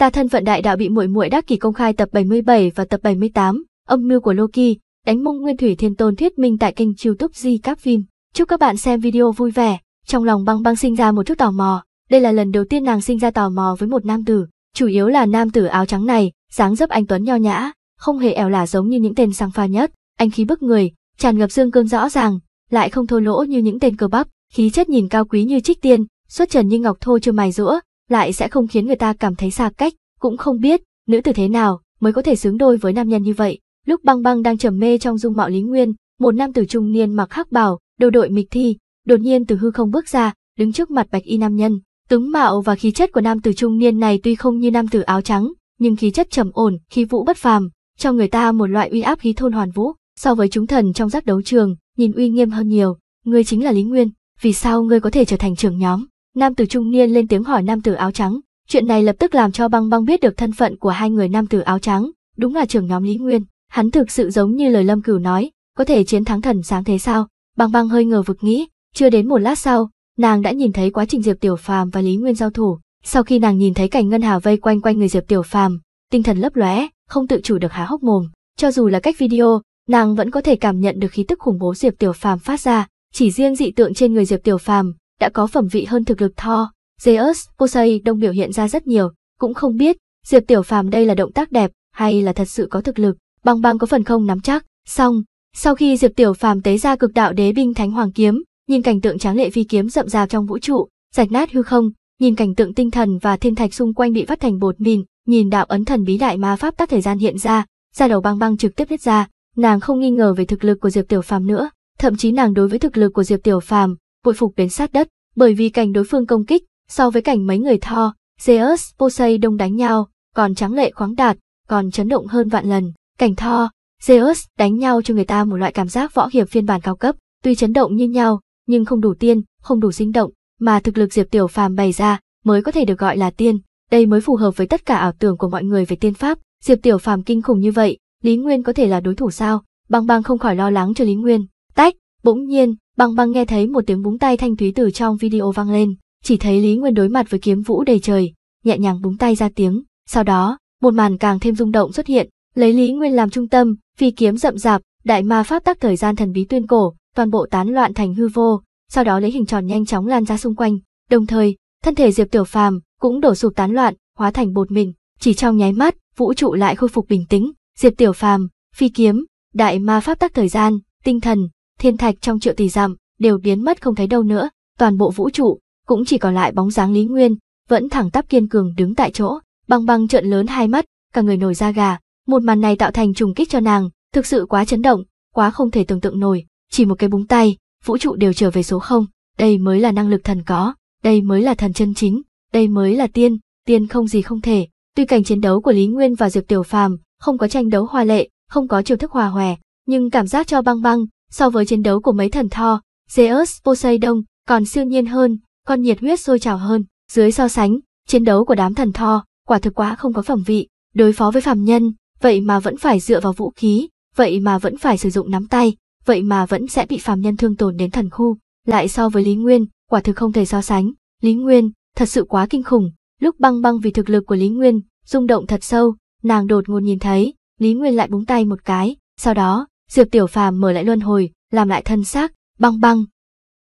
Ta thân phận đại đạo bị muội muội đắc kỷ công khai tập 77 và tập 78, âm mưu của Loki, đánh mông nguyên thủy thiên tôn thuyết minh tại kênh youtube Di Cáp Phim. Chúc các bạn xem video vui vẻ, trong lòng băng băng sinh ra một chút tò mò, đây là lần đầu tiên nàng sinh ra tò mò với một nam tử, chủ yếu là nam tử áo trắng này, dáng dấp anh Tuấn nho nhã, không hề ẻo lả giống như những tên sang pha nhất, anh khí bức người, tràn ngập dương cương rõ ràng, lại không thô lỗ như những tên cơ bắp, khí chất nhìn cao quý như trích tiên, xuất trần như ngọc thô chưa mài rũa, lại sẽ không khiến người ta cảm thấy xa cách, cũng không biết nữ tử thế nào mới có thể xứng đôi với nam nhân như vậy. Lúc băng băng đang trầm mê trong dung mạo Lý Nguyên, một nam tử trung niên mặc khắc bào, đầu đội mịch thi, đột nhiên từ hư không bước ra, đứng trước mặt bạch y nam nhân. Tướng mạo và khí chất của nam tử trung niên này tuy không như nam tử áo trắng, nhưng khí chất trầm ổn, khí vũ bất phàm, cho người ta một loại uy áp khí thôn hoàn vũ, so với chúng thần trong giác đấu trường, nhìn uy nghiêm hơn nhiều. Ngươi chính là Lý Nguyên, vì sao ngươi có thể trở thành trưởng nhóm? Nam tử trung niên lên tiếng hỏi nam tử áo trắng, chuyện này lập tức làm cho băng băng biết được thân phận của hai người nam tử áo trắng, đúng là trưởng nhóm Lý Nguyên, hắn thực sự giống như lời Lâm Cửu nói, có thể chiến thắng thần sáng thế sao? Băng băng hơi ngờ vực nghĩ, chưa đến một lát sau, nàng đã nhìn thấy quá trình Diệp Tiểu Phàm và Lý Nguyên giao thủ, sau khi nàng nhìn thấy cảnh ngân hà vây quanh quanh người Diệp Tiểu Phàm, tinh thần lấp lóe, không tự chủ được há hốc mồm, cho dù là cách video, nàng vẫn có thể cảm nhận được khí tức khủng bố Diệp Tiểu Phàm phát ra, chỉ riêng dị tượng trên người Diệp Tiểu Phàm đã có phẩm vị hơn thực lực Thor, Zeus, Poseidon biểu hiện ra rất nhiều, cũng không biết Diệp Tiểu Phàm đây là động tác đẹp hay là thật sự có thực lực, băng băng có phần không nắm chắc. Xong, sau khi Diệp Tiểu Phàm tế ra cực đạo đế binh Thánh Hoàng kiếm, nhìn cảnh tượng tráng lệ phi kiếm rậm rạp trong vũ trụ, rạch nát hư không, nhìn cảnh tượng tinh thần và thiên thạch xung quanh bị vắt thành bột mịn nhìn đạo ấn thần bí đại ma pháp tác thời gian hiện ra, ra đầu băng băng trực tiếp hết ra, nàng không nghi ngờ về thực lực của Diệp Tiểu Phàm nữa, thậm chí nàng đối với thực lực của Diệp Tiểu Phàm bội phục đến sát đất, bởi vì cảnh đối phương công kích, so với cảnh mấy người Thor, Zeus, Poseidon đánh nhau, còn tráng lệ khoáng đạt, còn chấn động hơn vạn lần. Cảnh Thor, Zeus đánh nhau cho người ta một loại cảm giác võ hiệp phiên bản cao cấp, tuy chấn động như nhau, nhưng không đủ tiên, không đủ sinh động, mà thực lực Diệp Tiểu Phàm bày ra mới có thể được gọi là tiên, đây mới phù hợp với tất cả ảo tưởng của mọi người về tiên pháp. Diệp Tiểu Phàm kinh khủng như vậy, Lý Nguyên có thể là đối thủ sao? Băng Băng không khỏi lo lắng cho Lý Nguyên. Tách, bỗng nhiên, Băng băng nghe thấy một tiếng búng tay thanh thúy từ trong video vang lên, chỉ thấy Lý Nguyên đối mặt với kiếm vũ đầy trời, nhẹ nhàng búng tay ra tiếng, sau đó, một màn càng thêm rung động xuất hiện, lấy Lý Nguyên làm trung tâm, phi kiếm rậm rạp, đại ma pháp tác thời gian thần bí tuyên cổ, toàn bộ tán loạn thành hư vô, sau đó lấy hình tròn nhanh chóng lan ra xung quanh, đồng thời, thân thể Diệp Tiểu Phàm cũng đổ sụp tán loạn, hóa thành bột mịn, chỉ trong nháy mắt, vũ trụ lại khôi phục bình tĩnh, Diệp Tiểu Phàm, phi kiếm, đại ma pháp tác thời gian, tinh thần, thiên thạch trong triệu tỷ dặm đều biến mất không thấy đâu nữa, toàn bộ vũ trụ cũng chỉ còn lại bóng dáng Lý Nguyên, vẫn thẳng tắp kiên cường đứng tại chỗ, băng băng trợn lớn hai mắt, cả người nổi da gà, một màn này tạo thành trùng kích cho nàng, thực sự quá chấn động, quá không thể tưởng tượng nổi, chỉ một cái búng tay, vũ trụ đều trở về số không, đây mới là năng lực thần có, đây mới là thần chân chính, đây mới là tiên, tiên không gì không thể. Tuy cảnh chiến đấu của Lý Nguyên và Diệp Tiểu Phàm không có tranh đấu hoa lệ, không có chiêu thức hòa hòe, nhưng cảm giác cho băng băng So với chiến đấu của mấy thần Thor, Zeus Poseidon còn siêu nhiên hơn, còn nhiệt huyết sôi trào hơn. Dưới so sánh, chiến đấu của đám thần Thor quả thực quá không có phẩm vị, đối phó với phàm nhân, vậy mà vẫn phải dựa vào vũ khí, vậy mà vẫn phải sử dụng nắm tay, vậy mà vẫn sẽ bị phàm nhân thương tổn đến thần khu. Lại so với Lý Nguyên, quả thực không thể so sánh. Lý Nguyên, thật sự quá kinh khủng. Lúc băng băng vì thực lực của Lý Nguyên, rung động thật sâu, nàng đột ngột nhìn thấy, Lý Nguyên lại búng tay một cái, sau đó, Diệp Tiểu Phàm mở lại luân hồi, làm lại thân xác, băng băng.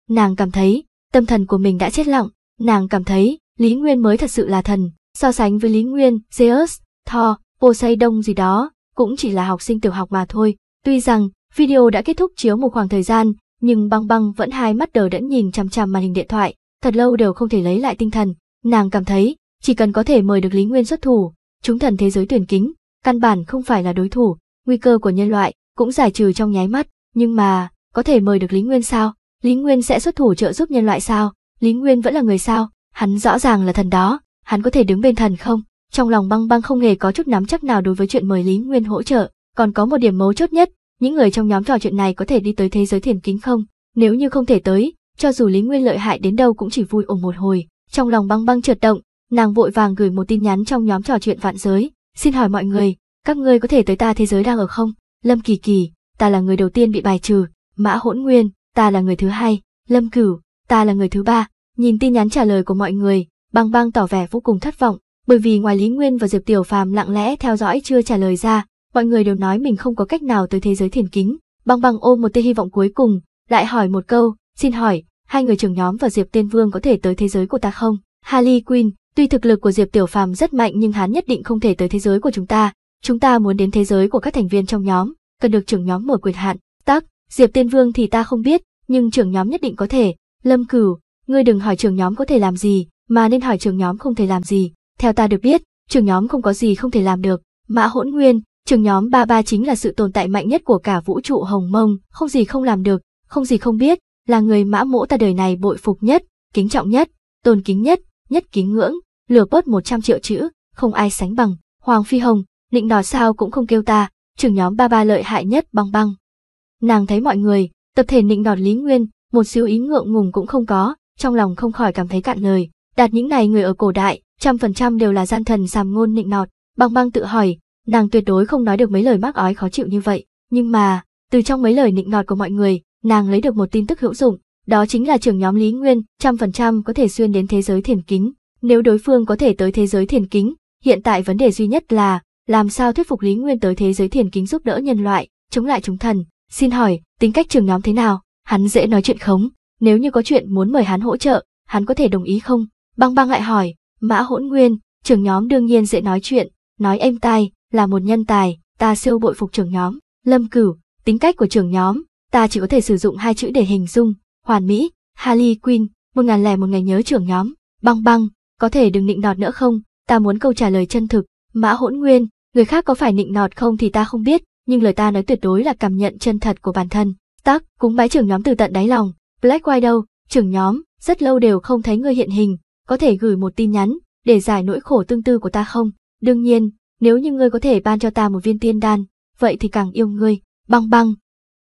Nàng cảm thấy, tâm thần của mình đã chết lặng, nàng cảm thấy, Lý Nguyên mới thật sự là thần, so sánh với Lý Nguyên, Zeus, Thor, Poseidon gì đó, cũng chỉ là học sinh tiểu học mà thôi. Tuy rằng, video đã kết thúc chiếu một khoảng thời gian, nhưng băng băng vẫn hai mắt đờ đẫn nhìn chằm chằm màn hình điện thoại, thật lâu đều không thể lấy lại tinh thần. Nàng cảm thấy, chỉ cần có thể mời được Lý Nguyên xuất thủ, chúng thần thế giới tuyển kính, căn bản không phải là đối thủ, nguy cơ của nhân loại cũng giải trừ trong nháy mắt, nhưng mà, có thể mời được Lý Nguyên sao? Lý Nguyên sẽ xuất thủ trợ giúp nhân loại sao? Lý Nguyên vẫn là người sao? Hắn rõ ràng là thần đó, hắn có thể đứng bên thần không? Trong lòng băng băng không hề có chút nắm chắc nào đối với chuyện mời Lý Nguyên hỗ trợ, còn có một điểm mấu chốt nhất, những người trong nhóm trò chuyện này có thể đi tới thế giới thiền kính không? Nếu như không thể tới, cho dù Lý Nguyên lợi hại đến đâu cũng chỉ vui ổn một hồi. Trong lòng băng băng trượt động, nàng vội vàng gửi một tin nhắn trong nhóm trò chuyện vạn giới, xin hỏi mọi người, các ngươi có thể tới ta thế giới đang ở không? Lâm Kỳ Kỳ, ta là người đầu tiên bị bài trừ, Mã Hỗn Nguyên, ta là người thứ hai, Lâm Cửu, ta là người thứ ba. Nhìn tin nhắn trả lời của mọi người, Băng Băng tỏ vẻ vô cùng thất vọng, bởi vì ngoài Lý Nguyên và Diệp Tiểu Phàm lặng lẽ theo dõi chưa trả lời ra, mọi người đều nói mình không có cách nào tới thế giới thiền kính. Băng Băng ôm một tia hy vọng cuối cùng, lại hỏi một câu, "Xin hỏi, hai người trưởng nhóm và Diệp Tiên Vương có thể tới thế giới của ta không?" Harley Quinn, tuy thực lực của Diệp Tiểu Phàm rất mạnh nhưng hắn nhất định không thể tới thế giới của chúng ta, Chúng ta muốn đến thế giới của các thành viên trong nhóm, cần được trưởng nhóm mở quyền hạn. Tắc, Diệp Tiên Vương thì ta không biết, nhưng trưởng nhóm nhất định có thể. Lâm Cửu, ngươi đừng hỏi trưởng nhóm có thể làm gì, mà nên hỏi trưởng nhóm không thể làm gì. Theo ta được biết, trưởng nhóm không có gì không thể làm được. Mã Hỗn Nguyên, trưởng nhóm ba ba chính là sự tồn tại mạnh nhất của cả vũ trụ Hồng Mông, không gì không làm được, không gì không biết, là người Mã Mỗ ta đời này bội phục nhất, kính trọng nhất, tôn kính nhất, nhất kính ngưỡng, lừa bớt 100 triệu chữ, không ai sánh bằng. Hoàng Phi Hồng, Nịnh nó sao cũng không kêu ta, trưởng nhóm ba ba lợi hại nhất băng băng. Nàng thấy mọi người, tập thể nịnh nọt Lý Nguyên, một xíu ý ngượng ngùng cũng không có, trong lòng không khỏi cảm thấy cạn lời. Đạt những này người ở cổ đại, trăm phần trăm đều là gian thần sàm ngôn nịnh nọt, băng băng tự hỏi, nàng tuyệt đối không nói được mấy lời mắc ói khó chịu như vậy. Nhưng mà, từ trong mấy lời nịnh nọt của mọi người, nàng lấy được một tin tức hữu dụng, đó chính là trưởng nhóm Lý Nguyên, trăm phần trăm có thể xuyên đến thế giới thiền kính. Nếu đối phương có thể tới thế giới thiền kính, hiện tại vấn đề duy nhất là làm sao thuyết phục Lý Nguyên tới thế giới thiền kính giúp đỡ nhân loại, chống lại chúng thần. Xin hỏi, tính cách trường nhóm thế nào? Hắn dễ nói chuyện khống, nếu như có chuyện muốn mời hắn hỗ trợ, hắn có thể đồng ý không? Băng băng lại hỏi, mã hỗn nguyên, trưởng nhóm đương nhiên dễ nói chuyện, nói êm tai, là một nhân tài, ta siêu bội phục trưởng nhóm. Lâm cửu, tính cách của trưởng nhóm, ta chỉ có thể sử dụng hai chữ để hình dung, hoàn mỹ, Harley Quinn, một ngàn lẻ một ngày nhớ trưởng nhóm, băng băng, có thể đừng nịnh nọt nữa không, ta muốn câu trả lời chân thực, mã hỗn nguyên, Người khác có phải nịnh nọt không thì ta không biết, nhưng lời ta nói tuyệt đối là cảm nhận chân thật của bản thân. Tắc, cúng bái trưởng nhóm từ tận đáy lòng. Black Widow, trưởng nhóm, rất lâu đều không thấy ngươi hiện hình, có thể gửi một tin nhắn, để giải nỗi khổ tương tư của ta không? Đương nhiên, nếu như ngươi có thể ban cho ta một viên tiên đan, vậy thì càng yêu ngươi, băng băng.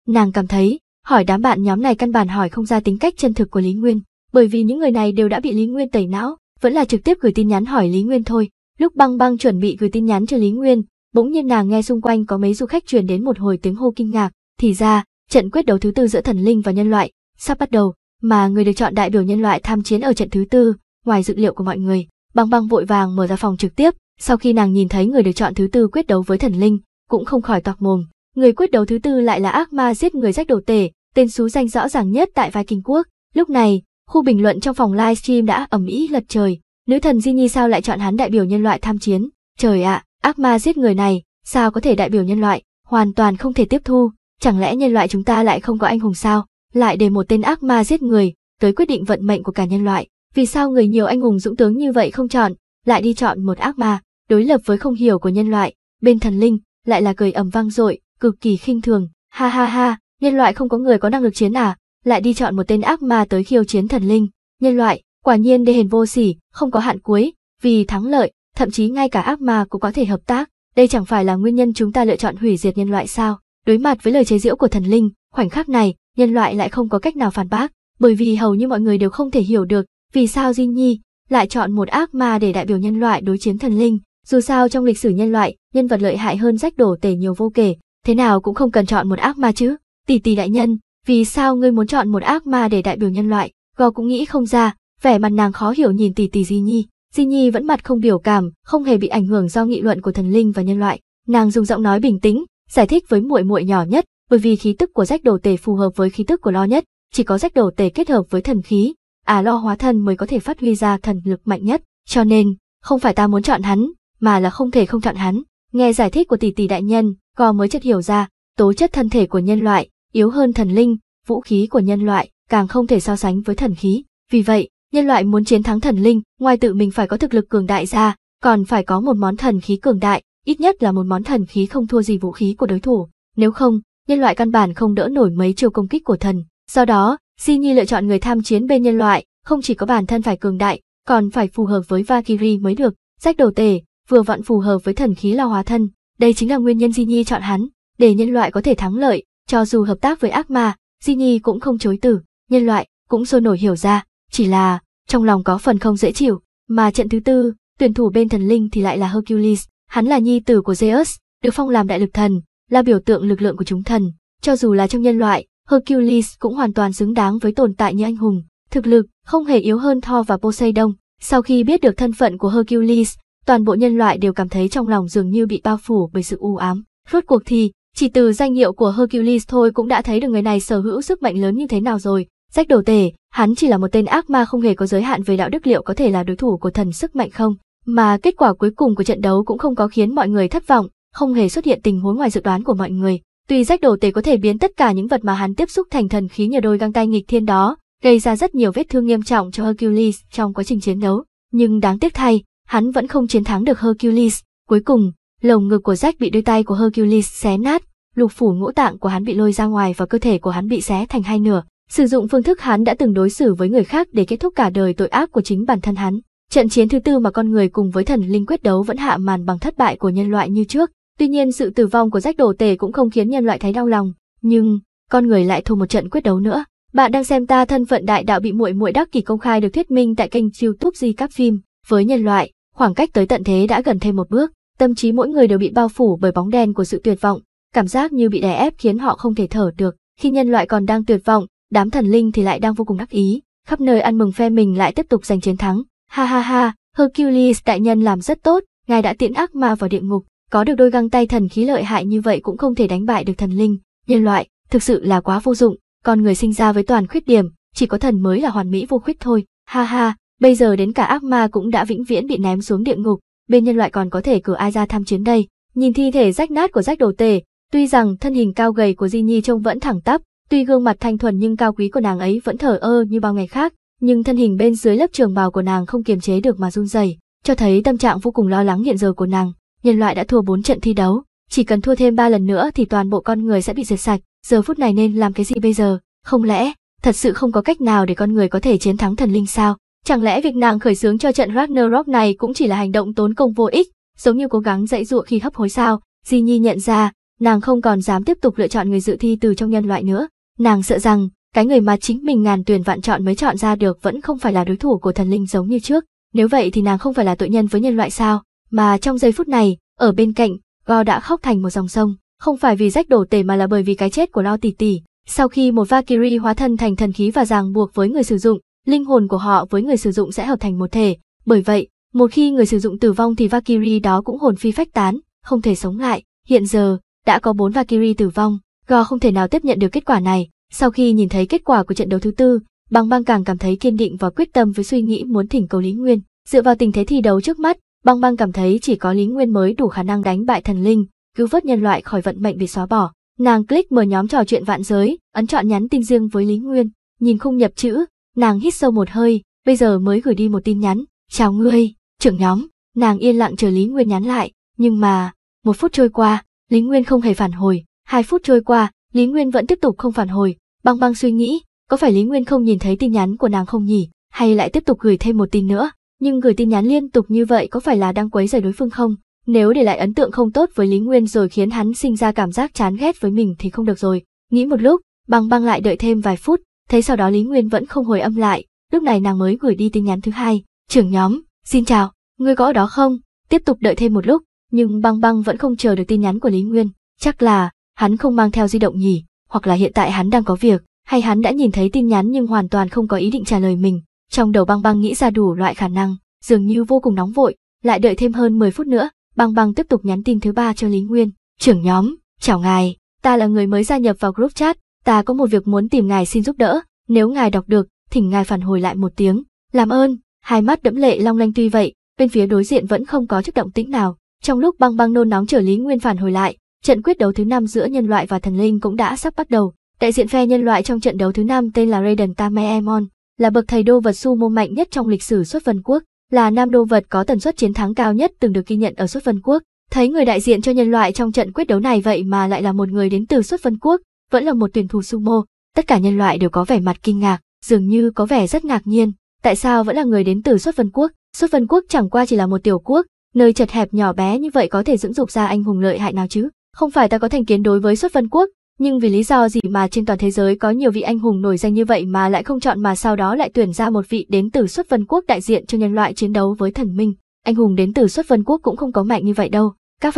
Nàng cảm thấy, hỏi đám bạn nhóm này căn bản hỏi không ra tính cách chân thực của Lý Nguyên, bởi vì những người này đều đã bị Lý Nguyên tẩy não, vẫn là trực tiếp gửi tin nhắn hỏi Lý Nguyên thôi, Lúc băng băng chuẩn bị gửi tin nhắn cho Lý Nguyên, bỗng nhiên nàng nghe xung quanh có mấy du khách truyền đến một hồi tiếng hô kinh ngạc, thì ra, trận quyết đấu thứ tư giữa thần linh và nhân loại sắp bắt đầu, mà người được chọn đại biểu nhân loại tham chiến ở trận thứ tư, ngoài dự liệu của mọi người, băng băng vội vàng mở ra phòng trực tiếp, sau khi nàng nhìn thấy người được chọn thứ tư quyết đấu với thần linh, cũng không khỏi toạc mồm, người quyết đấu thứ tư lại là ác ma giết người rách đồ tể, tên xú danh rõ ràng nhất tại kinh quốc. Lúc này, khu bình luận trong phòng livestream đã ầm ĩ lật trời, Nữ thần Di Nhi sao lại chọn hắn đại biểu nhân loại tham chiến? Trời ạ, ác ma giết người này, sao có thể đại biểu nhân loại? Hoàn toàn không thể tiếp thu, chẳng lẽ nhân loại chúng ta lại không có anh hùng sao? Lại để một tên ác ma giết người, tới quyết định vận mệnh của cả nhân loại. Vì sao người nhiều anh hùng dũng tướng như vậy không chọn, lại đi chọn một ác ma, đối lập với không hiểu của nhân loại, bên thần linh, lại là cười ầm vang dội, cực kỳ khinh thường, ha ha ha, nhân loại không có người có năng lực chiến à, lại đi chọn một tên ác ma tới khiêu chiến thần linh, nhân loại, Quả nhiên đê hèn vô sỉ, không có hạn cuối, vì thắng lợi, thậm chí ngay cả ác ma cũng có thể hợp tác, đây chẳng phải là nguyên nhân chúng ta lựa chọn hủy diệt nhân loại sao? Đối mặt với lời chế giễu của thần linh, khoảnh khắc này, nhân loại lại không có cách nào phản bác, bởi vì hầu như mọi người đều không thể hiểu được vì sao Jin Nhi lại chọn một ác ma để đại biểu nhân loại đối chiến thần linh. Dù sao trong lịch sử nhân loại, nhân vật lợi hại hơn rách đổ tể nhiều vô kể, thế nào cũng không cần chọn một ác ma chứ. Tỷ tỷ đại nhân, vì sao ngươi muốn chọn một ác ma để đại biểu nhân loại? Gò cũng nghĩ không ra, vẻ mặt nàng khó hiểu nhìn tỷ tỷ Di Nhi. Di Nhi vẫn mặt không biểu cảm, không hề bị ảnh hưởng do nghị luận của thần linh và nhân loại. Nàng dùng giọng nói bình tĩnh, giải thích với muội muội nhỏ nhất, bởi vì khí tức của rách đồ tể phù hợp với khí tức của lo nhất, chỉ có rách đồ tể kết hợp với thần khí, à lo hóa thần mới có thể phát huy ra thần lực mạnh nhất, cho nên, không phải ta muốn chọn hắn, mà là không thể không chọn hắn. Nghe giải thích của tỷ tỷ đại nhân, Go mới chợt hiểu ra, tố chất thân thể của nhân loại yếu hơn thần linh, vũ khí của nhân loại càng không thể so sánh với thần khí, vì vậy, nhân loại muốn chiến thắng thần linh, ngoài tự mình phải có thực lực cường đại ra, còn phải có một món thần khí cường đại, ít nhất là một món thần khí không thua gì vũ khí của đối thủ. Nếu không, nhân loại căn bản không đỡ nổi mấy chiều công kích của thần. Do đó, Di Nhi lựa chọn người tham chiến bên nhân loại, không chỉ có bản thân phải cường đại, còn phải phù hợp với Valkyrie mới được. Sách đầu tể, vừa vặn phù hợp với thần khí là hóa thân. Đây chính là nguyên nhân Di Nhi chọn hắn, để nhân loại có thể thắng lợi, cho dù hợp tác với ác ma, Di Nhi cũng không chối từ. Nhân loại cũng sôi nổi hiểu ra, chỉ là trong lòng có phần không dễ chịu, mà trận thứ tư, tuyển thủ bên thần linh thì lại là Hercules, hắn là nhi tử của Zeus, được phong làm đại lực thần, là biểu tượng lực lượng của chúng thần, cho dù là trong nhân loại, Hercules cũng hoàn toàn xứng đáng với tồn tại như anh hùng, thực lực không hề yếu hơn Thor và Poseidon. Sau khi biết được thân phận của Hercules, toàn bộ nhân loại đều cảm thấy trong lòng dường như bị bao phủ bởi sự u ám. Rốt cuộc thì, chỉ từ danh hiệu của Hercules thôi cũng đã thấy được người này sở hữu sức mạnh lớn như thế nào rồi, Rách đồ tể, hắn chỉ là một tên ác ma không hề có giới hạn về đạo đức liệu có thể là đối thủ của thần sức mạnh không, mà kết quả cuối cùng của trận đấu cũng không có khiến mọi người thất vọng, không hề xuất hiện tình huống ngoài dự đoán của mọi người. Tuy rách đồ tể có thể biến tất cả những vật mà hắn tiếp xúc thành thần khí nhờ đôi găng tay nghịch thiên đó, gây ra rất nhiều vết thương nghiêm trọng cho Hercules trong quá trình chiến đấu, nhưng đáng tiếc thay, hắn vẫn không chiến thắng được Hercules. Cuối cùng, lồng ngực của rách bị đôi tay của Hercules xé nát, lục phủ ngũ tạng của hắn bị lôi ra ngoài và cơ thể của hắn bị xé thành hai nửa. Sử dụng phương thức hắn đã từng đối xử với người khác để kết thúc cả đời tội ác của chính bản thân hắn. Trận chiến thứ tư mà con người cùng với thần linh quyết đấu vẫn hạ màn bằng thất bại của nhân loại như trước. Tuy nhiên sự tử vong của rách đổ tề cũng không khiến nhân loại thấy đau lòng, nhưng con người lại thua một trận quyết đấu nữa. Bạn đang xem ta thân phận đại đạo bị muội muội đắc kỷ công khai được thuyết minh tại kênh YouTube Di Các Phim. Với nhân loại, khoảng cách tới tận thế đã gần thêm một bước, tâm trí mỗi người đều bị bao phủ bởi bóng đen của sự tuyệt vọng, cảm giác như bị đè ép khiến họ không thể thở được. Khi nhân loại còn đang tuyệt vọng, đám thần linh thì lại đang vô cùng đắc ý, khắp nơi ăn mừng phe mình lại tiếp tục giành chiến thắng. Ha ha ha, Hercules đại nhân làm rất tốt, ngài đã tiễn ác ma vào địa ngục, có được đôi găng tay thần khí lợi hại như vậy cũng không thể đánh bại được thần linh, nhân loại, thực sự là quá vô dụng, con người sinh ra với toàn khuyết điểm, chỉ có thần mới là hoàn mỹ vô khuyết thôi, ha ha, bây giờ đến cả ác ma cũng đã vĩnh viễn bị ném xuống địa ngục, bên nhân loại còn có thể cử ai ra tham chiến đây, nhìn thi thể rách nát của rách đồ tể, tuy rằng thân hình cao gầy của Di Nhi trông vẫn thẳng tắp, Tuy gương mặt thanh thuần nhưng cao quý của nàng ấy vẫn thở ơ như bao ngày khác, nhưng thân hình bên dưới lớp trường bào của nàng không kiềm chế được mà run rẩy, cho thấy tâm trạng vô cùng lo lắng hiện giờ của nàng. Nhân loại đã thua 4 trận thi đấu, chỉ cần thua thêm 3 lần nữa thì toàn bộ con người sẽ bị diệt sạch, giờ phút này nên làm cái gì bây giờ? Không lẽ, thật sự không có cách nào để con người có thể chiến thắng thần linh sao? Chẳng lẽ việc nàng khởi xướng cho trận Ragnarok này cũng chỉ là hành động tốn công vô ích, giống như cố gắng dạy dụa khi hấp hối sao? Di Nhi nhận ra, nàng không còn dám tiếp tục lựa chọn người dự thi từ trong nhân loại nữa, Nàng sợ rằng, cái người mà chính mình ngàn tuyển vạn chọn mới chọn ra được vẫn không phải là đối thủ của thần linh giống như trước, nếu vậy thì nàng không phải là tội nhân với nhân loại sao, mà trong giây phút này, ở bên cạnh, Go đã khóc thành một dòng sông, không phải vì rách đổ tể mà là bởi vì cái chết của Lo tỷ tỷ. Sau khi một Valkyrie hóa thân thành thần khí và ràng buộc với người sử dụng, linh hồn của họ với người sử dụng sẽ hợp thành một thể, bởi vậy, một khi người sử dụng tử vong thì Valkyrie đó cũng hồn phi phách tán, không thể sống lại. Hiện giờ, đã có bốn Valkyrie tử vong, Gò không thể nào tiếp nhận được kết quả này. Sau khi nhìn thấy kết quả của trận đấu thứ tư, băng băng càng cảm thấy kiên định và quyết tâm với suy nghĩ muốn thỉnh cầu Lý Nguyên. Dựa vào tình thế thi đấu trước mắt, băng băng cảm thấy chỉ có Lý Nguyên mới đủ khả năng đánh bại thần linh, cứu vớt nhân loại khỏi vận mệnh bị xóa bỏ. Nàng click mở nhóm trò chuyện vạn giới, ấn chọn nhắn tin riêng với Lý Nguyên, nhìn khung nhập chữ, nàng hít sâu một hơi, bây giờ mới gửi đi một tin nhắn, "Chào ngươi, trưởng nhóm." Nàng yên lặng chờ Lý Nguyên nhắn lại, nhưng mà, một phút trôi qua, Lý Nguyên không hề phản hồi, Hai phút trôi qua, Lý Nguyên vẫn tiếp tục không phản hồi, băng băng suy nghĩ, có phải Lý Nguyên không nhìn thấy tin nhắn của nàng không nhỉ, hay lại tiếp tục gửi thêm một tin nữa, nhưng gửi tin nhắn liên tục như vậy có phải là đang quấy rầy đối phương không? Nếu để lại ấn tượng không tốt với Lý Nguyên rồi khiến hắn sinh ra cảm giác chán ghét với mình thì không được rồi. Nghĩ một lúc, băng băng lại đợi thêm vài phút, thấy sau đó Lý Nguyên vẫn không hồi âm lại, lúc này nàng mới gửi đi tin nhắn thứ hai. Trưởng nhóm, xin chào, ngươi có ở đó không? Tiếp tục đợi thêm một lúc, nhưng băng băng vẫn không chờ được tin nhắn của Lý Nguyên. Chắc là, hắn không mang theo di động nhỉ, hoặc là hiện tại hắn đang có việc, hay hắn đã nhìn thấy tin nhắn nhưng hoàn toàn không có ý định trả lời mình. Trong đầu băng băng nghĩ ra đủ loại khả năng, dường như vô cùng nóng vội, lại đợi thêm hơn 10 phút nữa, băng băng tiếp tục nhắn tin thứ ba cho Lý Nguyên. Trưởng nhóm, chào ngài, ta là người mới gia nhập vào group chat, ta có một việc muốn tìm ngài xin giúp đỡ, nếu ngài đọc được, thỉnh ngài phản hồi lại một tiếng. Làm ơn, hai mắt đẫm lệ long lanh tuy vậy, bên phía đối diện vẫn không có chức động tĩnh nào. Trong lúc băng băng nôn nóng chờ Lý Nguyên phản hồi lại, Trận quyết đấu thứ năm giữa nhân loại và thần linh cũng đã sắp bắt đầu. Đại diện phe nhân loại trong trận đấu thứ năm tên là Raiden Tamaemon, là bậc thầy đô vật sumo mạnh nhất trong lịch sử xuất vân quốc, là nam đô vật có tần suất chiến thắng cao nhất từng được ghi nhận ở xuất vân quốc. Thấy người đại diện cho nhân loại trong trận quyết đấu này vậy mà lại là một người đến từ xuất vân quốc, vẫn là một tuyển thủ sumo, tất cả nhân loại đều có vẻ mặt kinh ngạc, dường như có vẻ rất ngạc nhiên. Tại sao vẫn là người đến từ xuất vân quốc? Xuất vân quốc chẳng qua chỉ là một tiểu quốc, nơi chật hẹp nhỏ bé như vậy có thể dưỡng dục ra anh hùng lợi hại nào chứ? Không phải ta có thành kiến đối với xuất vân quốc, nhưng vì lý do gì mà trên toàn thế giới có nhiều vị anh hùng nổi danh như vậy mà lại không chọn mà sau đó lại tuyển ra một vị đến từ xuất vân quốc đại diện cho nhân loại chiến đấu với thần minh. Anh hùng đến từ xuất vân quốc cũng không có mạnh như vậy đâu. Các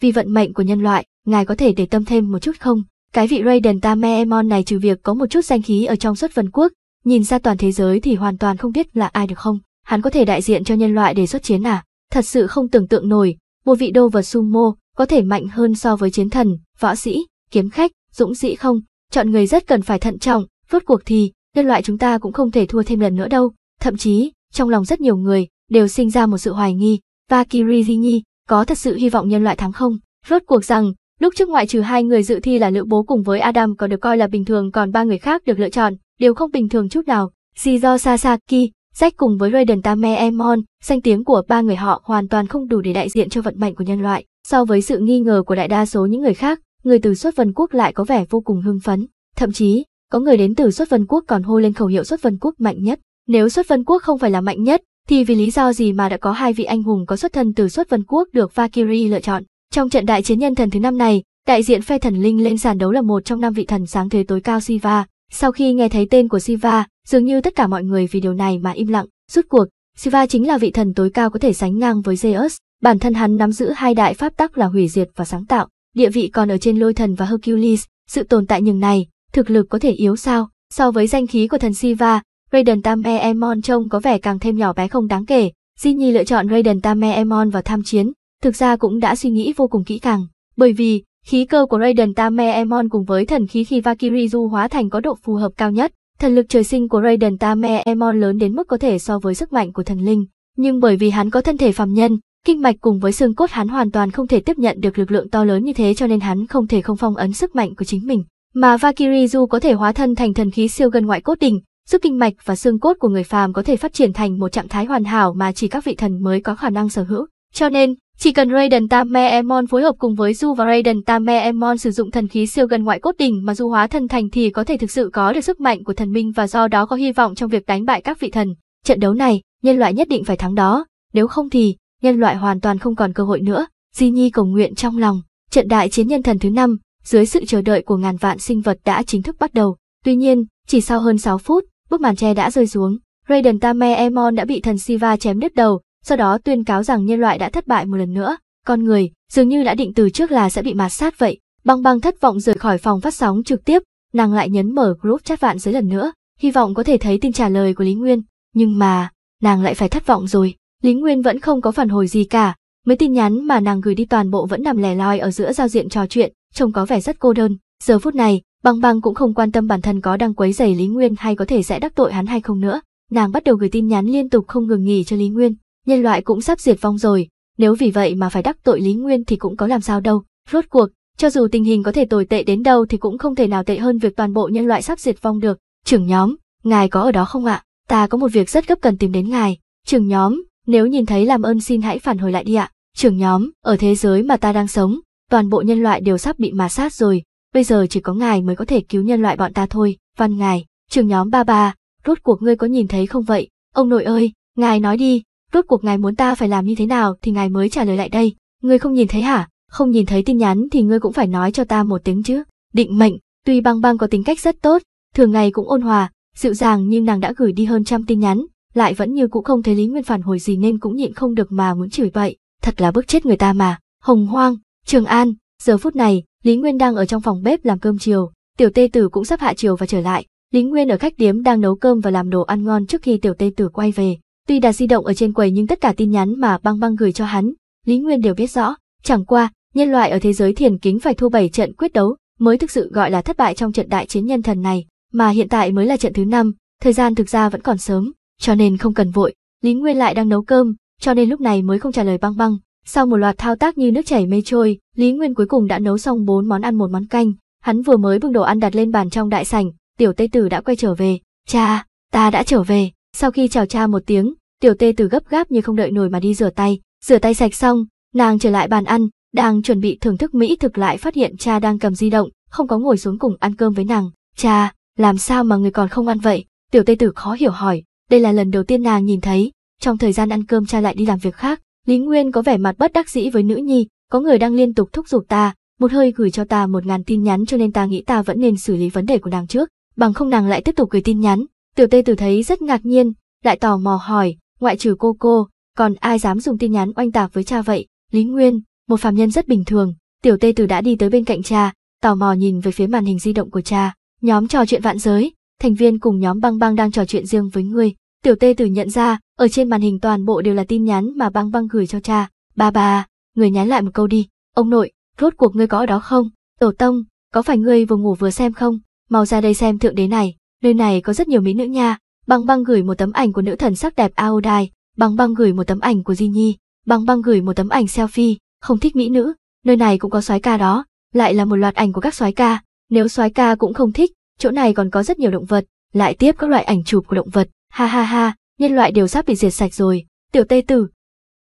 vì vận mệnh của nhân loại, ngài có thể để tâm thêm một chút không? Cái vị Raiden Tameemon này trừ việc có một chút danh khí ở trong xuất vân quốc, nhìn ra toàn thế giới thì hoàn toàn không biết là ai được không? Hắn có thể đại diện cho nhân loại để xuất chiến à? Thật sự không tưởng tượng nổi, một vị đô vật sumo, có thể mạnh hơn so với chiến thần, võ sĩ, kiếm khách, dũng sĩ không, chọn người rất cần phải thận trọng, rốt cuộc thì, nhân loại chúng ta cũng không thể thua thêm lần nữa đâu, thậm chí, trong lòng rất nhiều người, đều sinh ra một sự hoài nghi, và Kirijini có thật sự hy vọng nhân loại thắng không? Rốt cuộc rằng, lúc trước ngoại trừ hai người dự thi là lữ bố cùng với Adam có được coi là bình thường còn ba người khác được lựa chọn, đều không bình thường chút nào. Shizo Sasaki, Jack cùng với Raiden Tameemon, danh tiếng của ba người họ hoàn toàn không đủ để đại diện cho vận mệnh của nhân loại. So với sự nghi ngờ của đại đa số những người khác, người từ xuất vân quốc lại có vẻ vô cùng hưng phấn. Thậm chí, có người đến từ xuất vân quốc còn hô lên khẩu hiệu xuất vân quốc mạnh nhất. Nếu xuất vân quốc không phải là mạnh nhất, thì vì lý do gì mà đã có hai vị anh hùng có xuất thân từ xuất vân quốc được Valkyrie lựa chọn. Trong trận đại chiến nhân thần thứ năm này, đại diện phe thần linh lên sàn đấu là một trong năm vị thần sáng thế tối cao Siva. Sau khi nghe thấy tên của Siva, dường như tất cả mọi người vì điều này mà im lặng. Rốt cuộc, Siva chính là vị thần tối cao có thể sánh ngang với Zeus, Bản thân hắn nắm giữ hai đại pháp tắc là hủy diệt và sáng tạo, địa vị còn ở trên lôi thần và Hercules, sự tồn tại nhường này, thực lực có thể yếu sao, so với danh khí của thần Siva, Raiden Tameemon trông có vẻ càng thêm nhỏ bé không đáng kể, Jinny lựa chọn Raiden Tameemon vào tham chiến, thực ra cũng đã suy nghĩ vô cùng kỹ càng, bởi vì khí cơ của Raiden Tameemon cùng với thần khí khi Vakirizu hóa thành có độ phù hợp cao nhất, thần lực trời sinh của Raiden Tameemon lớn đến mức có thể so với sức mạnh của thần linh, nhưng bởi vì hắn có thân thể phàm nhân, Kinh mạch cùng với xương cốt hắn hoàn toàn không thể tiếp nhận được lực lượng to lớn như thế cho nên hắn không thể không phong ấn sức mạnh của chính mình. Mà Vakirizu có thể hóa thân thành thần khí siêu gần ngoại cốt đỉnh, giúp kinh mạch và xương cốt của người phàm có thể phát triển thành một trạng thái hoàn hảo mà chỉ các vị thần mới có khả năng sở hữu. Cho nên, chỉ cần Raiden Tameemon phối hợp cùng với Du và Raiden Tameemon sử dụng thần khí siêu gần ngoại cốt đỉnh mà Du hóa thân thành thì có thể thực sự có được sức mạnh của thần minh và do đó có hy vọng trong việc đánh bại các vị thần. Trận đấu này, nhân loại nhất định phải thắng đó, nếu không thì nhân loại hoàn toàn không còn cơ hội nữa, Di Nhi cầu nguyện trong lòng, trận đại chiến nhân thần thứ năm, dưới sự chờ đợi của ngàn vạn sinh vật đã chính thức bắt đầu. Tuy nhiên, chỉ sau hơn 6 phút, bức màn tre đã rơi xuống, Raiden Tame Emon đã bị thần Siva chém đứt đầu, sau đó tuyên cáo rằng nhân loại đã thất bại một lần nữa, con người dường như đã định từ trước là sẽ bị mạt sát vậy. Băng băng thất vọng rời khỏi phòng phát sóng trực tiếp, nàng lại nhấn mở group chat vạn giới lần nữa, hy vọng có thể thấy tin trả lời của Lý Nguyên, nhưng mà, nàng lại phải thất vọng rồi. Lý Nguyên vẫn không có phản hồi gì cả, mấy tin nhắn mà nàng gửi đi toàn bộ vẫn nằm lẻ loi ở giữa giao diện trò chuyện, trông có vẻ rất cô đơn. Giờ phút này, băng băng cũng không quan tâm bản thân có đang quấy rầy Lý Nguyên hay có thể sẽ đắc tội hắn hay không nữa. Nàng bắt đầu gửi tin nhắn liên tục không ngừng nghỉ cho Lý Nguyên, nhân loại cũng sắp diệt vong rồi, nếu vì vậy mà phải đắc tội Lý Nguyên thì cũng có làm sao đâu. Rốt cuộc, cho dù tình hình có thể tồi tệ đến đâu thì cũng không thể nào tệ hơn việc toàn bộ nhân loại sắp diệt vong được. Trưởng nhóm, ngài có ở đó không ạ? Ta có một việc rất gấp cần tìm đến ngài. Trưởng nhóm, nếu nhìn thấy làm ơn xin hãy phản hồi lại đi ạ. Trưởng nhóm, ở thế giới mà ta đang sống, toàn bộ nhân loại đều sắp bị mà sát rồi, bây giờ chỉ có ngài mới có thể cứu nhân loại bọn ta thôi, văn ngài, trưởng nhóm ba ba, rốt cuộc ngươi có nhìn thấy không vậy, ông nội ơi, ngài nói đi, rốt cuộc ngài muốn ta phải làm như thế nào thì ngài mới trả lời lại đây, ngươi không nhìn thấy hả, không nhìn thấy tin nhắn thì ngươi cũng phải nói cho ta một tiếng chứ, định mệnh, tuy băng băng có tính cách rất tốt, thường ngày cũng ôn hòa, dịu dàng nhưng nàng đã gửi đi hơn trăm tin nhắn, lại vẫn như cũ không thấy Lý Nguyên phản hồi gì nên cũng nhịn không được mà muốn chửi bậy, thật là bức chết người ta mà. Hồng Hoang, Trường An, giờ phút này, Lý Nguyên đang ở trong phòng bếp làm cơm chiều, tiểu tê tử cũng sắp hạ chiều và trở lại, Lý Nguyên ở khách điếm đang nấu cơm và làm đồ ăn ngon trước khi tiểu tê tử quay về. Tuy đặt di động ở trên quầy nhưng tất cả tin nhắn mà băng băng gửi cho hắn, Lý Nguyên đều biết rõ, chẳng qua, nhân loại ở thế giới thiền kính phải thua bảy trận quyết đấu, mới thực sự gọi là thất bại trong trận đại chiến nhân thần này, mà hiện tại mới là trận thứ năm, thời gian thực ra vẫn còn sớm, cho nên không cần vội. Lý Nguyên lại đang nấu cơm, cho nên lúc này mới không trả lời băng băng. Sau một loạt thao tác như nước chảy mây trôi, Lý Nguyên cuối cùng đã nấu xong bốn món ăn một món canh. Hắn vừa mới bưng đồ ăn đặt lên bàn trong đại sảnh, tiểu tê tử đã quay trở về. Cha, ta đã trở về. Sau khi chào cha một tiếng, tiểu tê tử gấp gáp như không đợi nổi mà đi rửa tay. Rửa tay sạch xong, nàng trở lại bàn ăn, đang chuẩn bị thưởng thức mỹ thực lại phát hiện cha đang cầm di động, không có ngồi xuống cùng ăn cơm với nàng. Cha, làm sao mà người còn không ăn vậy? Tiểu tê tử khó hiểu hỏi, đây là lần đầu tiên nàng nhìn thấy, trong thời gian ăn cơm cha lại đi làm việc khác, Lý Nguyên có vẻ mặt bất đắc dĩ với nữ nhi, có người đang liên tục thúc giục ta, một hơi gửi cho ta một ngàn tin nhắn cho nên ta nghĩ ta vẫn nên xử lý vấn đề của nàng trước, bằng không nàng lại tiếp tục gửi tin nhắn. Tiểu Tê Tử thấy rất ngạc nhiên, lại tò mò hỏi, ngoại trừ cô cô, còn ai dám dùng tin nhắn oanh tạc với cha vậy? Lý Nguyên, một phàm nhân rất bình thường, Tiểu Tê Tử đã đi tới bên cạnh cha, tò mò nhìn về phía màn hình di động của cha, nhóm trò chuyện vạn giới, thành viên cùng nhóm băng băng đang trò chuyện riêng với người. Tiểu tê tử nhận ra, ở trên màn hình toàn bộ đều là tin nhắn mà băng băng gửi cho cha. Ba ba, người nhắn lại một câu đi. Ông nội, rốt cuộc ngươi có ở đó không? Tổ tông, có phải ngươi vừa ngủ vừa xem không? Mau ra đây xem thượng đế này, nơi này có rất nhiều mỹ nữ nha. Băng băng gửi một tấm ảnh của nữ thần sắc đẹp Aodai, băng băng gửi một tấm ảnh của Di Nhi, băng băng gửi một tấm ảnh selfie, không thích mỹ nữ, nơi này cũng có soái ca đó, lại là một loạt ảnh của các soái ca, nếu soái ca cũng không thích, chỗ này còn có rất nhiều động vật, lại tiếp các loại ảnh chụp của động vật, ha ha ha, nhân loại đều sắp bị diệt sạch rồi, tiểu tê tử.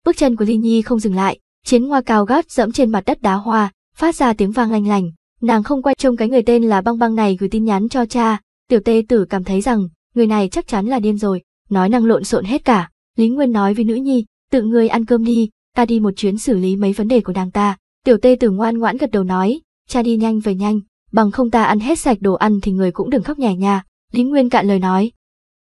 Bước chân của Di Nhi không dừng lại, chiến hoa cao gót dẫm trên mặt đất đá hoa, phát ra tiếng vang lanh lành, nàng không quay trông cái người tên là băng băng này gửi tin nhắn cho cha, tiểu tê tử cảm thấy rằng, người này chắc chắn là điên rồi, nói năng lộn xộn hết cả, Lý Nguyên nói với nữ nhi, tự ngươi ăn cơm đi, ta đi một chuyến xử lý mấy vấn đề của nàng ta, tiểu tê tử ngoan ngoãn gật đầu nói, cha đi nhanh về nhanh, bằng không ta ăn hết sạch đồ ăn thì người cũng đừng khóc nhè nhà. Lý Nguyên cạn lời nói.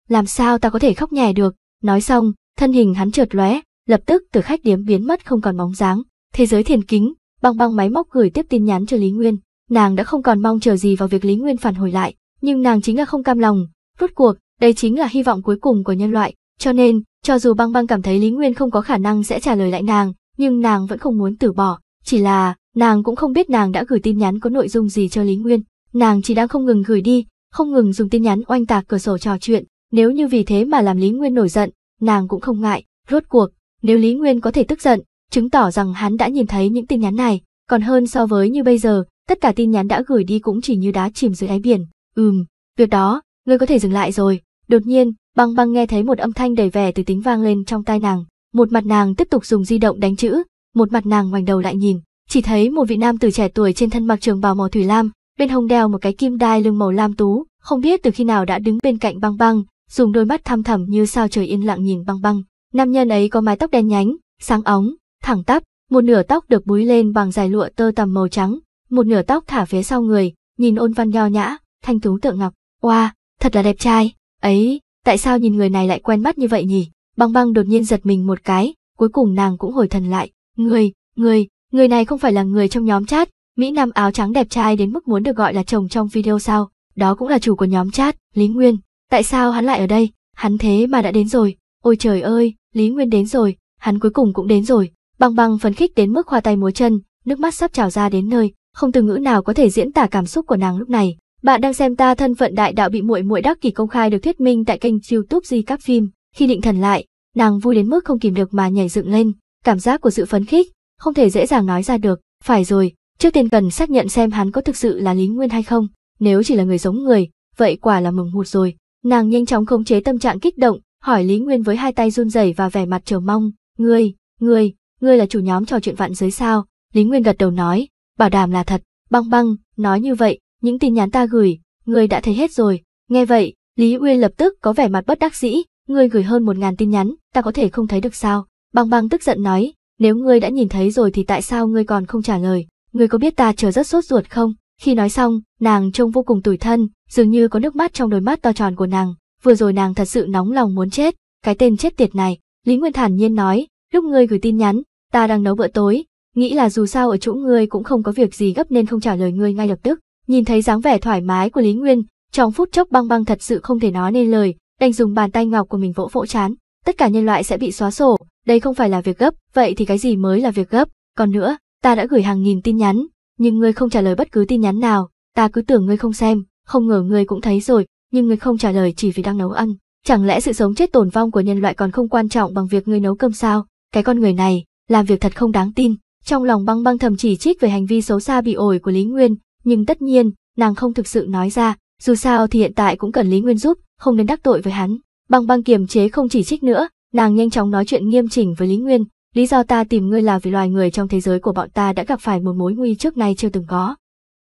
Làm sao ta có thể khóc nhè được, nói xong, thân hình hắn trượt lóe, lập tức từ khách điếm biến mất không còn bóng dáng. Thế giới thiền kính, băng băng máy móc gửi tiếp tin nhắn cho Lý Nguyên. Nàng đã không còn mong chờ gì vào việc Lý Nguyên phản hồi lại, nhưng nàng chính là không cam lòng. Rốt cuộc, đây chính là hy vọng cuối cùng của nhân loại, cho nên, cho dù băng băng cảm thấy Lý Nguyên không có khả năng sẽ trả lời lại nàng, nhưng nàng vẫn không muốn từ bỏ, chỉ là, nàng cũng không biết nàng đã gửi tin nhắn có nội dung gì cho Lý Nguyên, nàng chỉ đang không ngừng gửi đi, không ngừng dùng tin nhắn oanh tạc cửa sổ trò chuyện, nếu như vì thế mà làm Lý Nguyên nổi giận, nàng cũng không ngại, rốt cuộc, nếu Lý Nguyên có thể tức giận, chứng tỏ rằng hắn đã nhìn thấy những tin nhắn này, còn hơn so với như bây giờ, tất cả tin nhắn đã gửi đi cũng chỉ như đá chìm dưới đáy biển. Ừm, việc đó, ngươi có thể dừng lại rồi. Đột nhiên, băng băng nghe thấy một âm thanh đầy vẻ từ tính vang lên trong tai nàng. Một mặt nàng tiếp tục dùng di động đánh chữ, một mặt nàng ngoảnh đầu lại nhìn, chỉ thấy một vị nam tử trẻ tuổi trên thân mặc trường bào màu thủy lam, bên hông đeo một cái kim đai lưng màu lam tú, không biết từ khi nào đã đứng bên cạnh băng băng, dùng đôi mắt thăm thẳm như sao trời yên lặng nhìn băng băng. Nam nhân ấy có mái tóc đen nhánh, sáng óng, thẳng tắp, một nửa tóc được búi lên bằng dài lụa tơ tằm màu trắng, một nửa tóc thả phía sau người, nhìn ôn văn nho nhã, thanh tú tượng ngọc. Oa, wow, thật là đẹp trai. Ấy, tại sao nhìn người này lại quen mắt như vậy nhỉ? Băng băng đột nhiên giật mình một cái, cuối cùng nàng cũng hồi thần lại, Người, người, người này không phải là người trong nhóm chat, Mỹ Nam áo trắng đẹp trai đến mức muốn được gọi là chồng trong video sao, đó cũng là chủ của nhóm chat, Lý Nguyên. Tại sao hắn lại ở đây, hắn thế mà đã đến rồi, ôi trời ơi, Lý Nguyên đến rồi, hắn cuối cùng cũng đến rồi. Bằng bằng phấn khích đến mức khoa tay múa chân, nước mắt sắp trào ra đến nơi, không từ ngữ nào có thể diễn tả cảm xúc của nàng lúc này. Bạn đang xem ta thân phận đại đạo bị muội muội đắc kỷ công khai được thuyết minh tại kênh YouTube Di Các Phim. Khi định thần lại, nàng vui đến mức không kìm được mà nhảy dựng lên, cảm giác của sự phấn khích, không thể dễ dàng nói ra được, phải rồi, trước tiên cần xác nhận xem hắn có thực sự là Lý Nguyên hay không, nếu chỉ là người giống người, vậy quả là mừng hụt rồi. Nàng nhanh chóng khống chế tâm trạng kích động, hỏi Lý Nguyên với hai tay run rẩy và vẻ mặt chờ mong, "Ngươi, ngươi, ngươi là chủ nhóm trò chuyện vạn giới sao?" Lý Nguyên gật đầu nói, "Bảo đảm là thật." Băng băng, nói như vậy, những tin nhắn ta gửi, ngươi đã thấy hết rồi. Nghe vậy, Lý nguyên lập tức có vẻ mặt bất đắc dĩ, ngươi gửi hơn một ngàn tin nhắn, ta có thể không thấy được sao? Băng băng tức giận nói, nếu ngươi đã nhìn thấy rồi thì tại sao ngươi còn không trả lời, ngươi có biết ta chờ rất sốt ruột không? Khi nói xong, nàng trông vô cùng tủi thân, dường như có nước mắt trong đôi mắt to tròn của nàng, vừa rồi nàng thật sự nóng lòng muốn chết, cái tên chết tiệt này, Lý Nguyên thản nhiên nói, lúc ngươi gửi tin nhắn, ta đang nấu bữa tối, nghĩ là dù sao ở chỗ ngươi cũng không có việc gì gấp nên không trả lời ngươi ngay lập tức. Nhìn thấy dáng vẻ thoải mái của Lý Nguyên, trong phút chốc băng băng thật sự không thể nói nên lời, đành dùng bàn tay ngọc của mình vỗ vỗ chán, tất cả nhân loại sẽ bị xóa sổ, đây không phải là việc gấp, vậy thì cái gì mới là việc gấp? Còn nữa, ta đã gửi hàng nghìn tin nhắn, nhưng ngươi không trả lời bất cứ tin nhắn nào, ta cứ tưởng ngươi không xem, không ngờ ngươi cũng thấy rồi, nhưng ngươi không trả lời chỉ vì đang nấu ăn. Chẳng lẽ sự sống chết tổn vong của nhân loại còn không quan trọng bằng việc ngươi nấu cơm sao? Cái con người này, làm việc thật không đáng tin. Trong lòng băng băng thầm chỉ trích về hành vi xấu xa bị ổi của Lý Nguyên, nhưng tất nhiên, nàng không thực sự nói ra, dù sao thì hiện tại cũng cần Lý Nguyên giúp, không nên đắc tội với hắn. Băng băng kiềm chế không chỉ trích nữa, Nàng nhanh chóng nói chuyện nghiêm chỉnh với Lý Nguyên, lý do ta tìm ngươi là vì loài người trong thế giới của bọn ta đã gặp phải một mối nguy trước nay chưa từng có.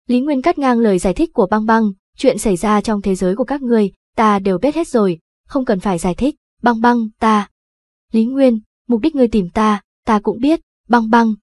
Lý Nguyên cắt ngang lời giải thích của băng băng, chuyện xảy ra trong thế giới của các ngươi, ta đều biết hết rồi, không cần phải giải thích, băng băng, ta. Lý Nguyên, mục đích ngươi tìm ta, ta cũng biết, băng băng.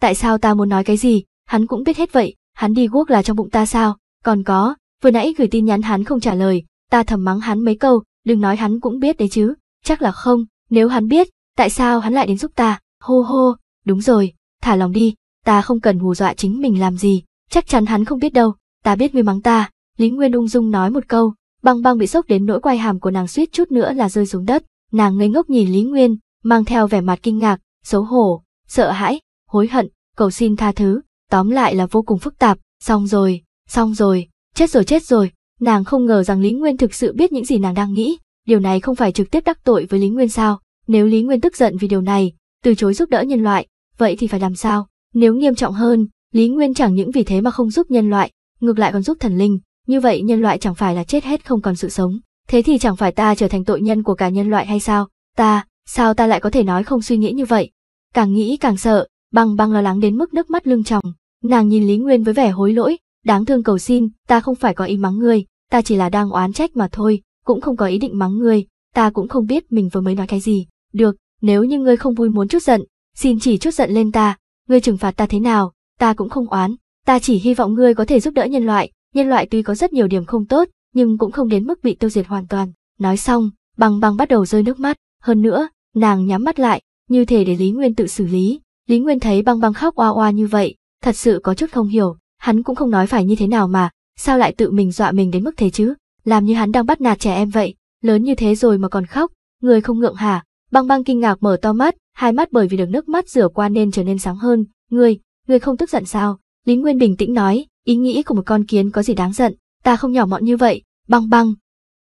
Tại sao ta muốn nói cái gì, hắn cũng biết hết vậy, hắn đi guốc là trong bụng ta sao, còn có, vừa nãy gửi tin nhắn hắn không trả lời, ta thầm mắng hắn mấy câu, đừng nói hắn cũng biết đấy chứ, chắc là không, nếu hắn biết, tại sao hắn lại đến giúp ta, hô hô, đúng rồi, thả lòng đi, ta không cần hù dọa chính mình làm gì, chắc chắn hắn không biết đâu, ta biết ngươi mắng ta, Lý Nguyên ung dung nói một câu, băng băng bị sốc đến nỗi quay hàm của nàng suýt chút nữa là rơi xuống đất, nàng ngây ngốc nhìn Lý Nguyên, mang theo vẻ mặt kinh ngạc, xấu hổ, sợ hãi, hối hận, cầu xin tha thứ, tóm lại là vô cùng phức tạp, xong rồi, xong rồi, chết rồi chết rồi, nàng không ngờ rằng Lý Nguyên thực sự biết những gì nàng đang nghĩ, điều này không phải trực tiếp đắc tội với Lý Nguyên sao? Nếu Lý Nguyên tức giận vì điều này, từ chối giúp đỡ nhân loại, vậy thì phải làm sao? Nếu nghiêm trọng hơn, Lý Nguyên chẳng những vì thế mà không giúp nhân loại, ngược lại còn giúp thần linh, như vậy nhân loại chẳng phải là chết hết không còn sự sống. Thế thì chẳng phải ta trở thành tội nhân của cả nhân loại hay sao? Ta, sao ta lại có thể nói không suy nghĩ như vậy? Càng nghĩ càng sợ, băng băng lo lắng đến mức nước mắt lưng tròng. Nàng nhìn Lý Nguyên với vẻ hối lỗi, đáng thương cầu xin, ta không phải có ý mắng ngươi, ta chỉ là đang oán trách mà thôi, cũng không có ý định mắng ngươi, ta cũng không biết mình vừa mới nói cái gì. Được, nếu như ngươi không vui muốn chút giận, xin chỉ chút giận lên ta, ngươi trừng phạt ta thế nào, ta cũng không oán, ta chỉ hy vọng ngươi có thể giúp đỡ nhân loại, nhân loại tuy có rất nhiều điểm không tốt, nhưng cũng không đến mức bị tiêu diệt hoàn toàn. Nói xong, băng băng bắt đầu rơi nước mắt, hơn nữa, nàng nhắm mắt lại, như thể để Lý Nguyên tự xử lý. Lý Nguyên thấy băng băng khóc oa oa như vậy, thật sự có chút không hiểu, hắn cũng không nói phải như thế nào mà, sao lại tự mình dọa mình đến mức thế chứ làm như hắn đang bắt nạt trẻ em vậy, lớn như thế rồi mà còn khóc, người không ngượng hả? Băng băng kinh ngạc mở to mắt, hai mắt bởi vì được nước mắt rửa qua nên trở nên sáng hơn, Người, người không tức giận sao? Lý Nguyên bình tĩnh nói, ý nghĩ của một con kiến có gì đáng giận, ta không nhỏ mọn như vậy, băng băng.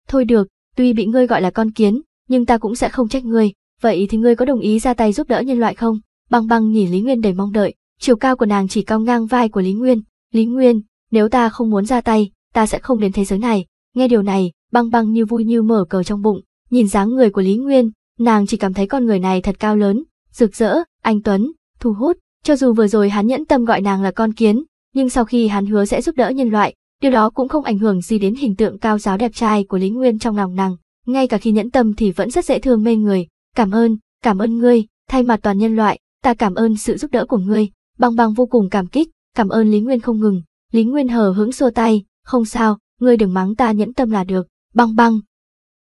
Thôi được, tuy bị ngươi gọi là con kiến, nhưng ta cũng sẽ không trách ngươi, vậy thì ngươi có đồng ý ra tay giúp đỡ nhân loại không? Băng băng nhìn Lý Nguyên đầy mong đợi, chiều cao của nàng chỉ cao ngang vai của Lý Nguyên. Lý Nguyên, nếu ta không muốn ra tay, ta sẽ không đến thế giới này. Nghe điều này, băng băng như vui như mở cờ trong bụng, nhìn dáng người của Lý Nguyên, nàng chỉ cảm thấy con người này thật cao lớn, rực rỡ, anh Tuấn, thu hút, cho dù vừa rồi hắn nhẫn tâm gọi nàng là con kiến, nhưng sau khi hắn hứa sẽ giúp đỡ nhân loại, điều đó cũng không ảnh hưởng gì đến hình tượng cao giáo đẹp trai của Lý Nguyên trong lòng nàng, ngay cả khi nhẫn tâm thì vẫn rất dễ thương mê người, cảm ơn, cảm ơn ngươi, thay mặt toàn nhân loại, ta cảm ơn sự giúp đỡ của ngươi, băng băng vô cùng cảm kích, cảm ơn Lý Nguyên không ngừng, Lý Nguyên hờ hững xua tay, không sao, ngươi đừng mắng ta nhẫn tâm là được, băng băng.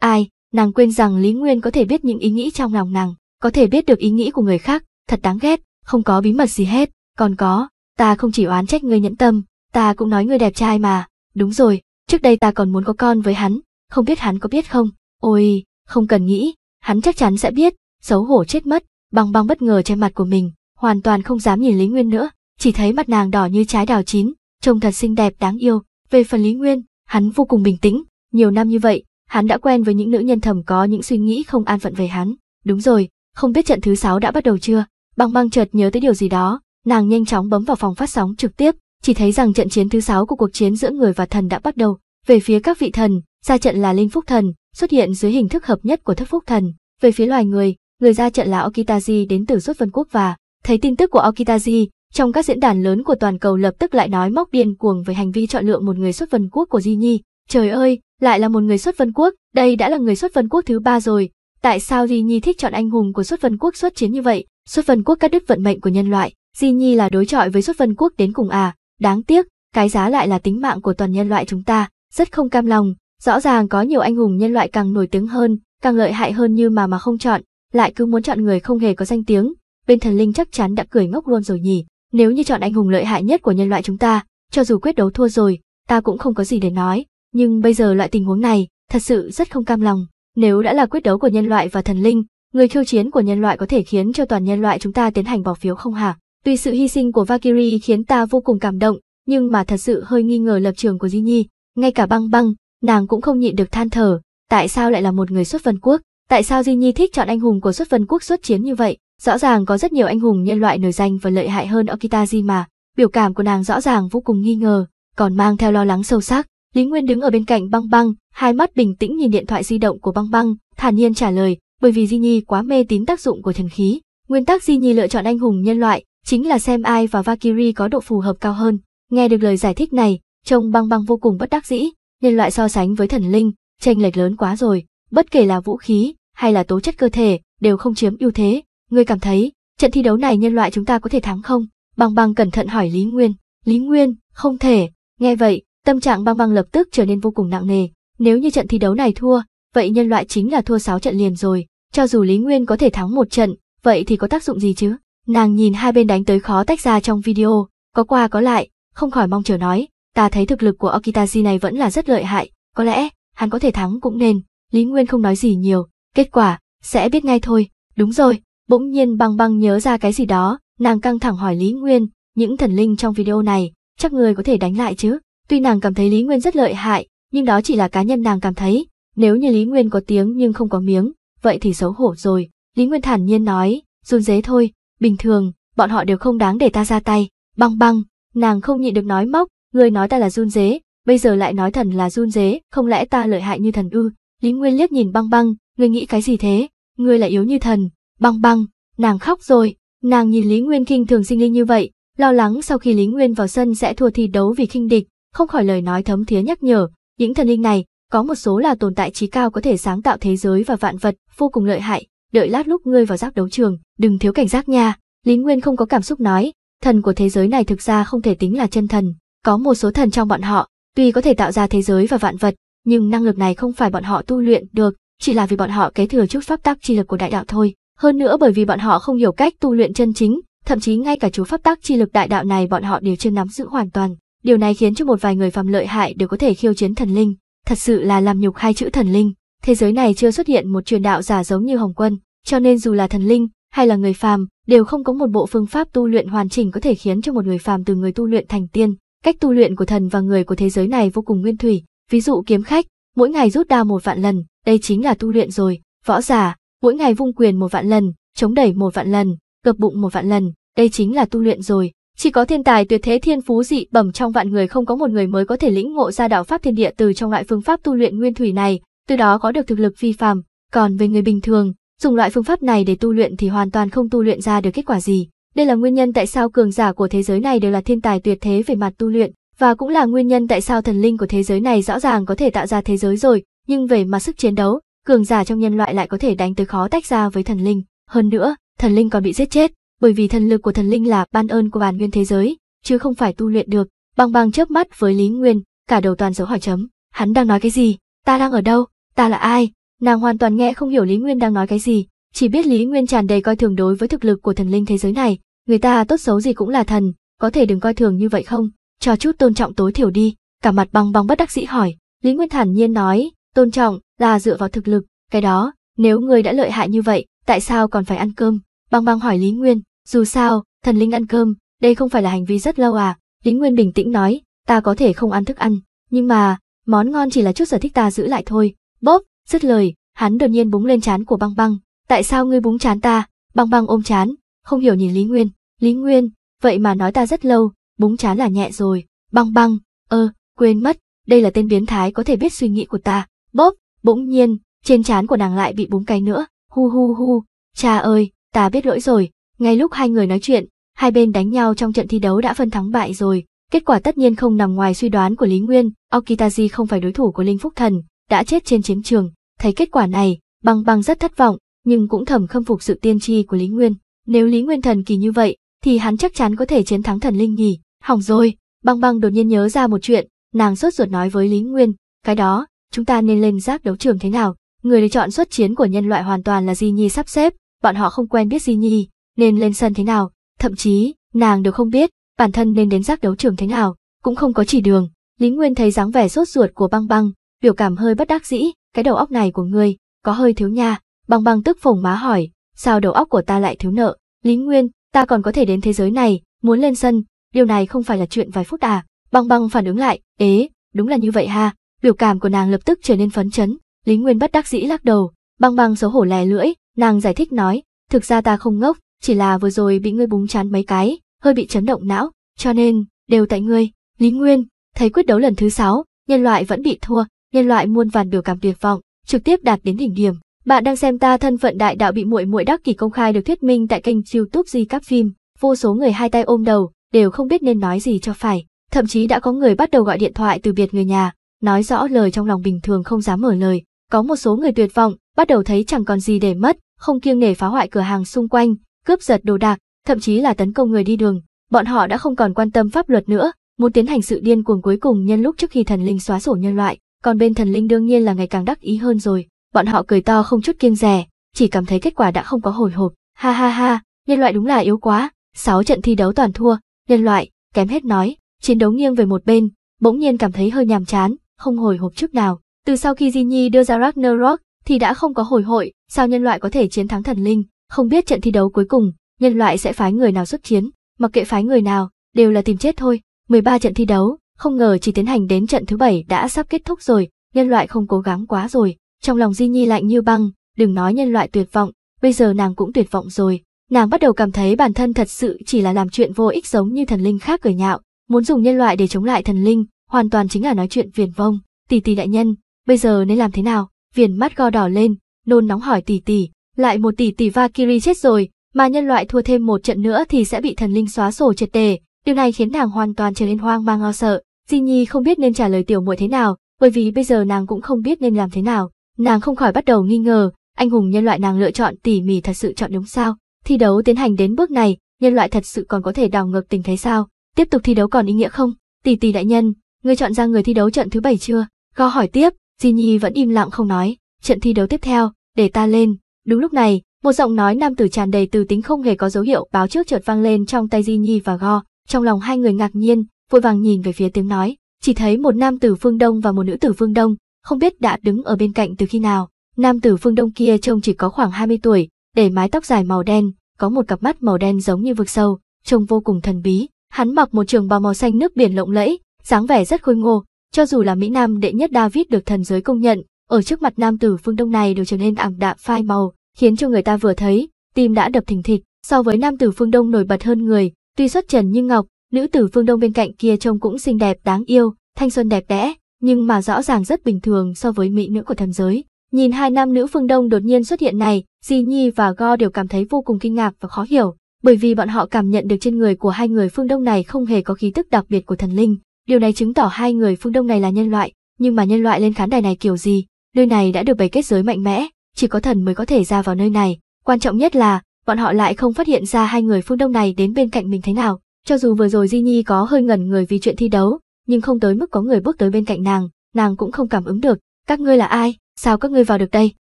Ai, nàng quên rằng Lý Nguyên có thể biết những ý nghĩ trong lòng nàng, có thể biết được ý nghĩ của người khác, thật đáng ghét, không có bí mật gì hết, còn có, ta không chỉ oán trách ngươi nhẫn tâm, ta cũng nói ngươi đẹp trai mà, đúng rồi, trước đây ta còn muốn có con với hắn, không biết hắn có biết không, ôi, không cần nghĩ, hắn chắc chắn sẽ biết, xấu hổ chết mất, băng băng bất ngờ che mặt của mình, hoàn toàn không dám nhìn Lý Nguyên nữa, chỉ thấy mặt nàng đỏ như trái đào chín, trông thật xinh đẹp đáng yêu, về phần Lý Nguyên, Hắn vô cùng bình tĩnh, nhiều năm như vậy, hắn đã quen với những nữ nhân thầm có những suy nghĩ không an phận về hắn. Đúng rồi, không biết trận thứ sáu đã bắt đầu chưa? Băng băng chợt nhớ tới điều gì đó, nàng nhanh chóng bấm vào phòng phát sóng trực tiếp, chỉ thấy rằng trận chiến thứ sáu của cuộc chiến giữa người và thần đã bắt đầu. Về phía các vị thần, ra trận là Linh Phúc Thần, xuất hiện dưới hình thức hợp nhất của Thất Phúc Thần. Về phía loài người, người ra trận là Okitaji đến từ xuất Vân Quốc và thấy tin tức của Okitaji, trong các diễn đàn lớn của toàn cầu lập tức lại nói móc điên cuồng về hành vi chọn lựa một người xuất vân quốc của Di Nhi. Trời ơi, lại là một người xuất vân quốc, đây đã là người xuất vân quốc thứ ba rồi. Tại sao Di Nhi thích chọn anh hùng của xuất vân quốc xuất chiến như vậy? Xuất vân quốc cắt đứt vận mệnh của nhân loại, Di Nhi là đối chọi với xuất vân quốc đến cùng à? Đáng tiếc, cái giá lại là tính mạng của toàn nhân loại chúng ta, rất không cam lòng. Rõ ràng có nhiều anh hùng nhân loại càng nổi tiếng hơn, càng lợi hại hơn như mà mà không chọn, lại cứ muốn chọn người không hề có danh tiếng, bên thần linh chắc chắn đã cười ngốc luôn rồi nhỉ. Nếu như chọn anh hùng lợi hại nhất của nhân loại chúng ta, cho dù quyết đấu thua rồi, ta cũng không có gì để nói, nhưng bây giờ loại tình huống này, thật sự rất không cam lòng. Nếu đã là quyết đấu của nhân loại và thần linh, người khiêu chiến của nhân loại có thể khiến cho toàn nhân loại chúng ta tiến hành bỏ phiếu không hả? Tuy sự hy sinh của Valkyrie khiến ta vô cùng cảm động, nhưng mà thật sự hơi nghi ngờ lập trường của Di Nhi, ngay cả băng băng, nàng cũng không nhịn được than thở, tại sao lại là một người xuất vân quốc, tại sao Di Nhi thích chọn anh hùng của xuất vân quốc xuất chiến như vậy, Rõ ràng có rất nhiều anh hùng nhân loại nổi danh và lợi hại hơn Okitaji mà, biểu cảm của nàng rõ ràng vô cùng nghi ngờ, còn mang theo lo lắng sâu sắc. Lý Nguyên đứng ở bên cạnh băng băng, hai mắt bình tĩnh nhìn điện thoại di động của băng băng, thản nhiên trả lời, bởi vì Di Nhi quá mê tín tác dụng của thần khí. Nguyên tắc Di Nhi lựa chọn anh hùng nhân loại, chính là xem ai và Valkyrie có độ phù hợp cao hơn. Nghe được lời giải thích này, trông băng băng vô cùng bất đắc dĩ, nhân loại so sánh với thần linh, tranh lệch lớn quá rồi, bất kể là vũ khí hay là tố chất cơ thể, đều không chiếm ưu thế, Ngươi cảm thấy, trận thi đấu này nhân loại chúng ta có thể thắng không? Băng băng cẩn thận hỏi Lý Nguyên. Lý Nguyên, không thể. Nghe vậy, tâm trạng băng băng lập tức trở nên vô cùng nặng nề. Nếu như trận thi đấu này thua, vậy nhân loại chính là thua 6 trận liền rồi. Cho dù Lý Nguyên có thể thắng một trận, vậy thì có tác dụng gì chứ? Nàng nhìn hai bên đánh tới khó tách ra trong video, có qua có lại, không khỏi mong chờ nói. Ta thấy thực lực của Okitaji này vẫn là rất lợi hại, có lẽ, hắn có thể thắng cũng nên. Lý Nguyên không nói gì nhiều, kết quả, sẽ biết ngay thôi. Đúng rồi, Bỗng nhiên băng băng nhớ ra cái gì đó, nàng căng thẳng hỏi Lý Nguyên, những thần linh trong video này, chắc người có thể đánh lại chứ. Tuy nàng cảm thấy Lý Nguyên rất lợi hại, nhưng đó chỉ là cá nhân nàng cảm thấy, nếu như Lý Nguyên có tiếng nhưng không có miếng, vậy thì xấu hổ rồi. Lý Nguyên thản nhiên nói, run dế thôi, bình thường, bọn họ đều không đáng để ta ra tay. Băng băng, nàng không nhịn được nói móc, người nói ta là run dế, bây giờ lại nói thần là run dế, không lẽ ta lợi hại như thần ư? Lý Nguyên liếc nhìn băng băng, ngươi nghĩ cái gì thế? Ngươi là yếu như thần, Băng băng, nàng khóc rồi, nàng nhìn Lý Nguyên khinh thường sinh linh như vậy, lo lắng sau khi Lý Nguyên vào sân sẽ thua thi đấu vì khinh địch, không khỏi lời nói thấm thía nhắc nhở, những thần linh này, có một số là tồn tại trí cao có thể sáng tạo thế giới và vạn vật, vô cùng lợi hại, đợi lát lúc ngươi vào giác đấu trường, đừng thiếu cảnh giác nha. Lý Nguyên không có cảm xúc nói, thần của thế giới này thực ra không thể tính là chân thần, có một số thần trong bọn họ, tuy có thể tạo ra thế giới và vạn vật, nhưng năng lực này không phải bọn họ tu luyện được, chỉ là vì bọn họ kế thừa chút pháp tắc chi lực của đại đạo thôi. Hơn nữa bởi vì bọn họ không hiểu cách tu luyện chân chính, thậm chí ngay cả chú pháp tắc chi lực đại đạo này bọn họ đều chưa nắm giữ hoàn toàn. Điều này khiến cho một vài người phàm lợi hại đều có thể khiêu chiến thần linh, thật sự là làm nhục hai chữ thần linh. Thế giới này chưa xuất hiện một truyền đạo giả giống như Hồng Quân, cho nên dù là thần linh hay là người phàm, đều không có một bộ phương pháp tu luyện hoàn chỉnh có thể khiến cho một người phàm từ người tu luyện thành tiên. Cách tu luyện của thần và người của thế giới này vô cùng nguyên thủy, ví dụ kiếm khách, mỗi ngày rút đao một vạn lần, đây chính là tu luyện rồi, võ giả, mỗi ngày vung quyền một vạn lần, chống đẩy một vạn lần, gập bụng một vạn lần, đây chính là tu luyện rồi. Chỉ có thiên tài tuyệt thế thiên phú dị bẩm trong vạn người không có một người mới có thể lĩnh ngộ ra đạo pháp thiên địa từ trong loại phương pháp tu luyện nguyên thủy này, từ đó có được thực lực phi phàm. Còn về người bình thường, dùng loại phương pháp này để tu luyện thì hoàn toàn không tu luyện ra được kết quả gì. Đây là nguyên nhân tại sao cường giả của thế giới này đều là thiên tài tuyệt thế về mặt tu luyện, và cũng là nguyên nhân tại sao thần linh của thế giới này rõ ràng có thể tạo ra thế giới rồi, nhưng về mặt sức chiến đấu, cường giả trong nhân loại lại có thể đánh tới khó tách ra với thần linh hơn nữa thần linh còn bị giết chết bởi vì thần lực của thần linh là ban ơn của bản nguyên thế giới chứ không phải tu luyện được băng băng chớp mắt với lý nguyên cả đầu toàn dấu hỏi chấm hắn đang nói cái gì ta đang ở đâu ta là ai nàng hoàn toàn nghe không hiểu lý nguyên đang nói cái gì chỉ biết lý nguyên tràn đầy coi thường đối với thực lực của thần linh thế giới này người ta tốt xấu gì cũng là thần có thể đừng coi thường như vậy không cho chút tôn trọng tối thiểu đi cả mặt băng băng bất đắc dĩ hỏi lý nguyên thản nhiên nói tôn trọng là dựa vào thực lực, cái đó, nếu người đã lợi hại như vậy, tại sao còn phải ăn cơm? Băng băng hỏi Lý Nguyên, dù sao, thần linh ăn cơm, đây không phải là hành vi rất lâu à? Lý Nguyên bình tĩnh nói, ta có thể không ăn thức ăn, nhưng mà, món ngon chỉ là chút sở thích ta giữ lại thôi. Bốp, dứt lời, hắn đột nhiên búng lên chán của băng băng, tại sao ngươi búng chán ta? Băng băng ôm chán, không hiểu nhìn Lý Nguyên, Lý Nguyên, vậy mà nói ta rất lâu, búng chán là nhẹ rồi, băng băng, ơ, quên mất, đây là tên biến thái có thể biết suy nghĩ của ta. Bóp, bỗng nhiên, trên trán của nàng lại bị búng cái nữa, hu hu hu, cha ơi, ta biết lỗi rồi. Ngay lúc hai người nói chuyện, hai bên đánh nhau trong trận thi đấu đã phân thắng bại rồi. Kết quả tất nhiên không nằm ngoài suy đoán của Lý Nguyên, Okitaji không phải đối thủ của Linh Phúc Thần, đã chết trên chiến trường. Thấy kết quả này, băng băng rất thất vọng, nhưng cũng thầm khâm phục sự tiên tri của Lý Nguyên. Nếu Lý Nguyên thần kỳ như vậy, thì hắn chắc chắn có thể chiến thắng thần linh nhỉ. Hỏng rồi, băng băng đột nhiên nhớ ra một chuyện, nàng sốt ruột nói với Lý Nguyên, cái đó, chúng ta nên lên giác đấu trường thế nào. Người lựa chọn xuất chiến của nhân loại hoàn toàn là Di Nhi sắp xếp, bọn họ không quen biết Di Nhi, nên lên sân thế nào, thậm chí, nàng đều không biết, bản thân nên đến giác đấu trường thế nào, cũng không có chỉ đường. Lý Nguyên thấy dáng vẻ sốt ruột của băng băng, biểu cảm hơi bất đắc dĩ, cái đầu óc này của ngươi, có hơi thiếu nha, băng băng tức phồng má hỏi, sao đầu óc của ta lại thiếu nợ, Lý Nguyên, ta còn có thể đến thế giới này, muốn lên sân, điều này không phải là chuyện vài phút à, băng băng phản ứng lại, ế, đúng là như vậy ha, Biểu cảm của nàng lập tức trở nên phấn chấn, Lý Nguyên bất đắc dĩ lắc đầu, băng băng xấu hổ lè lưỡi, nàng giải thích nói, thực ra ta không ngốc, chỉ là vừa rồi bị ngươi búng chán mấy cái, hơi bị chấn động não, cho nên, đều tại ngươi, Lý Nguyên, thấy quyết đấu lần thứ sáu, nhân loại vẫn bị thua, nhân loại muôn vàn biểu cảm tuyệt vọng, trực tiếp đạt đến đỉnh điểm. Bạn đang xem ta thân phận đại đạo bị muội muội đắc kỷ công khai được thuyết minh tại kênh YouTube Di Cáp Phim, vô số người hai tay ôm đầu, đều không biết nên nói gì cho phải, thậm chí đã có người bắt đầu gọi điện thoại từ biệt người nhà, nói rõ lời trong lòng bình thường không dám mở lời, có một số người tuyệt vọng, bắt đầu thấy chẳng còn gì để mất, không kiêng nể phá hoại cửa hàng xung quanh, cướp giật đồ đạc, thậm chí là tấn công người đi đường. Bọn họ đã không còn quan tâm pháp luật nữa, muốn tiến hành sự điên cuồng cuối cùng nhân lúc trước khi thần linh xóa sổ nhân loại, còn bên thần linh đương nhiên là ngày càng đắc ý hơn rồi. Bọn họ cười to không chút kiêng rẻ, chỉ cảm thấy kết quả đã không có hồi hộp. Ha ha ha, nhân loại đúng là yếu quá, 6 trận thi đấu toàn thua, nhân loại, kém hết nói, chiến đấu nghiêng về một bên, bỗng nhiên cảm thấy hơi nhàm chán, không hồi hộp chút nào. Từ sau khi Di Nhi đưa ra Ragnarok thì đã không có hồi hội, sao nhân loại có thể chiến thắng thần linh, không biết trận thi đấu cuối cùng, nhân loại sẽ phái người nào xuất chiến, mặc kệ phái người nào, đều là tìm chết thôi. 13 trận thi đấu, không ngờ chỉ tiến hành đến trận thứ bảy đã sắp kết thúc rồi, nhân loại không cố gắng quá rồi. Trong lòng Di Nhi lạnh như băng, đừng nói nhân loại tuyệt vọng, bây giờ nàng cũng tuyệt vọng rồi. Nàng bắt đầu cảm thấy bản thân thật sự chỉ là làm chuyện vô ích giống như thần linh khác cười nhạo, muốn dùng nhân loại để chống lại thần linh, hoàn toàn chính là nói chuyện viền vông. Tỷ tỷ đại nhân, bây giờ nên làm thế nào? Viền mắt go đỏ lên, nôn nóng hỏi tỷ tỷ, lại một tỷ tỷ Valkyrie chết rồi, mà nhân loại thua thêm một trận nữa thì sẽ bị thần linh xóa sổ triệt đề. Điều này khiến nàng hoàn toàn trở nên hoang mang lo sợ. Di Nhi không biết nên trả lời tiểu muội thế nào, bởi vì bây giờ nàng cũng không biết nên làm thế nào. Nàng không khỏi bắt đầu nghi ngờ, anh hùng nhân loại nàng lựa chọn tỉ mỉ thật sự chọn đúng sao? Thi đấu tiến hành đến bước này, nhân loại thật sự còn có thể đảo ngược tình thế sao? Tiếp tục thi đấu còn ý nghĩa không? Tỷ tỷ đại nhân, ngươi chọn ra người thi đấu trận thứ bảy chưa? Go hỏi tiếp, Di Nhi vẫn im lặng không nói, trận thi đấu tiếp theo, để ta lên. Đúng lúc này, một giọng nói nam tử tràn đầy từ tính không hề có dấu hiệu báo trước chợt vang lên trong tay Di Nhi và Go, trong lòng hai người ngạc nhiên, vội vàng nhìn về phía tiếng nói, chỉ thấy một nam tử phương Đông và một nữ tử phương Đông, không biết đã đứng ở bên cạnh từ khi nào. Nam tử phương Đông kia trông chỉ có khoảng 20 tuổi, để mái tóc dài màu đen, có một cặp mắt màu đen giống như vực sâu, trông vô cùng thần bí. Hắn mặc một trường bào màu xanh nước biển lộng lẫy, dáng vẻ rất khôi ngô, cho dù là Mỹ Nam đệ nhất David được thần giới công nhận, ở trước mặt nam tử phương Đông này đều trở nên ảm đạm phai màu, khiến cho người ta vừa thấy, tim đã đập thình thịch, so với nam tử phương Đông nổi bật hơn người, tuy xuất trần như ngọc, nữ tử phương Đông bên cạnh kia trông cũng xinh đẹp đáng yêu, thanh xuân đẹp đẽ, nhưng mà rõ ràng rất bình thường so với mỹ nữ của thần giới. Nhìn hai nam nữ phương Đông đột nhiên xuất hiện này, Di Nhi và Go đều cảm thấy vô cùng kinh ngạc và khó hiểu, bởi vì bọn họ cảm nhận được trên người của hai người phương Đông này không hề có khí tức đặc biệt của thần linh, Điều này chứng tỏ hai người phương Đông này là nhân loại, nhưng mà nhân loại lên khán đài này kiểu gì, nơi này đã được bày kết giới mạnh mẽ, chỉ có thần mới có thể ra vào nơi này. Quan trọng nhất là, bọn họ lại không phát hiện ra hai người phương Đông này đến bên cạnh mình thế nào. Cho dù vừa rồi Di Nhi có hơi ngẩn người vì chuyện thi đấu, nhưng không tới mức có người bước tới bên cạnh nàng, nàng cũng không cảm ứng được. Các ngươi là ai? Sao các ngươi vào được đây?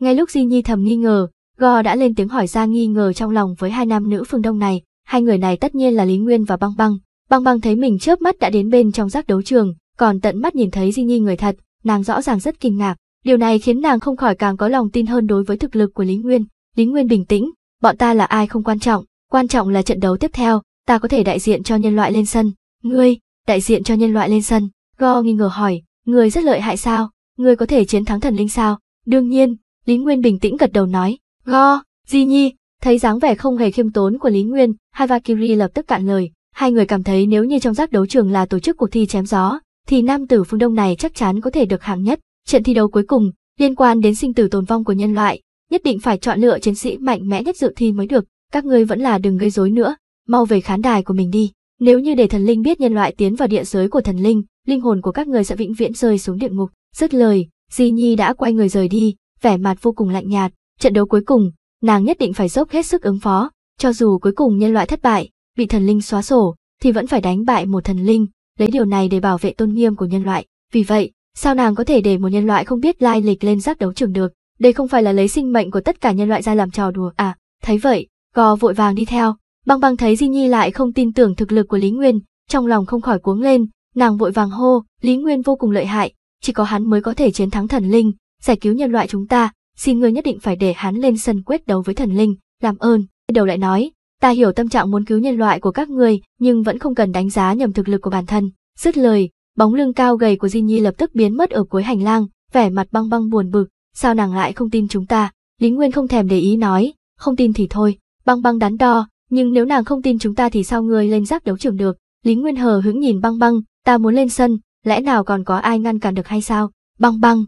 Ngay lúc Di Nhi thầm nghi ngờ, Gò đã lên tiếng hỏi ra nghi ngờ trong lòng với hai nam nữ phương Đông này. Hai người này tất nhiên là Lý Nguyên và Băng Băng, Băng băng thấy mình chớp mắt đã đến bên trong giác đấu trường, còn tận mắt nhìn thấy Di Nhi người thật, nàng rõ ràng rất kinh ngạc. Điều này khiến nàng không khỏi càng có lòng tin hơn đối với thực lực của Lý Nguyên. Lý Nguyên bình tĩnh, bọn ta là ai không quan trọng, quan trọng là trận đấu tiếp theo, ta có thể đại diện cho nhân loại lên sân. Ngươi, đại diện cho nhân loại lên sân. Go nghi ngờ hỏi, ngươi rất lợi hại sao? Ngươi có thể chiến thắng thần linh sao? Đương nhiên, Lý Nguyên bình tĩnh gật đầu nói. Go, Di Nhi, thấy dáng vẻ không hề khiêm tốn của Lý Nguyên, Havakiri lập tức cạn lời, Hai người cảm thấy nếu như trong giác đấu trường là tổ chức cuộc thi chém gió, thì nam tử phương Đông này chắc chắn có thể được hạng nhất. Trận thi đấu cuối cùng, liên quan đến sinh tử tồn vong của nhân loại, nhất định phải chọn lựa chiến sĩ mạnh mẽ nhất dự thi mới được. Các ngươi vẫn là đừng gây rối nữa, mau về khán đài của mình đi. Nếu như để thần linh biết nhân loại tiến vào địa giới của thần linh, linh hồn của các người sẽ vĩnh viễn rơi xuống địa ngục. Dứt lời, Di Nhi đã quay người rời đi, vẻ mặt vô cùng lạnh nhạt. Trận đấu cuối cùng, nàng nhất định phải dốc hết sức ứng phó, cho dù cuối cùng nhân loại thất bại, bị thần linh xóa sổ, thì vẫn phải đánh bại một thần linh, lấy điều này để bảo vệ tôn nghiêm của nhân loại. Vì vậy, sao nàng có thể để một nhân loại không biết lai lịch lên giác đấu trường được? Đây không phải là lấy sinh mệnh của tất cả nhân loại ra làm trò đùa à? Thấy vậy, gò vội vàng đi theo. Băng băng thấy Di Nhi lại không tin tưởng thực lực của Lý Nguyên, trong lòng không khỏi cuống lên, nàng vội vàng hô, Lý Nguyên vô cùng lợi hại, chỉ có hắn mới có thể chiến thắng thần linh, giải cứu nhân loại chúng ta, xin ngươi nhất định phải để hắn lên sân quyết đấu với thần linh, làm ơn. Đầu lại nói, ta hiểu tâm trạng muốn cứu nhân loại của các người, nhưng vẫn không cần đánh giá nhầm thực lực của bản thân. Dứt lời, bóng lưng cao gầy của Di Nhi lập tức biến mất ở cuối hành lang, vẻ mặt băng băng buồn bực, sao nàng lại không tin chúng ta? Lý Nguyên không thèm để ý nói, không tin thì thôi, băng băng đắn đo, nhưng nếu nàng không tin chúng ta thì sao người lên giáp đấu trường được? Lý Nguyên hờ hững nhìn băng băng, ta muốn lên sân, lẽ nào còn có ai ngăn cản được hay sao? Băng băng.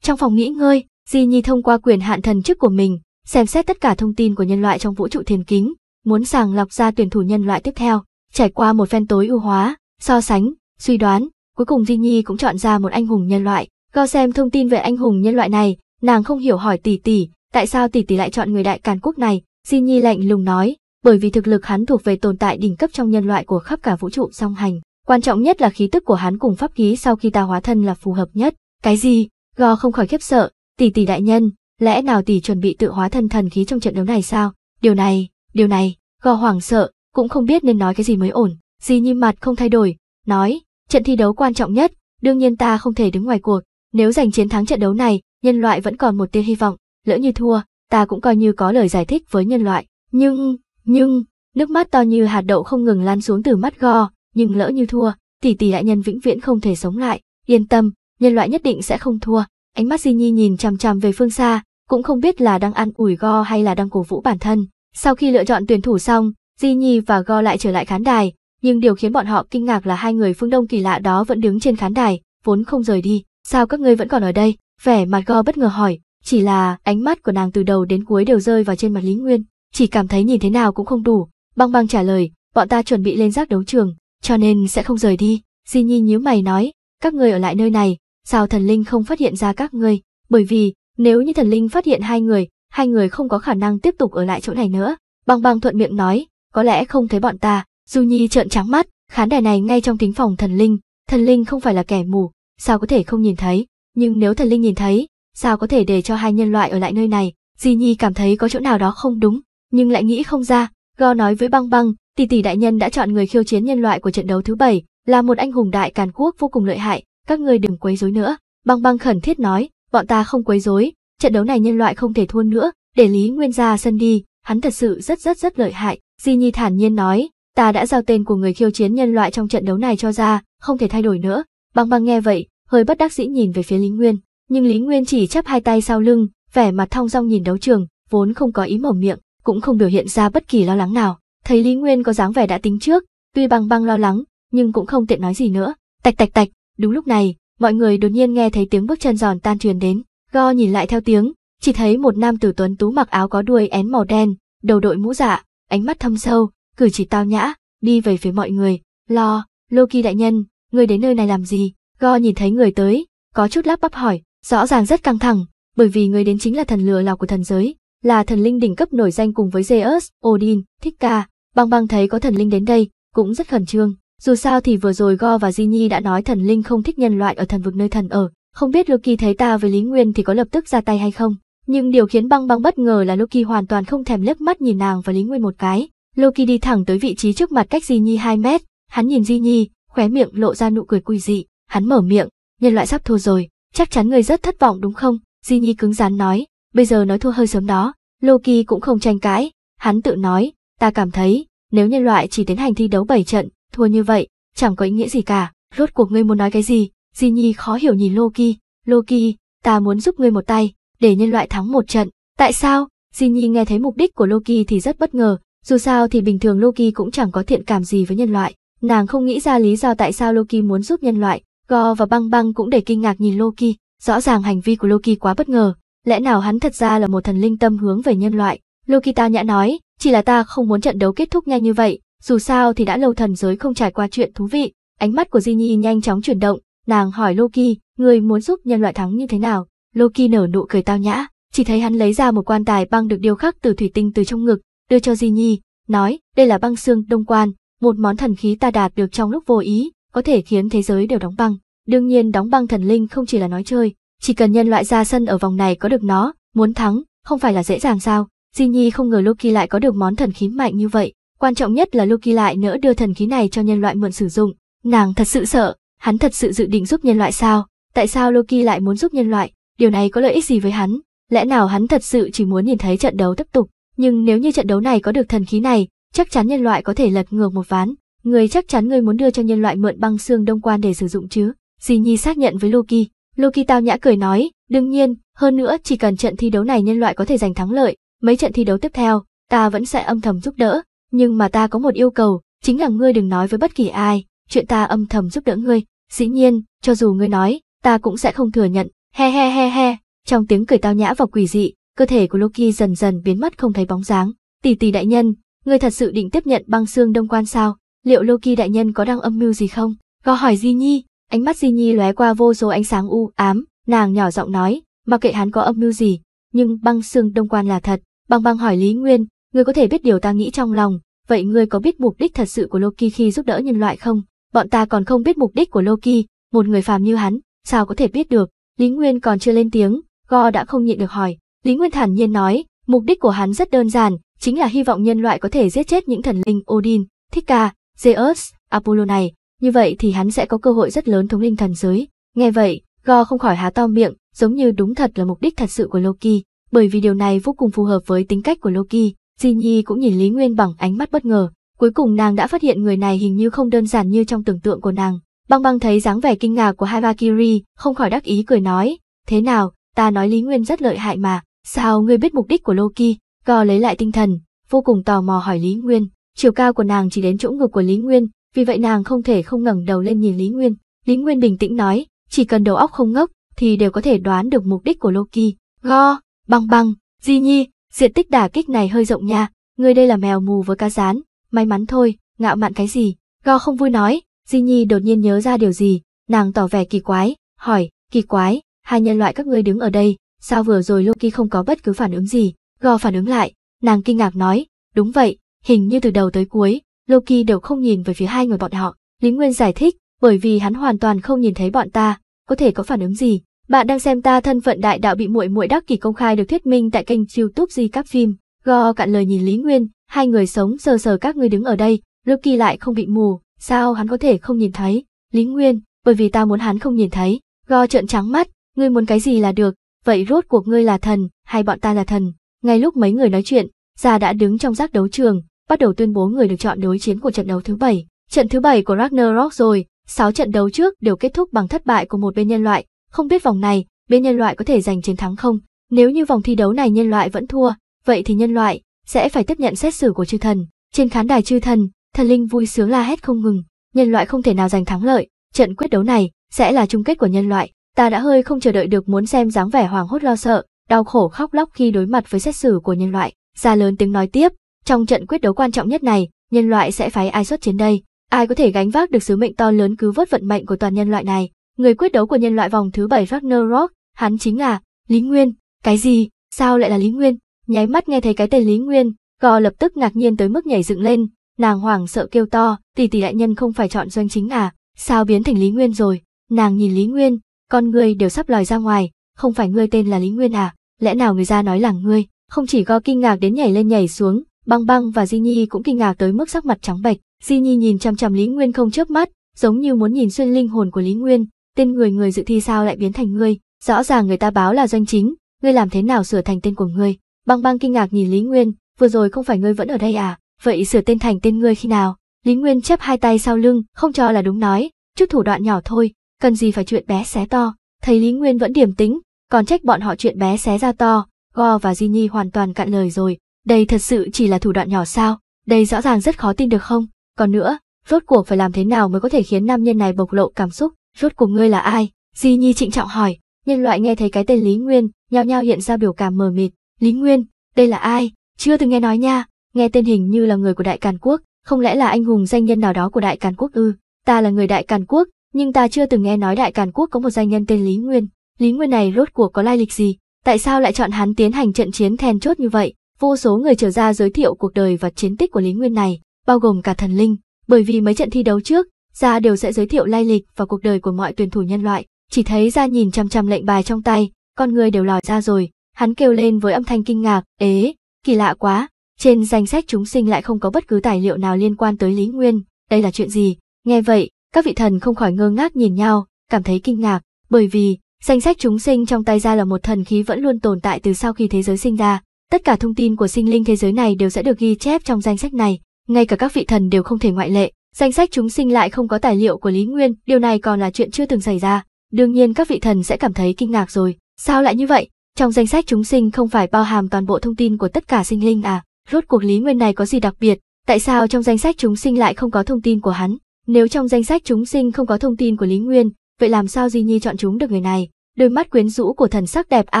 Trong phòng nghỉ ngơi, Di Nhi thông qua quyền hạn thần chức của mình, xem xét tất cả thông tin của nhân loại trong vũ trụ thiền kính, muốn sàng lọc ra tuyển thủ nhân loại tiếp theo, trải qua một phen tối ưu hóa, so sánh, suy đoán, cuối cùng Di Nhi cũng chọn ra một anh hùng nhân loại. Go xem thông tin về anh hùng nhân loại này, nàng không hiểu hỏi tỷ tỷ, tại sao tỷ tỷ lại chọn người đại càn quốc này, Di Nhi lạnh lùng nói, bởi vì thực lực hắn thuộc về tồn tại đỉnh cấp trong nhân loại của khắp cả vũ trụ song hành. Quan trọng nhất là khí tức của hắn cùng pháp khí sau khi ta hóa thân là phù hợp nhất. Cái gì? Go không khỏi khiếp sợ, tỷ tỷ đại nhân, lẽ nào tỷ chuẩn bị tự hóa thân thần khí trong trận đấu này sao? Điều này, Điều này, gò hoảng sợ, cũng không biết nên nói cái gì mới ổn. Di Nhi mặt không thay đổi, nói, trận thi đấu quan trọng nhất, đương nhiên ta không thể đứng ngoài cuộc. Nếu giành chiến thắng trận đấu này, nhân loại vẫn còn một tia hy vọng, lỡ như thua, ta cũng coi như có lời giải thích với nhân loại. Nhưng, nhưng, nước mắt to như hạt đậu không ngừng lan xuống từ mắt gò, nhưng lỡ như thua, tỷ tỷ lại nhân vĩnh viễn không thể sống lại. Yên tâm, nhân loại nhất định sẽ không thua. Ánh mắt Di Nhi nhìn chằm chằm về phương xa, cũng không biết là đang an ủi go hay là đang cổ vũ bản thân. Sau khi lựa chọn tuyển thủ xong, Di Nhi và Go lại trở lại khán đài, nhưng điều khiến bọn họ kinh ngạc là hai người phương Đông kỳ lạ đó vẫn đứng trên khán đài, vốn không rời đi. Sao các ngươi vẫn còn ở đây? Vẻ mặt Go bất ngờ hỏi, chỉ là ánh mắt của nàng từ đầu đến cuối đều rơi vào trên mặt Lý Nguyên, chỉ cảm thấy nhìn thế nào cũng không đủ. Băng băng trả lời, bọn ta chuẩn bị lên giác đấu trường, cho nên sẽ không rời đi. Di Nhi nhíu mày nói, các ngươi ở lại nơi này, sao thần linh không phát hiện ra các ngươi? Bởi vì, nếu như thần linh phát hiện hai người, hai người không có khả năng tiếp tục ở lại chỗ này nữa. Băng băng thuận miệng nói, có lẽ không thấy bọn ta, Du Nhi trợn trắng mắt, khán đài này ngay trong tính phòng thần linh, thần linh không phải là kẻ mù, sao có thể không nhìn thấy, nhưng nếu thần linh nhìn thấy, sao có thể để cho hai nhân loại ở lại nơi này, Di Nhi cảm thấy có chỗ nào đó không đúng, nhưng lại nghĩ không ra, Go nói với băng băng, tỷ tỷ đại nhân đã chọn người khiêu chiến nhân loại của trận đấu thứ bảy, là một anh hùng đại càn quốc vô cùng lợi hại, các ngươi đừng quấy rối nữa, băng băng khẩn thiết nói, bọn ta không quấy rối, trận đấu này nhân loại không thể thua nữa, để Lý Nguyên ra sân đi, hắn thật sự rất rất rất lợi hại. Di Nhi thản nhiên nói, ta đã giao tên của người khiêu chiến nhân loại trong trận đấu này cho ra, không thể thay đổi nữa. Băng băng nghe vậy, hơi bất đắc dĩ nhìn về phía Lý Nguyên, nhưng Lý Nguyên chỉ chắp hai tay sau lưng, vẻ mặt thong dong nhìn đấu trường, vốn không có ý mở miệng, cũng không biểu hiện ra bất kỳ lo lắng nào. Thấy Lý Nguyên có dáng vẻ đã tính trước, tuy băng băng lo lắng, nhưng cũng không tiện nói gì nữa. Tạch tạch tạch, đúng lúc này, mọi người đột nhiên nghe thấy tiếng bước chân giòn tan truyền đến. Go nhìn lại theo tiếng, chỉ thấy một nam tử tuấn tú mặc áo có đuôi én màu đen, đầu đội mũ dạ, ánh mắt thâm sâu, cử chỉ tao nhã, đi về phía mọi người. Lo, Loki đại nhân, người đến nơi này làm gì? Go nhìn thấy người tới, có chút lắp bắp hỏi, rõ ràng rất căng thẳng, bởi vì người đến chính là thần lừa lọc của thần giới, là thần linh đỉnh cấp nổi danh cùng với Zeus, Odin, Thích Ca. Băng băng thấy có thần linh đến đây, cũng rất khẩn trương. Dù sao thì vừa rồi Go và Di Nhi đã nói thần linh không thích nhân loại ở thần vực nơi thần ở, không biết Loki thấy ta với Lý Nguyên thì có lập tức ra tay hay không, nhưng điều khiến băng băng bất ngờ là Loki hoàn toàn không thèm lướt mắt nhìn nàng và Lý Nguyên một cái. Loki đi thẳng tới vị trí trước mặt cách Di Nhi 2 mét, hắn nhìn Di Nhi, khóe miệng lộ ra nụ cười quỷ dị, hắn mở miệng, nhân loại sắp thua rồi, chắc chắn người rất thất vọng đúng không? Di Nhi cứng rắn nói, bây giờ nói thua hơi sớm đó, Loki cũng không tranh cãi, hắn tự nói, ta cảm thấy, nếu nhân loại chỉ tiến hành thi đấu 7 trận, thua như vậy, chẳng có ý nghĩa gì cả, rốt cuộc ngươi muốn nói cái gì? Di Nhi khó hiểu nhìn Loki, Loki, ta muốn giúp ngươi một tay, để nhân loại thắng một trận. Tại sao? Di Nhi nghe thấy mục đích của Loki thì rất bất ngờ, dù sao thì bình thường Loki cũng chẳng có thiện cảm gì với nhân loại. Nàng không nghĩ ra lý do tại sao Loki muốn giúp nhân loại, Go và Băng Băng cũng để kinh ngạc nhìn Loki, rõ ràng hành vi của Loki quá bất ngờ, lẽ nào hắn thật ra là một thần linh tâm hướng về nhân loại. Loki ta nhã nói, chỉ là ta không muốn trận đấu kết thúc nhanh như vậy, dù sao thì đã lâu thần giới không trải qua chuyện thú vị. Ánh mắt của Di Nhi nhanh chóng chuyển động, Nàng hỏi Loki, người muốn giúp nhân loại thắng như thế nào? Loki nở nụ cười tao nhã, chỉ thấy hắn lấy ra một quan tài băng được điêu khắc từ thủy tinh từ trong ngực, đưa cho Di Nhi, nói, đây là băng xương đông quan, một món thần khí ta đạt được trong lúc vô ý, có thể khiến thế giới đều đóng băng. Đương nhiên đóng băng thần linh không chỉ là nói chơi, chỉ cần nhân loại ra sân ở vòng này có được nó, muốn thắng, không phải là dễ dàng sao? Di Nhi không ngờ Loki lại có được món thần khí mạnh như vậy, quan trọng nhất là Loki lại nỡ đưa thần khí này cho nhân loại mượn sử dụng, nàng thật sự sợ, Hắn thật sự dự định giúp nhân loại sao? Tại sao Loki lại muốn giúp nhân loại? Điều này có lợi ích gì với hắn? Lẽ nào hắn thật sự chỉ muốn nhìn thấy trận đấu tiếp tục? Nhưng nếu như trận đấu này có được thần khí này, chắc chắn nhân loại có thể lật ngược một ván. Người chắc chắn người muốn đưa cho nhân loại mượn băng xương đông quan để sử dụng chứ? Dì Nhi xác nhận với Loki. Loki tao nhã cười nói, đương nhiên, hơn nữa chỉ cần trận thi đấu này nhân loại có thể giành thắng lợi, mấy trận thi đấu tiếp theo, ta vẫn sẽ âm thầm giúp đỡ. Nhưng mà ta có một yêu cầu, chính là ngươi đừng nói với bất kỳ ai, chuyện ta âm thầm giúp đỡ ngươi, dĩ nhiên, cho dù ngươi nói, ta cũng sẽ không thừa nhận, he he he he, trong tiếng cười tao nhã và quỷ dị, cơ thể của Loki dần dần biến mất không thấy bóng dáng, tỷ tỷ đại nhân, ngươi thật sự định tiếp nhận băng xương đông quan sao, liệu Loki đại nhân có đang âm mưu gì không, có hỏi Di Nhi, ánh mắt Di Nhi lóe qua vô số ánh sáng u ám, nàng nhỏ giọng nói, mặc kệ hắn có âm mưu gì, nhưng băng xương đông quan là thật, băng băng hỏi Lý Nguyên, ngươi có thể biết điều ta nghĩ trong lòng, vậy ngươi có biết mục đích thật sự của Loki khi giúp đỡ nhân loại không? bọn ta còn không biết mục đích của Loki, một người phàm như hắn, sao có thể biết được, Lý Nguyên còn chưa lên tiếng, Go đã không nhịn được hỏi, Lý Nguyên thản nhiên nói, mục đích của hắn rất đơn giản, chính là hy vọng nhân loại có thể giết chết những thần linh Odin, Thika, Zeus, Apollo này, như vậy thì hắn sẽ có cơ hội rất lớn thống linh thần giới. Nghe vậy, Go không khỏi há to miệng, giống như đúng thật là mục đích thật sự của Loki, bởi vì điều này vô cùng phù hợp với tính cách của Loki. Di Nhi cũng nhìn Lý Nguyên bằng ánh mắt bất ngờ, Cuối cùng nàng đã phát hiện người này hình như không đơn giản như trong tưởng tượng của nàng. Băng băng thấy dáng vẻ kinh ngạc của Harakiri, không khỏi đắc ý cười nói, thế nào, ta nói Lý Nguyên rất lợi hại mà, sao ngươi biết mục đích của Loki, gò lấy lại tinh thần, vô cùng tò mò hỏi Lý Nguyên. Chiều cao của nàng chỉ đến chỗ ngực của Lý Nguyên, vì vậy nàng không thể không ngẩng đầu lên nhìn Lý Nguyên. Lý Nguyên bình tĩnh nói, chỉ cần đầu óc không ngốc, thì đều có thể đoán được mục đích của Loki. Go, băng băng, Di Nhi, diện tích đả kích này hơi rộng nha, ngươi đây là mèo mù với cá rán, may mắn thôi, ngạo mạn cái gì. Go không vui nói, Di Nhi đột nhiên nhớ ra điều gì, nàng tỏ vẻ kỳ quái, hỏi, kỳ quái, hai nhân loại các ngươi đứng ở đây, sao vừa rồi Loki không có bất cứ phản ứng gì, Go phản ứng lại, nàng kinh ngạc nói, đúng vậy, hình như từ đầu tới cuối, Loki đều không nhìn về phía hai người bọn họ, Lý Nguyên giải thích, bởi vì hắn hoàn toàn không nhìn thấy bọn ta, có thể có phản ứng gì. Bạn đang xem ta thân phận đại đạo bị muội muội đắc kỷ công khai được thuyết minh tại kênh YouTube Di Các Phim. Go cạn lời nhìn Lý Nguyên, hai người sống sờ sờ các ngươi đứng ở đây, Loki lại không bị mù, sao hắn có thể không nhìn thấy? Lý Nguyên, bởi vì ta muốn hắn không nhìn thấy, Go trợn trắng mắt, ngươi muốn cái gì là được, vậy rốt cuộc ngươi là thần, hay bọn ta là thần? Ngay lúc mấy người nói chuyện, Gia đã đứng trong giác đấu trường, bắt đầu tuyên bố người được chọn đối chiến của trận đấu thứ bảy. Trận thứ bảy của Ragnarok rồi, 6 trận đấu trước đều kết thúc bằng thất bại của một bên nhân loại, không biết vòng này, bên nhân loại có thể giành chiến thắng không? Nếu như vòng thi đấu này nhân loại vẫn thua, vậy thì nhân loại sẽ phải tiếp nhận xét xử của chư thần. Trên khán đài chư thần, thần linh vui sướng la hét không ngừng, nhân loại không thể nào giành thắng lợi, trận quyết đấu này sẽ là chung kết của nhân loại. Ta đã hơi không chờ đợi được muốn xem dáng vẻ hoàng hốt lo sợ, đau khổ khóc lóc khi đối mặt với xét xử của nhân loại. Ra lớn tiếng nói tiếp, trong trận quyết đấu quan trọng nhất này, nhân loại sẽ phái ai xuất chiến đây? Ai có thể gánh vác được sứ mệnh to lớn cứu vớt vận mệnh của toàn nhân loại này? Người quyết đấu của nhân loại vòng thứ 7 Ragnarok, hắn chính là Lý Nguyên. Cái gì? Sao lại là Lý Nguyên? nháy mắt nghe thấy cái tên Lý Nguyên, gò lập tức ngạc nhiên tới mức nhảy dựng lên, nàng hoảng sợ kêu to, tỷ tỷ đại nhân không phải chọn doanh chính à, sao biến thành Lý Nguyên rồi, nàng nhìn Lý Nguyên, con ngươi đều sắp lòi ra ngoài, không phải ngươi tên là Lý Nguyên à, lẽ nào người ra nói là ngươi, không chỉ go kinh ngạc đến nhảy lên nhảy xuống, băng băng và Di Nhi cũng kinh ngạc tới mức sắc mặt trắng bệch, Di Nhi nhìn chằm chằm Lý Nguyên không chớp mắt, giống như muốn nhìn xuyên linh hồn của Lý Nguyên, tên người người dự thi sao lại biến thành ngươi, rõ ràng người ta báo là doanh chính, ngươi làm thế nào sửa thành tên của ngươi, băng băng kinh ngạc nhìn Lý Nguyên, vừa rồi không phải ngươi vẫn ở đây à, vậy sửa tên thành tên ngươi khi nào? Lý Nguyên chép hai tay sau lưng, không cho là đúng nói, chút thủ đoạn nhỏ thôi, cần gì phải chuyện bé xé to. Thấy Lý Nguyên vẫn điềm tĩnh, còn trách bọn họ chuyện bé xé ra to, Go và Di Nhi hoàn toàn cạn lời rồi, đây thật sự chỉ là thủ đoạn nhỏ sao, đây rõ ràng rất khó tin được không? Còn nữa, rốt cuộc phải làm thế nào mới có thể khiến nam nhân này bộc lộ cảm xúc, rốt cuộc ngươi là ai? Di Nhi trịnh trọng hỏi, nhân loại nghe thấy cái tên Lý Nguyên, nhao nhao hiện ra biểu cảm mờ mịt, Lý Nguyên, đây là ai? Chưa từng nghe nói nha, nghe tên hình như là người của Đại Càn Quốc, không lẽ là anh hùng danh nhân nào đó của Đại Càn Quốc ư? ta là người Đại Càn Quốc, nhưng ta chưa từng nghe nói Đại Càn Quốc có một danh nhân tên Lý Nguyên. Lý Nguyên này rốt cuộc có lai lịch gì? Tại sao lại chọn hắn tiến hành trận chiến then chốt như vậy? Vô số người trở ra giới thiệu cuộc đời và chiến tích của Lý Nguyên này, bao gồm cả thần linh, bởi vì mấy trận thi đấu trước, ra đều sẽ giới thiệu lai lịch và cuộc đời của mọi tuyển thủ nhân loại. Chỉ thấy ra nhìn chăm chăm lệnh bài trong tay, con người đều lòi ra rồi, Hắn kêu lên với âm thanh kinh ngạc, ế, kỳ lạ quá, trên danh sách chúng sinh lại không có bất cứ tài liệu nào liên quan tới Lý Nguyên, đây là chuyện gì? Nghe vậy, các vị thần không khỏi ngơ ngác nhìn nhau, cảm thấy kinh ngạc, bởi vì, danh sách chúng sinh trong tay ra là một thần khí vẫn luôn tồn tại từ sau khi thế giới sinh ra. Tất cả thông tin của sinh linh thế giới này đều sẽ được ghi chép trong danh sách này, ngay cả các vị thần đều không thể ngoại lệ. Danh sách chúng sinh lại không có tài liệu của Lý Nguyên, điều này còn là chuyện chưa từng xảy ra. Đương nhiên các vị thần sẽ cảm thấy kinh ngạc rồi, sao lại như vậy? Trong danh sách chúng sinh không phải bao hàm toàn bộ thông tin của tất cả sinh linh à? Rốt cuộc Lý Nguyên này có gì đặc biệt? Tại sao trong danh sách chúng sinh lại không có thông tin của hắn? Nếu trong danh sách chúng sinh không có thông tin của Lý Nguyên, vậy làm sao Di Nhi chọn chúng được người này? Đôi mắt quyến rũ của thần sắc đẹp a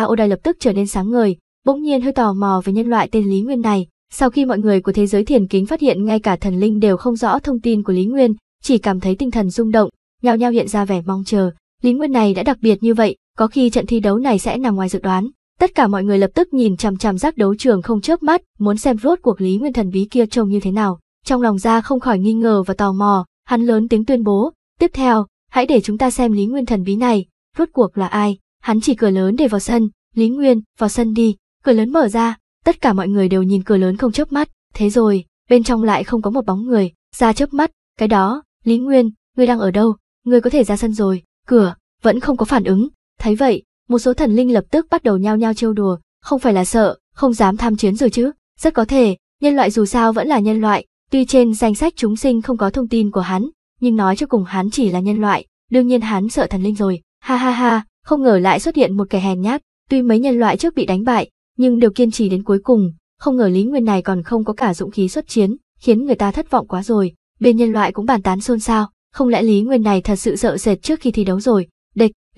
Aoda lập tức trở nên sáng ngời, bỗng nhiên hơi tò mò về nhân loại tên Lý Nguyên này. Sau khi mọi người của thế giới thiền kính phát hiện ngay cả thần linh đều không rõ thông tin của Lý Nguyên, chỉ cảm thấy tinh thần rung động, nhao nhao hiện ra vẻ mong chờ. Lý Nguyên này đã đặc biệt như vậy, có khi trận thi đấu này sẽ nằm ngoài dự đoán. Tất cả mọi người lập tức nhìn chằm chằm giác đấu trường không chớp mắt, muốn xem rốt cuộc Lý Nguyên Thần bí kia trông như thế nào. Trong lòng ra không khỏi nghi ngờ và tò mò, hắn lớn tiếng tuyên bố, tiếp theo, hãy để chúng ta xem Lý Nguyên Thần bí này, rốt cuộc là ai. Hắn chỉ cửa lớn để vào sân, Lý Nguyên, vào sân đi, cửa lớn mở ra, tất cả mọi người đều nhìn cửa lớn không chớp mắt, thế rồi, bên trong lại không có một bóng người, ra chớp mắt, cái đó, Lý Nguyên, ngươi đang ở đâu, ngươi có thể ra sân rồi, cửa, vẫn không có phản ứng, Thấy vậy, một số thần linh lập tức bắt đầu nhao nhao trêu đùa, không phải là sợ, không dám tham chiến rồi chứ. Rất có thể, nhân loại dù sao vẫn là nhân loại, tuy trên danh sách chúng sinh không có thông tin của hắn, nhưng nói cho cùng hắn chỉ là nhân loại, đương nhiên hắn sợ thần linh rồi. Ha ha ha, không ngờ lại xuất hiện một kẻ hèn nhát, tuy mấy nhân loại trước bị đánh bại, nhưng đều kiên trì đến cuối cùng, không ngờ Lý Nguyên này còn không có cả dũng khí xuất chiến, khiến người ta thất vọng quá rồi. Bên nhân loại cũng bàn tán xôn xao, không lẽ Lý Nguyên này thật sự sợ sệt trước khi thi đấu rồi,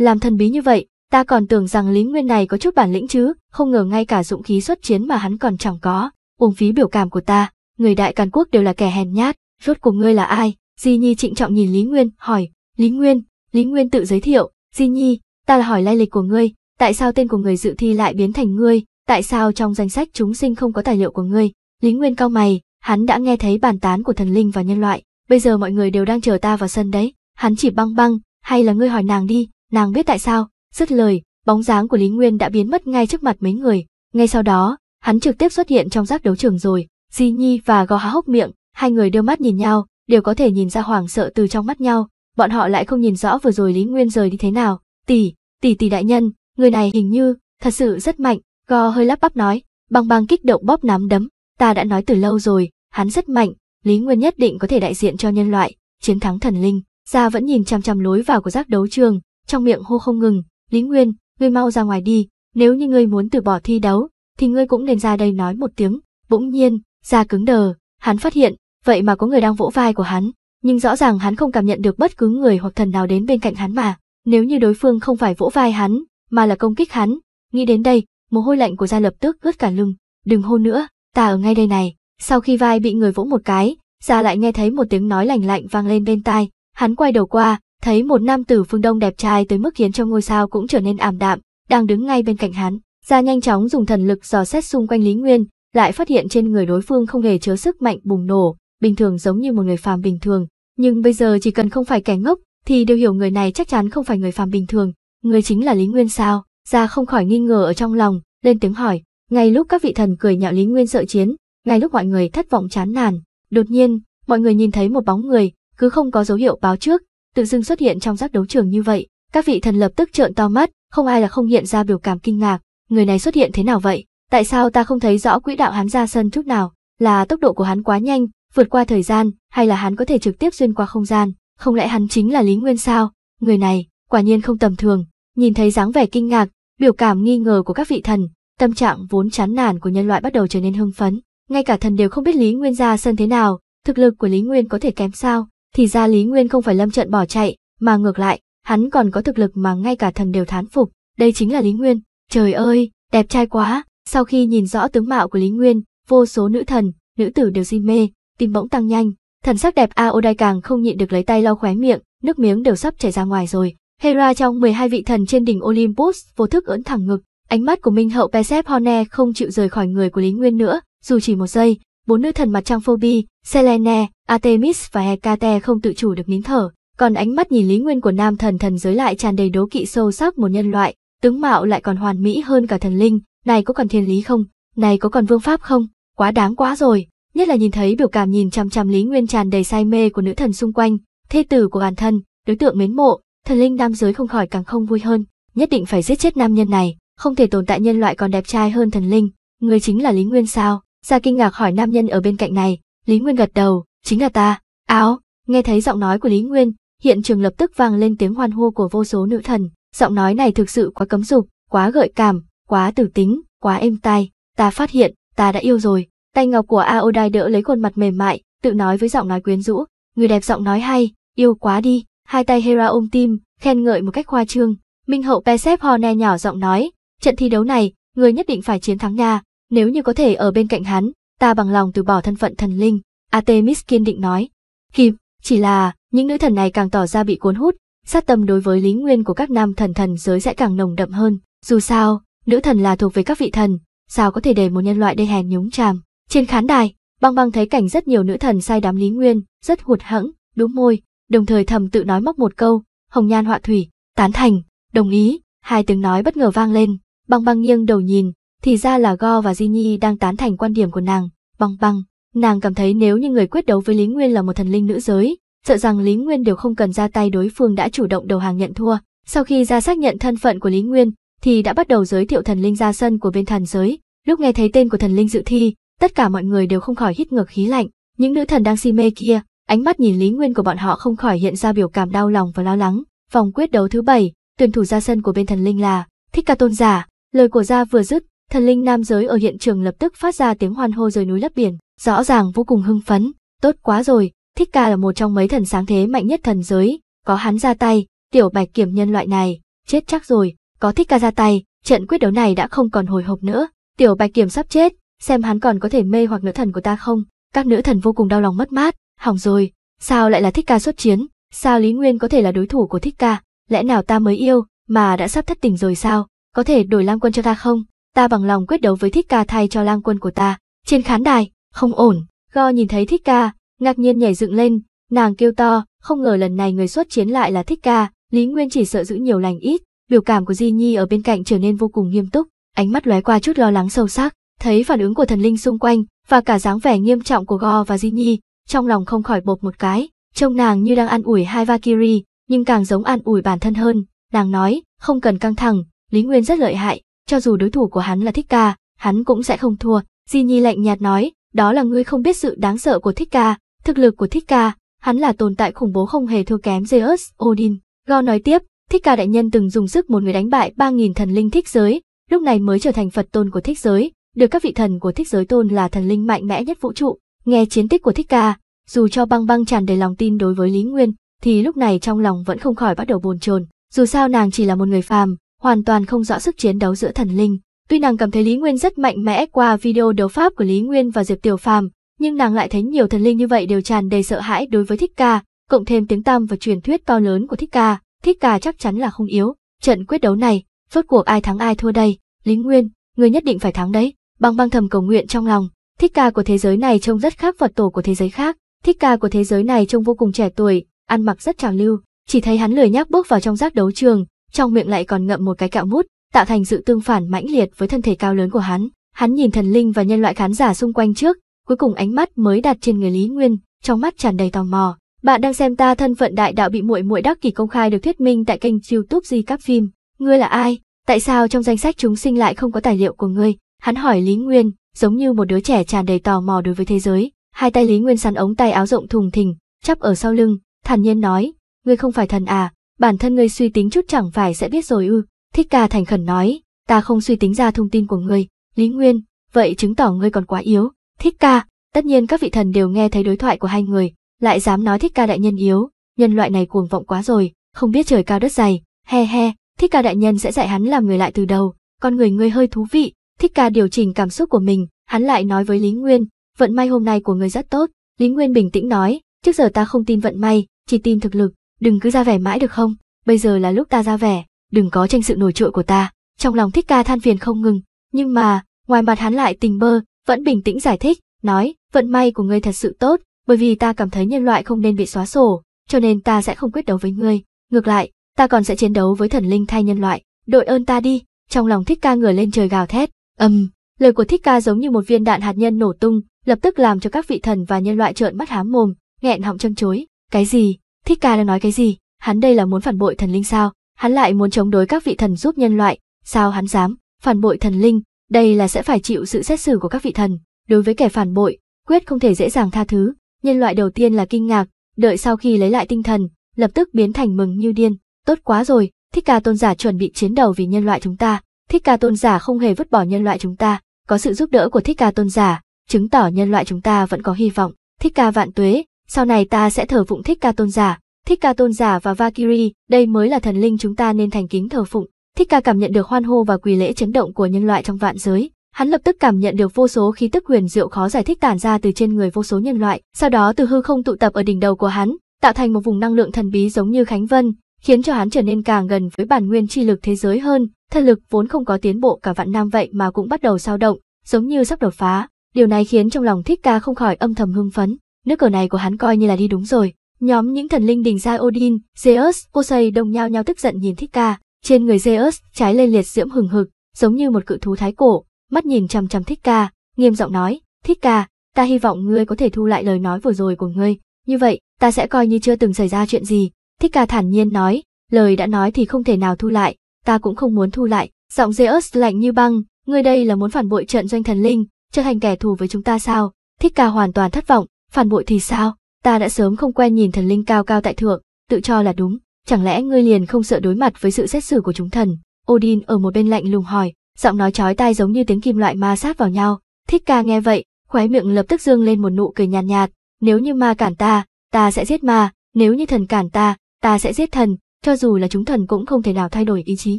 làm thần bí như vậy, ta còn tưởng rằng Lý Nguyên này có chút bản lĩnh chứ, không ngờ ngay cả dũng khí xuất chiến mà hắn còn chẳng có. Uổng phí biểu cảm của ta, người đại càn quốc đều là kẻ hèn nhát, rốt cuộc ngươi là ai? Di Nhi trịnh trọng nhìn Lý Nguyên, hỏi, Lý Nguyên, Lý Nguyên tự giới thiệu, Di Nhi, ta là hỏi lai lịch của ngươi, tại sao tên của người dự thi lại biến thành ngươi, tại sao trong danh sách chúng sinh không có tài liệu của ngươi? Lý Nguyên cao mày, hắn đã nghe thấy bàn tán của thần linh và nhân loại, bây giờ mọi người đều đang chờ ta vào sân đấy, hắn chỉ băng băng, hay là ngươi hỏi nàng đi, nàng biết tại sao, dứt lời, bóng dáng của Lý Nguyên đã biến mất ngay trước mặt mấy người, ngay sau đó, hắn trực tiếp xuất hiện trong giác đấu trường rồi, Di Nhi và Gò Há hốc miệng, hai người đưa mắt nhìn nhau, đều có thể nhìn ra hoảng sợ từ trong mắt nhau, bọn họ lại không nhìn rõ vừa rồi Lý Nguyên rời đi thế nào, tỷ, tỷ tỷ đại nhân, người này hình như, thật sự rất mạnh, Gò hơi lắp bắp nói, băng băng kích động bóp nắm đấm, ta đã nói từ lâu rồi, hắn rất mạnh, Lý Nguyên nhất định có thể đại diện cho nhân loại, chiến thắng thần linh, ra vẫn nhìn chăm chăm lối vào của giác đấu trường, trong miệng hô không ngừng, Lý Nguyên, ngươi mau ra ngoài đi, nếu như ngươi muốn từ bỏ thi đấu, thì ngươi cũng nên ra đây nói một tiếng, bỗng nhiên, da cứng đờ, hắn phát hiện, vậy mà có người đang vỗ vai của hắn, nhưng rõ ràng hắn không cảm nhận được bất cứ người hoặc thần nào đến bên cạnh hắn mà, nếu như đối phương không phải vỗ vai hắn, mà là công kích hắn, nghĩ đến đây, mồ hôi lạnh của da lập tức ướt cả lưng, đừng hôn nữa, ta ở ngay đây này, sau khi vai bị người vỗ một cái, da lại nghe thấy một tiếng nói lành lạnh vang lên bên tai, hắn quay đầu qua, thấy một nam tử phương Đông đẹp trai tới mức khiến cho ngôi sao cũng trở nên ảm đạm, đang đứng ngay bên cạnh hắn. Gia nhanh chóng dùng thần lực dò xét xung quanh Lý Nguyên, lại phát hiện trên người đối phương không hề chứa sức mạnh bùng nổ, bình thường giống như một người phàm bình thường, nhưng bây giờ chỉ cần không phải kẻ ngốc thì đều hiểu người này chắc chắn không phải người phàm bình thường, người chính là Lý Nguyên sao? Gia không khỏi nghi ngờ ở trong lòng, lên tiếng hỏi, ngay lúc các vị thần cười nhạo Lý Nguyên sợ chiến, ngay lúc mọi người thất vọng chán nản, đột nhiên, mọi người nhìn thấy một bóng người, cứ không có dấu hiệu báo trước, tự dưng xuất hiện trong giác đấu trường như vậy, các vị thần lập tức trợn to mắt, không ai là không hiện ra biểu cảm kinh ngạc, người này xuất hiện thế nào vậy? Tại sao ta không thấy rõ quỹ đạo hắn ra sân chút nào? Là tốc độ của hắn quá nhanh, vượt qua thời gian, hay là hắn có thể trực tiếp xuyên qua không gian? Không lẽ hắn chính là Lý Nguyên sao? Người này, quả nhiên không tầm thường, nhìn thấy dáng vẻ kinh ngạc, biểu cảm nghi ngờ của các vị thần, tâm trạng vốn chán nản của nhân loại bắt đầu trở nên hưng phấn. Ngay cả thần đều không biết Lý Nguyên ra sân thế nào, thực lực của Lý Nguyên có thể kém sao? thì ra Lý Nguyên không phải lâm trận bỏ chạy, mà ngược lại, hắn còn có thực lực mà ngay cả thần đều thán phục, đây chính là Lý Nguyên. Trời ơi, đẹp trai quá, sau khi nhìn rõ tướng mạo của Lý Nguyên, vô số nữ thần, nữ tử đều si mê, tim bỗng tăng nhanh. Thần sắc đẹp a Aodai càng không nhịn được lấy tay lau khóe miệng, nước miếng đều sắp chảy ra ngoài rồi. Hera trong 12 vị thần trên đỉnh Olympus vô thức ấn thẳng ngực, ánh mắt của Minh hậu hone không chịu rời khỏi người của Lý Nguyên nữa, dù chỉ một giây, bốn nữ thần mặt trăng Phoebe, Selene, Artemis và Hecate không tự chủ được nín thở, còn ánh mắt nhìn Lý Nguyên của nam thần thần giới lại tràn đầy đố kỵ sâu sắc một nhân loại, tướng mạo lại còn hoàn mỹ hơn cả thần linh, này có còn thiên lý không, này có còn vương pháp không, quá đáng quá rồi, nhất là nhìn thấy biểu cảm nhìn chăm chăm Lý Nguyên tràn đầy say mê của nữ thần xung quanh, thê tử của bản thân, đối tượng mến mộ, thần linh nam giới không khỏi càng không vui hơn, nhất định phải giết chết nam nhân này, không thể tồn tại nhân loại còn đẹp trai hơn thần linh, người chính là Lý Nguyên sao? Sa kinh ngạc hỏi nam nhân ở bên cạnh này, Lý Nguyên gật đầu, chính là ta, áo, nghe thấy giọng nói của Lý Nguyên, hiện trường lập tức vang lên tiếng hoan hô của vô số nữ thần, giọng nói này thực sự quá cấm dục, quá gợi cảm, quá tử tính, quá êm tai, ta phát hiện, ta đã yêu rồi. Tay ngọc của Aodai đỡ lấy khuôn mặt mềm mại, tự nói với giọng nói quyến rũ, người đẹp giọng nói hay, yêu quá đi, hai tay Hera ôm tim, khen ngợi một cách khoa trương. Minh hậu Pesep Horne nhỏ giọng nói, trận thi đấu này, người nhất định phải chiến thắng nha, nếu như có thể ở bên cạnh hắn, ta bằng lòng từ bỏ thân phận thần linh, Artemis kiên định nói. Kim chỉ là, những nữ thần này càng tỏ ra bị cuốn hút, sát tâm đối với lý nguyên của các nam thần thần giới sẽ càng nồng đậm hơn. Dù sao, nữ thần là thuộc về các vị thần, sao có thể để một nhân loại đê hèn nhúng chàm. Trên khán đài, băng băng thấy cảnh rất nhiều nữ thần sai đám lý nguyên, rất hụt hẫng, đúng môi, đồng thời thầm tự nói móc một câu, hồng nhan họa thủy, tán thành, đồng ý, hai tiếng nói bất ngờ vang lên, băng băng nghiêng đầu nhìn, thì ra là Go và Di Nhi đang tán thành quan điểm của nàng, băng băng. Nàng cảm thấy nếu như người quyết đấu với Lý Nguyên là một thần linh nữ giới, sợ rằng Lý Nguyên đều không cần ra tay đối phương đã chủ động đầu hàng nhận thua. Sau khi ra xác nhận thân phận của Lý Nguyên, thì đã bắt đầu giới thiệu thần linh ra sân của bên thần giới. Lúc nghe thấy tên của thần linh dự thi, tất cả mọi người đều không khỏi hít ngược khí lạnh. Những nữ thần đang si mê kia, ánh mắt nhìn Lý Nguyên của bọn họ không khỏi hiện ra biểu cảm đau lòng và lo lắng. Vòng quyết đấu thứ bảy, tuyển thủ ra sân của bên thần linh là Thích Ca Tôn Giả. Lời của gia vừa dứt, thần linh nam giới ở hiện trường lập tức phát ra tiếng hoan hô rời núi lấp biển, rõ ràng vô cùng hưng phấn, tốt quá rồi, Thích Ca là một trong mấy thần sáng thế mạnh nhất thần giới, có hắn ra tay, tiểu bạch kiểm nhân loại này, chết chắc rồi, có Thích Ca ra tay, trận quyết đấu này đã không còn hồi hộp nữa, tiểu bạch kiểm sắp chết, xem hắn còn có thể mê hoặc nữ thần của ta không, các nữ thần vô cùng đau lòng mất mát, hỏng rồi, sao lại là Thích Ca xuất chiến, sao Lý Nguyên có thể là đối thủ của Thích Ca, lẽ nào ta mới yêu, mà đã sắp thất tình rồi sao, có thể đổi lam quân cho ta không? ta bằng lòng quyết đấu với thích ca thay cho lang quân của ta. Trên khán đài, không ổn, go nhìn thấy thích ca, ngạc nhiên nhảy dựng lên, nàng kêu to, không ngờ lần này người xuất chiến lại là thích ca, Lý Nguyên chỉ sợ giữ nhiều lành ít, biểu cảm của Di Nhi ở bên cạnh trở nên vô cùng nghiêm túc, ánh mắt lóe qua chút lo lắng sâu sắc, thấy phản ứng của thần linh xung quanh và cả dáng vẻ nghiêm trọng của Go và Di Nhi, trong lòng không khỏi bột một cái, trông nàng như đang ăn ủi hai Valkyrie, nhưng càng giống ăn ủi bản thân hơn, nàng nói, không cần căng thẳng, Lý Nguyên rất lợi hại, cho dù đối thủ của hắn là Thích Ca, hắn cũng sẽ không thua. Di Nhi lạnh nhạt nói, đó là ngươi không biết sự đáng sợ của Thích Ca, thực lực của Thích Ca, hắn là tồn tại khủng bố không hề thua kém Zeus, Odin. Go nói tiếp, Thích Ca đại nhân từng dùng sức một người đánh bại 3.000 thần linh thích giới, lúc này mới trở thành Phật tôn của thích giới, được các vị thần của thích giới tôn là thần linh mạnh mẽ nhất vũ trụ. Nghe chiến tích của Thích Ca, dù cho băng băng tràn đầy lòng tin đối với Lý Nguyên, thì lúc này trong lòng vẫn không khỏi bắt đầu bồn chồn. Dù sao nàng chỉ là một người phàm, hoàn toàn không rõ sức chiến đấu giữa thần linh. Tuy nàng cảm thấy Lý Nguyên rất mạnh mẽ qua video đấu pháp của Lý Nguyên và Diệp Tiểu Phàm, nhưng nàng lại thấy nhiều thần linh như vậy đều tràn đầy sợ hãi đối với Thích Ca, cộng thêm tiếng tăm và truyền thuyết to lớn của Thích Ca, Thích Ca chắc chắn là không yếu. Trận quyết đấu này, rốt cuộc ai thắng ai thua đây? Lý Nguyên, người nhất định phải thắng đấy. Băng băng thầm cầu nguyện trong lòng. Thích Ca của thế giới này trông rất khác Phật tổ của thế giới khác. Thích Ca của thế giới này trông vô cùng trẻ tuổi, ăn mặc rất trào lưu. Chỉ thấy hắn lười nhác bước vào trong giác đấu trường, trong miệng lại còn ngậm một cái kẹo mút, tạo thành sự tương phản mãnh liệt với thân thể cao lớn của hắn. Hắn nhìn thần linh và nhân loại khán giả xung quanh trước, cuối cùng ánh mắt mới đặt trên người Lý Nguyên, trong mắt tràn đầy tò mò. Bạn đang xem ta thân phận đại đạo bị muội muội đắc kỷ công khai được thuyết minh tại kênh YouTube Di Các Phim. Ngươi là ai? Tại sao trong danh sách chúng sinh lại không có tài liệu của ngươi? Hắn hỏi Lý Nguyên, giống như một đứa trẻ tràn đầy tò mò đối với thế giới. Hai tay Lý Nguyên sắn ống tay áo rộng thùng thình, chắp ở sau lưng, thản nhiên nói, ngươi không phải thần à, bản thân ngươi suy tính chút chẳng phải sẽ biết rồi ư. Thích ca thành khẩn nói, ta không suy tính ra thông tin của ngươi, Lý Nguyên, vậy chứng tỏ ngươi còn quá yếu. Thích ca, tất nhiên các vị thần đều nghe thấy đối thoại của hai người, lại dám nói thích ca đại nhân yếu, nhân loại này cuồng vọng quá rồi, không biết trời cao đất dày, he he, thích ca đại nhân sẽ dạy hắn làm người lại từ đầu, con người ngươi hơi thú vị, thích ca điều chỉnh cảm xúc của mình, hắn lại nói với Lý Nguyên, vận may hôm nay của ngươi rất tốt, Lý Nguyên bình tĩnh nói, trước giờ ta không tin vận may, chỉ tin thực lực, đừng cứ ra vẻ mãi được không, bây giờ là lúc ta ra vẻ, đừng có tranh sự nổi trội của ta. Trong lòng thích ca than phiền không ngừng, nhưng mà, ngoài mặt hắn lại tình bơ, vẫn bình tĩnh giải thích, nói, vận may của ngươi thật sự tốt, bởi vì ta cảm thấy nhân loại không nên bị xóa sổ, cho nên ta sẽ không quyết đấu với ngươi. Ngược lại, ta còn sẽ chiến đấu với thần linh thay nhân loại, đội ơn ta đi. Trong lòng thích ca ngửa lên trời gào thét, ầm, um, lời của thích ca giống như một viên đạn hạt nhân nổ tung, lập tức làm cho các vị thần và nhân loại trợn mắt há mồm, nghẹn họng chân chối. Cái gì? Thích Ca đang nói cái gì? Hắn đây là muốn phản bội thần linh sao? Hắn lại muốn chống đối các vị thần giúp nhân loại, sao hắn dám? Phản bội thần linh, đây là sẽ phải chịu sự xét xử của các vị thần. Đối với kẻ phản bội, quyết không thể dễ dàng tha thứ. Nhân loại đầu tiên là kinh ngạc, đợi sau khi lấy lại tinh thần, lập tức biến thành mừng như điên. Tốt quá rồi, Thích Ca tôn giả chuẩn bị chiến đấu vì nhân loại chúng ta. Thích Ca tôn giả không hề vứt bỏ nhân loại chúng ta, có sự giúp đỡ của Thích Ca tôn giả, chứng tỏ nhân loại chúng ta vẫn có hy vọng. Thích Ca vạn tuế, sau này ta sẽ thờ phụng thích ca tôn giả, thích ca tôn giả và Vakiri, đây mới là thần linh chúng ta nên thành kính thờ phụng. Thích ca cảm nhận được hoan hô và quỳ lễ chấn động của nhân loại trong vạn giới. Hắn lập tức cảm nhận được vô số khí tức huyền diệu khó giải thích tản ra từ trên người vô số nhân loại, sau đó từ hư không tụ tập ở đỉnh đầu của hắn, tạo thành một vùng năng lượng thần bí giống như Khánh Vân, khiến cho hắn trở nên càng gần với bản nguyên chi lực thế giới hơn, Thân lực vốn không có tiến bộ cả vạn năm vậy mà cũng bắt đầu sao động, giống như sắp đột phá. Điều này khiến trong lòng Thích Ca không khỏi âm thầm hưng phấn nước cờ này của hắn coi như là đi đúng rồi. Nhóm những thần linh đình gia Odin, Zeus, Poseidon đồng nhau nhau tức giận nhìn Thích Ca, trên người Zeus trái lên liệt diễm hừng hực, giống như một cự thú thái cổ, mắt nhìn chằm chằm Thích Ca, nghiêm giọng nói, "Thích Ca, ta hy vọng ngươi có thể thu lại lời nói vừa rồi của ngươi, như vậy, ta sẽ coi như chưa từng xảy ra chuyện gì." Thích Ca thản nhiên nói, lời đã nói thì không thể nào thu lại, ta cũng không muốn thu lại. Giọng Zeus lạnh như băng, ngươi đây là muốn phản bội trận doanh thần linh, trở thành kẻ thù với chúng ta sao? Thích Ca hoàn toàn thất vọng, phản bội thì sao? Ta đã sớm không quen nhìn thần linh cao cao tại thượng, tự cho là đúng, chẳng lẽ ngươi liền không sợ đối mặt với sự xét xử của chúng thần? Odin ở một bên lạnh lùng hỏi, giọng nói chói tai giống như tiếng kim loại ma sát vào nhau. Thích ca nghe vậy, khóe miệng lập tức dương lên một nụ cười nhàn nhạt, nhạt, nếu như ma cản ta, ta sẽ giết ma, nếu như thần cản ta, ta sẽ giết thần, cho dù là chúng thần cũng không thể nào thay đổi ý chí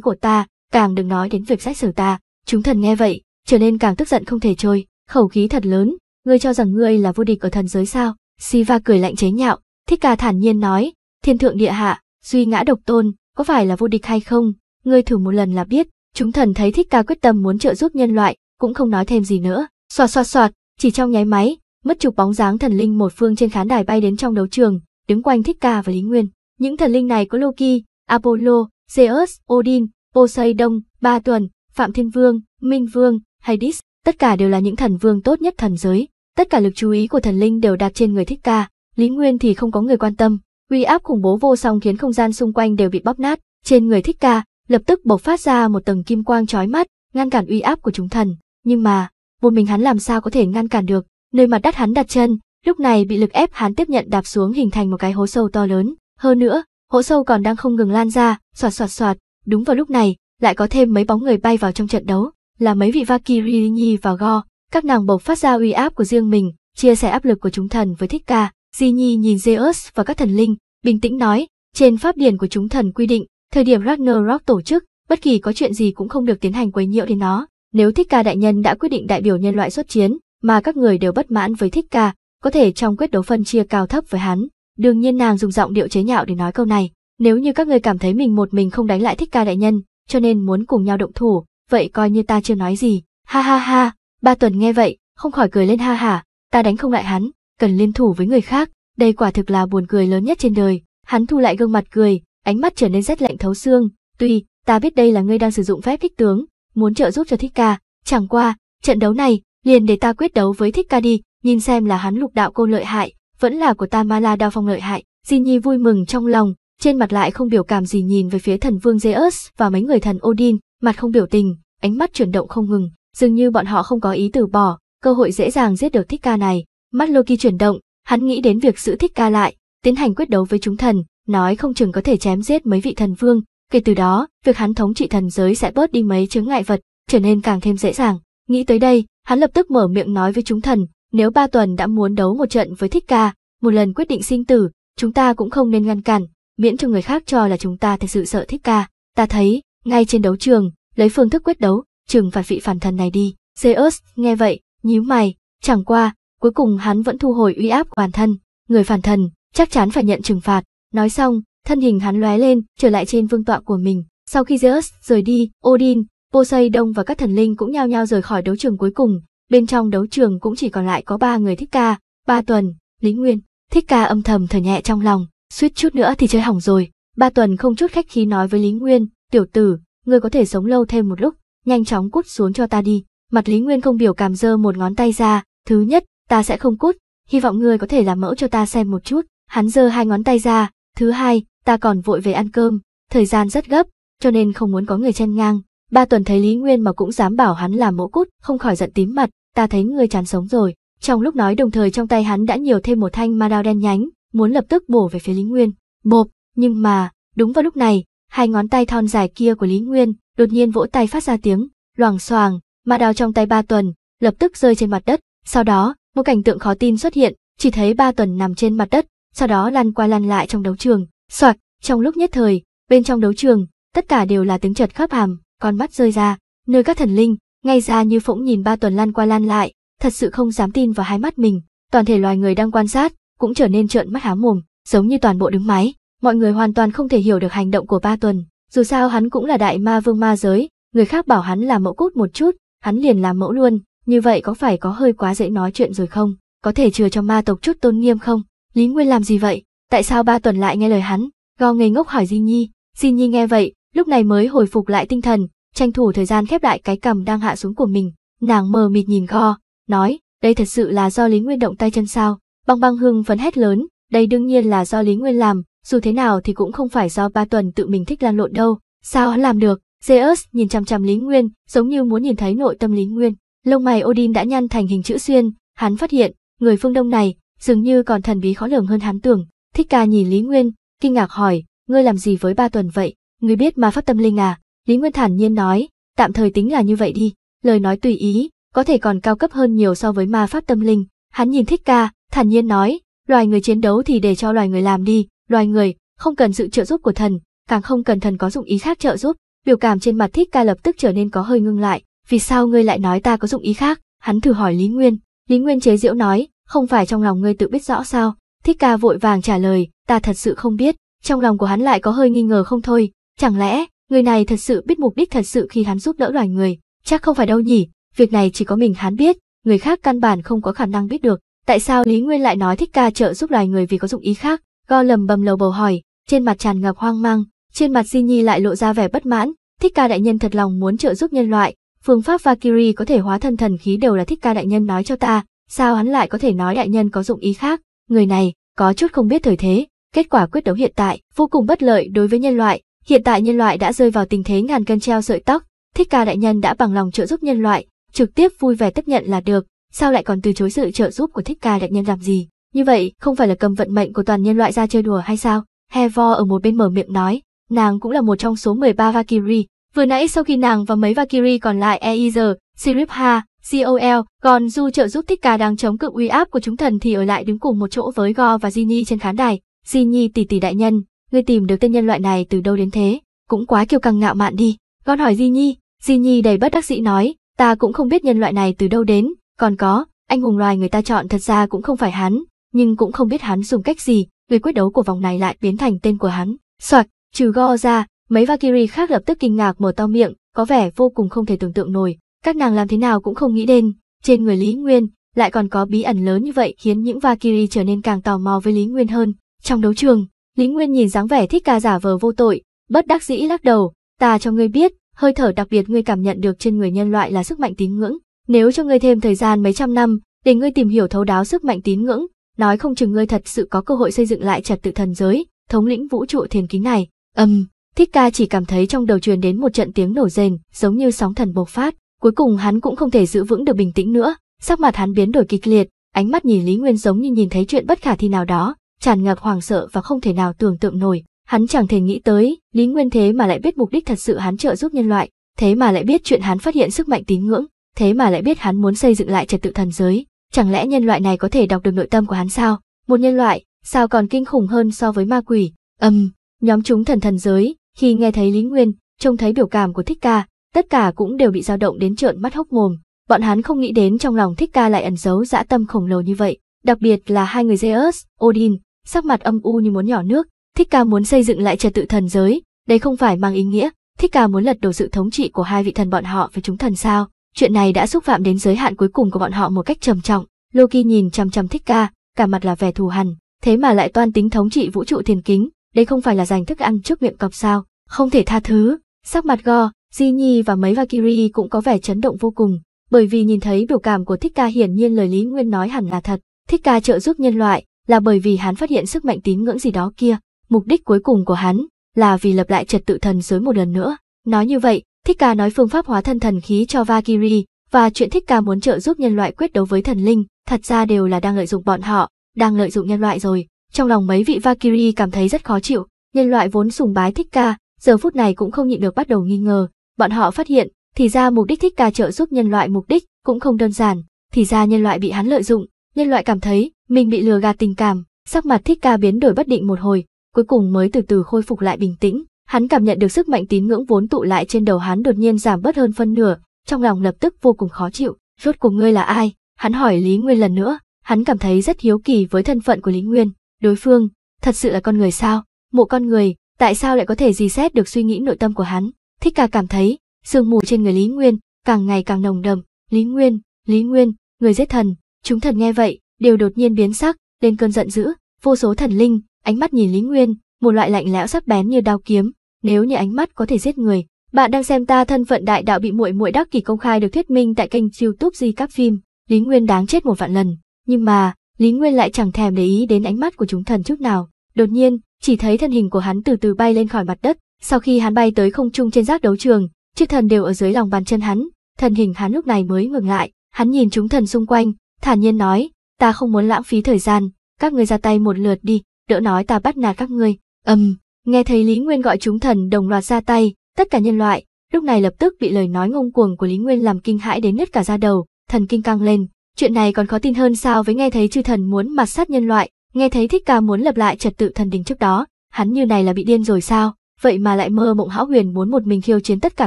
của ta, càng đừng nói đến việc xét xử ta. Chúng thần nghe vậy, trở nên càng tức giận không thể trôi, khẩu khí thật lớn, ngươi cho rằng ngươi là vô địch ở thần giới sao? Siva cười lạnh chế nhạo, Thích Ca thản nhiên nói, thiên thượng địa hạ, duy ngã độc tôn, có phải là vô địch hay không? Ngươi thử một lần là biết, chúng thần thấy Thích Ca quyết tâm muốn trợ giúp nhân loại, cũng không nói thêm gì nữa. Xoạt xoạt xoạt, chỉ trong nháy máy, mất chục bóng dáng thần linh một phương trên khán đài bay đến trong đấu trường, đứng quanh Thích Ca và Lý Nguyên. Những thần linh này có Loki, Apollo, Zeus, Odin, Poseidon, Ba Tuần, Phạm Thiên Vương, Minh Vương, Hades, tất cả đều là những thần vương tốt nhất thần giới. Tất cả lực chú ý của thần linh đều đặt trên người thích ca, Lý Nguyên thì không có người quan tâm, uy áp khủng bố vô song khiến không gian xung quanh đều bị bóp nát, trên người thích ca lập tức bộc phát ra một tầng kim quang chói mắt, ngăn cản uy áp của chúng thần, nhưng mà, một mình hắn làm sao có thể ngăn cản được, nơi mặt đất hắn đặt chân, lúc này bị lực ép hắn tiếp nhận đạp xuống hình thành một cái hố sâu to lớn, hơn nữa, hố sâu còn đang không ngừng lan ra, xoạt xoạt xoạt, đúng vào lúc này, lại có thêm mấy bóng người bay vào trong trận đấu, là mấy vị Valkyrie và Go, các nàng bộc phát ra uy áp của riêng mình, chia sẻ áp lực của chúng thần với Thích Ca. Di Nhi nhìn Zeus và các thần linh, bình tĩnh nói, trên pháp điển của chúng thần quy định, thời điểm Ragnarok tổ chức, bất kỳ có chuyện gì cũng không được tiến hành quấy nhiễu đến nó. Nếu Thích Ca đại nhân đã quyết định đại biểu nhân loại xuất chiến, mà các người đều bất mãn với Thích Ca, có thể trong quyết đấu phân chia cao thấp với hắn. Đương nhiên nàng dùng giọng điệu chế nhạo để nói câu này, nếu như các người cảm thấy mình một mình không đánh lại Thích Ca đại nhân, cho nên muốn cùng nhau động thủ, vậy coi như ta chưa nói gì. Ha ha ha, Ba tuần nghe vậy, không khỏi cười lên ha hả, ta đánh không lại hắn, cần liên thủ với người khác, đây quả thực là buồn cười lớn nhất trên đời. Hắn thu lại gương mặt cười, ánh mắt trở nên rét lạnh thấu xương, tuy, ta biết đây là ngươi đang sử dụng phép thích tướng, muốn trợ giúp cho thích ca, chẳng qua, trận đấu này, liền để ta quyết đấu với thích ca đi, nhìn xem là hắn lục đạo cô lợi hại, vẫn là của ta ma la đao phong lợi hại, Di Nhi vui mừng trong lòng, trên mặt lại không biểu cảm gì nhìn về phía thần vương Zeus và mấy người thần Odin, mặt không biểu tình, ánh mắt chuyển động không ngừng, Dường như bọn họ không có ý từ bỏ, cơ hội dễ dàng giết được Thích Ca này. Mắt Loki chuyển động, hắn nghĩ đến việc giữ Thích Ca lại, tiến hành quyết đấu với chúng thần, nói không chừng có thể chém giết mấy vị thần vương. Kể từ đó, việc hắn thống trị thần giới sẽ bớt đi mấy chướng ngại vật, trở nên càng thêm dễ dàng. Nghĩ tới đây, hắn lập tức mở miệng nói với chúng thần, nếu ba tuần đã muốn đấu một trận với Thích Ca, một lần quyết định sinh tử, chúng ta cũng không nên ngăn cản, miễn cho người khác cho là chúng ta thật sự sợ Thích Ca. Ta thấy, ngay trên đấu trường, lấy phương thức quyết đấu, trừng phạt vị phản thần này đi. Zeus nghe vậy, nhíu mày, chẳng qua, cuối cùng hắn vẫn thu hồi uy áp của bản thân, người phản thần chắc chắn phải nhận trừng phạt. Nói xong, thân hình hắn lóe lên, trở lại trên vương tọa của mình. Sau khi Zeus rời đi, Odin, Poseidon và các thần linh cũng nhao nhao rời khỏi đấu trường cuối cùng. Bên trong đấu trường cũng chỉ còn lại có ba người thích ca, ba tuần, Lý Nguyên. Thích ca âm thầm thở nhẹ trong lòng, suýt chút nữa thì chơi hỏng rồi. Ba tuần không chút khách khí nói với Lý Nguyên, tiểu tử, ngươi có thể sống lâu thêm một lúc nhanh chóng cút xuống cho ta đi. Mặt Lý Nguyên không biểu cảm dơ một ngón tay ra, thứ nhất, ta sẽ không cút, hy vọng ngươi có thể làm mẫu cho ta xem một chút. Hắn dơ hai ngón tay ra, thứ hai, ta còn vội về ăn cơm, thời gian rất gấp, cho nên không muốn có người chen ngang. Ba tuần thấy Lý Nguyên mà cũng dám bảo hắn làm mẫu cút, không khỏi giận tím mặt, ta thấy ngươi chán sống rồi. Trong lúc nói đồng thời trong tay hắn đã nhiều thêm một thanh ma đao đen nhánh, muốn lập tức bổ về phía Lý Nguyên. Bộp, nhưng mà, đúng vào lúc này, hai ngón tay thon dài kia của Lý Nguyên đột nhiên vỗ tay phát ra tiếng, loảng xoàng, mà đao trong tay ba tuần, lập tức rơi trên mặt đất, sau đó, một cảnh tượng khó tin xuất hiện, chỉ thấy ba tuần nằm trên mặt đất, sau đó lăn qua lăn lại trong đấu trường, soạt, trong lúc nhất thời, bên trong đấu trường, tất cả đều là tiếng chật khắp hàm, con mắt rơi ra, nơi các thần linh, ngay ra như phỗng nhìn ba tuần lăn qua lăn lại, thật sự không dám tin vào hai mắt mình, toàn thể loài người đang quan sát, cũng trở nên trợn mắt há mồm, giống như toàn bộ đứng máy, mọi người hoàn toàn không thể hiểu được hành động của ba tuần, dù sao hắn cũng là đại ma vương ma giới, người khác bảo hắn làm mẫu cút một chút, hắn liền làm mẫu luôn, như vậy có phải có hơi quá dễ nói chuyện rồi không? Có thể chừa cho ma tộc chút tôn nghiêm không? Lý Nguyên làm gì vậy? Tại sao ba tuần lại nghe lời hắn? gò ngây ngốc hỏi Di Nhi. Di Nhi nghe vậy, lúc này mới hồi phục lại tinh thần, tranh thủ thời gian khép lại cái cầm đang hạ xuống của mình. Nàng mờ mịt nhìn gò nói, đây thật sự là do Lý Nguyên động tay chân sao? Băng băng hưng phấn hét lớn, đây đương nhiên là do Lý Nguyên làm, dù thế nào thì cũng không phải do ba tuần tự mình thích lan lộn đâu, sao hắn làm được? Zeus nhìn chằm chằm Lý Nguyên, giống như muốn nhìn thấy nội tâm Lý Nguyên. Lông mày Odin đã nhăn thành hình chữ xuyên, hắn phát hiện, người phương Đông này dường như còn thần bí khó lường hơn hắn tưởng. Thích ca nhìn Lý Nguyên, kinh ngạc hỏi, ngươi làm gì với ba tuần vậy? Ngươi biết ma pháp tâm linh à? Lý Nguyên thản nhiên nói, tạm thời tính là như vậy đi. Lời nói tùy ý, có thể còn cao cấp hơn nhiều so với ma pháp tâm linh. Hắn nhìn thích ca, thản nhiên nói, loài người chiến đấu thì để cho loài người làm đi, loài người, không cần sự trợ giúp của thần, càng không cần thần có dụng ý khác trợ giúp. Biểu cảm trên mặt Thích Ca lập tức trở nên có hơi ngưng lại, vì sao ngươi lại nói ta có dụng ý khác? Hắn thử hỏi Lý Nguyên, Lý Nguyên chế giễu nói, không phải trong lòng ngươi tự biết rõ sao? Thích Ca vội vàng trả lời, ta thật sự không biết, trong lòng của hắn lại có hơi nghi ngờ không thôi, chẳng lẽ người này thật sự biết mục đích thật sự khi hắn giúp đỡ loài người? Chắc không phải đâu nhỉ, việc này chỉ có mình hắn biết, người khác căn bản không có khả năng biết được. Tại sao Lý Nguyên lại nói Thích Ca trợ giúp loài người vì có dụng ý khác? Go lầm bầm lầu bầu hỏi, trên mặt tràn ngập hoang mang, trên mặt Di lại lộ ra vẻ bất mãn, Thích Ca đại nhân thật lòng muốn trợ giúp nhân loại, phương pháp Valkyrie có thể hóa thân thần khí đều là Thích Ca đại nhân nói cho ta, sao hắn lại có thể nói đại nhân có dụng ý khác, người này có chút không biết thời thế, kết quả quyết đấu hiện tại vô cùng bất lợi đối với nhân loại, hiện tại nhân loại đã rơi vào tình thế ngàn cân treo sợi tóc, Thích Ca đại nhân đã bằng lòng trợ giúp nhân loại, trực tiếp vui vẻ tiếp nhận là được, sao lại còn từ chối sự trợ giúp của Thích Ca đại nhân làm gì? Như vậy, không phải là cầm vận mệnh của toàn nhân loại ra chơi đùa hay sao? hevo ở một bên mở miệng nói, nàng cũng là một trong số 13 Valkyrie. Vừa nãy sau khi nàng và mấy Valkyrie còn lại Eizer, Siripha, COL, còn Du trợ giúp thích ca đang chống cự uy áp của chúng thần thì ở lại đứng cùng một chỗ với Go và zini trên khán đài. zini tỷ tỷ đại nhân, ngươi tìm được tên nhân loại này từ đâu đến thế? Cũng quá kiêu căng ngạo mạn đi. Con hỏi zini zini đầy bất đắc dĩ nói, ta cũng không biết nhân loại này từ đâu đến, còn có, anh hùng loài người ta chọn thật ra cũng không phải hắn, nhưng cũng không biết hắn dùng cách gì, người quyết đấu của vòng này lại biến thành tên của hắn. Soạt, trừ Go ra, mấy Valkyrie khác lập tức kinh ngạc mở to miệng, có vẻ vô cùng không thể tưởng tượng nổi. Các nàng làm thế nào cũng không nghĩ đến, trên người Lý Nguyên lại còn có bí ẩn lớn như vậy khiến những Valkyrie trở nên càng tò mò với Lý Nguyên hơn. Trong đấu trường, Lý Nguyên nhìn dáng vẻ thích ca giả vờ vô tội, bất đắc dĩ lắc đầu, ta cho ngươi biết, hơi thở đặc biệt ngươi cảm nhận được trên người nhân loại là sức mạnh tín ngưỡng. Nếu cho ngươi thêm thời gian mấy trăm năm, để ngươi tìm hiểu thấu đáo sức mạnh tín ngưỡng, nói không chừng ngươi thật sự có cơ hội xây dựng lại trật tự thần giới, thống lĩnh vũ trụ thiền kính này. Âm, um, Thích Ca chỉ cảm thấy trong đầu truyền đến một trận tiếng nổ rền, giống như sóng thần bộc phát, cuối cùng hắn cũng không thể giữ vững được bình tĩnh nữa, sắc mặt hắn biến đổi kịch liệt, ánh mắt nhìn Lý Nguyên giống như nhìn thấy chuyện bất khả thi nào đó, tràn ngập hoảng sợ và không thể nào tưởng tượng nổi. Hắn chẳng thể nghĩ tới, Lý Nguyên thế mà lại biết mục đích thật sự hắn trợ giúp nhân loại, thế mà lại biết chuyện hắn phát hiện sức mạnh tín ngưỡng, thế mà lại biết hắn muốn xây dựng lại trật tự thần giới, Chẳng lẽ nhân loại này có thể đọc được nội tâm của hắn sao? Một nhân loại, sao còn kinh khủng hơn so với ma quỷ? Âm, um, nhóm chúng thần thần giới, khi nghe thấy Lý Nguyên, trông thấy biểu cảm của Thích Ca, tất cả cũng đều bị dao động đến trợn mắt hốc mồm. Bọn hắn không nghĩ đến trong lòng Thích Ca lại ẩn giấu dã tâm khổng lồ như vậy, đặc biệt là hai người Zeus, Odin, sắc mặt âm u như muốn nhỏ nước, Thích Ca muốn xây dựng lại trật tự thần giới, đây không phải mang ý nghĩa, Thích Ca muốn lật đổ sự thống trị của hai vị thần bọn họ với chúng thần sao? Chuyện này đã xúc phạm đến giới hạn cuối cùng của bọn họ một cách trầm trọng. Loki nhìn chăm chăm thích ca, cả mặt là vẻ thù hằn, thế mà lại toan tính thống trị vũ trụ thiền kính, đây không phải là giành thức ăn trước miệng cọp sao, không thể tha thứ. Sắc mặt go, Di Nhi và mấy Valkyrie cũng có vẻ chấn động vô cùng, bởi vì nhìn thấy biểu cảm của Thích Ca hiển nhiên lời Lý Nguyên nói hẳn là thật. Thích Ca trợ giúp nhân loại là bởi vì hắn phát hiện sức mạnh tín ngưỡng gì đó kia, mục đích cuối cùng của hắn là vì lập lại trật tự thần giới một lần nữa. Nói như vậy, Thích Ca nói phương pháp hóa thân thần khí cho Vakiri và chuyện Thích Ca muốn trợ giúp nhân loại quyết đấu với thần linh, thật ra đều là đang lợi dụng bọn họ, đang lợi dụng nhân loại rồi. Trong lòng mấy vị Vakiri cảm thấy rất khó chịu, nhân loại vốn sùng bái Thích Ca, giờ phút này cũng không nhịn được bắt đầu nghi ngờ, bọn họ phát hiện, thì ra mục đích Thích Ca trợ giúp nhân loại mục đích cũng không đơn giản, thì ra nhân loại bị hắn lợi dụng, nhân loại cảm thấy mình bị lừa gạt tình cảm, sắc mặt Thích Ca biến đổi bất định một hồi, cuối cùng mới từ từ khôi phục lại bình tĩnh. Hắn cảm nhận được sức mạnh tín ngưỡng vốn tụ lại trên đầu hắn đột nhiên giảm bớt hơn phân nửa, trong lòng lập tức vô cùng khó chịu. Rốt cuộc ngươi là ai? Hắn hỏi Lý Nguyên lần nữa, hắn cảm thấy rất hiếu kỳ với thân phận của Lý Nguyên. Đối phương, thật sự là con người sao? Mộ con người, tại sao lại có thể gì xét được suy nghĩ nội tâm của hắn? Thích ca cảm thấy, sương mù trên người Lý Nguyên, càng ngày càng nồng đầm. Lý Nguyên, Lý Nguyên, người giết thần, chúng thần nghe vậy, đều đột nhiên biến sắc, lên cơn giận dữ, vô số thần linh, ánh mắt nhìn Lý Nguyên, một loại lạnh lẽo sắc bén như đao kiếm, nếu như ánh mắt có thể giết người. Bạn đang xem ta thân phận đại đạo bị muội muội đắc kỷ công khai được thuyết minh tại kênh YouTube Di các phim, Lý Nguyên đáng chết một vạn lần, nhưng mà, Lý Nguyên lại chẳng thèm để ý đến ánh mắt của chúng thần chút nào. Đột nhiên, chỉ thấy thân hình của hắn từ từ bay lên khỏi mặt đất, sau khi hắn bay tới không trung trên giác đấu trường, chiếc thần đều ở dưới lòng bàn chân hắn, thân hình hắn lúc này mới ngừng lại, hắn nhìn chúng thần xung quanh, thản nhiên nói, ta không muốn lãng phí thời gian, các ngươi ra tay một lượt đi, đỡ nói ta bắt nạt các ngươi. Ầm, um, Nghe thấy Lý Nguyên gọi chúng thần đồng loạt ra tay, tất cả nhân loại, lúc này lập tức bị lời nói ngông cuồng của Lý Nguyên làm kinh hãi đến nứt cả da đầu, thần kinh căng lên. Chuyện này còn khó tin hơn sao với nghe thấy chư thần muốn mặt sát nhân loại, nghe thấy thích ca muốn lập lại trật tự thần đình trước đó, hắn như này là bị điên rồi sao? Vậy mà lại mơ mộng hão huyền muốn một mình khiêu chiến tất cả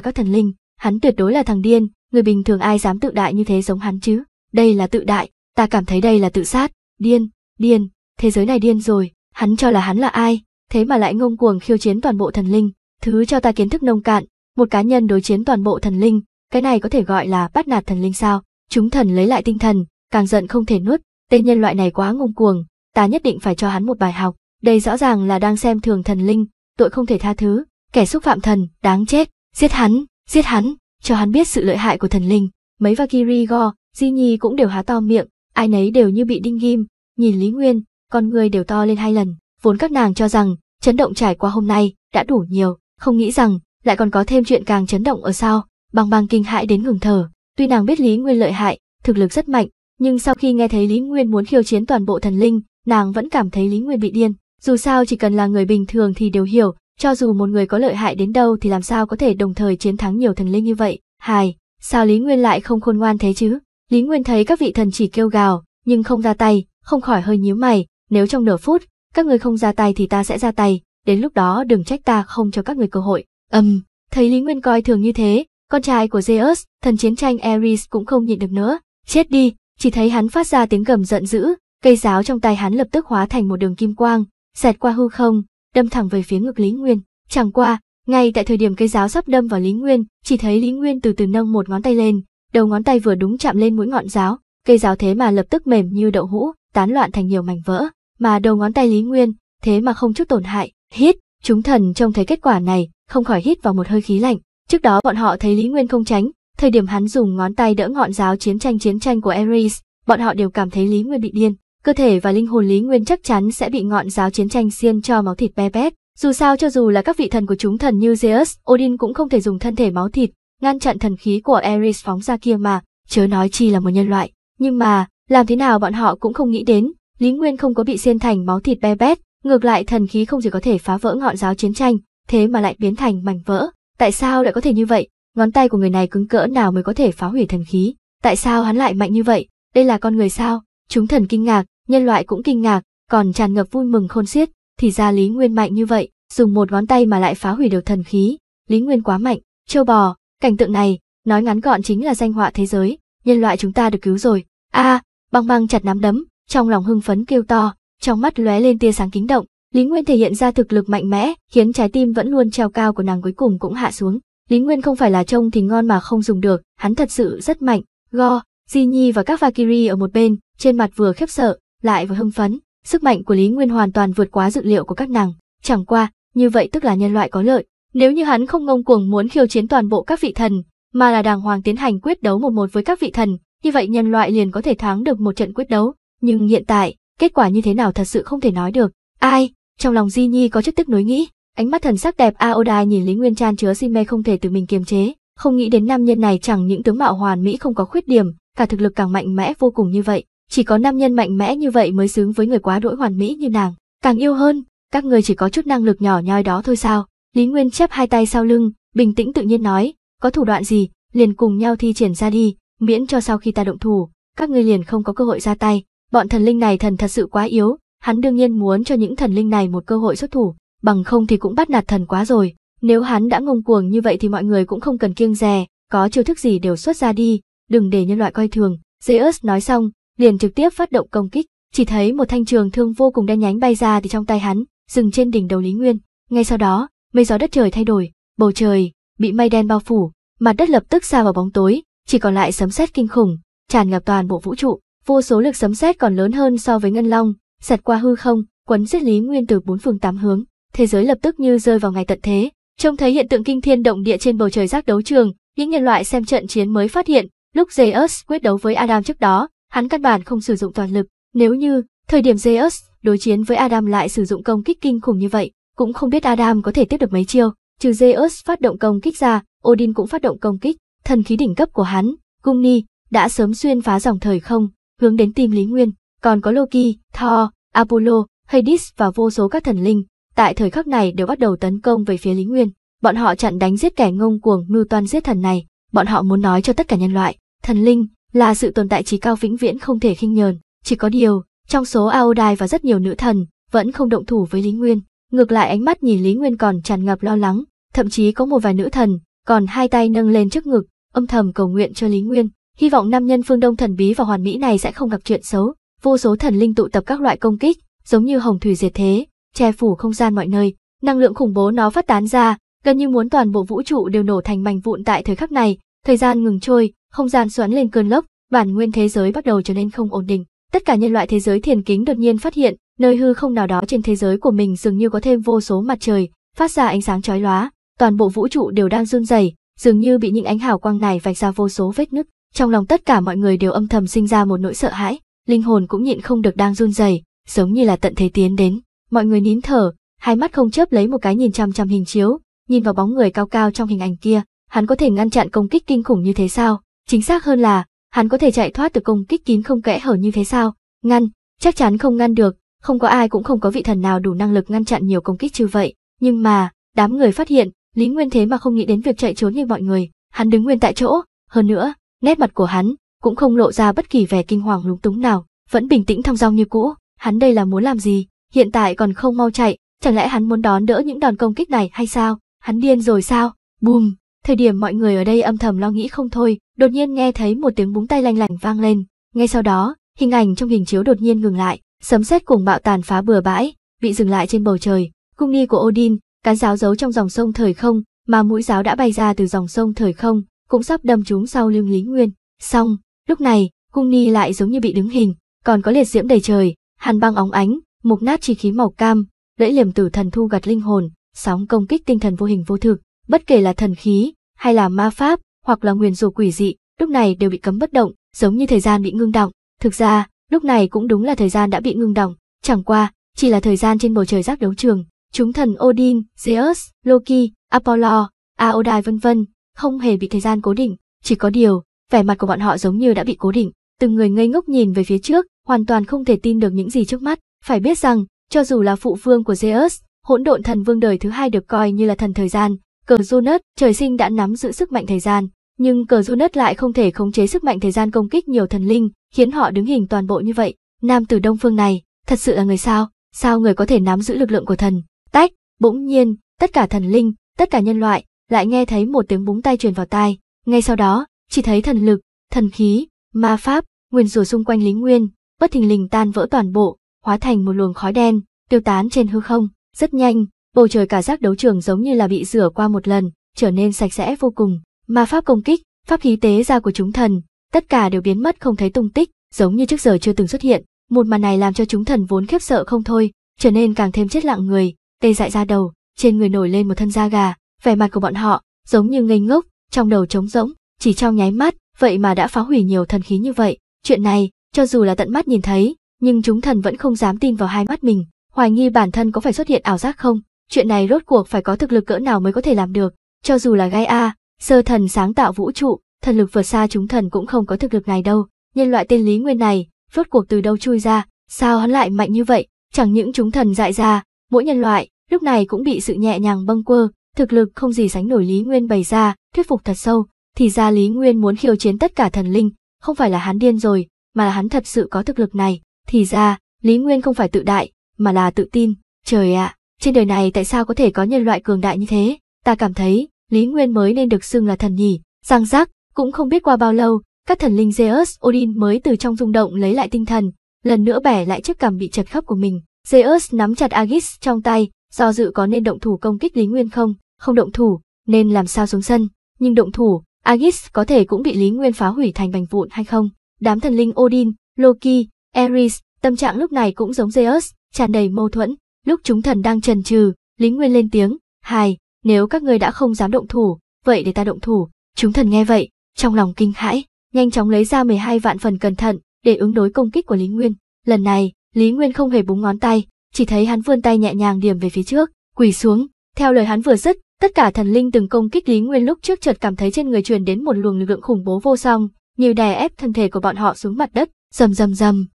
các thần linh, hắn tuyệt đối là thằng điên, người bình thường ai dám tự đại như thế giống hắn chứ? Đây là tự đại, ta cảm thấy đây là tự sát, điên, điên, thế giới này điên rồi, hắn cho là hắn là ai? thế mà lại ngông cuồng khiêu chiến toàn bộ thần linh, thứ cho ta kiến thức nông cạn, một cá nhân đối chiến toàn bộ thần linh, cái này có thể gọi là bắt nạt thần linh sao? Chúng thần lấy lại tinh thần, càng giận không thể nuốt, tên nhân loại này quá ngông cuồng, ta nhất định phải cho hắn một bài học, đây rõ ràng là đang xem thường thần linh, tội không thể tha thứ, kẻ xúc phạm thần, đáng chết, giết hắn, giết hắn, cho hắn biết sự lợi hại của thần linh. Mấy Vakiri Go, Di Nhi cũng đều há to miệng, ai nấy đều như bị đinh ghim, nhìn Lý Nguyên, con người đều to lên hai lần vốn các nàng cho rằng chấn động trải qua hôm nay đã đủ nhiều, không nghĩ rằng lại còn có thêm chuyện càng chấn động ở sau. băng băng kinh hãi đến ngừng thở. Tuy nàng biết Lý Nguyên lợi hại, thực lực rất mạnh, nhưng sau khi nghe thấy Lý Nguyên muốn khiêu chiến toàn bộ thần linh, nàng vẫn cảm thấy Lý Nguyên bị điên. Dù sao chỉ cần là người bình thường thì đều hiểu, cho dù một người có lợi hại đến đâu thì làm sao có thể đồng thời chiến thắng nhiều thần linh như vậy. Hài, sao Lý Nguyên lại không khôn ngoan thế chứ? Lý Nguyên thấy các vị thần chỉ kêu gào, nhưng không ra tay, không khỏi hơi nhíu mày, nếu trong nửa phút các người không ra tay thì ta sẽ ra tay, đến lúc đó đừng trách ta không cho các người cơ hội. Âm, um, thấy Lý Nguyên coi thường như thế, con trai của Zeus, thần chiến tranh Ares cũng không nhịn được nữa, chết đi, chỉ thấy hắn phát ra tiếng gầm giận dữ, cây giáo trong tay hắn lập tức hóa thành một đường kim quang, xẹt qua hư không, đâm thẳng về phía ngực Lý Nguyên. Chẳng qua, ngay tại thời điểm cây giáo sắp đâm vào Lý Nguyên, chỉ thấy Lý Nguyên từ từ nâng một ngón tay lên, đầu ngón tay vừa đúng chạm lên mũi ngọn giáo, cây giáo thế mà lập tức mềm như đậu hũ, tán loạn thành nhiều mảnh vỡ mà đầu ngón tay Lý Nguyên, thế mà không chút tổn hại, hít, chúng thần trông thấy kết quả này, không khỏi hít vào một hơi khí lạnh. Trước đó bọn họ thấy Lý Nguyên không tránh, thời điểm hắn dùng ngón tay đỡ ngọn giáo chiến tranh chiến tranh của Ares, bọn họ đều cảm thấy Lý Nguyên bị điên, cơ thể và linh hồn Lý Nguyên chắc chắn sẽ bị ngọn giáo chiến tranh xiên cho máu thịt be bét. Dù sao cho dù là các vị thần của chúng thần như Zeus, Odin cũng không thể dùng thân thể máu thịt ngăn chặn thần khí của Ares phóng ra kia mà, chớ nói chi là một nhân loại. Nhưng mà, làm thế nào bọn họ cũng không nghĩ đến, Lý Nguyên không có bị xiên thành máu thịt be bét, ngược lại thần khí không chỉ có thể phá vỡ ngọn giáo chiến tranh, thế mà lại biến thành mảnh vỡ. Tại sao lại có thể như vậy? Ngón tay của người này cứng cỡ nào mới có thể phá hủy thần khí? Tại sao hắn lại mạnh như vậy? Đây là con người sao? Chúng thần kinh ngạc, nhân loại cũng kinh ngạc, còn tràn ngập vui mừng khôn xiết, thì ra Lý Nguyên mạnh như vậy, dùng một ngón tay mà lại phá hủy được thần khí. Lý Nguyên quá mạnh, châu bò, cảnh tượng này, nói ngắn gọn chính là danh họa thế giới, nhân loại chúng ta được cứu rồi. A, băng băng chặt nắm đấm, trong lòng hưng phấn kêu to, trong mắt lóe lên tia sáng kính động, Lý Nguyên thể hiện ra thực lực mạnh mẽ, khiến trái tim vẫn luôn treo cao của nàng cuối cùng cũng hạ xuống. Lý Nguyên không phải là trông thì ngon mà không dùng được, hắn thật sự rất mạnh. Go, Di Nhi và các Valkyrie ở một bên, trên mặt vừa khiếp sợ, lại vừa hưng phấn. Sức mạnh của Lý Nguyên hoàn toàn vượt quá dự liệu của các nàng. Chẳng qua, như vậy tức là nhân loại có lợi. Nếu như hắn không ngông cuồng muốn khiêu chiến toàn bộ các vị thần, mà là đàng hoàng tiến hành quyết đấu một một với các vị thần, như vậy nhân loại liền có thể thắng được một trận quyết đấu. Nhưng hiện tại, kết quả như thế nào thật sự không thể nói được. Ai? Trong lòng Di Nhi có chút tức nối nghĩ, ánh mắt thần sắc đẹp Aodai nhìn Lý Nguyên Tràn chứa si mê không thể từ mình kiềm chế, không nghĩ đến nam nhân này chẳng những tướng mạo hoàn mỹ không có khuyết điểm, cả thực lực càng mạnh mẽ vô cùng như vậy, chỉ có nam nhân mạnh mẽ như vậy mới xứng với người quá đỗi hoàn mỹ như nàng, càng yêu hơn, các người chỉ có chút năng lực nhỏ nhoi đó thôi sao? Lý Nguyên chép hai tay sau lưng, bình tĩnh tự nhiên nói, có thủ đoạn gì, liền cùng nhau thi triển ra đi, miễn cho sau khi ta động thủ, các ngươi liền không có cơ hội ra tay, Bọn thần linh này thần thật sự quá yếu, hắn đương nhiên muốn cho những thần linh này một cơ hội xuất thủ, bằng không thì cũng bắt nạt thần quá rồi. Nếu hắn đã ngông cuồng như vậy thì mọi người cũng không cần kiêng dè, có chiêu thức gì đều xuất ra đi, đừng để nhân loại coi thường. Zeus nói xong, liền trực tiếp phát động công kích, chỉ thấy một thanh trường thương vô cùng đen nhánh bay ra từ trong tay hắn, dừng trên đỉnh đầu Lý Nguyên. Ngay sau đó, mây gió đất trời thay đổi, bầu trời bị mây đen bao phủ, mặt đất lập tức xa vào bóng tối, chỉ còn lại sấm sét kinh khủng, tràn ngập toàn bộ vũ trụ vô số lực sấm sét còn lớn hơn so với ngân long, xẹt qua hư không, quấn giết Lý Nguyên từ bốn phương tám hướng, thế giới lập tức như rơi vào ngày tận thế. Trông thấy hiện tượng kinh thiên động địa trên bầu trời giác đấu trường, những nhân loại xem trận chiến mới phát hiện, lúc Zeus quyết đấu với Adam trước đó, hắn căn bản không sử dụng toàn lực, nếu như thời điểm Zeus đối chiến với Adam lại sử dụng công kích kinh khủng như vậy, cũng không biết Adam có thể tiếp được mấy chiêu, trừ Zeus phát động công kích ra, Odin cũng phát động công kích, thần khí đỉnh cấp của hắn, Gungni, đã sớm xuyên phá dòng thời không, hướng đến tìm Lý Nguyên, còn có Loki, Thor, Apollo, Hades và vô số các thần linh, tại thời khắc này đều bắt đầu tấn công về phía Lý Nguyên. Bọn họ chặn đánh giết kẻ ngông cuồng mưu toan giết thần này, bọn họ muốn nói cho tất cả nhân loại, thần linh là sự tồn tại trí cao vĩnh viễn không thể khinh nhờn, chỉ có điều, trong số Aodai và rất nhiều nữ thần vẫn không động thủ với Lý Nguyên, ngược lại ánh mắt nhìn Lý Nguyên còn tràn ngập lo lắng, thậm chí có một vài nữ thần còn hai tay nâng lên trước ngực, âm thầm cầu nguyện cho Lý Nguyên, Hy vọng nam nhân phương Đông thần bí và hoàn mỹ này sẽ không gặp chuyện xấu. Vô số thần linh tụ tập các loại công kích, giống như hồng thủy diệt thế, che phủ không gian mọi nơi. Năng lượng khủng bố nó phát tán ra, gần như muốn toàn bộ vũ trụ đều nổ thành mảnh vụn tại thời khắc này. Thời gian ngừng trôi, không gian xoắn lên cơn lốc, bản nguyên thế giới bắt đầu trở nên không ổn định. Tất cả nhân loại thế giới thiền kính đột nhiên phát hiện, nơi hư không nào đó trên thế giới của mình dường như có thêm vô số mặt trời, phát ra ánh sáng chói lóa, toàn bộ vũ trụ đều đang run rẩy, dường như bị những ánh hào quang này vạch ra vô số vết nứt. Trong lòng tất cả mọi người đều âm thầm sinh ra một nỗi sợ hãi, linh hồn cũng nhịn không được đang run rẩy, giống như là tận thế tiến đến. Mọi người nín thở, hai mắt không chớp lấy một cái nhìn chăm chăm hình chiếu, nhìn vào bóng người cao cao trong hình ảnh kia, hắn có thể ngăn chặn công kích kinh khủng như thế sao? Chính xác hơn là, hắn có thể chạy thoát từ công kích kín không kẽ hở như thế sao? Ngăn, chắc chắn không ngăn được, không có ai cũng không có vị thần nào đủ năng lực ngăn chặn nhiều công kích như vậy, nhưng mà, đám người phát hiện, Lý Nguyên thế mà không nghĩ đến việc chạy trốn như mọi người, hắn đứng nguyên tại chỗ, hơn nữa, nét mặt của hắn cũng không lộ ra bất kỳ vẻ kinh hoàng lúng túng nào, vẫn bình tĩnh thong dong như cũ, hắn đây là muốn làm gì, hiện tại còn không mau chạy, chẳng lẽ hắn muốn đón đỡ những đòn công kích này hay sao, hắn điên rồi sao, bùm, thời điểm mọi người ở đây âm thầm lo nghĩ không thôi, đột nhiên nghe thấy một tiếng búng tay lanh lảnh vang lên, ngay sau đó, hình ảnh trong hình chiếu đột nhiên ngừng lại, sấm sét cùng bạo tàn phá bừa bãi, bị dừng lại trên bầu trời, cung ni của Odin, cán giáo giấu trong dòng sông thời không, mà mũi giáo đã bay ra từ dòng sông thời không, cũng sắp đâm trúng sau lưng Lý Nguyên. Xong, lúc này, cung ni lại giống như bị đứng hình, còn có liệt diễm đầy trời, hàn băng óng ánh, mục nát chi khí màu cam, lưỡi liềm tử thần thu gặt linh hồn, sóng công kích tinh thần vô hình vô thực, bất kể là thần khí, hay là ma pháp, hoặc là nguyền rủa quỷ dị, lúc này đều bị cấm bất động, giống như thời gian bị ngưng động. Thực ra, lúc này cũng đúng là thời gian đã bị ngưng động, chẳng qua, chỉ là thời gian trên bầu trời giác đấu trường, chúng thần Odin, Zeus, Loki, Apollo, Aodai vân vân, không hề bị thời gian cố định, chỉ có điều, vẻ mặt của bọn họ giống như đã bị cố định, từng người ngây ngốc nhìn về phía trước, hoàn toàn không thể tin được những gì trước mắt, phải biết rằng, cho dù là phụ vương của Zeus, hỗn độn thần vương đời thứ hai được coi như là thần thời gian, cờ Jonas trời sinh đã nắm giữ sức mạnh thời gian, nhưng cờ Jonas lại không thể khống chế sức mạnh thời gian công kích nhiều thần linh, khiến họ đứng hình toàn bộ như vậy, nam tử đông phương này, thật sự là người sao, sao người có thể nắm giữ lực lượng của thần, tách, bỗng nhiên, tất cả thần linh, tất cả nhân loại, lại nghe thấy một tiếng búng tay truyền vào tai, ngay sau đó, chỉ thấy thần lực, thần khí, ma pháp, nguyên rùa xung quanh Lý Nguyên, bất thình lình tan vỡ toàn bộ, hóa thành một luồng khói đen, tiêu tán trên hư không, rất nhanh, bầu trời cả giác đấu trường giống như là bị rửa qua một lần, trở nên sạch sẽ vô cùng, ma pháp công kích, pháp khí tế ra của chúng thần, tất cả đều biến mất không thấy tung tích, giống như trước giờ chưa từng xuất hiện, một màn này làm cho chúng thần vốn khiếp sợ không thôi, trở nên càng thêm chết lặng người, tê dại ra đầu, trên người nổi lên một thân da gà, vẻ mặt của bọn họ giống như ngây ngốc, trong đầu trống rỗng, chỉ trong nháy mắt, vậy mà đã phá hủy nhiều thần khí như vậy. Chuyện này, cho dù là tận mắt nhìn thấy, nhưng chúng thần vẫn không dám tin vào hai mắt mình, hoài nghi bản thân có phải xuất hiện ảo giác không. Chuyện này rốt cuộc phải có thực lực cỡ nào mới có thể làm được, cho dù là Gaia, sơ thần sáng tạo vũ trụ, thần lực vượt xa chúng thần cũng không có thực lực này đâu. Nhân loại tên Lý Nguyên này, rốt cuộc từ đâu chui ra, sao hắn lại mạnh như vậy, chẳng những chúng thần dại ra, mỗi nhân loại, lúc này cũng bị sự nhẹ nhàng bâng quơ, thực lực không gì sánh nổi Lý Nguyên bày ra, thuyết phục thật sâu, thì ra Lý Nguyên muốn khiêu chiến tất cả thần linh, không phải là hắn điên rồi, mà là hắn thật sự có thực lực này, thì ra, Lý Nguyên không phải tự đại, mà là tự tin, trời ạ, trên đời này tại sao có thể có nhân loại cường đại như thế, ta cảm thấy, Lý Nguyên mới nên được xưng là thần nhỉ, giang giác, cũng không biết qua bao lâu, các thần linh Zeus Odin mới từ trong rung động lấy lại tinh thần, lần nữa bẻ lại chiếc cằm bị chật khớp của mình, Zeus nắm chặt Agis trong tay, do dự có nên động thủ công kích Lý Nguyên không, không động thủ, nên làm sao xuống sân, nhưng động thủ, Agis có thể cũng bị Lý Nguyên phá hủy thành bành vụn hay không? Đám thần linh Odin, Loki, Ares, tâm trạng lúc này cũng giống Zeus, tràn đầy mâu thuẫn. Lúc chúng thần đang trần trừ, Lý Nguyên lên tiếng, hài, nếu các ngươi đã không dám động thủ, vậy để ta động thủ. Chúng thần nghe vậy, trong lòng kinh hãi, nhanh chóng lấy ra 12 vạn phần cẩn thận để ứng đối công kích của Lý Nguyên. Lần này, Lý Nguyên không hề búng ngón tay, chỉ thấy hắn vươn tay nhẹ nhàng điểm về phía trước, quỳ xuống. Theo lời hắn vừa dứt, Tất cả thần linh từng công kích Lý Nguyên lúc trước chợt cảm thấy trên người truyền đến một luồng lực lượng khủng bố vô song, như đè ép thân thể của bọn họ xuống mặt đất, rầm rầm rầm.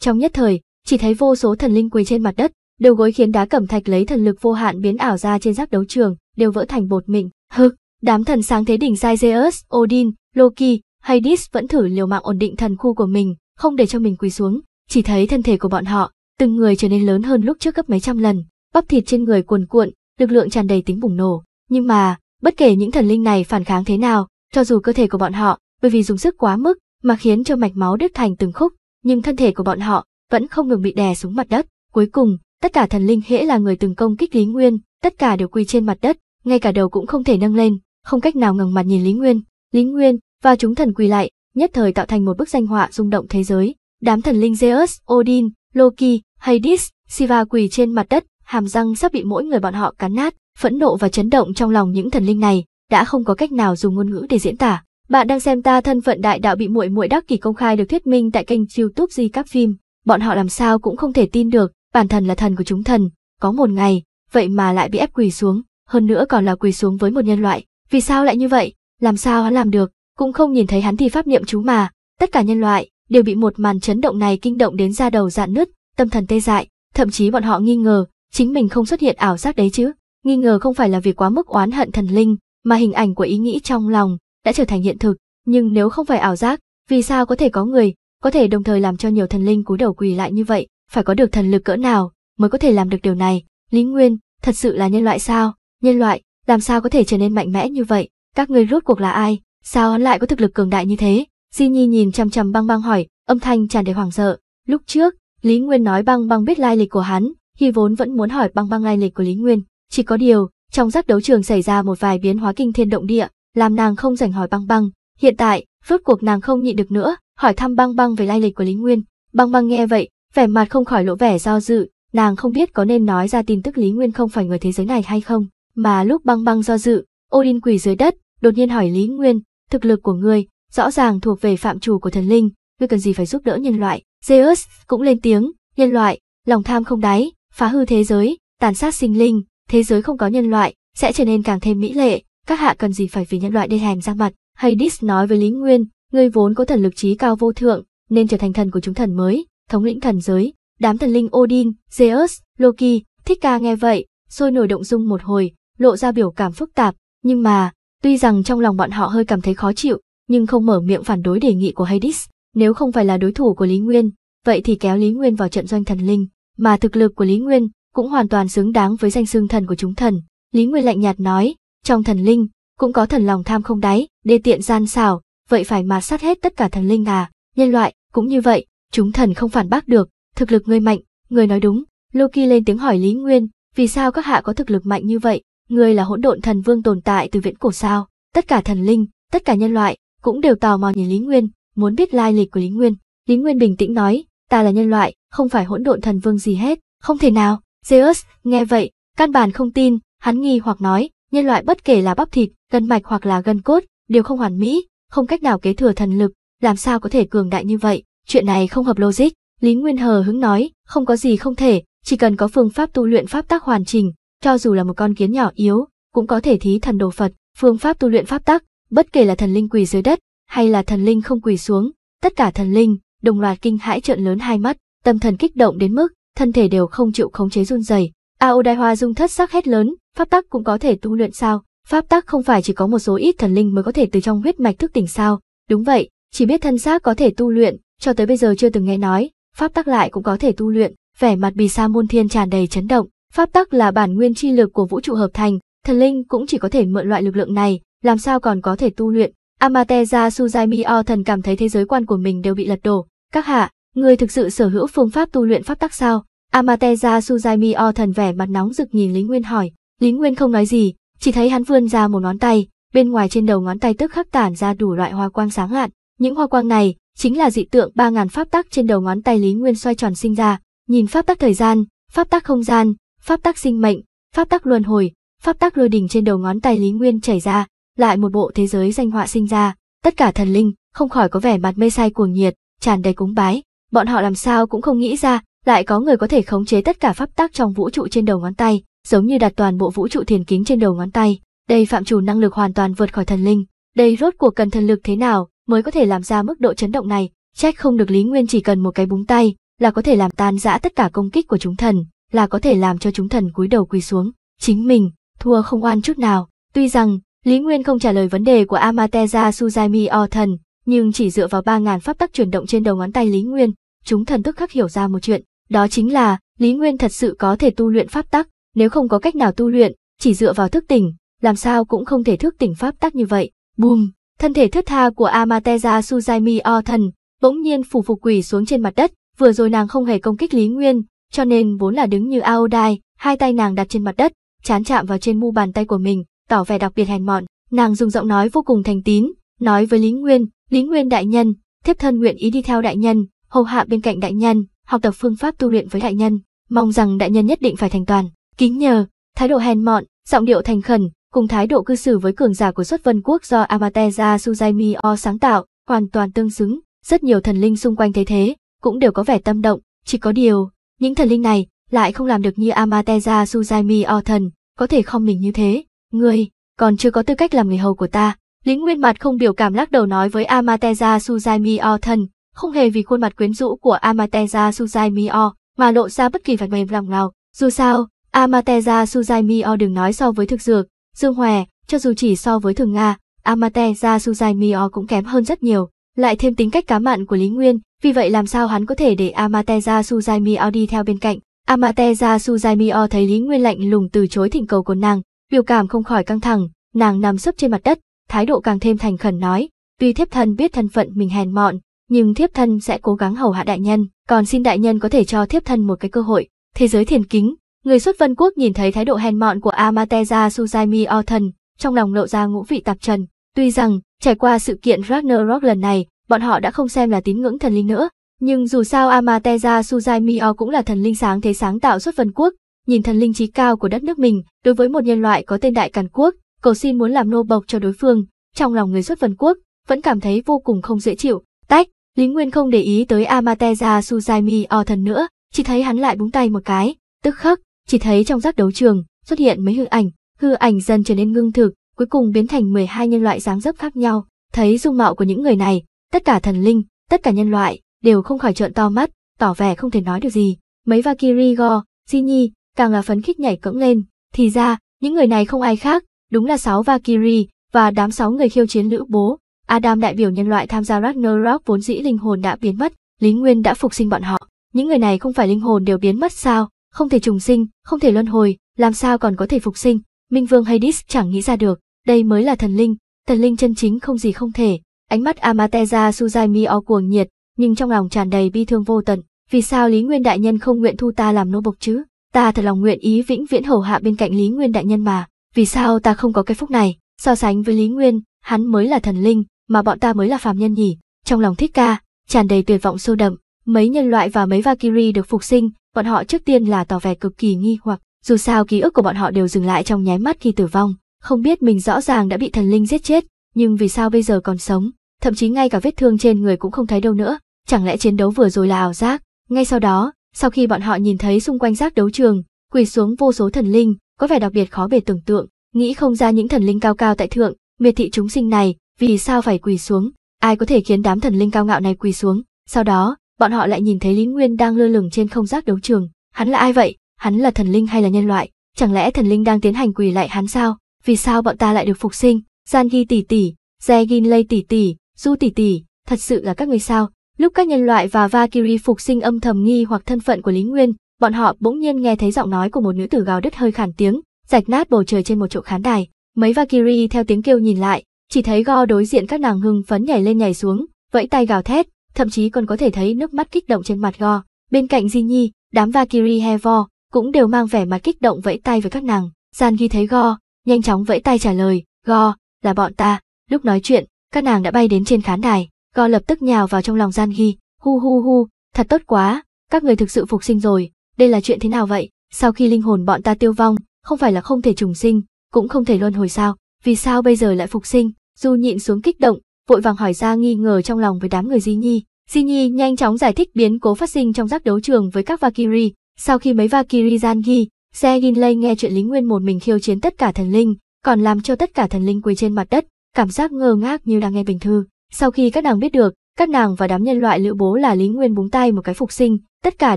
Trong nhất thời, chỉ thấy vô số thần linh quỳ trên mặt đất, đều gối khiến đá cẩm thạch lấy thần lực vô hạn biến ảo ra trên giác đấu trường, đều vỡ thành bột mịn. Hừ, đám thần sáng thế đỉnh giai Zeus, Odin, Loki, Hades vẫn thử liều mạng ổn định thần khu của mình, không để cho mình quỳ xuống, chỉ thấy thân thể của bọn họ, từng người trở nên lớn hơn lúc trước gấp mấy trăm lần, bắp thịt trên người cuồn cuộn, lực lượng tràn đầy tính bùng nổ. Nhưng mà, bất kể những thần linh này phản kháng thế nào, cho dù cơ thể của bọn họ, bởi vì dùng sức quá mức mà khiến cho mạch máu đứt thành từng khúc, nhưng thân thể của bọn họ vẫn không ngừng bị đè xuống mặt đất. Cuối cùng, tất cả thần linh hễ là người từng công kích Lý Nguyên, tất cả đều quỳ trên mặt đất, ngay cả đầu cũng không thể nâng lên, không cách nào ngẩng mặt nhìn Lý Nguyên. Lý Nguyên và chúng thần quỳ lại, nhất thời tạo thành một bức danh họa rung động thế giới. Đám thần linh Zeus, Odin, Loki, Hades, Shiva quỳ trên mặt đất, hàm răng sắp bị mỗi người bọn họ cắn nát, phẫn nộ và chấn động trong lòng những thần linh này, đã không có cách nào dùng ngôn ngữ để diễn tả. Bạn đang xem ta thân phận đại đạo bị muội muội đắc kỷ công khai được thuyết minh tại kênh YouTube Di Các Phim, bọn họ làm sao cũng không thể tin được, bản thần là thần của chúng thần, có một ngày, vậy mà lại bị ép quỳ xuống, hơn nữa còn là quỳ xuống với một nhân loại, vì sao lại như vậy, làm sao hắn làm được, cũng không nhìn thấy hắn thì pháp niệm chú mà, tất cả nhân loại đều bị một màn chấn động này kinh động đến da đầu dạn nứt, tâm thần tê dại, thậm chí bọn họ nghi ngờ, chính mình không xuất hiện ảo giác đấy chứ, nghi ngờ không phải là việc quá mức oán hận thần linh, mà hình ảnh của ý nghĩ trong lòng đã trở thành hiện thực, nhưng nếu không phải ảo giác, vì sao có thể có người có thể đồng thời làm cho nhiều thần linh cúi đầu quỳ lại như vậy, phải có được thần lực cỡ nào mới có thể làm được điều này? Lý Nguyên, thật sự là nhân loại sao? Nhân loại, làm sao có thể trở nên mạnh mẽ như vậy? Các ngươi rốt cuộc là ai? Sao hắn lại có thực lực cường đại như thế? Di Nhi nhìn chằm chằm băng băng hỏi, âm thanh tràn đầy hoảng sợ. Lúc trước, Lý Nguyên nói băng băng biết lai lịch của hắn, Hy vốn vẫn muốn hỏi băng băng lai lịch của Lý Nguyên, chỉ có điều, trong giác đấu trường xảy ra một vài biến hóa kinh thiên động địa, làm nàng không rảnh hỏi băng băng. Hiện tại, rốt cuộc nàng không nhịn được nữa, hỏi thăm băng băng về lai lịch của Lý Nguyên. Băng băng nghe vậy, vẻ mặt không khỏi lỗ vẻ do dự, nàng không biết có nên nói ra tin tức Lý Nguyên không phải người thế giới này hay không. Mà lúc băng băng do dự, Odin quỳ dưới đất, đột nhiên hỏi Lý Nguyên, thực lực của ngươi, rõ ràng thuộc về phạm chủ của thần linh, ngươi cần gì phải giúp đỡ nhân loại. Zeus cũng lên tiếng, nhân loại, lòng tham không đáy, phá hư thế giới, tàn sát sinh linh, thế giới không có nhân loại, sẽ trở nên càng thêm mỹ lệ, các hạ cần gì phải vì nhân loại đê hèn ra mặt. Hades nói với Lý Nguyên, ngươi vốn có thần lực trí cao vô thượng, nên trở thành thần của chúng thần mới, thống lĩnh thần giới, đám thần linh Odin, Zeus, Loki, Thích Ca nghe vậy, sôi nổi động dung một hồi, lộ ra biểu cảm phức tạp, nhưng mà, tuy rằng trong lòng bọn họ hơi cảm thấy khó chịu, nhưng không mở miệng phản đối đề nghị của Hades, nếu không phải là đối thủ của Lý Nguyên, vậy thì kéo Lý Nguyên vào trận doanh thần linh, mà thực lực của Lý Nguyên cũng hoàn toàn xứng đáng với danh xưng thần của chúng thần. Lý Nguyên lạnh nhạt nói, trong thần linh, cũng có thần lòng tham không đáy, đê tiện gian xảo, vậy phải mà sát hết tất cả thần linh à, nhân loại, cũng như vậy, chúng thần không phản bác được, thực lực ngươi mạnh, ngươi nói đúng. Loki lên tiếng hỏi Lý Nguyên, vì sao các hạ có thực lực mạnh như vậy, ngươi là hỗn độn thần vương tồn tại từ viễn cổ sao, tất cả thần linh, tất cả nhân loại, cũng đều tò mò nhìn Lý Nguyên, muốn biết lai lịch của Lý Nguyên. Lý Nguyên bình tĩnh nói, ta là nhân loại, không phải hỗn độn thần vương gì hết, không thể nào, Zeus, nghe vậy, căn bản không tin, hắn nghi hoặc nói, nhân loại bất kể là bắp thịt, gân mạch hoặc là gân cốt, đều không hoàn mỹ, không cách nào kế thừa thần lực, làm sao có thể cường đại như vậy, chuyện này không hợp logic, Lý Nguyên hờ hứng nói, không có gì không thể, chỉ cần có phương pháp tu luyện pháp tắc hoàn chỉnh, cho dù là một con kiến nhỏ yếu, cũng có thể thí thần đồ Phật, phương pháp tu luyện pháp tắc, bất kể là thần linh quỳ dưới đất, hay là thần linh không quỳ xuống, tất cả thần linh đồng loạt kinh hãi trợn lớn hai mắt, tâm thần kích động đến mức thân thể đều không chịu khống chế run rẩy. A à, Đài Hoa dung thất sắc hét lớn, pháp tắc cũng có thể tu luyện sao? Pháp tắc không phải chỉ có một số ít thần linh mới có thể từ trong huyết mạch thức tỉnh sao? Đúng vậy, chỉ biết thân xác có thể tu luyện, cho tới bây giờ chưa từng nghe nói, pháp tắc lại cũng có thể tu luyện. Vẻ mặt Bì Sa Môn Thiên tràn đầy chấn động, pháp tắc là bản nguyên chi lực của vũ trụ hợp thành, thần linh cũng chỉ có thể mượn loại lực lượng này, làm sao còn có thể tu luyện? sujaimi o thần cảm thấy thế giới quan của mình đều bị lật đổ, các hạ, người thực sự sở hữu phương pháp tu luyện pháp tắc sao? Amateza Suzaimi O thần vẻ mặt nóng rực nhìn Lý Nguyên hỏi. Lý Nguyên không nói gì, chỉ thấy hắn vươn ra một ngón tay, bên ngoài trên đầu ngón tay tức khắc tản ra đủ loại hoa quang sáng hạn. Những hoa quang này chính là dị tượng ba ngàn pháp tắc trên đầu ngón tay Lý Nguyên xoay tròn sinh ra. Nhìn pháp tắc thời gian, pháp tắc không gian, pháp tắc sinh mệnh, pháp tắc luân hồi, pháp tắc lôi đình trên đầu ngón tay Lý Nguyên chảy ra, lại một bộ thế giới danh họa sinh ra. Tất cả thần linh không khỏi có vẻ mặt mê say cuồng nhiệt, tràn đầy cúng bái, bọn họ làm sao cũng không nghĩ ra, lại có người có thể khống chế tất cả pháp tắc trong vũ trụ trên đầu ngón tay, giống như đặt toàn bộ vũ trụ thiền kính trên đầu ngón tay. Đây phạm chủ năng lực hoàn toàn vượt khỏi thần linh, đây rốt cuộc cần thần lực thế nào mới có thể làm ra mức độ chấn động này, trách không được Lý Nguyên chỉ cần một cái búng tay là có thể làm tan rã tất cả công kích của chúng thần, là có thể làm cho chúng thần cúi đầu quỳ xuống, chính mình thua không oan chút nào. Tuy rằng Lý Nguyên không trả lời vấn đề của Amateza Suzaimi O thần, nhưng chỉ dựa vào 3.000 pháp tắc chuyển động trên đầu ngón tay Lý Nguyên, chúng thần tức khắc hiểu ra một chuyện, đó chính là Lý Nguyên thật sự có thể tu luyện pháp tắc, nếu không có cách nào tu luyện, chỉ dựa vào thức tỉnh, làm sao cũng không thể thức tỉnh pháp tắc như vậy. Bùm, thân thể thất tha của Amateza Suzaimi O thần, bỗng nhiên phủ phục quỷ xuống trên mặt đất, vừa rồi nàng không hề công kích Lý Nguyên, cho nên vốn là đứng như Aodai, hai tay nàng đặt trên mặt đất, chán chạm vào trên mu bàn tay của mình, tỏ vẻ đặc biệt hèn mọn, nàng dùng giọng nói vô cùng thành tín, nói với Lý Nguyên, Lý Nguyên đại nhân, thiếp thân nguyện ý đi theo đại nhân, hầu hạ bên cạnh đại nhân, học tập phương pháp tu luyện với đại nhân, mong rằng đại nhân nhất định phải thành toàn, kính nhờ, thái độ hèn mọn, giọng điệu thành khẩn, cùng thái độ cư xử với cường giả của xuất vân quốc do Amateza o sáng tạo, hoàn toàn tương xứng, rất nhiều thần linh xung quanh thấy thế, cũng đều có vẻ tâm động, chỉ có điều, những thần linh này lại không làm được như Amateza o thần, có thể không mình như thế, ngươi, còn chưa có tư cách làm người hầu của ta, Lý Nguyên mặt không biểu cảm lắc đầu nói với Amateza Suzaimio thần không hề vì khuôn mặt quyến rũ của Amateza Suzaimio mà lộ ra bất kỳ vạch mềm lòng nào. Dù sao, Amateza Suzaimio đừng nói so với thực dược, dương hòe, cho dù chỉ so với thường Nga, Amateza Suzaimio cũng kém hơn rất nhiều. Lại thêm tính cách cá mặn của Lý Nguyên, vì vậy làm sao hắn có thể để Amateza Suzaimio đi theo bên cạnh. Amateza Suzaimio thấy Lý Nguyên lạnh lùng từ chối thỉnh cầu của nàng, biểu cảm không khỏi căng thẳng, nàng nằm sấp trên mặt đất, thái độ càng thêm thành khẩn nói, tuy thiếp thân biết thân phận mình hèn mọn, nhưng thiếp thân sẽ cố gắng hầu hạ đại nhân, còn xin đại nhân có thể cho thiếp thân một cái cơ hội. Thế giới thiền kính, người xuất vân quốc nhìn thấy thái độ hèn mọn của Amateza Suzaimi thần, trong lòng lộ ra ngũ vị tạp trần. Tuy rằng, trải qua sự kiện Ragnarok lần này, bọn họ đã không xem là tín ngưỡng thần linh nữa, nhưng dù sao Amateza o cũng là thần linh sáng thế sáng tạo xuất vân quốc, nhìn thần linh trí cao của đất nước mình, đối với một nhân loại có tên Đại Càn Quốc, cầu xin muốn làm nô bộc cho đối phương, trong lòng người xuất vân quốc, vẫn cảm thấy vô cùng không dễ chịu. Tách, Lý Nguyên không để ý tới Amateza Suzaimi thần nữa, chỉ thấy hắn lại búng tay một cái, tức khắc, chỉ thấy trong giác đấu trường, xuất hiện mấy hư ảnh, hư ảnh dần trở nên ngưng thực, cuối cùng biến thành 12 nhân loại dáng dấp khác nhau, thấy dung mạo của những người này, tất cả thần linh, tất cả nhân loại, đều không khỏi trợn to mắt, tỏ vẻ không thể nói được gì. Mấy Vakirigo, Di Nhi, càng là phấn khích nhảy cẫng lên, thì ra, những người này không ai khác, đúng là sáu Valkyrie và đám sáu người khiêu chiến lữ bố. Adam đại biểu nhân loại tham gia Ragnarok vốn dĩ linh hồn đã biến mất, Lý Nguyên đã phục sinh bọn họ. Những người này không phải linh hồn đều biến mất sao, không thể trùng sinh, không thể luân hồi, làm sao còn có thể phục sinh. Minh Vương Hades chẳng nghĩ ra được, đây mới là thần linh, thần linh chân chính không gì không thể. Ánh mắt Amateza Suzaimi o cuồng nhiệt, nhưng trong lòng tràn đầy bi thương vô tận. Vì sao Lý Nguyên Đại Nhân không nguyện thu ta làm nô bộc chứ? Ta thật lòng nguyện ý vĩnh viễn hầu hạ bên cạnh Lý Nguyên Đại Nhân mà vì sao ta không có cái phúc này, so sánh với Lý Nguyên, hắn mới là thần linh, mà bọn ta mới là phàm nhân nhỉ. Trong lòng thích ca, tràn đầy tuyệt vọng sâu đậm, mấy nhân loại và mấy Valkyrie được phục sinh, bọn họ trước tiên là tỏ vẻ cực kỳ nghi hoặc, dù sao ký ức của bọn họ đều dừng lại trong nháy mắt khi tử vong, không biết mình rõ ràng đã bị thần linh giết chết, nhưng vì sao bây giờ còn sống, thậm chí ngay cả vết thương trên người cũng không thấy đâu nữa, chẳng lẽ chiến đấu vừa rồi là ảo giác. Ngay sau đó, sau khi bọn họ nhìn thấy xung quanh giác đấu trường, quỳ xuống vô số thần linh, có vẻ đặc biệt khó về tưởng tượng, nghĩ không ra những thần linh cao cao tại thượng, miệt thị chúng sinh này, vì sao phải quỳ xuống, ai có thể khiến đám thần linh cao ngạo này quỳ xuống. Sau đó, bọn họ lại nhìn thấy Lý Nguyên đang lơ lửng trên không giác đấu trường, hắn là ai vậy? Hắn là thần linh hay là nhân loại? Chẳng lẽ thần linh đang tiến hành quỳ lại hắn sao? Vì sao bọn ta lại được phục sinh? Gian ghi tỷ tỷ, Zegin lây tỷ tỷ, Du tỷ tỷ, thật sự là các người sao? Lúc các nhân loại và Valkyrie phục sinh âm thầm nghi hoặc thân phận của Lý Nguyên, bọn họ bỗng nhiên nghe thấy giọng nói của một nữ tử gào đứt hơi khản tiếng, rạch nát bầu trời trên một chỗ khán đài. Mấy Valkyrie theo tiếng kêu nhìn lại, chỉ thấy go đối diện các nàng hưng phấn nhảy lên nhảy xuống, vẫy tay gào thét, thậm chí còn có thể thấy nước mắt kích động trên mặt go. Bên cạnh Di Nhi, đám Valkyrie Hevor cũng đều mang vẻ mặt kích động vẫy tay với các nàng. Gian ghi thấy go, nhanh chóng vẫy tay trả lời, go, là bọn ta. Lúc nói chuyện, các nàng đã bay đến trên khán đài, go lập tức nhào vào trong lòng Gian ghi, hu hu hu, thật tốt quá, các người thực sự phục sinh rồi, đây là chuyện thế nào vậy? Sau khi linh hồn bọn ta tiêu vong, không phải là không thể trùng sinh, cũng không thể luân hồi sao? Vì sao bây giờ lại phục sinh? Du nhịn xuống kích động, vội vàng hỏi ra nghi ngờ trong lòng với đám người Di Nhi. Di Nhi nhanh chóng giải thích biến cố phát sinh trong giác đấu trường với các Valkyrie. Sau khi mấy Valkyrie gian ghi, xe Ginley nghe chuyện Lý Nguyên một mình khiêu chiến tất cả thần linh, còn làm cho tất cả thần linh quỳ trên mặt đất, cảm giác ngơ ngác như đang nghe bình thư. Sau khi các nàng biết được, các nàng và đám nhân loại lữ bố là Lý Nguyên búng tay một cái phục sinh, tất cả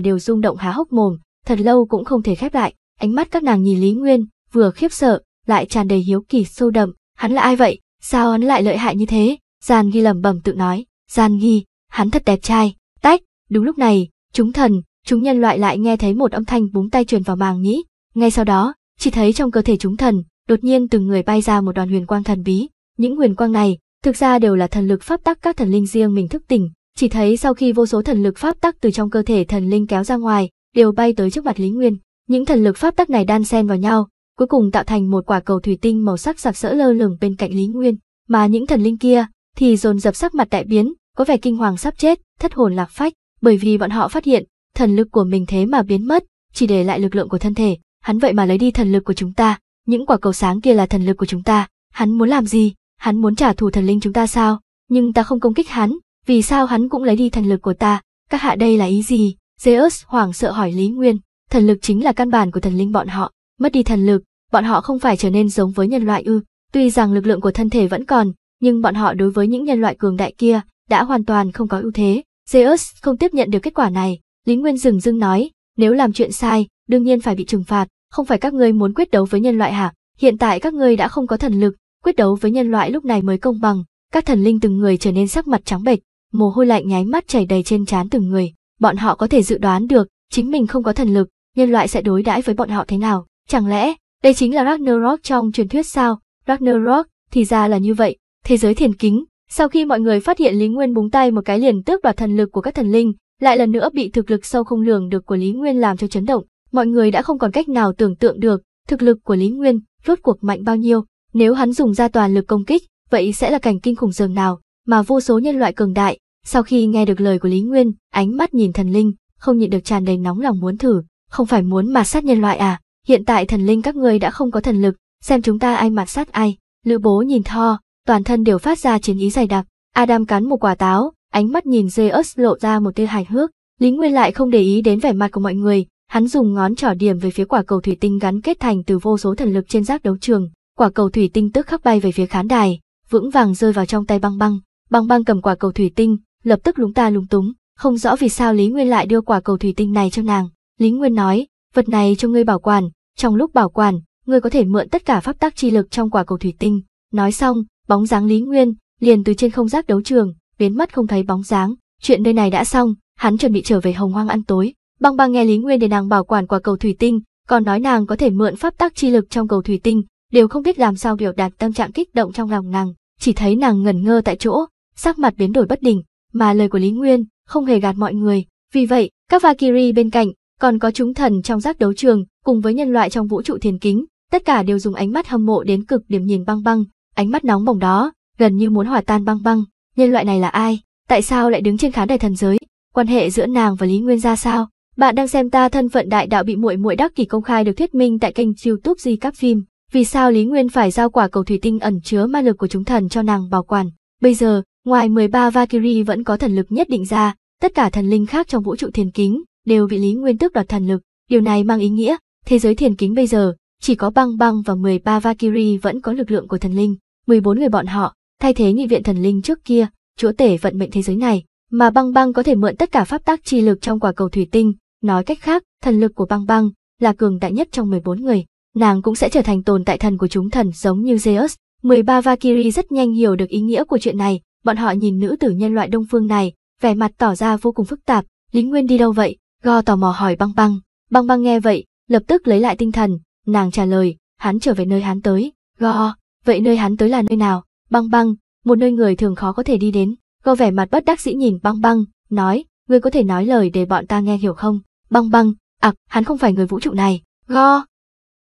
đều rung động há hốc mồm, thật lâu cũng không thể khép lại, ánh mắt các nàng nhìn Lý Nguyên, vừa khiếp sợ, lại tràn đầy hiếu kỳ sâu đậm, hắn là ai vậy, sao hắn lại lợi hại như thế, Gian Ghi lẩm bẩm tự nói, Gian Ghi, hắn thật đẹp trai, tách, đúng lúc này, chúng thần, chúng nhân loại lại nghe thấy một âm thanh búng tay truyền vào màng nhĩ, ngay sau đó, chỉ thấy trong cơ thể chúng thần, đột nhiên từng người bay ra một đoàn huyền quang thần bí, những huyền quang này, thực ra đều là thần lực pháp tắc các thần linh riêng mình thức tỉnh, chỉ thấy sau khi vô số thần lực pháp tắc từ trong cơ thể thần linh kéo ra ngoài, đều bay tới trước mặt Lý Nguyên. Những thần lực pháp tắc này đan xen vào nhau, cuối cùng tạo thành một quả cầu thủy tinh màu sắc sặc sỡ lơ lửng bên cạnh Lý Nguyên, mà những thần linh kia thì dồn dập sắc mặt đại biến, có vẻ kinh hoàng sắp chết, thất hồn lạc phách, bởi vì bọn họ phát hiện, thần lực của mình thế mà biến mất, chỉ để lại lực lượng của thân thể, hắn vậy mà lấy đi thần lực của chúng ta, những quả cầu sáng kia là thần lực của chúng ta, hắn muốn làm gì? Hắn muốn trả thù thần linh chúng ta sao? Nhưng ta không công kích hắn, vì sao hắn cũng lấy đi thần lực của ta, các hạ đây là ý gì? Zeus hoảng sợ hỏi Lý Nguyên, thần lực chính là căn bản của thần linh bọn họ, mất đi thần lực, bọn họ không phải trở nên giống với nhân loại ư, tuy rằng lực lượng của thân thể vẫn còn, nhưng bọn họ đối với những nhân loại cường đại kia đã hoàn toàn không có ưu thế. Zeus không tiếp nhận được kết quả này, Lý Nguyên dừng dưng nói, nếu làm chuyện sai, đương nhiên phải bị trừng phạt, không phải các ngươi muốn quyết đấu với nhân loại hả? Hiện tại các ngươi đã không có thần lực, quyết đấu với nhân loại lúc này mới công bằng, các thần linh từng người trở nên sắc mặt trắng bệch, mồ hôi lạnh nháy mắt chảy đầy trên trán từng người. Bọn họ có thể dự đoán được, chính mình không có thần lực, nhân loại sẽ đối đãi với bọn họ thế nào. Chẳng lẽ, đây chính là Ragnarok trong truyền thuyết sao? Ragnarok, thì ra là như vậy. Thế giới thiền kính, sau khi mọi người phát hiện Lý Nguyên búng tay một cái liền tước đoạt thần lực của các thần linh, lại lần nữa bị thực lực sâu không lường được của Lý Nguyên làm cho chấn động. Mọi người đã không còn cách nào tưởng tượng được thực lực của Lý Nguyên rốt cuộc mạnh bao nhiêu. Nếu hắn dùng ra toàn lực công kích, vậy sẽ là cảnh kinh khủng dường nào mà vô số nhân loại cường đại sau khi nghe được lời của Lý Nguyên, ánh mắt nhìn thần linh, không nhịn được tràn đầy nóng lòng muốn thử, không phải muốn mà sát nhân loại à, hiện tại thần linh các ngươi đã không có thần lực, xem chúng ta ai mạt sát ai. Lữ bố nhìn Tho, toàn thân đều phát ra chiến ý dày đặc, Adam cắn một quả táo, ánh mắt nhìn Zeus lộ ra một tia hài hước, Lý Nguyên lại không để ý đến vẻ mặt của mọi người, hắn dùng ngón trỏ điểm về phía quả cầu thủy tinh gắn kết thành từ vô số thần lực trên giác đấu trường, quả cầu thủy tinh tức khắc bay về phía khán đài, vững vàng rơi vào trong tay băng băng, băng băng cầm quả cầu thủy tinh, lập tức lúng ta lúng túng, không rõ vì sao Lý Nguyên lại đưa quả cầu thủy tinh này cho nàng. Lý Nguyên nói, vật này cho ngươi bảo quản, trong lúc bảo quản, ngươi có thể mượn tất cả pháp tắc chi lực trong quả cầu thủy tinh. Nói xong, bóng dáng Lý Nguyên liền từ trên không giác đấu trường, biến mất không thấy bóng dáng. Chuyện nơi này đã xong, hắn chuẩn bị trở về Hồng Hoang ăn tối. Băng Băng nghe Lý Nguyên để nàng bảo quản quả cầu thủy tinh, còn nói nàng có thể mượn pháp tắc chi lực trong cầu thủy tinh, đều không biết làm sao điều đạt tâm trạng kích động trong lòng nàng, chỉ thấy nàng ngẩn ngơ tại chỗ, sắc mặt biến đổi bất định, mà lời của Lý Nguyên không hề gạt mọi người. Vì vậy, các Valkyrie bên cạnh, còn có chúng thần trong giác đấu trường, cùng với nhân loại trong vũ trụ thiền kính, tất cả đều dùng ánh mắt hâm mộ đến cực điểm nhìn băng băng, ánh mắt nóng bỏng đó, gần như muốn hòa tan băng băng. Nhân loại này là ai? Tại sao lại đứng trên khán đài thần giới? Quan hệ giữa nàng và Lý Nguyên ra sao? Bạn đang xem ta thân phận đại đạo bị muội muội đắc kỷ công khai được thuyết minh tại kênh YouTube Di Các Phim. Vì sao Lý Nguyên phải giao quả cầu thủy tinh ẩn chứa ma lực của chúng thần cho nàng bảo quản? Bây giờ, Ngoài 13 Valkyrie vẫn có thần lực nhất định ra, tất cả thần linh khác trong vũ trụ thiền kính đều bị Lý Nguyên Tước đoạt thần lực, điều này mang ý nghĩa thế giới thiền kính bây giờ chỉ có băng băng và 13 Valkyrie vẫn có lực lượng của thần linh, 14 người bọn họ thay thế nghị viện thần linh trước kia, chúa tể vận mệnh thế giới này, mà băng băng có thể mượn tất cả pháp tác chi lực trong quả cầu thủy tinh, nói cách khác, thần lực của băng băng là cường đại nhất trong 14 người, nàng cũng sẽ trở thành tồn tại thần của chúng thần giống như Zeus. 13 Valkyrie rất nhanh hiểu được ý nghĩa của chuyện này, bọn họ nhìn nữ tử nhân loại đông phương này, vẻ mặt tỏ ra vô cùng phức tạp, Lý Nguyên đi đâu vậy? Go tò mò hỏi băng băng, băng băng nghe vậy, lập tức lấy lại tinh thần, nàng trả lời, hắn trở về nơi hắn tới, Go, vậy nơi hắn tới là nơi nào? Băng băng, một nơi người thường khó có thể đi đến, Go vẻ mặt bất đắc dĩ nhìn băng băng, nói, ngươi có thể nói lời để bọn ta nghe hiểu không? Băng băng, ặc à, hắn không phải người vũ trụ này, Go.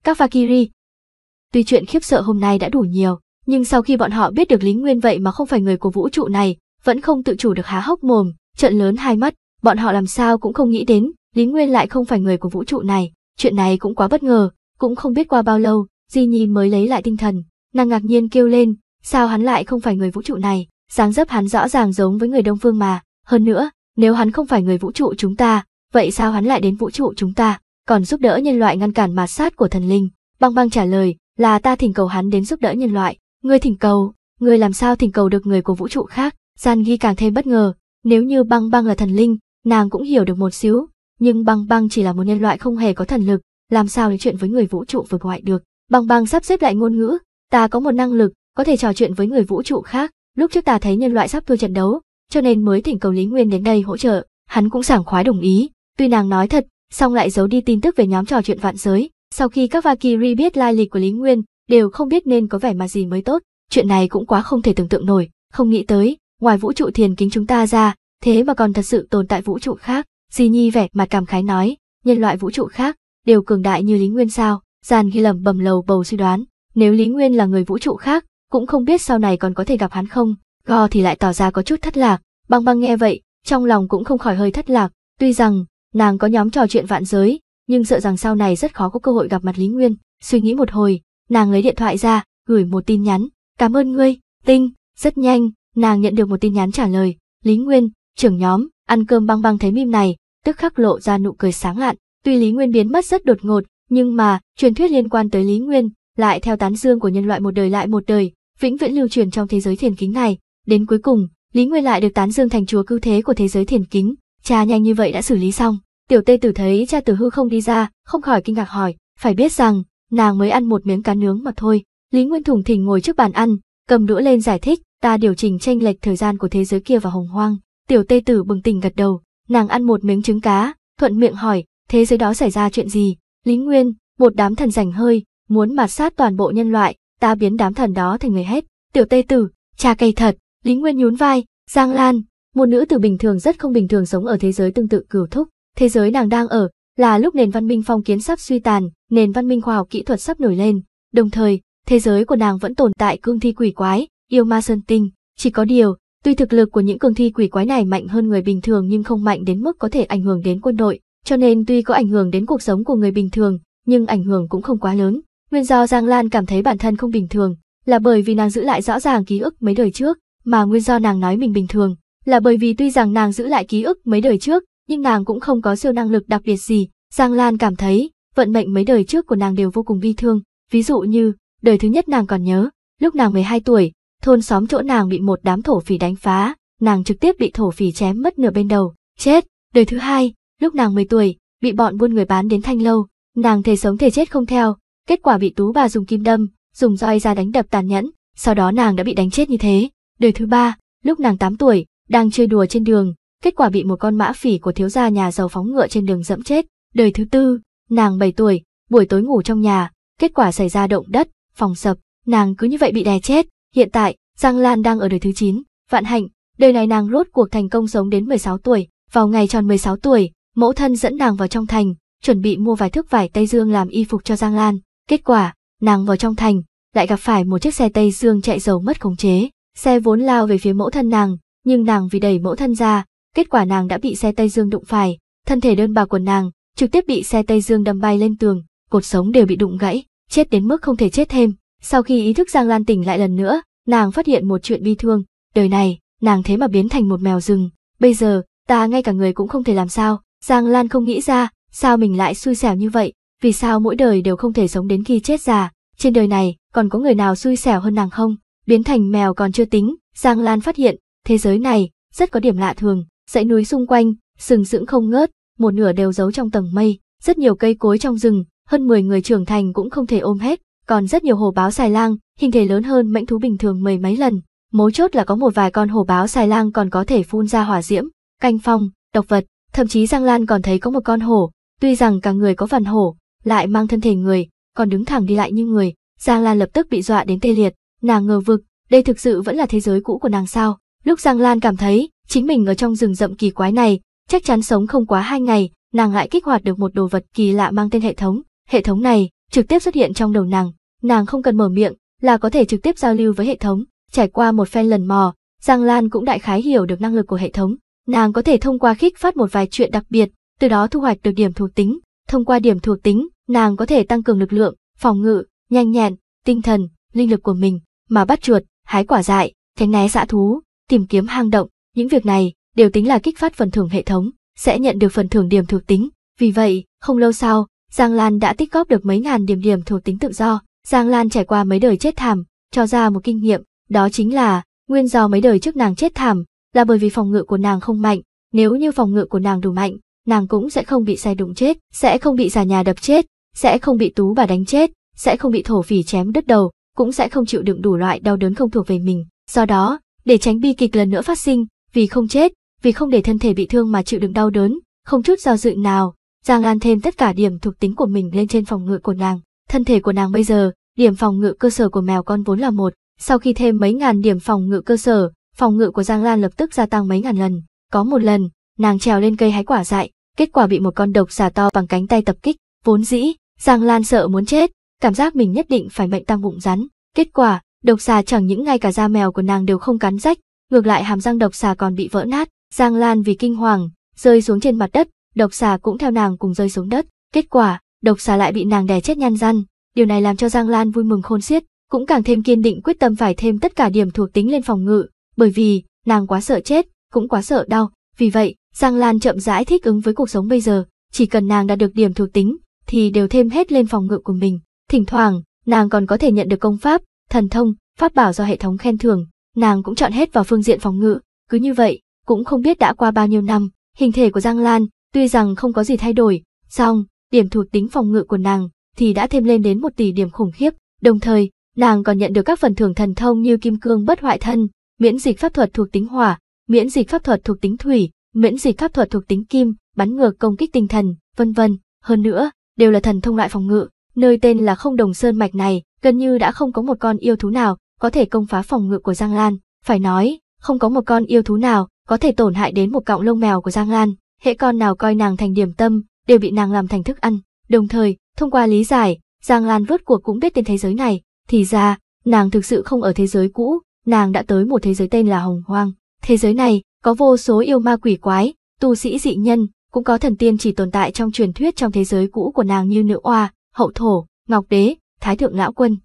Các Vakiri Tuy chuyện khiếp sợ hôm nay đã đủ nhiều, nhưng sau khi bọn họ biết được Lý Nguyên vậy mà không phải người của vũ trụ này, vẫn không tự chủ được há hốc mồm, trợn lớn hai mắt, bọn họ làm sao cũng không nghĩ đến, Lý Nguyên lại không phải người của vũ trụ này, chuyện này cũng quá bất ngờ, cũng không biết qua bao lâu, Di Nhi mới lấy lại tinh thần, nàng ngạc nhiên kêu lên, sao hắn lại không phải người vũ trụ này, dáng dấp hắn rõ ràng giống với người Đông Phương mà, hơn nữa, nếu hắn không phải người vũ trụ chúng ta, vậy sao hắn lại đến vũ trụ chúng ta, còn giúp đỡ nhân loại ngăn cản mạt sát của thần linh, băng băng trả lời, là ta thỉnh cầu hắn đến giúp đỡ nhân loại, Ngươi thỉnh cầu, người làm sao thỉnh cầu được người của vũ trụ khác, Gian Ghi càng thêm bất ngờ, nếu như băng băng là thần linh, nàng cũng hiểu được một xíu, nhưng băng băng chỉ là một nhân loại không hề có thần lực, làm sao nói chuyện với người vũ trụ vượt ngoại được. Băng băng sắp xếp lại ngôn ngữ, ta có một năng lực, có thể trò chuyện với người vũ trụ khác, lúc trước ta thấy nhân loại sắp thua trận đấu, cho nên mới thỉnh cầu Lý Nguyên đến đây hỗ trợ, hắn cũng sảng khoái đồng ý, tuy nàng nói thật, song lại giấu đi tin tức về nhóm trò chuyện vạn giới. Sau khi các Vakiri biết lai lịch của Lý Nguyên, đều không biết nên có vẻ mặt gì mới tốt. Chuyện này cũng quá không thể tưởng tượng nổi, không nghĩ tới, ngoài vũ trụ thiền kính chúng ta ra, thế mà còn thật sự tồn tại vũ trụ khác. Di Nhi vẻ mặt cảm khái nói, nhân loại vũ trụ khác, đều cường đại như Lý Nguyên sao, Giàn ghi lầm bầm lầu bầu suy đoán, nếu Lý Nguyên là người vũ trụ khác, cũng không biết sau này còn có thể gặp hắn không, Go thì lại tỏ ra có chút thất lạc, băng băng nghe vậy, trong lòng cũng không khỏi hơi thất lạc, tuy rằng, nàng có nhóm trò chuyện vạn giới, nhưng sợ rằng sau này rất khó có cơ hội gặp mặt Lý Nguyên, suy nghĩ một hồi, nàng lấy điện thoại ra, gửi một tin nhắn, cảm ơn ngươi, tinh, rất nhanh, nàng nhận được một tin nhắn trả lời, Lý Nguyên, trưởng nhóm, ăn cơm băng băng thấy mim này, tức khắc lộ ra nụ cười sáng lạn, tuy Lý Nguyên biến mất rất đột ngột, nhưng mà, truyền thuyết liên quan tới Lý Nguyên, lại theo tán dương của nhân loại một đời lại một đời, vĩnh viễn lưu truyền trong thế giới thiền kính này, đến cuối cùng, Lý Nguyên lại được tán dương thành chúa cứu thế của thế giới thiền kính, cha nhanh như vậy đã xử lý xong. Tiểu Tê Tử thấy cha Tử Hư không đi ra, không khỏi kinh ngạc hỏi, phải biết rằng, nàng mới ăn một miếng cá nướng mà thôi. Lý Nguyên Thủng thỉnh ngồi trước bàn ăn, cầm đũa lên giải thích, ta điều chỉnh tranh lệch thời gian của thế giới kia và hồng hoang. Tiểu tê tử bừng tỉnh gật đầu, nàng ăn một miếng trứng cá, thuận miệng hỏi, thế giới đó xảy ra chuyện gì? Lý Nguyên, một đám thần rảnh hơi, muốn mạt sát toàn bộ nhân loại, ta biến đám thần đó thành người hết. Tiểu tê tử, cha cây thật, Lý Nguyên nhún vai, Giang Lan, một nữ tử bình thường rất không bình thường sống ở thế giới tương tự cửu thúc, thế giới nàng đang ở, là lúc nền văn minh phong kiến sắp suy tàn, nền văn minh khoa học kỹ thuật sắp nổi lên, đồng thời, thế giới của nàng vẫn tồn tại cương thi quỷ quái, yêu ma sơn tinh, chỉ có điều, tuy thực lực của những cương thi quỷ quái này mạnh hơn người bình thường nhưng không mạnh đến mức có thể ảnh hưởng đến quân đội, cho nên tuy có ảnh hưởng đến cuộc sống của người bình thường, nhưng ảnh hưởng cũng không quá lớn. Nguyên do Giang Lan cảm thấy bản thân không bình thường là bởi vì nàng giữ lại rõ ràng ký ức mấy đời trước, mà nguyên do nàng nói mình bình thường là bởi vì tuy rằng nàng giữ lại ký ức mấy đời trước, nhưng nàng cũng không có siêu năng lực đặc biệt gì. Giang Lan cảm thấy, vận mệnh mấy đời trước của nàng đều vô cùng bi thương, ví dụ như, đời thứ nhất nàng còn nhớ, lúc nàng 12 tuổi, thôn xóm chỗ nàng bị một đám thổ phỉ đánh phá, nàng trực tiếp bị thổ phỉ chém mất nửa bên đầu, chết. Đời thứ hai, lúc nàng 10 tuổi, bị bọn buôn người bán đến thanh lâu, nàng thề sống thề chết không theo, kết quả bị tú bà dùng kim đâm, dùng roi ra đánh đập tàn nhẫn, sau đó nàng đã bị đánh chết như thế. Đời thứ ba, lúc nàng 8 tuổi, đang chơi đùa trên đường, kết quả bị một con mã phỉ của thiếu gia nhà giàu phóng ngựa trên đường dẫm chết. Đời thứ tư, nàng 7 tuổi, buổi tối ngủ trong nhà, kết quả xảy ra động đất, phòng sập, nàng cứ như vậy bị đè chết. Hiện tại, Giang Lan đang ở đời thứ 9, vạn hạnh, đời này nàng rốt cuộc thành công sống đến 16 tuổi. Vào ngày tròn 16 tuổi, mẫu thân dẫn nàng vào trong thành, chuẩn bị mua vài thước vải Tây Dương làm y phục cho Giang Lan. Kết quả, nàng vào trong thành, lại gặp phải một chiếc xe Tây Dương chạy dầu mất khống chế. Xe vốn lao về phía mẫu thân nàng, nhưng nàng vì đẩy mẫu thân ra, kết quả nàng đã bị xe Tây Dương đụng phải, thân thể đơn bạc của nàng trực tiếp bị xe Tây Dương đâm bay lên tường, cột sống đều bị đụng gãy, chết đến mức không thể chết thêm. Sau khi ý thức Giang Lan tỉnh lại lần nữa, nàng phát hiện một chuyện bi thương, đời này, nàng thế mà biến thành một mèo rừng, bây giờ, ta ngay cả người cũng không thể làm sao, Giang Lan không nghĩ ra, sao mình lại xui xẻo như vậy, vì sao mỗi đời đều không thể sống đến khi chết già, trên đời này còn có người nào xui xẻo hơn nàng không, biến thành mèo còn chưa tính, Giang Lan phát hiện, thế giới này rất có điểm lạ thường, dãy núi xung quanh, sừng sững không ngớt, một nửa đều giấu trong tầng mây, rất nhiều cây cối trong rừng, hơn 10 người trưởng thành cũng không thể ôm hết, còn rất nhiều hồ báo xài lang, hình thể lớn hơn mãnh thú bình thường mười mấy lần. Mấu chốt là có một vài con hồ báo xài lang còn có thể phun ra hỏa diễm, canh phong, độc vật, thậm chí Giang Lan còn thấy có một con hổ, tuy rằng cả người có vằn hổ, lại mang thân thể người, còn đứng thẳng đi lại như người, Giang Lan lập tức bị dọa đến tê liệt, nàng ngờ vực, đây thực sự vẫn là thế giới cũ của nàng sao? Lúc Giang Lan cảm thấy, chính mình ở trong rừng rậm kỳ quái này, chắc chắn sống không quá hai ngày, nàng lại kích hoạt được một đồ vật kỳ lạ mang tên hệ thống. Hệ thống này trực tiếp xuất hiện trong đầu nàng, nàng không cần mở miệng, là có thể trực tiếp giao lưu với hệ thống. Trải qua một phen lần mò, Giang Lan cũng đại khái hiểu được năng lực của hệ thống. Nàng có thể thông qua khích phát một vài chuyện đặc biệt, từ đó thu hoạch được điểm thuộc tính. Thông qua điểm thuộc tính, nàng có thể tăng cường lực lượng, phòng ngự, nhanh nhẹn, tinh thần, linh lực của mình, mà bắt chuột, hái quả dại, tránh né dã thú, tìm kiếm hang động, những việc này đều tính là kích phát phần thưởng hệ thống, sẽ nhận được phần thưởng điểm thuộc tính. Vì vậy, không lâu sau, Giang Lan đã tích góp được mấy ngàn điểm điểm thuộc tính tự do. Giang Lan trải qua mấy đời chết thảm, cho ra một kinh nghiệm, đó chính là nguyên do mấy đời trước nàng chết thảm là bởi vì phòng ngự của nàng không mạnh, nếu như phòng ngự của nàng đủ mạnh, nàng cũng sẽ không bị sai đụng chết, sẽ không bị già nhà đập chết, sẽ không bị tú bà đánh chết, sẽ không bị thổ phỉ chém đứt đầu, cũng sẽ không chịu đựng đủ loại đau đớn không thuộc về mình. Do đó, để tránh bi kịch lần nữa phát sinh, vì không chết, vì không để thân thể bị thương mà chịu đựng đau đớn, không chút do dự nào, Giang An thêm tất cả điểm thuộc tính của mình lên trên phòng ngự của nàng. Thân thể của nàng bây giờ, điểm phòng ngự cơ sở của mèo con vốn là một, sau khi thêm mấy ngàn điểm phòng ngự cơ sở, phòng ngự của Giang Lan lập tức gia tăng mấy ngàn lần. Có một lần, nàng trèo lên cây hái quả dại, kết quả bị một con độc giả to bằng cánh tay tập kích, vốn dĩ, Giang Lan sợ muốn chết, cảm giác mình nhất định phải bệnh tăng bụng rắn. Kết quả, độc giả chẳng những ngay cả da mèo của nàng đều không cắn rách, ngược lại hàm răng độc xà còn bị vỡ nát, Giang Lan vì kinh hoàng, rơi xuống trên mặt đất, độc xà cũng theo nàng cùng rơi xuống đất, kết quả, độc xà lại bị nàng đè chết nhăn răn, điều này làm cho Giang Lan vui mừng khôn xiết, cũng càng thêm kiên định quyết tâm phải thêm tất cả điểm thuộc tính lên phòng ngự, bởi vì, nàng quá sợ chết, cũng quá sợ đau, vì vậy, Giang Lan chậm rãi thích ứng với cuộc sống bây giờ, chỉ cần nàng đã được điểm thuộc tính, thì đều thêm hết lên phòng ngự của mình. Thỉnh thoảng, nàng còn có thể nhận được công pháp, thần thông, pháp bảo do hệ thống khen thưởng, nàng cũng chọn hết vào phương diện phòng ngự, cứ như vậy, cũng không biết đã qua bao nhiêu năm, hình thể của Giang Lan, tuy rằng không có gì thay đổi, song, điểm thuộc tính phòng ngự của nàng thì đã thêm lên đến một tỷ điểm khủng khiếp, đồng thời, nàng còn nhận được các phần thưởng thần thông như kim cương bất hoại thân, miễn dịch pháp thuật thuộc tính hỏa, miễn dịch pháp thuật thuộc tính thủy, miễn dịch pháp thuật thuộc tính kim, bắn ngược công kích tinh thần, vân vân, hơn nữa, đều là thần thông loại phòng ngự, nơi tên là Không Đồng Sơn mạch này, gần như đã không có một con yêu thú nào có thể công phá phòng ngự của Giang Lan. Phải nói, không có một con yêu thú nào có thể tổn hại đến một cọng lông mèo của Giang Lan. Hệ con nào coi nàng thành điểm tâm, đều bị nàng làm thành thức ăn. Đồng thời, thông qua lý giải, Giang Lan rốt cuộc cũng biết tên thế giới này. Thì ra, nàng thực sự không ở thế giới cũ, nàng đã tới một thế giới tên là Hồng Hoang. Thế giới này, có vô số yêu ma quỷ quái, tu sĩ dị nhân, cũng có thần tiên chỉ tồn tại trong truyền thuyết trong thế giới cũ của nàng như nữ oa, hậu thổ, ngọc đế, thái thượng lão quân.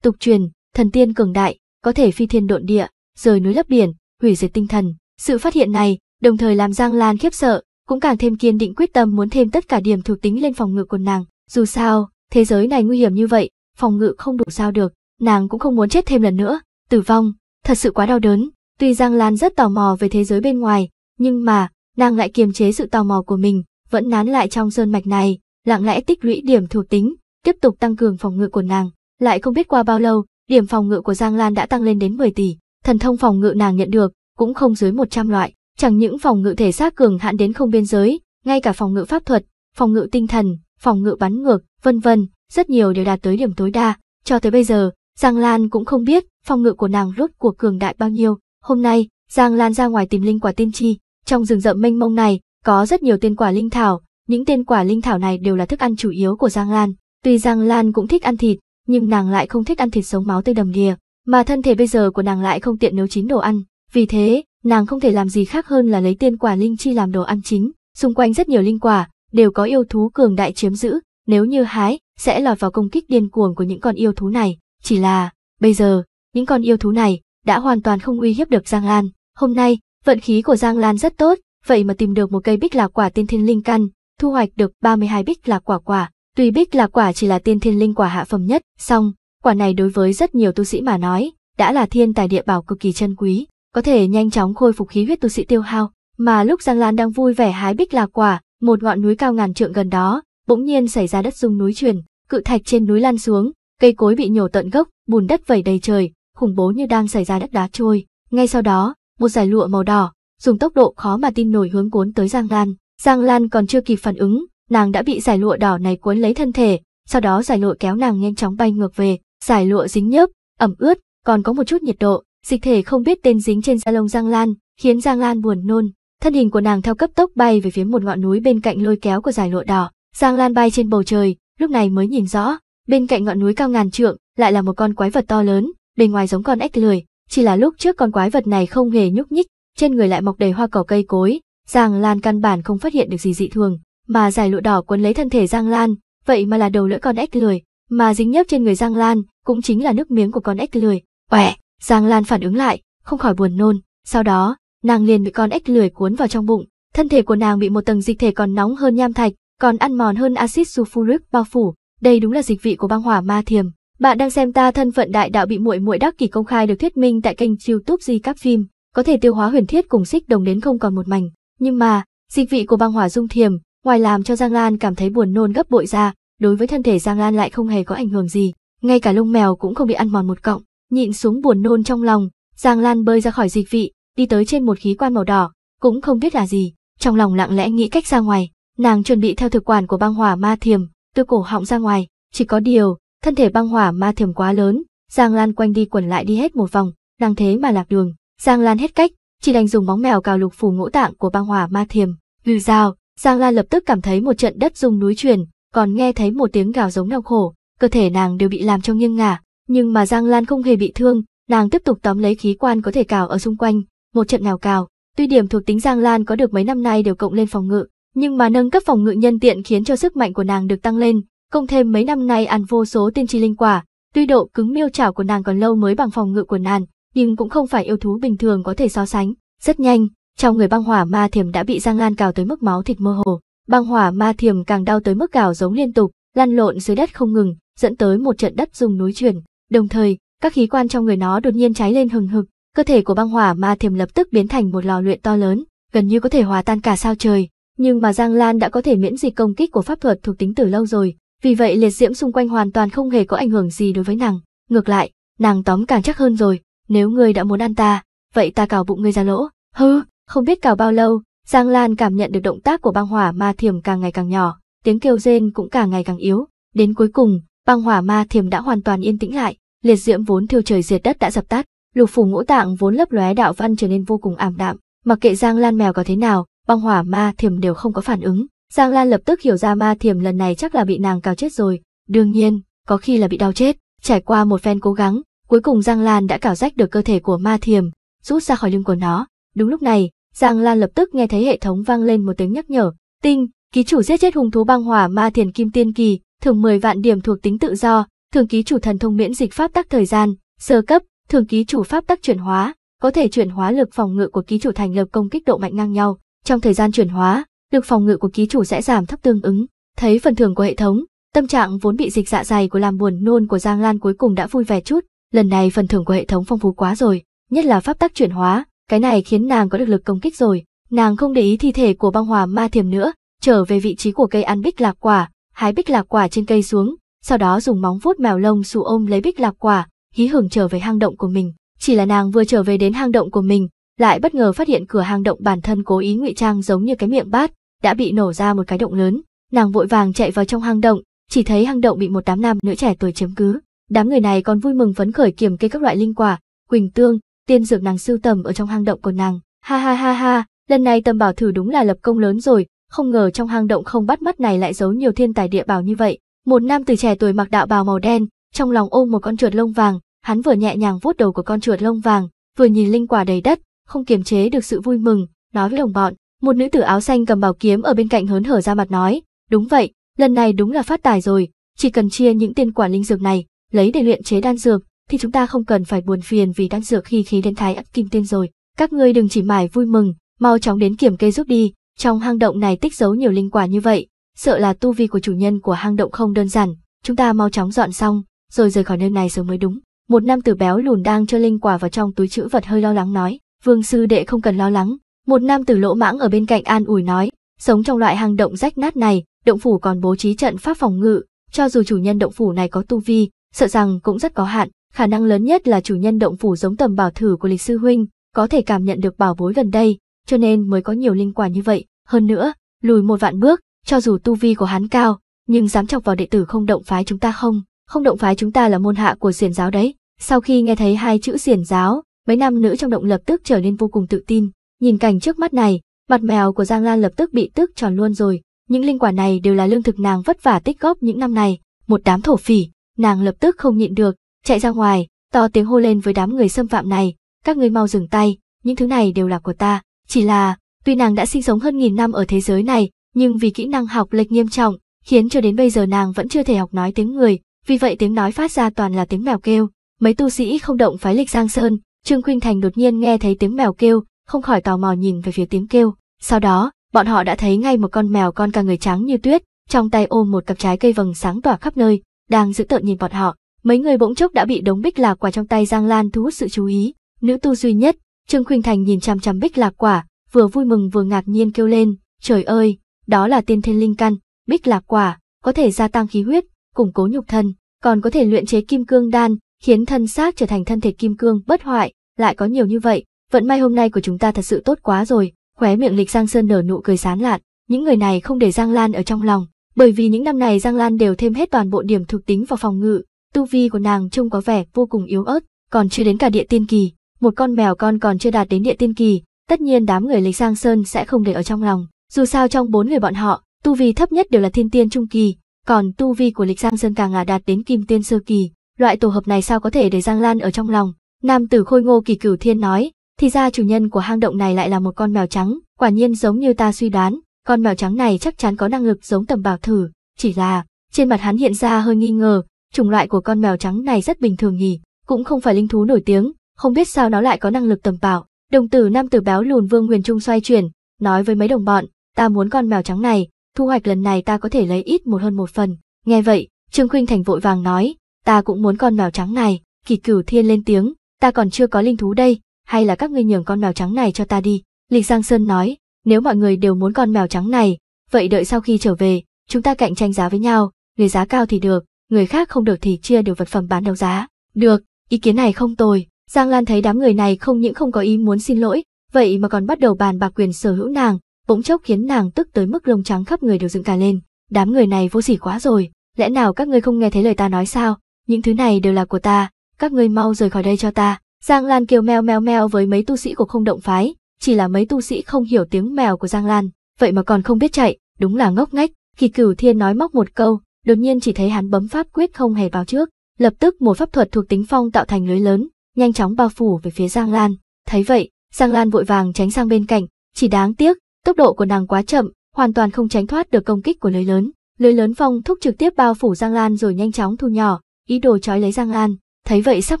Tục truyền, thần tiên cường đại, có thể phi thiên độn địa, rời núi lấp biển, hủy diệt tinh thần. Sự phát hiện này, đồng thời làm Giang Lan khiếp sợ, cũng càng thêm kiên định quyết tâm muốn thêm tất cả điểm thuộc tính lên phòng ngự của nàng. Dù sao, thế giới này nguy hiểm như vậy, phòng ngự không đủ sao được, nàng cũng không muốn chết thêm lần nữa. Tử vong, thật sự quá đau đớn. Tuy Giang Lan rất tò mò về thế giới bên ngoài, nhưng mà, nàng lại kiềm chế sự tò mò của mình, vẫn nán lại trong sơn mạch này, lặng lẽ tích lũy điểm thuộc tính, tiếp tục tăng cường phòng ngự của nàng. Lại không biết qua bao lâu, Điểm phòng ngự của Giang Lan đã tăng lên đến 10 tỷ, thần thông phòng ngự nàng nhận được cũng không dưới 100 loại, chẳng những phòng ngự thể xác cường hạn đến không biên giới, ngay cả phòng ngự pháp thuật, phòng ngự tinh thần, phòng ngự bắn ngược, vân vân, rất nhiều đều đạt tới điểm tối đa. Cho tới bây giờ, Giang Lan cũng không biết phòng ngự của nàng rốt cuộc cường đại bao nhiêu. Hôm nay, Giang Lan ra ngoài tìm linh quả tiên tri, trong rừng rậm mênh mông này có rất nhiều tiên quả linh thảo, những tiên quả linh thảo này đều là thức ăn chủ yếu của Giang Lan. Tuy Giang Lan cũng thích ăn thịt, nhưng nàng lại không thích ăn thịt sống máu tươi đầm đìa, mà thân thể bây giờ của nàng lại không tiện nấu chín đồ ăn, vì thế, nàng không thể làm gì khác hơn là lấy tiên quả linh chi làm đồ ăn chính, xung quanh rất nhiều linh quả, đều có yêu thú cường đại chiếm giữ, nếu như hái, sẽ lọt vào công kích điên cuồng của những con yêu thú này, chỉ là, bây giờ, những con yêu thú này đã hoàn toàn không uy hiếp được Giang Lan, hôm nay, vận khí của Giang Lan rất tốt, vậy mà tìm được một cây bích lạc quả tiên thiên linh căn, thu hoạch được 32 bích lạc quả quả, Tuy bích lạc quả chỉ là tiên thiên linh quả hạ phẩm nhất, song, quả này đối với rất nhiều tu sĩ mà nói, đã là thiên tài địa bảo cực kỳ chân quý, có thể nhanh chóng khôi phục khí huyết tu sĩ tiêu hao. Mà lúc Giang Lan đang vui vẻ hái bích lạc quả, một ngọn núi cao ngàn trượng gần đó, bỗng nhiên xảy ra đất rung núi chuyển, cự thạch trên núi lan xuống, cây cối bị nhổ tận gốc, bùn đất vẩy đầy trời, khủng bố như đang xảy ra đất đá trôi. Ngay sau đó, một giải lụa màu đỏ, dùng tốc độ khó mà tin nổi hướng cuốn tới Giang Lan. Giang Lan còn chưa kịp phản ứng, nàng đã bị giải lụa đỏ này cuốn lấy thân thể, sau đó giải lụa kéo nàng nhanh chóng bay ngược về, giải lụa dính nhớp, ẩm ướt, còn có một chút nhiệt độ, dịch thể không biết tên dính trên da lông Giang Lan, khiến Giang Lan buồn nôn. Thân hình của nàng theo cấp tốc bay về phía một ngọn núi bên cạnh lôi kéo của giải lụa đỏ, Giang Lan bay trên bầu trời, lúc này mới nhìn rõ, bên cạnh ngọn núi cao ngàn trượng, lại là một con quái vật to lớn, bên ngoài giống con ếch lười, chỉ là lúc trước con quái vật này không hề nhúc nhích, trên người lại mọc đầy hoa cỏ cây cối, Giang Lan căn bản không phát hiện được gì dị thường, mà giải lụa đỏ quấn lấy thân thể Giang Lan, vậy mà là đầu lưỡi con ếch lười, mà dính nhấp trên người Giang Lan cũng chính là nước miếng của con ếch lười. Oẻ, Giang Lan phản ứng lại, không khỏi buồn nôn, sau đó, nàng liền bị con ếch lười cuốn vào trong bụng, thân thể của nàng bị một tầng dịch thể còn nóng hơn nham thạch, còn ăn mòn hơn axit sulfuric bao phủ, đây đúng là dịch vị của băng hỏa ma thiềm. Bạn đang xem ta thân phận đại đạo bị muội muội đắc kỷ công khai được thuyết minh tại kênh YouTube Di Các Phim, có thể tiêu hóa huyền thiết cùng xích đồng đến không còn một mảnh, nhưng mà, dịch vị của băng hỏa dung thiềm ngoài làm cho Giang Lan cảm thấy buồn nôn gấp bội ra, đối với thân thể Giang Lan lại không hề có ảnh hưởng gì, ngay cả lông mèo cũng không bị ăn mòn một cọng, nhịn xuống buồn nôn trong lòng, Giang Lan bơi ra khỏi dịch vị, đi tới trên một khí quan màu đỏ, cũng không biết là gì, trong lòng lặng lẽ nghĩ cách ra ngoài, nàng chuẩn bị theo thực quản của băng hỏa ma thiềm, từ cổ họng ra ngoài, chỉ có điều, thân thể băng hỏa ma thiềm quá lớn, Giang Lan quanh đi quẩn lại đi hết một vòng, đang thế mà lạc đường, Giang Lan hết cách, chỉ đành dùng móng mèo cào lục phủ ngũ tạng của băng hỏa ma thiềm, gừ dao, Giang La lập tức cảm thấy một trận đất rung núi chuyển, còn nghe thấy một tiếng gào giống đau khổ, cơ thể nàng đều bị làm cho nghiêng ngả, nhưng mà Giang Lan không hề bị thương, nàng tiếp tục tóm lấy khí quan có thể cào ở xung quanh, một trận nào cào, tuy điểm thuộc tính Giang Lan có được mấy năm nay đều cộng lên phòng ngự, nhưng mà nâng cấp phòng ngự nhân tiện khiến cho sức mạnh của nàng được tăng lên, Cộng thêm mấy năm nay ăn vô số tiên tri linh quả, tuy độ cứng miêu chảo của nàng còn lâu mới bằng phòng ngự của nàng, nhưng cũng không phải yêu thú bình thường có thể so sánh, rất nhanh, trong người băng hỏa ma thiềm đã bị Giang Lan cào tới mức máu thịt mơ hồ, băng hỏa ma thiềm càng đau tới mức cào giống liên tục, lăn lộn dưới đất không ngừng, dẫn tới một trận đất dùng núi chuyển. Đồng thời, các khí quan trong người nó đột nhiên cháy lên hừng hực, cơ thể của băng hỏa ma thiềm lập tức biến thành một lò luyện to lớn, gần như có thể hòa tan cả sao trời. Nhưng mà Giang Lan đã có thể miễn dịch công kích của pháp thuật thuộc tính từ lâu rồi, vì vậy liệt diễm xung quanh hoàn toàn không hề có ảnh hưởng gì đối với nàng. Ngược lại, nàng tóm càng chắc hơn rồi, nếu ngươi đã muốn ăn ta, vậy ta cào bụng ngươi ra lỗ. hư không biết cào bao lâu, Giang Lan cảm nhận được động tác của băng hỏa ma thiểm càng ngày càng nhỏ, tiếng kêu rên cũng càng ngày càng yếu. Đến cuối cùng, băng hỏa ma thiểm đã hoàn toàn yên tĩnh lại, liệt diễm vốn thiêu trời diệt đất đã dập tắt, lục phủ ngũ tạng vốn lấp lóe đạo văn trở nên vô cùng ảm đạm. Mặc kệ Giang Lan mèo có thế nào, băng hỏa ma thiểm đều không có phản ứng. Giang Lan lập tức hiểu ra ma thiểm lần này chắc là bị nàng cào chết rồi, đương nhiên, có khi là bị đau chết. Trải qua một phen cố gắng, cuối cùng Giang Lan đã cào rách được cơ thể của ma thiểm, rút ra khỏi lưng của nó. Đúng lúc này, Giang Lan lập tức nghe thấy hệ thống vang lên một tiếng nhắc nhở, tinh, ký chủ giết chết hung thú băng hỏa ma thiền kim tiên kỳ, thưởng 10 vạn điểm thuộc tính tự do, thường ký chủ thần thông miễn dịch pháp tắc thời gian, sơ cấp, thường ký chủ pháp tắc chuyển hóa, có thể chuyển hóa lực phòng ngự của ký chủ thành lực công kích độ mạnh ngang nhau. Trong thời gian chuyển hóa, lực phòng ngự của ký chủ sẽ giảm thấp tương ứng. Thấy phần thưởng của hệ thống, tâm trạng vốn bị dịch dạ dày của làm buồn nôn của Giang Lan cuối cùng đã vui vẻ chút. Lần này phần thưởng của hệ thống phong phú quá rồi, nhất là pháp tắc chuyển hóa, cái này khiến nàng có được lực công kích rồi, nàng không để ý thi thể của băng hòa ma thiềm nữa, trở về vị trí của cây ăn bích lạc quả, hái bích lạc quả trên cây xuống, sau đó dùng móng vuốt mèo lông xù ôm lấy bích lạc quả, hí hưởng trở về hang động của mình. Chỉ là nàng vừa trở về đến hang động của mình, lại bất ngờ phát hiện cửa hang động bản thân cố ý ngụy trang giống như cái miệng bát, đã bị nổ ra một cái động lớn. Nàng vội vàng chạy vào trong hang động, chỉ thấy hang động bị một đám nam nữ trẻ tuổi chiếm cứ. Đám người này còn vui mừng phấn khởi kiểm kê các loại linh quả, quỳnh tương, tiên dược nàng sưu tầm ở trong hang động của nàng. Ha ha ha ha, lần này tầm bảo thử đúng là lập công lớn rồi, không ngờ trong hang động không bắt mắt này lại giấu nhiều thiên tài địa bảo như vậy. Một nam từ trẻ tuổi mặc đạo bào màu đen, trong lòng ôm một con chuột lông vàng, hắn vừa nhẹ nhàng vuốt đầu của con chuột lông vàng, vừa nhìn linh quả đầy đất, không kiềm chế được sự vui mừng, nói với đồng bọn. Một nữ tử áo xanh cầm bảo kiếm ở bên cạnh hớn hở ra mặt nói, đúng vậy, lần này đúng là phát tài rồi, chỉ cần chia những tiên quả linh dược này, lấy để luyện chế đan dược, thì chúng ta không cần phải buồn phiền vì đan dược khi khí đến thái ấp kim tiên rồi. Các ngươi đừng chỉ mải vui mừng, mau chóng đến kiểm kê giúp đi, trong hang động này tích giấu nhiều linh quả như vậy, sợ là tu vi của chủ nhân của hang động không đơn giản, chúng ta mau chóng dọn xong, rồi rời khỏi nơi này sớm mới đúng. Một nam tử béo lùn đang cho linh quả vào trong túi chữ vật hơi lo lắng nói, vương sư đệ không cần lo lắng. Một nam tử lỗ mãng ở bên cạnh an ủi nói, sống trong loại hang động rách nát này, động phủ còn bố trí trận pháp phòng ngự, cho dù chủ nhân động phủ này có tu vi, sợ rằng cũng rất có hạn, Khả năng lớn nhất là chủ nhân động phủ giống tầm bảo thử của lịch sư huynh, có thể cảm nhận được bảo bối gần đây, cho nên mới có nhiều linh quả như vậy. Hơn nữa, lùi một vạn bước, cho dù tu vi của hắn cao, nhưng dám chọc vào đệ tử không động phái chúng ta không, không động phái chúng ta là môn hạ của xiển giáo đấy. Sau khi nghe thấy hai chữ xiển giáo, mấy nam nữ trong động lập tức trở nên vô cùng tự tin, nhìn cảnh trước mắt này, mặt mèo của Giang Lan lập tức bị tức tròn luôn rồi, những linh quả này đều là lương thực nàng vất vả tích góp những năm này, một đám thổ phỉ, nàng lập tức không nhịn được, chạy ra ngoài, to tiếng hô lên với đám người xâm phạm này, các ngươi mau dừng tay, những thứ này đều là của ta, chỉ là, tuy nàng đã sinh sống hơn nghìn năm ở thế giới này, nhưng vì kỹ năng học lệch nghiêm trọng, khiến cho đến bây giờ nàng vẫn chưa thể học nói tiếng người, vì vậy tiếng nói phát ra toàn là tiếng mèo kêu. Mấy tu sĩ không động phái lịch Giang Sơn, Trương Khuynh Thành đột nhiên nghe thấy tiếng mèo kêu, không khỏi tò mò nhìn về phía tiếng kêu. Sau đó, bọn họ đã thấy ngay một con mèo con cả người trắng như tuyết, trong tay ôm một cặp trái cây vầng sáng tỏa khắp nơi, đang giữ tợn nhìn bọn họ mấy người bỗng chốc đã bị đống bích lạc quả trong tay Giang Lan thu hút sự chú ý. Nữ tu duy nhất, Trương Khuynh Thành nhìn chằm chằm bích lạc quả, vừa vui mừng vừa ngạc nhiên kêu lên, trời ơi, đó là tiên thiên linh căn, bích lạc quả, có thể gia tăng khí huyết, củng cố nhục thân, còn có thể luyện chế kim cương đan, khiến thân xác trở thành thân thể kim cương bất hoại, lại có nhiều như vậy, vận may hôm nay của chúng ta thật sự tốt quá rồi, khóe miệng Lịch Giang Sơn nở nụ cười sán lạn, những người này không để Giang Lan ở trong lòng, bởi vì những năm này Giang Lan đều thêm hết toàn bộ điểm thuộc tính vào phòng ngự, tu vi của nàng trông có vẻ vô cùng yếu ớt, còn chưa đến cả địa tiên kỳ, một con mèo con còn chưa đạt đến địa tiên kỳ, tất nhiên đám người Lịch Giang Sơn sẽ không để ở trong lòng. Dù sao trong bốn người bọn họ, tu vi thấp nhất đều là thiên tiên trung kỳ, còn tu vi của Lịch Giang Sơn càng là đạt đến kim tiên sơ kỳ, loại tổ hợp này sao có thể để Giang Lan ở trong lòng. Nam tử khôi ngô kỳ cửu thiên nói, thì ra chủ nhân của hang động này lại là một con mèo trắng, quả nhiên giống như ta suy đoán, con mèo trắng này chắc chắn có năng lực giống tầm bảo thử, chỉ là, trên mặt hắn hiện ra hơi nghi ngờ, chủng loại của con mèo trắng này rất bình thường nhỉ, cũng không phải linh thú nổi tiếng, không biết sao nó lại có năng lực tầm bảo. Đồng tử nam tử béo lùn Vương Huyền Trung xoay chuyển, nói với mấy đồng bọn, ta muốn con mèo trắng này, thu hoạch lần này ta có thể lấy ít một hơn một phần. Nghe vậy, Trương Khuynh Thành vội vàng nói, ta cũng muốn con mèo trắng này, kỳ cửu thiên lên tiếng, ta còn chưa có linh thú đây, hay là các ngươi nhường con mèo trắng này cho ta đi. Lịch Giang Sơn nói, nếu mọi người đều muốn con mèo trắng này, vậy đợi sau khi trở về, chúng ta cạnh tranh giá với nhau, người giá cao thì được, người khác không được thì chia đều vật phẩm bán đấu giá. Được, ý kiến này không tồi. Giang Lan thấy đám người này không những không có ý muốn xin lỗi, vậy mà còn bắt đầu bàn bạc quyền sở hữu nàng, bỗng chốc khiến nàng tức tới mức lông trắng khắp người đều dựng cả lên. Đám người này vô sỉ quá rồi, lẽ nào các ngươi không nghe thấy lời ta nói sao? Những thứ này đều là của ta, các ngươi mau rời khỏi đây cho ta. Giang Lan kêu meo meo meo với mấy tu sĩ của không động phái, chỉ là mấy tu sĩ không hiểu tiếng mèo của Giang Lan, vậy mà còn không biết chạy, đúng là ngốc nghếch. Kỳ Cửu Thiên nói móc một câu, đột nhiên chỉ thấy hắn bấm pháp quyết không hề báo trước, lập tức một pháp thuật thuộc tính phong tạo thành lưới lớn, nhanh chóng bao phủ về phía Giang Lan. Thấy vậy, Giang Lan vội vàng tránh sang bên cạnh, chỉ đáng tiếc, tốc độ của nàng quá chậm, hoàn toàn không tránh thoát được công kích của lưới lớn. Lưới lớn phong thúc trực tiếp bao phủ Giang Lan rồi nhanh chóng thu nhỏ, ý đồ trói lấy Giang Lan. Thấy vậy sắc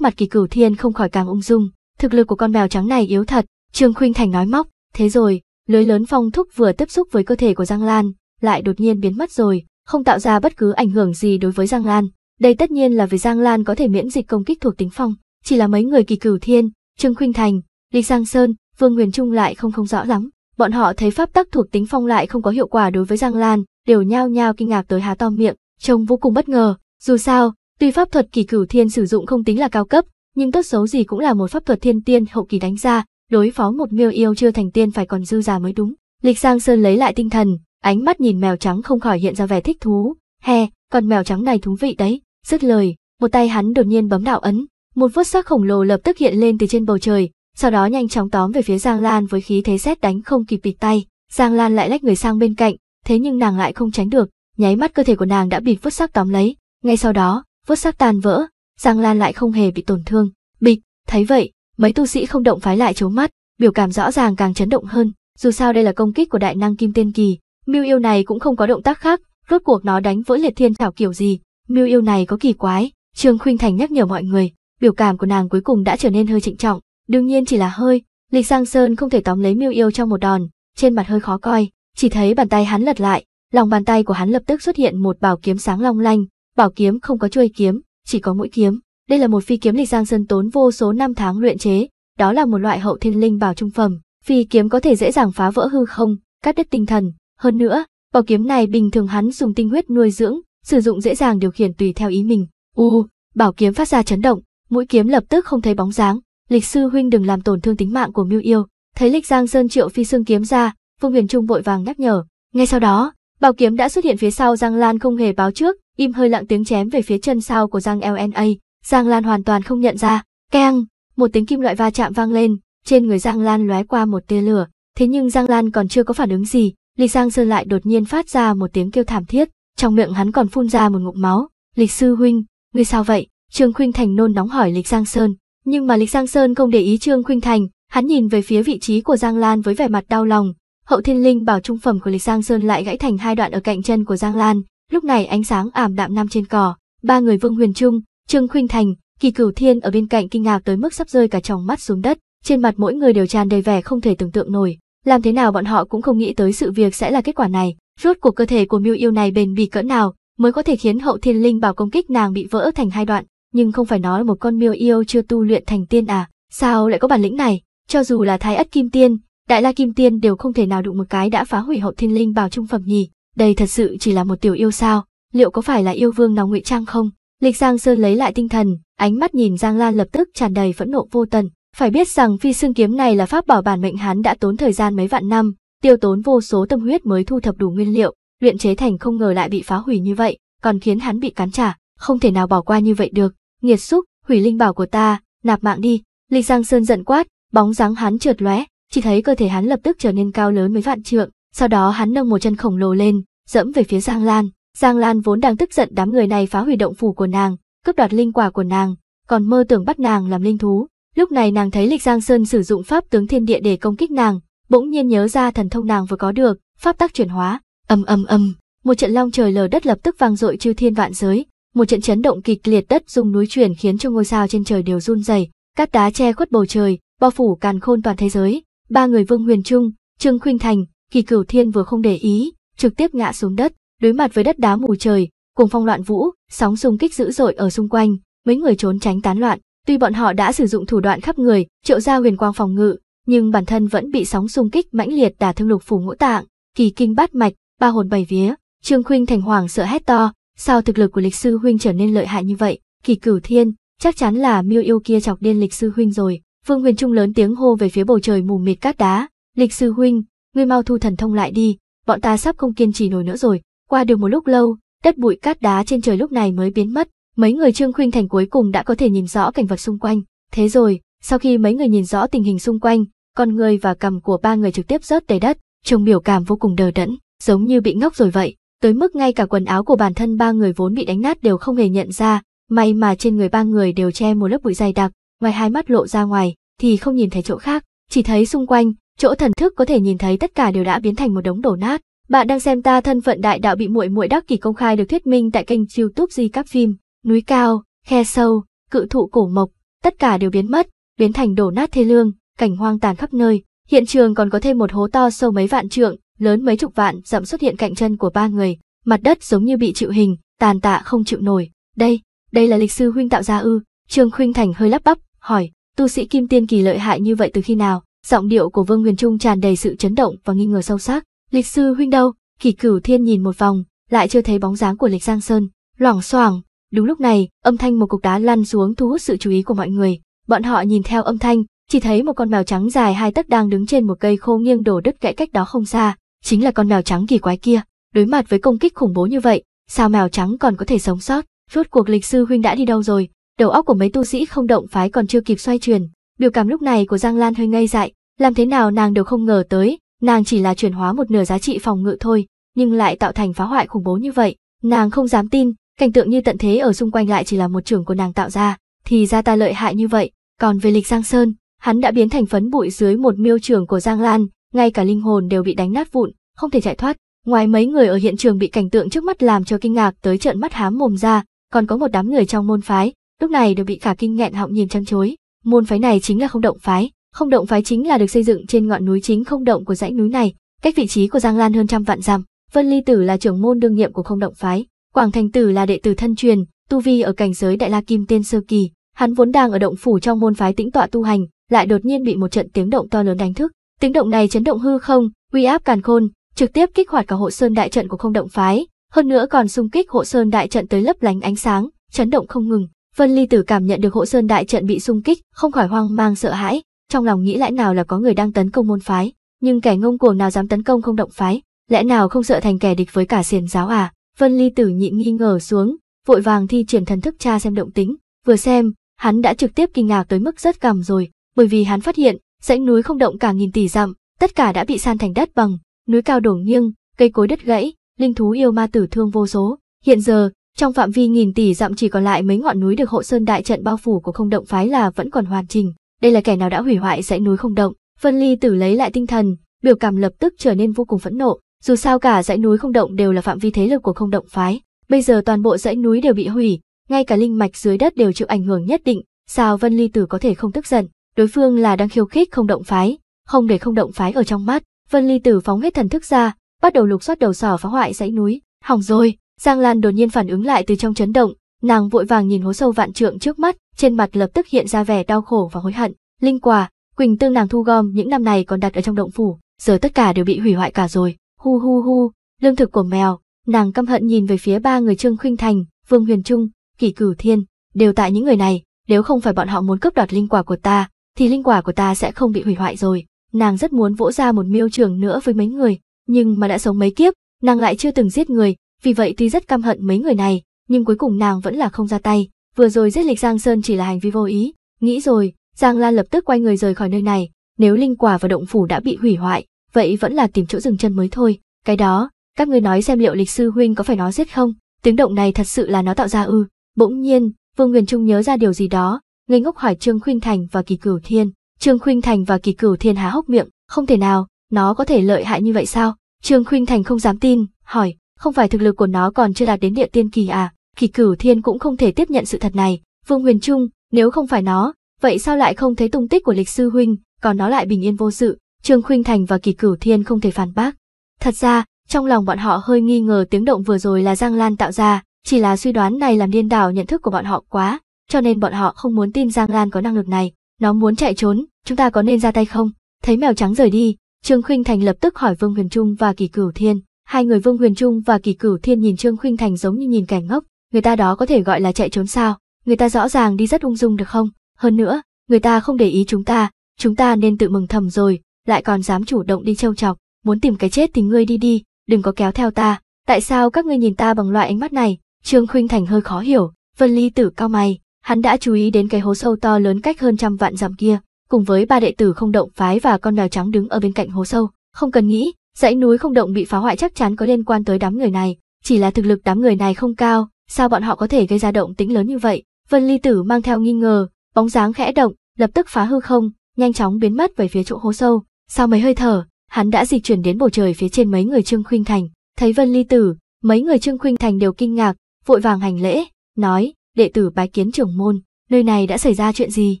mặt Kỳ Cửu Thiên không khỏi càng ung dung, thực lực của con mèo trắng này yếu thật, Trương Khuynh Thành nói móc, thế rồi, lưới lớn phong thúc vừa tiếp xúc với cơ thể của Giang Lan, lại đột nhiên biến mất rồi, không tạo ra bất cứ ảnh hưởng gì đối với Giang Lan. Đây tất nhiên là vì Giang Lan có thể miễn dịch công kích thuộc tính phong, chỉ là mấy người kỳ cửu thiên, Trương Khuynh Thành, Lịch Giang Sơn, Vương Huyền Trung lại không không rõ lắm. Bọn họ thấy pháp tắc thuộc tính phong lại không có hiệu quả đối với Giang Lan, đều nhao nhao kinh ngạc tới há to miệng, trông vô cùng bất ngờ. Dù sao, tuy pháp thuật kỳ cửu thiên sử dụng không tính là cao cấp, nhưng tốt xấu gì cũng là một pháp thuật thiên tiên hậu kỳ đánh ra, đối phó một miêu yêu chưa thành tiên phải còn dư giả mới đúng. Lịch Giang Sơn lấy lại tinh thần, ánh mắt nhìn mèo trắng không khỏi hiện ra vẻ thích thú. Hè, còn mèo trắng này thú vị đấy. Dứt lời, một tay hắn đột nhiên bấm đạo ấn, một vuốt sắc khổng lồ lập tức hiện lên từ trên bầu trời, sau đó nhanh chóng tóm về phía Giang Lan với khí thế xét đánh không kịp bịt tay. Giang Lan lại lách người sang bên cạnh, thế nhưng nàng lại không tránh được, nháy mắt cơ thể của nàng đã bị vuốt sắc tóm lấy. Ngay sau đó, vuốt sắc tan vỡ, Giang Lan lại không hề bị tổn thương. Bịch, thấy vậy, mấy tu sĩ không động phái lại trố mắt, biểu cảm rõ ràng càng chấn động hơn. Dù sao đây là công kích của đại năng kim tiên kỳ, miu yêu này cũng không có động tác khác, rốt cuộc nó đánh vỡ liệt thiên thảo kiểu gì, miu yêu này có kỳ quái, Trương Khuynh Thành nhắc nhở mọi người, biểu cảm của nàng cuối cùng đã trở nên hơi trịnh trọng, đương nhiên chỉ là hơi, Lịch Giang Sơn không thể tóm lấy miu yêu trong một đòn, trên mặt hơi khó coi, chỉ thấy bàn tay hắn lật lại, lòng bàn tay của hắn lập tức xuất hiện một bảo kiếm sáng long lanh, bảo kiếm không có chuôi kiếm, chỉ có mũi kiếm. Đây là một phi kiếm Lịch Giang Sơn tốn vô số năm tháng luyện chế, đó là một loại hậu thiên linh bảo trung phẩm, phi kiếm có thể dễ dàng phá vỡ hư không, cắt đứt tinh thần, hơn nữa, bảo kiếm này bình thường hắn dùng tinh huyết nuôi dưỡng, sử dụng dễ dàng điều khiển tùy theo ý mình. U, bảo kiếm phát ra chấn động, mũi kiếm lập tức không thấy bóng dáng. Lịch sư huynh đừng làm tổn thương tính mạng của Mưu Yêu. Thấy Lịch Giang Sơn Triệu phi xương kiếm ra, Vương Huyền Trung vội vàng nhắc nhở. Ngay sau đó, bảo kiếm đã xuất hiện phía sau Giang Lan không hề báo trước, im hơi lặng tiếng chém về phía chân sau của Giang LNA. Giang Lan hoàn toàn không nhận ra. Keng, một tiếng kim loại va chạm vang lên, trên người Giang Lan lóe qua một tia lửa, thế nhưng Giang Lan còn chưa có phản ứng gì, Lý Giang Sơn lại đột nhiên phát ra một tiếng kêu thảm thiết, trong miệng hắn còn phun ra một ngụm máu. Lịch sư huynh, ngươi sao vậy? Trương Khuynh Thành nôn nóng hỏi Lịch Giang Sơn, nhưng mà Lịch Giang Sơn không để ý Trương Khuynh Thành, hắn nhìn về phía vị trí của Giang Lan với vẻ mặt đau lòng. Hậu Thiên Linh bảo trung phẩm của Lịch Giang Sơn lại gãy thành hai đoạn ở cạnh chân của Giang Lan, lúc này ánh sáng ảm đạm nam trên cỏ, ba người Vương Huyền Trung, Trương Khuynh Thành, Kỳ Cửu Thiên ở bên cạnh kinh ngạc tới mức sắp rơi cả tròng mắt xuống đất, trên mặt mỗi người đều tràn đầy vẻ không thể tưởng tượng nổi. Làm thế nào bọn họ cũng không nghĩ tới sự việc sẽ là kết quả này. Rốt cuộc cơ thể của Miêu Yêu này bền bỉ cỡ nào mới có thể khiến hậu thiên linh bảo công kích nàng bị vỡ thành hai đoạn, nhưng không phải nói một con Miêu Yêu chưa tu luyện thành tiên à, sao lại có bản lĩnh này? Cho dù là Thái Ất Kim Tiên, Đại La Kim Tiên đều không thể nào đụng một cái đã phá hủy hậu thiên linh bảo trung phẩm nhỉ, đây thật sự chỉ là một tiểu yêu sao? Liệu có phải là yêu vương nào ngụy trang không? Lịch Giang Sơn lấy lại tinh thần, ánh mắt nhìn Giang La lập tức tràn đầy phẫn nộ vô tần, phải biết rằng phi xương kiếm này là pháp bảo bản mệnh hắn đã tốn thời gian mấy vạn năm, tiêu tốn vô số tâm huyết mới thu thập đủ nguyên liệu, luyện chế thành không ngờ lại bị phá hủy như vậy, còn khiến hắn bị cắn trả, không thể nào bỏ qua như vậy được. Nghiệt xúc, hủy linh bảo của ta, nạp mạng đi. Lịch Giang Sơn giận quát, bóng dáng hắn trượt lóe, chỉ thấy cơ thể hắn lập tức trở nên cao lớn mấy vạn trượng, sau đó hắn nâng một chân khổng lồ lên, dẫm về phía Giang Lan. Giang Lan vốn đang tức giận đám người này phá hủy động phủ của nàng, cướp đoạt linh quả của nàng, còn mơ tưởng bắt nàng làm linh thú, Lúc này nàng thấy Lịch Giang Sơn sử dụng pháp tướng thiên địa để công kích nàng, bỗng nhiên nhớ ra thần thông nàng vừa có được, pháp tắc chuyển hóa, ầm ầm ầm, một trận long trời lở đất lập tức vang dội chư thiên vạn giới, một trận chấn động kịch liệt đất rung núi chuyển khiến cho ngôi sao trên trời đều run rẩy, cát đá che khuất bầu trời, bao phủ càn khôn toàn thế giới. Ba người Vương Huyền Trung, Trương Khuynh Thành, Kỳ Cửu Thiên vừa không để ý, trực tiếp ngã xuống đất, đối mặt với đất đá mù trời, cùng phong loạn vũ, sóng xung kích dữ dội ở xung quanh, mấy người trốn tránh tán loạn, Tuy bọn họ đã sử dụng thủ đoạn khắp người, triệu ra huyền quang phòng ngự, nhưng bản thân vẫn bị sóng xung kích mãnh liệt đả thương lục phủ ngũ tạng, kỳ kinh bát mạch, ba hồn bảy vía. Trương Khuynh thành hoàng sợ hét to, sao thực lực của lịch sư huynh trở nên lợi hại như vậy? Kỳ Cửu Thiên, chắc chắn là Miêu yêu kia chọc điên lịch sư huynh rồi. Vương Huyền Trung lớn tiếng hô về phía bầu trời mù mịt cát đá, "Lịch sư huynh, ngươi mau thu thần thông lại đi, bọn ta sắp không kiên trì nổi nữa rồi." Qua được một lúc lâu, đất bụi cát đá trên trời lúc này mới biến mất, mấy người Trương Khuynh Thành cuối cùng đã có thể nhìn rõ cảnh vật xung quanh. Thế rồi, sau khi mấy người nhìn rõ tình hình xung quanh, con người và cầm của ba người trực tiếp rớt đầy đất, trông biểu cảm vô cùng đờ đẫn, giống như bị ngốc rồi vậy. Tới mức ngay cả quần áo của bản thân ba người vốn bị đánh nát đều không hề nhận ra, may mà trên người ba người đều che một lớp bụi dày đặc, ngoài hai mắt lộ ra ngoài, thì không nhìn thấy chỗ khác, chỉ thấy xung quanh, chỗ thần thức có thể nhìn thấy tất cả đều đã biến thành một đống đổ nát. Bạn đang xem ta thân phận đại đạo bị muội muội đắc kỳ công khai được thuyết minh tại kênh YouTube Di Các Phim núi cao, khe sâu, cự thụ cổ mộc, tất cả đều biến mất, biến thành đổ nát thê lương, cảnh hoang tàn khắp nơi. Hiện trường còn có thêm một hố to sâu mấy vạn trượng, lớn mấy chục vạn dặm xuất hiện cạnh chân của ba người, mặt đất giống như bị chịu hình, tàn tạ không chịu nổi. Đây, đây là lịch sư huynh tạo ra ư? Trương Khuynh Thành hơi lắp bắp, hỏi, tu sĩ kim tiên kỳ lợi hại như vậy từ khi nào? Giọng điệu của Vương Huyền Trung tràn đầy sự chấn động và nghi ngờ sâu sắc. Lịch sư huynh đâu? Kỳ Cửu Thiên nhìn một vòng, lại chưa thấy bóng dáng của Lịch Giang Sơn. Loảng xoảng, Đúng lúc này, âm thanh một cục đá lăn xuống thu hút sự chú ý của mọi người. Bọn họ nhìn theo âm thanh, chỉ thấy một con mèo trắng dài hai tấc đang đứng trên một cây khô nghiêng đổ đứt gãy cách đó không xa, chính là con mèo trắng kỳ quái kia. Đối mặt với công kích khủng bố như vậy, sao mèo trắng còn có thể sống sót? Rốt cuộc lịch sư huynh đã đi đâu rồi? Đầu óc của mấy tu sĩ không động phái còn chưa kịp xoay chuyển, biểu cảm lúc này của Giang Lan hơi ngây dại, làm thế nào nàng đều không ngờ tới, nàng chỉ là chuyển hóa một nửa giá trị phòng ngự thôi, nhưng lại tạo thành phá hoại khủng bố như vậy, nàng không dám tin, Cảnh tượng như tận thế ở xung quanh lại chỉ là một trường của nàng tạo ra, thì ra ta lợi hại như vậy. Còn về lịch Giang Sơn, hắn đã biến thành phấn bụi dưới một miêu trường của Giang Lan, ngay cả linh hồn đều bị đánh nát vụn, không thể chạy thoát. Ngoài mấy người ở hiện trường bị cảnh tượng trước mắt làm cho kinh ngạc tới trợn mắt hám mồm ra, còn có một đám người trong môn phái, lúc này đều bị cả kinh nghẹn họng nhìn chăn chối. Môn phái này chính là không động phái, không động phái chính là được xây dựng trên ngọn núi chính không động của dãy núi này, cách vị trí của Giang Lan hơn trăm vạn dặm. Vân Ly Tử là trưởng môn đương nhiệm của không động phái, Quảng Thành Tử là đệ tử thân truyền, tu vi ở cảnh giới Đại La Kim Tiên sơ kỳ, hắn vốn đang ở động phủ trong môn phái tĩnh tọa tu hành, lại đột nhiên bị một trận tiếng động to lớn đánh thức. Tiếng động này chấn động hư không, uy áp càn khôn, trực tiếp kích hoạt cả hộ sơn đại trận của không động phái, hơn nữa còn xung kích hộ sơn đại trận tới lấp lánh ánh sáng, chấn động không ngừng. Vân Ly Tử cảm nhận được hộ sơn đại trận bị xung kích, không khỏi hoang mang sợ hãi, trong lòng nghĩ lại nào là có người đang tấn công môn phái, nhưng kẻ ngông cuồng nào dám tấn công không động phái, lẽ nào không sợ thành kẻ địch với cả xiền giáo à? Vân Ly tử nhịn nghi ngờ xuống, vội vàng thi triển thần thức tra xem động tính, vừa xem, hắn đã trực tiếp kinh ngạc tới mức rất cầm rồi, bởi vì hắn phát hiện, dãy núi không động cả nghìn tỷ dặm, tất cả đã bị san thành đất bằng, núi cao đổ nghiêng, cây cối đất gãy, linh thú yêu ma tử thương vô số. Hiện giờ, trong phạm vi nghìn tỷ dặm chỉ còn lại mấy ngọn núi được hộ sơn đại trận bao phủ của không động phái là vẫn còn hoàn chỉnh. Đây là kẻ nào đã hủy hoại dãy núi không động. Vân Ly tử lấy lại tinh thần, biểu cảm lập tức trở nên vô cùng phẫn nộ, dù sao cả dãy núi không động đều là phạm vi thế lực của không động phái, bây giờ toàn bộ dãy núi đều bị hủy, ngay cả linh mạch dưới đất đều chịu ảnh hưởng nhất định, sao Vân Ly Tử có thể không tức giận, đối phương là đang khiêu khích không động phái, không để không động phái ở trong mắt, Vân Ly Tử phóng hết thần thức ra, bắt đầu lục soát đầu sỏ phá hoại dãy núi, hỏng rồi, Giang Lan đột nhiên phản ứng lại từ trong chấn động, nàng vội vàng nhìn hố sâu vạn trượng trước mắt, trên mặt lập tức hiện ra vẻ đau khổ và hối hận, linh quả, quỳnh tương nàng thu gom những năm này còn đặt ở trong động phủ, giờ tất cả đều bị hủy hoại cả rồi, Hu hu hu, lương thực của mèo, nàng căm hận nhìn về phía ba người Trương Khuynh Thành, Vương Huyền Trung, Kỷ Cửu Thiên, đều tại những người này, nếu không phải bọn họ muốn cướp đoạt linh quả của ta, thì linh quả của ta sẽ không bị hủy hoại rồi. Nàng rất muốn vỗ ra một miêu trường nữa với mấy người, nhưng mà đã sống mấy kiếp, nàng lại chưa từng giết người, vì vậy tuy rất căm hận mấy người này, nhưng cuối cùng nàng vẫn là không ra tay, vừa rồi giết Lịch Giang Sơn chỉ là hành vi vô ý, nghĩ rồi, Giang Lan lập tức quay người rời khỏi nơi này, nếu linh quả và động phủ đã bị hủy hoại, vậy vẫn là tìm chỗ dừng chân mới thôi. Cái đó, các ngươi nói xem liệu lịch sư huynh có phải nó giết không? Tiếng động này thật sự là nó tạo ra ư? Bỗng nhiên, Vương Nguyên Trung nhớ ra điều gì đó, ngây ngốc hỏi Trương Khuynh Thành và Kỳ Cửu Thiên. Trương Khuynh Thành và Kỳ Cửu Thiên há hốc miệng, không thể nào, nó có thể lợi hại như vậy sao? Trương Khuynh Thành không dám tin, hỏi, không phải thực lực của nó còn chưa đạt đến địa tiên kỳ à? Kỳ Cửu Thiên cũng không thể tiếp nhận sự thật này. Vương Huyền Trung, nếu không phải nó, vậy sao lại không thấy tung tích của lịch sư huynh, còn nó lại bình yên vô sự? Trương Khuynh Thành và Kỳ Cửu Thiên không thể phản bác. Thật ra, trong lòng bọn họ hơi nghi ngờ tiếng động vừa rồi là Giang Lan tạo ra, chỉ là suy đoán này làm điên đảo nhận thức của bọn họ quá, cho nên bọn họ không muốn tin Giang Lan có năng lực này. Nó muốn chạy trốn, chúng ta có nên ra tay không? Thấy mèo trắng rời đi, Trương Khuynh Thành lập tức hỏi Vương Huyền Trung và Kỳ Cửu Thiên. Hai người Vương Huyền Trung và Kỳ Cửu Thiên nhìn Trương Khuynh Thành giống như nhìn kẻ ngốc, người ta đó có thể gọi là chạy trốn sao? Người ta rõ ràng đi rất ung dung được không? Hơn nữa, người ta không để ý chúng ta, chúng ta nên tự mừng thầm rồi, lại còn dám chủ động đi trêu chọc, muốn tìm cái chết thì ngươi đi đi, đừng có kéo theo ta, tại sao các ngươi nhìn ta bằng loại ánh mắt này, Trương Khuynh Thành hơi khó hiểu, Vân Ly tử cao mày, hắn đã chú ý đến cái hố sâu to lớn cách hơn trăm vạn dặm kia, cùng với ba đệ tử không động phái và con đào trắng đứng ở bên cạnh hố sâu, không cần nghĩ, dãy núi không động bị phá hoại chắc chắn có liên quan tới đám người này, chỉ là thực lực đám người này không cao, sao bọn họ có thể gây ra động tĩnh lớn như vậy? Vân Ly Tử mang theo nghi ngờ, bóng dáng khẽ động, lập tức phá hư không, nhanh chóng biến mất về phía chỗ hố sâu, sau mấy hơi thở, hắn đã dịch chuyển đến bầu trời phía trên mấy người Trương Khuynh Thành, thấy Vân Ly Tử, mấy người Trương Khuynh Thành đều kinh ngạc, vội vàng hành lễ, nói, đệ tử bái kiến trưởng môn, nơi này đã xảy ra chuyện gì,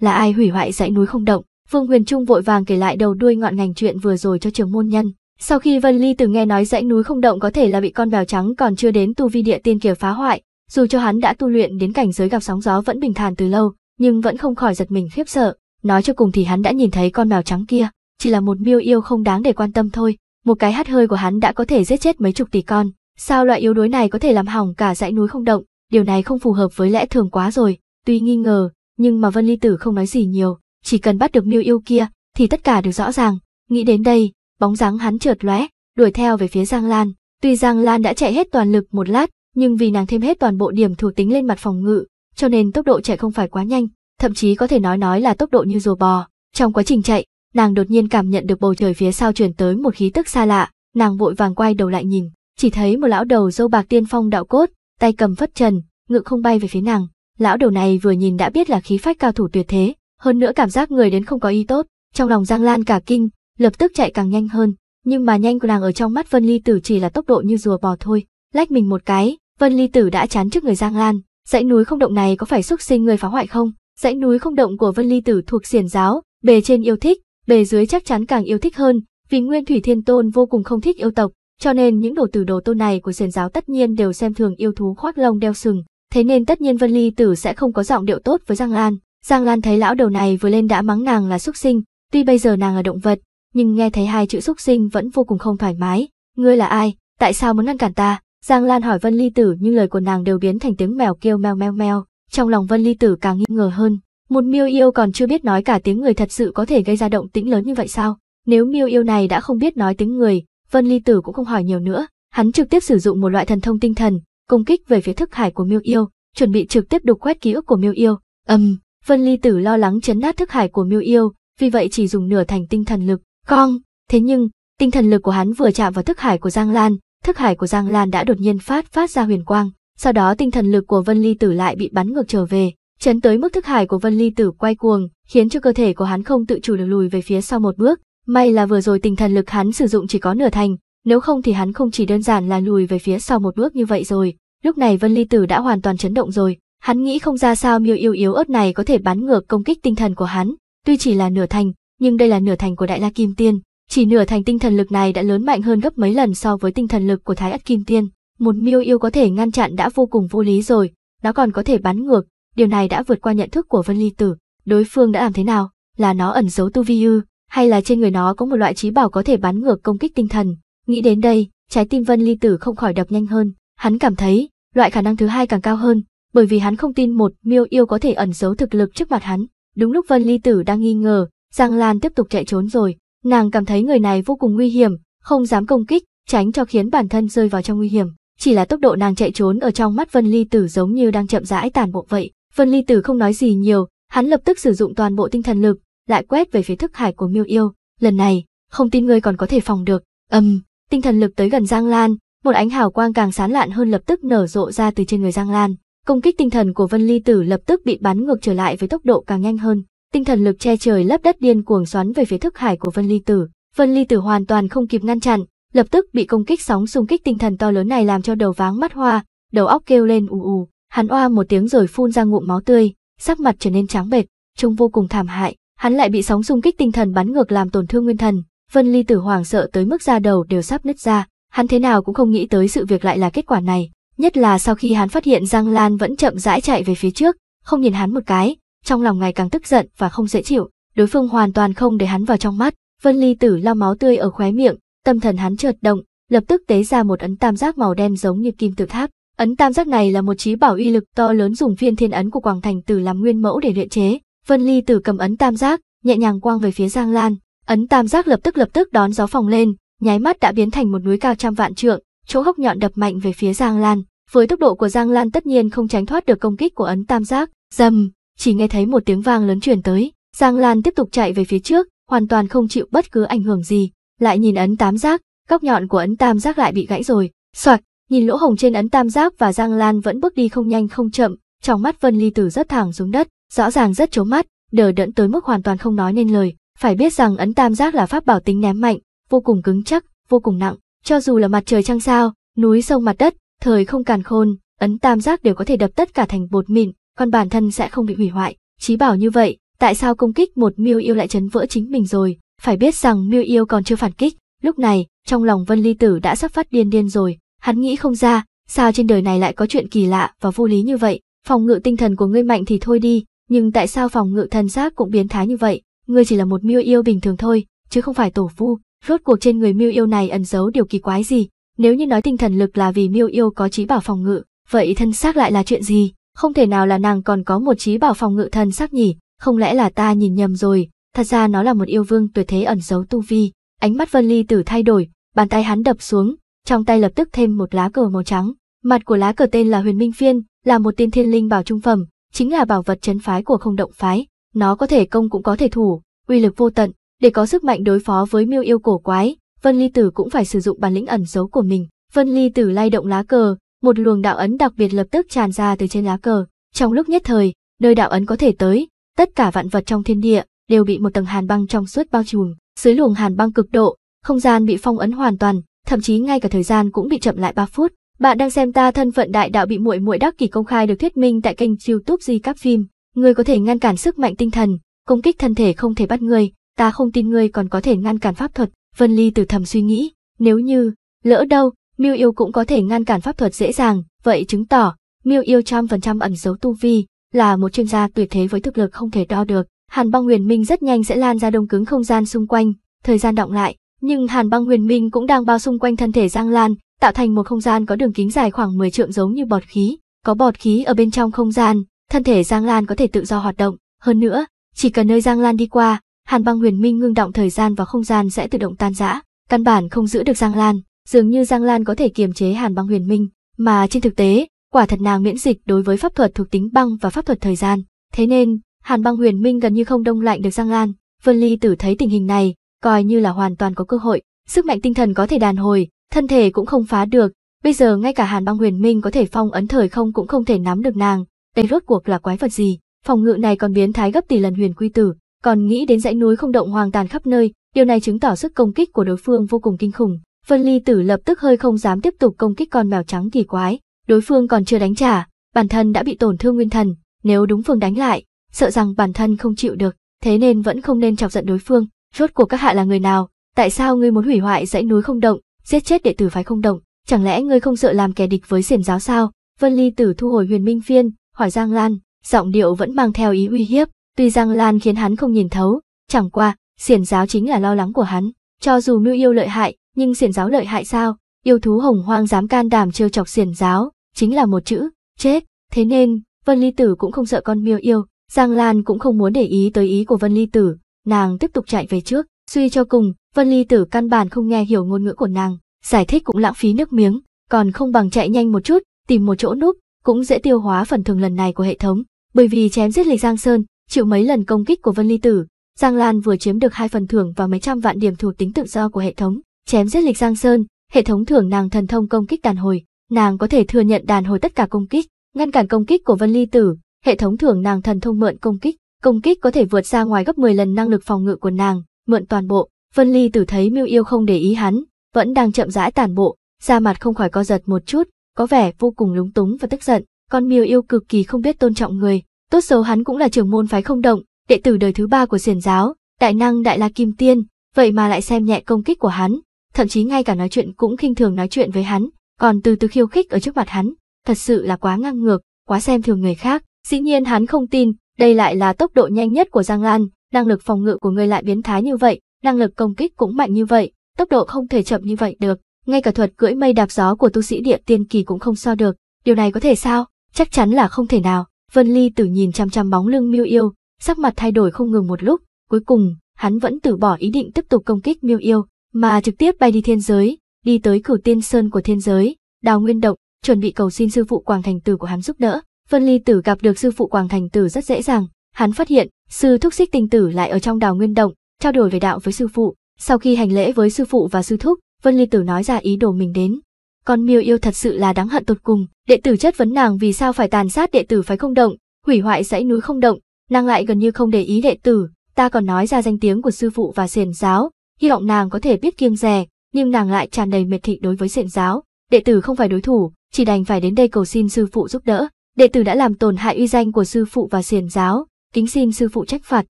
là ai hủy hoại dãy núi không động. Vương Huyền Trung vội vàng kể lại đầu đuôi ngọn ngành chuyện vừa rồi cho trưởng môn nhân. Sau khi Vân Ly Tử nghe nói dãy núi không động có thể là bị con bèo trắng còn chưa đến tu vi địa tiên kia phá hoại, dù cho hắn đã tu luyện đến cảnh giới gặp sóng gió vẫn bình thản từ lâu, nhưng vẫn không khỏi giật mình khiếp sợ, nói cho cùng thì hắn đã nhìn thấy con mèo trắng kia, chỉ là một miêu yêu không đáng để quan tâm thôi, một cái hắt hơi của hắn đã có thể giết chết mấy chục tỷ con, sao loại yếu đuối này có thể làm hỏng cả dãy núi không động, điều này không phù hợp với lẽ thường quá rồi, tuy nghi ngờ, nhưng mà Vân Ly Tử không nói gì nhiều, chỉ cần bắt được miêu yêu kia thì tất cả đều rõ ràng, nghĩ đến đây, bóng dáng hắn trượt lóe, đuổi theo về phía Giang Lan, tuy Giang Lan đã chạy hết toàn lực một lát, nhưng vì nàng thêm hết toàn bộ điểm thuộc tính lên mặt phòng ngự, cho nên tốc độ chạy không phải quá nhanh, thậm chí có thể nói nói là tốc độ như rùa bò. Trong quá trình chạy, nàng đột nhiên cảm nhận được bầu trời phía sau chuyển tới một khí tức xa lạ, nàng vội vàng quay đầu lại nhìn, chỉ thấy một lão đầu dâu bạc tiên phong đạo cốt, tay cầm phất trần, ngự không bay về phía nàng. Lão đầu này vừa nhìn đã biết là khí phách cao thủ tuyệt thế, hơn nữa cảm giác người đến không có y tốt, trong lòng Giang Lan cả kinh, lập tức chạy càng nhanh hơn, nhưng mà nhanh của nàng ở trong mắt Vân Ly Tử chỉ là tốc độ như rùa bò thôi, lách mình một cái, Vân Ly Tử đã chán trước người Giang Lan, dãy núi không động này có phải xuất sinh người phá hoại không? Dãy núi không động của Vân Ly Tử thuộc xiển giáo, bề trên yêu thích, bề dưới chắc chắn càng yêu thích hơn, vì Nguyên Thủy Thiên Tôn vô cùng không thích yêu tộc, cho nên những đồ tử đồ tôn này của xiển giáo tất nhiên đều xem thường yêu thú khoác lông đeo sừng, thế nên tất nhiên Vân Ly Tử sẽ không có giọng điệu tốt với Giang Lan. Giang Lan thấy lão đầu này vừa lên đã mắng nàng là súc sinh, tuy bây giờ nàng là động vật, nhưng nghe thấy hai chữ súc sinh vẫn vô cùng không thoải mái. Ngươi là ai? Tại sao muốn ngăn cản ta? Giang Lan hỏi Vân Ly Tử nhưng lời của nàng đều biến thành tiếng mèo kêu meo meo meo. Trong lòng Vân Ly Tử càng nghi ngờ hơn, một miêu yêu còn chưa biết nói cả tiếng người thật sự có thể gây ra động tĩnh lớn như vậy sao? Nếu miêu yêu này đã không biết nói tiếng người, Vân Ly Tử cũng không hỏi nhiều nữa, hắn trực tiếp sử dụng một loại thần thông tinh thần, công kích về phía thức hải của miêu yêu, chuẩn bị trực tiếp đục quét ký ức của miêu yêu. Ầm, um, Vân Ly Tử lo lắng chấn nát thức hải của miêu yêu, vì vậy chỉ dùng nửa thành tinh thần lực. Con! thế nhưng, tinh thần lực của hắn vừa chạm vào thức hải của Giang Lan, thức hải của Giang Lan đã đột nhiên phát phát ra huyền quang, sau đó tinh thần lực của Vân Ly Tử lại bị bắn ngược trở về, chấn tới mức thức hải của Vân Ly Tử quay cuồng, khiến cho cơ thể của hắn không tự chủ được lùi về phía sau một bước. May là vừa rồi tinh thần lực hắn sử dụng chỉ có nửa thành, nếu không thì hắn không chỉ đơn giản là lùi về phía sau một bước như vậy rồi. Lúc này Vân Ly Tử đã hoàn toàn chấn động rồi, hắn nghĩ không ra sao miêu yêu yếu ớt này có thể bắn ngược công kích tinh thần của hắn, tuy chỉ là nửa thành, nhưng đây là nửa thành của Đại La Kim Tiên, chỉ nửa thành tinh thần lực này đã lớn mạnh hơn gấp mấy lần so với tinh thần lực của Thái Ất Kim Tiên. Một miêu yêu có thể ngăn chặn đã vô cùng vô lý rồi, nó còn có thể bắn ngược, điều này đã vượt qua nhận thức của Vân Ly Tử. Đối phương đã làm thế nào? Là nó ẩn giấu tu vi ư, hay là trên người nó có một loại trí bảo có thể bắn ngược công kích tinh thần? Nghĩ đến đây, trái tim Vân Ly Tử không khỏi đập nhanh hơn. Hắn cảm thấy, loại khả năng thứ hai càng cao hơn, bởi vì hắn không tin một miêu yêu có thể ẩn giấu thực lực trước mặt hắn. Đúng lúc Vân Ly Tử đang nghi ngờ, Giang Lan tiếp tục chạy trốn rồi, nàng cảm thấy người này vô cùng nguy hiểm, không dám công kích, tránh cho khiến bản thân rơi vào trong nguy hiểm. Chỉ là tốc độ nàng chạy trốn ở trong mắt Vân Ly Tử giống như đang chậm rãi tàn bộ vậy, Vân Ly Tử không nói gì nhiều, hắn lập tức sử dụng toàn bộ tinh thần lực, lại quét về phía thức hải của Miêu Yêu, lần này, không tin ngươi còn có thể phòng được. Ầm, um, tinh thần lực tới gần Giang Lan, một ánh hào quang càng sáng lạn hơn lập tức nở rộ ra từ trên người Giang Lan. Công kích tinh thần của Vân Ly Tử lập tức bị bắn ngược trở lại với tốc độ càng nhanh hơn, tinh thần lực che trời lấp đất điên cuồng xoắn về phía thức hải của Vân Ly Tử. Vân Ly Tử hoàn toàn không kịp ngăn chặn, lập tức bị công kích sóng xung kích tinh thần to lớn này làm cho đầu váng mắt hoa, đầu óc kêu lên ù ù. Hắn oa một tiếng rồi phun ra ngụm máu tươi, sắc mặt trở nên trắng bệch, trông vô cùng thảm hại, hắn lại bị sóng xung kích tinh thần bắn ngược làm tổn thương nguyên thần, Vân Ly Tử Hoàng sợ tới mức da đầu đều sắp nứt ra, hắn thế nào cũng không nghĩ tới sự việc lại là kết quả này, nhất là sau khi hắn phát hiện Giang Lan vẫn chậm rãi chạy về phía trước, không nhìn hắn một cái, trong lòng ngày càng tức giận và không dễ chịu, đối phương hoàn toàn không để hắn vào trong mắt, Vân Ly Tử lau máu tươi ở khóe miệng, tâm thần hắn chợt động, lập tức tế ra một ấn tam giác màu đen giống như kim tự tháp, Ấn tam giác này là một trí bảo uy lực to lớn dùng phiên thiên ấn của Quảng Thành Tử làm nguyên mẫu để luyện chế. Vân Ly Tử cầm ấn tam giác, nhẹ nhàng quang về phía Giang Lan. Ấn tam giác lập tức lập tức đón gió phòng lên, nháy mắt đã biến thành một núi cao trăm vạn trượng, chỗ hốc nhọn đập mạnh về phía Giang Lan. Với tốc độ của Giang Lan tất nhiên không tránh thoát được công kích của ấn tam giác. Dầm, chỉ nghe thấy một tiếng vang lớn truyền tới. Giang Lan tiếp tục chạy về phía trước, hoàn toàn không chịu bất cứ ảnh hưởng gì. Lại nhìn ấn tam giác, góc nhọn của ấn tam giác lại bị gãy rồi. Soạt, Nhìn lỗ hồng trên ấn tam giác và Giang Lan vẫn bước đi không nhanh không chậm, trong mắt Vân Ly Tử rất thẳng xuống đất, rõ ràng rất chố mắt, đờ đẫn tới mức hoàn toàn không nói nên lời. Phải biết rằng ấn tam giác là pháp bảo tính ném mạnh, vô cùng cứng chắc, vô cùng nặng, cho dù là mặt trời trăng sao, núi sông mặt đất, thời không càn khôn, ấn tam giác đều có thể đập tất cả thành bột mịn, còn bản thân sẽ không bị hủy hoại. Chí bảo như vậy, tại sao công kích một miêu yêu lại chấn vỡ chính mình rồi? Phải biết rằng miêu yêu còn chưa phản kích, lúc này, trong lòng Vân Ly Tử đã sắp phát điên điên rồi, Hắn nghĩ không ra, sao trên đời này lại có chuyện kỳ lạ và vô lý như vậy, phòng ngự tinh thần của ngươi mạnh thì thôi đi, nhưng tại sao phòng ngự thân xác cũng biến thái như vậy, ngươi chỉ là một miêu yêu bình thường thôi, chứ không phải tổ phu rốt cuộc trên người miêu yêu này ẩn giấu điều kỳ quái gì, nếu như nói tinh thần lực là vì miêu yêu có trí bảo phòng ngự, vậy thân xác lại là chuyện gì, không thể nào là nàng còn có một trí bảo phòng ngự thân xác nhỉ, không lẽ là ta nhìn nhầm rồi, thật ra nó là một yêu vương tuyệt thế ẩn giấu tu vi, ánh mắt Vân Ly Tử thay đổi, bàn tay hắn đập xuống, trong tay lập tức thêm một lá cờ màu trắng. Mặt của lá cờ tên là Huyền Minh Phiên, là một tiên thiên linh bảo trung phẩm, chính là bảo vật chấn phái của không động phái. Nó có thể công cũng có thể thủ, uy lực vô tận, để có sức mạnh đối phó với miêu yêu cổ quái, Vân Ly Tử cũng phải sử dụng bản lĩnh ẩn giấu của mình. Vân Ly Tử lay động lá cờ, một luồng đạo ấn đặc biệt lập tức tràn ra từ trên lá cờ. Trong lúc nhất thời, nơi đạo ấn có thể tới, tất cả vạn vật trong thiên địa đều bị một tầng hàn băng trong suốt bao trùm. Dưới luồng hàn băng cực độ, không gian bị phong ấn hoàn toàn, thậm chí ngay cả thời gian cũng bị chậm lại 3 phút. Bạn đang xem ta thân phận đại đạo bị muội muội đắc kỷ công khai được thuyết minh tại kênh YouTube Di Các Phim. Người có thể ngăn cản sức mạnh tinh thần, công kích thân thể không thể bắt người, ta không tin ngươi còn có thể ngăn cản pháp thuật. Vân Ly từ thầm suy nghĩ, nếu như, lỡ đâu, Miêu Yêu cũng có thể ngăn cản pháp thuật dễ dàng, vậy chứng tỏ, Miêu Yêu trăm phần trăm ẩn giấu tu vi, là một chuyên gia tuyệt thế với thực lực không thể đo được. Hàn băng huyền minh rất nhanh sẽ lan ra đông cứng không gian xung quanh, thời gian động lại, nhưng hàn băng huyền minh cũng đang bao xung quanh thân thể Giang Lan, tạo thành một không gian có đường kính dài khoảng 10 trượng giống như bọt khí, có bọt khí ở bên trong không gian, thân thể Giang Lan có thể tự do hoạt động, hơn nữa, chỉ cần nơi Giang Lan đi qua, hàn băng huyền minh ngưng động thời gian và không gian sẽ tự động tan rã, căn bản không giữ được Giang Lan, dường như Giang Lan có thể kiềm chế hàn băng huyền minh, mà trên thực tế, quả thật nàng miễn dịch đối với pháp thuật thuộc tính băng và pháp thuật thời gian, thế nên, hàn băng huyền minh gần như không đông lạnh được Giang Lan, Vân Ly Tử thấy tình hình này, coi như là hoàn toàn có cơ hội, sức mạnh tinh thần có thể đàn hồi, thân thể cũng không phá được, bây giờ ngay cả Hàn Băng Huyền Minh có thể phong ấn thời không cũng không thể nắm được nàng, đây rốt cuộc là quái vật gì? Phòng ngự này còn biến thái gấp tỷ lần Huyền Quy Tử, còn nghĩ đến dãy núi không động hoang tàn khắp nơi, điều này chứng tỏ sức công kích của đối phương vô cùng kinh khủng. Vân Ly Tử lập tức hơi không dám tiếp tục công kích con mèo trắng kỳ quái, đối phương còn chưa đánh trả, bản thân đã bị tổn thương nguyên thần, nếu đúng phương đánh lại, sợ rằng bản thân không chịu được, thế nên vẫn không nên chọc giận đối phương, rốt cuộc các hạ là người nào, tại sao ngươi muốn hủy hoại dãy núi không động, giết chết đệ tử phái không động, chẳng lẽ ngươi không sợ làm kẻ địch với xiển giáo sao? Vân Ly Tử thu hồi huyền minh phiên, hỏi Giang Lan, giọng điệu vẫn mang theo ý uy hiếp, tuy Giang Lan khiến hắn không nhìn thấu, chẳng qua, xiển giáo chính là lo lắng của hắn, cho dù mưu yêu lợi hại, nhưng xiển giáo lợi hại sao? Yêu thú hồng hoang dám can đảm trêu chọc xiển giáo, chính là một chữ, chết, thế nên, Vân Ly Tử cũng không sợ con miêu yêu, Giang Lan cũng không muốn để ý tới ý của Vân Ly Tử, nàng tiếp tục chạy về trước, suy cho cùng, Vân Ly Tử căn bản không nghe hiểu ngôn ngữ của nàng, giải thích cũng lãng phí nước miếng, còn không bằng chạy nhanh một chút, tìm một chỗ núp, cũng dễ tiêu hóa phần thưởng lần này của hệ thống, bởi vì chém giết Lịch Giang Sơn, chịu mấy lần công kích của Vân Ly Tử, Giang Lan vừa chiếm được hai phần thưởng và mấy trăm vạn điểm thuộc tính tự do của hệ thống, chém giết Lịch Giang Sơn, hệ thống thưởng nàng thần thông công kích đàn hồi, nàng có thể thừa nhận đàn hồi tất cả công kích, ngăn cản công kích của Vân Ly Tử, hệ thống thưởng nàng thần thông mượn công kích, công kích có thể vượt ra ngoài gấp 10 lần năng lực phòng ngự của nàng, mượn toàn bộ. Vân Ly Tử thấy Miêu Yêu không để ý hắn, vẫn đang chậm rãi tản bộ, da mặt không khỏi co giật một chút, có vẻ vô cùng lúng túng và tức giận. Con Miêu Yêu cực kỳ không biết tôn trọng người, tốt xấu hắn cũng là trưởng môn phái không động, đệ tử đời thứ ba của xiển giáo, đại năng đại la kim tiên, vậy mà lại xem nhẹ công kích của hắn, thậm chí ngay cả nói chuyện cũng khinh thường nói chuyện với hắn, còn từ từ khiêu khích ở trước mặt hắn, thật sự là quá ngang ngược, quá xem thường người khác. Dĩ nhiên hắn không tin, đây lại là tốc độ nhanh nhất của Giang Lan, năng lực phòng ngự của người lại biến thái như vậy, năng lực công kích cũng mạnh như vậy, tốc độ không thể chậm như vậy được. Ngay cả thuật cưỡi mây đạp gió của tu sĩ địa tiên kỳ cũng không so được, điều này có thể sao? Chắc chắn là không thể nào. Vân Ly Tử nhìn chăm chăm bóng lưng Miêu Yêu, sắc mặt thay đổi không ngừng một lúc, cuối cùng, hắn vẫn từ bỏ ý định tiếp tục công kích Miêu Yêu, mà trực tiếp bay đi thiên giới, đi tới cửu tiên sơn của thiên giới, đào nguyên động, chuẩn bị cầu xin sư phụ Quang Thành Tử của hắn giúp đỡ. Vân Ly Tử gặp được sư phụ Quảng Thành Tử rất dễ dàng, hắn phát hiện sư thúc xích tình tử lại ở trong đào nguyên động, trao đổi về đạo với sư phụ. Sau khi hành lễ với sư phụ và sư thúc, Vân Ly Tử nói ra ý đồ mình đến. Con miêu yêu thật sự là đáng hận tột cùng, đệ tử chất vấn nàng vì sao phải tàn sát đệ tử phái không động, hủy hoại dãy núi không động, nàng lại gần như không để ý đệ tử, ta còn nói ra danh tiếng của sư phụ và xiển giáo, hy vọng nàng có thể biết kiêng dè, nhưng nàng lại tràn đầy mệt thị đối với xiển giáo, đệ tử không phải đối thủ, chỉ đành phải đến đây cầu xin sư phụ giúp đỡ đệ tử đã làm tổn hại uy danh của sư phụ và xiền giáo, kính xin sư phụ trách phạt.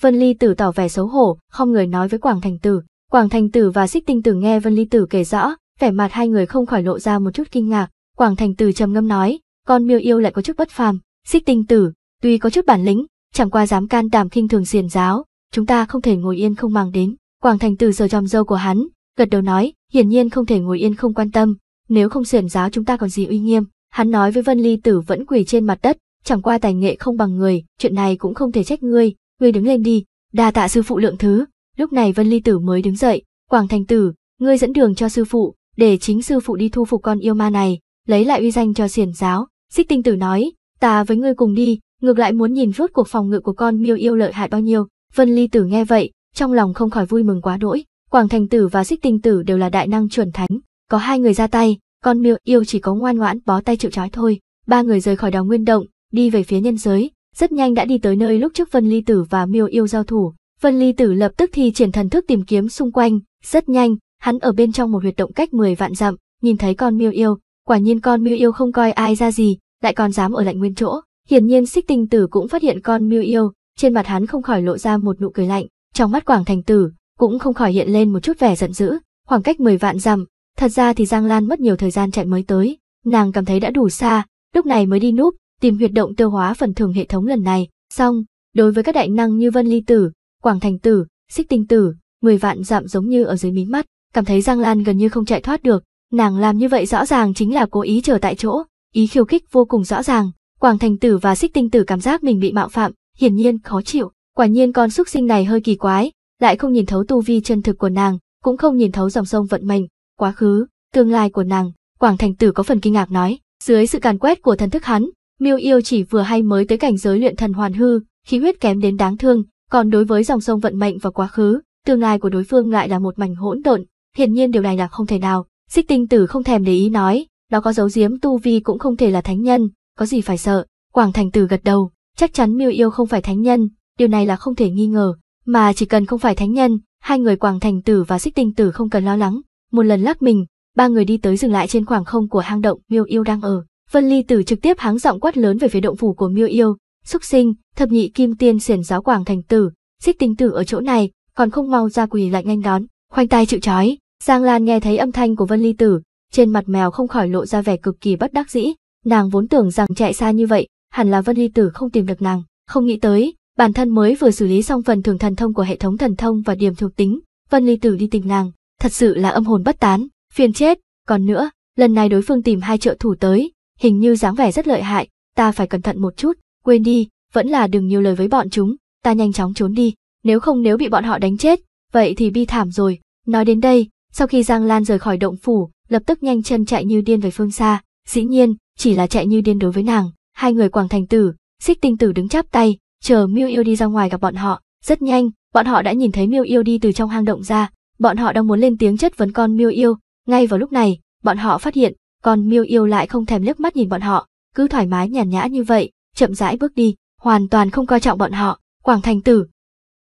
Vân Ly Tử tỏ vẻ xấu hổ, không người nói với Quảng Thành Tử. Quảng Thành Tử và Xích Tinh Tử nghe Vân Ly Tử kể rõ, vẻ mặt hai người không khỏi lộ ra một chút kinh ngạc. Quảng Thành Tử trầm ngâm nói, con miêu yêu lại có chút bất phàm. Xích Tinh Tử, tuy có chút bản lĩnh, chẳng qua dám can đảm khinh thường xiền giáo, chúng ta không thể ngồi yên không mang đến. Quảng Thành Tử sờ tròm dâu của hắn, gật đầu nói, hiển nhiên không thể ngồi yên không quan tâm, nếu không xiền giáo chúng ta còn gì uy nghiêm. Hắn nói với Vân Ly Tử vẫn quỳ trên mặt đất, chẳng qua tài nghệ không bằng người, chuyện này cũng không thể trách ngươi, ngươi đứng lên đi, đa tạ sư phụ lượng thứ. Lúc này Vân Ly Tử mới đứng dậy, Quảng Thành Tử, ngươi dẫn đường cho sư phụ, để chính sư phụ đi thu phục con yêu ma này, lấy lại uy danh cho xiển giáo. Xích tinh tử nói, ta với ngươi cùng đi, ngược lại muốn nhìn rốt cuộc phòng ngự của con miêu yêu lợi hại bao nhiêu. Vân Ly Tử nghe vậy, trong lòng không khỏi vui mừng quá đỗi. Quảng Thành Tử và Xích tinh tử đều là đại năng chuẩn thánh, có hai người ra tay, con miêu yêu chỉ có ngoan ngoãn bó tay chịu trói thôi. Ba người rời khỏi đào nguyên động, đi về phía nhân giới, rất nhanh đã đi tới nơi lúc trước Vân Ly Tử và miêu yêu giao thủ. Vân Ly Tử lập tức thi triển thần thức tìm kiếm xung quanh, rất nhanh, hắn ở bên trong một huyệt động cách 10 vạn dặm, nhìn thấy con miêu yêu, quả nhiên con miêu yêu không coi ai ra gì, lại còn dám ở lại nguyên chỗ. Hiển nhiên Xích Tinh Tử cũng phát hiện con miêu yêu, trên mặt hắn không khỏi lộ ra một nụ cười lạnh, trong mắt Quảng Thành Tử cũng không khỏi hiện lên một chút vẻ giận dữ, khoảng cách 10 vạn dặm, Thật ra thì Giang Lan mất nhiều thời gian chạy mới tới, nàng cảm thấy đã đủ xa, lúc này mới đi núp, tìm huyệt động tiêu hóa phần thưởng hệ thống lần này. Xong, đối với các đại năng như Vân Ly Tử, Quảng Thành Tử, Xích Tinh Tử, mười vạn dạm giống như ở dưới mí mắt, cảm thấy Giang Lan gần như không chạy thoát được. Nàng làm như vậy rõ ràng chính là cố ý chờ tại chỗ, ý khiêu khích vô cùng rõ ràng. Quảng Thành Tử và Xích Tinh Tử cảm giác mình bị mạo phạm, hiển nhiên khó chịu. Quả nhiên con xuất sinh này hơi kỳ quái, lại không nhìn thấu tu vi chân thực của nàng, cũng không nhìn thấu dòng sông vận mệnh, quá khứ, tương lai của nàng. Quảng Thành Tử có phần kinh ngạc nói, dưới sự càn quét của thần thức hắn, Miêu Yêu chỉ vừa hay mới tới cảnh giới luyện thần hoàn hư, khí huyết kém đến đáng thương, còn đối với dòng sông vận mệnh và quá khứ, tương lai của đối phương lại là một mảnh hỗn độn, hiển nhiên điều này là không thể nào. Xích Tinh Tử không thèm để ý nói, đó có dấu diếm tu vi cũng không thể là thánh nhân, có gì phải sợ. Quảng Thành Tử gật đầu, chắc chắn Miêu Yêu không phải thánh nhân, điều này là không thể nghi ngờ, mà chỉ cần không phải thánh nhân, hai người Quảng Thành Tử và Xích Tinh Tử không cần lo lắng, một lần lắc mình, ba người đi tới dừng lại trên khoảng không của hang động Miêu Yêu đang ở. Vân Ly Tử trực tiếp háng giọng quát lớn về phía động phủ của Miêu Yêu, xúc sinh, thập nhị kim tiên xiển giáo quảng thành tử, xích tinh tử ở chỗ này, còn không mau ra quỳ lại nhanh đón." Khoanh tay chịu trói, Giang Lan nghe thấy âm thanh của Vân Ly Tử, trên mặt mèo không khỏi lộ ra vẻ cực kỳ bất đắc dĩ, nàng vốn tưởng rằng chạy xa như vậy, hẳn là Vân Ly Tử không tìm được nàng, không nghĩ tới, bản thân mới vừa xử lý xong phần thường thần thông của hệ thống thần thông và điểm thuộc tính, Vân Ly Tử đi tìm nàng, thật sự là âm hồn bất tán, phiền chết, còn nữa, lần này đối phương tìm hai trợ thủ tới, hình như dáng vẻ rất lợi hại, ta phải cẩn thận một chút, quên đi, vẫn là đừng nhiều lời với bọn chúng, ta nhanh chóng trốn đi, nếu không nếu bị bọn họ đánh chết, vậy thì bi thảm rồi. Nói đến đây, sau khi Giang Lan rời khỏi động phủ, lập tức nhanh chân chạy như điên về phương xa, dĩ nhiên, chỉ là chạy như điên đối với nàng, hai người quảng thành tử, xích tinh tử đứng chắp tay, chờ Miêu Yêu đi ra ngoài gặp bọn họ, rất nhanh, bọn họ đã nhìn thấy Miêu Yêu đi từ trong hang động ra, Bọn họ đang muốn lên tiếng chất vấn con miêu yêu, ngay vào lúc này, bọn họ phát hiện, con miêu yêu lại không thèm liếc mắt nhìn bọn họ, cứ thoải mái nhàn nhã như vậy, chậm rãi bước đi, hoàn toàn không coi trọng bọn họ, quảng thành tử.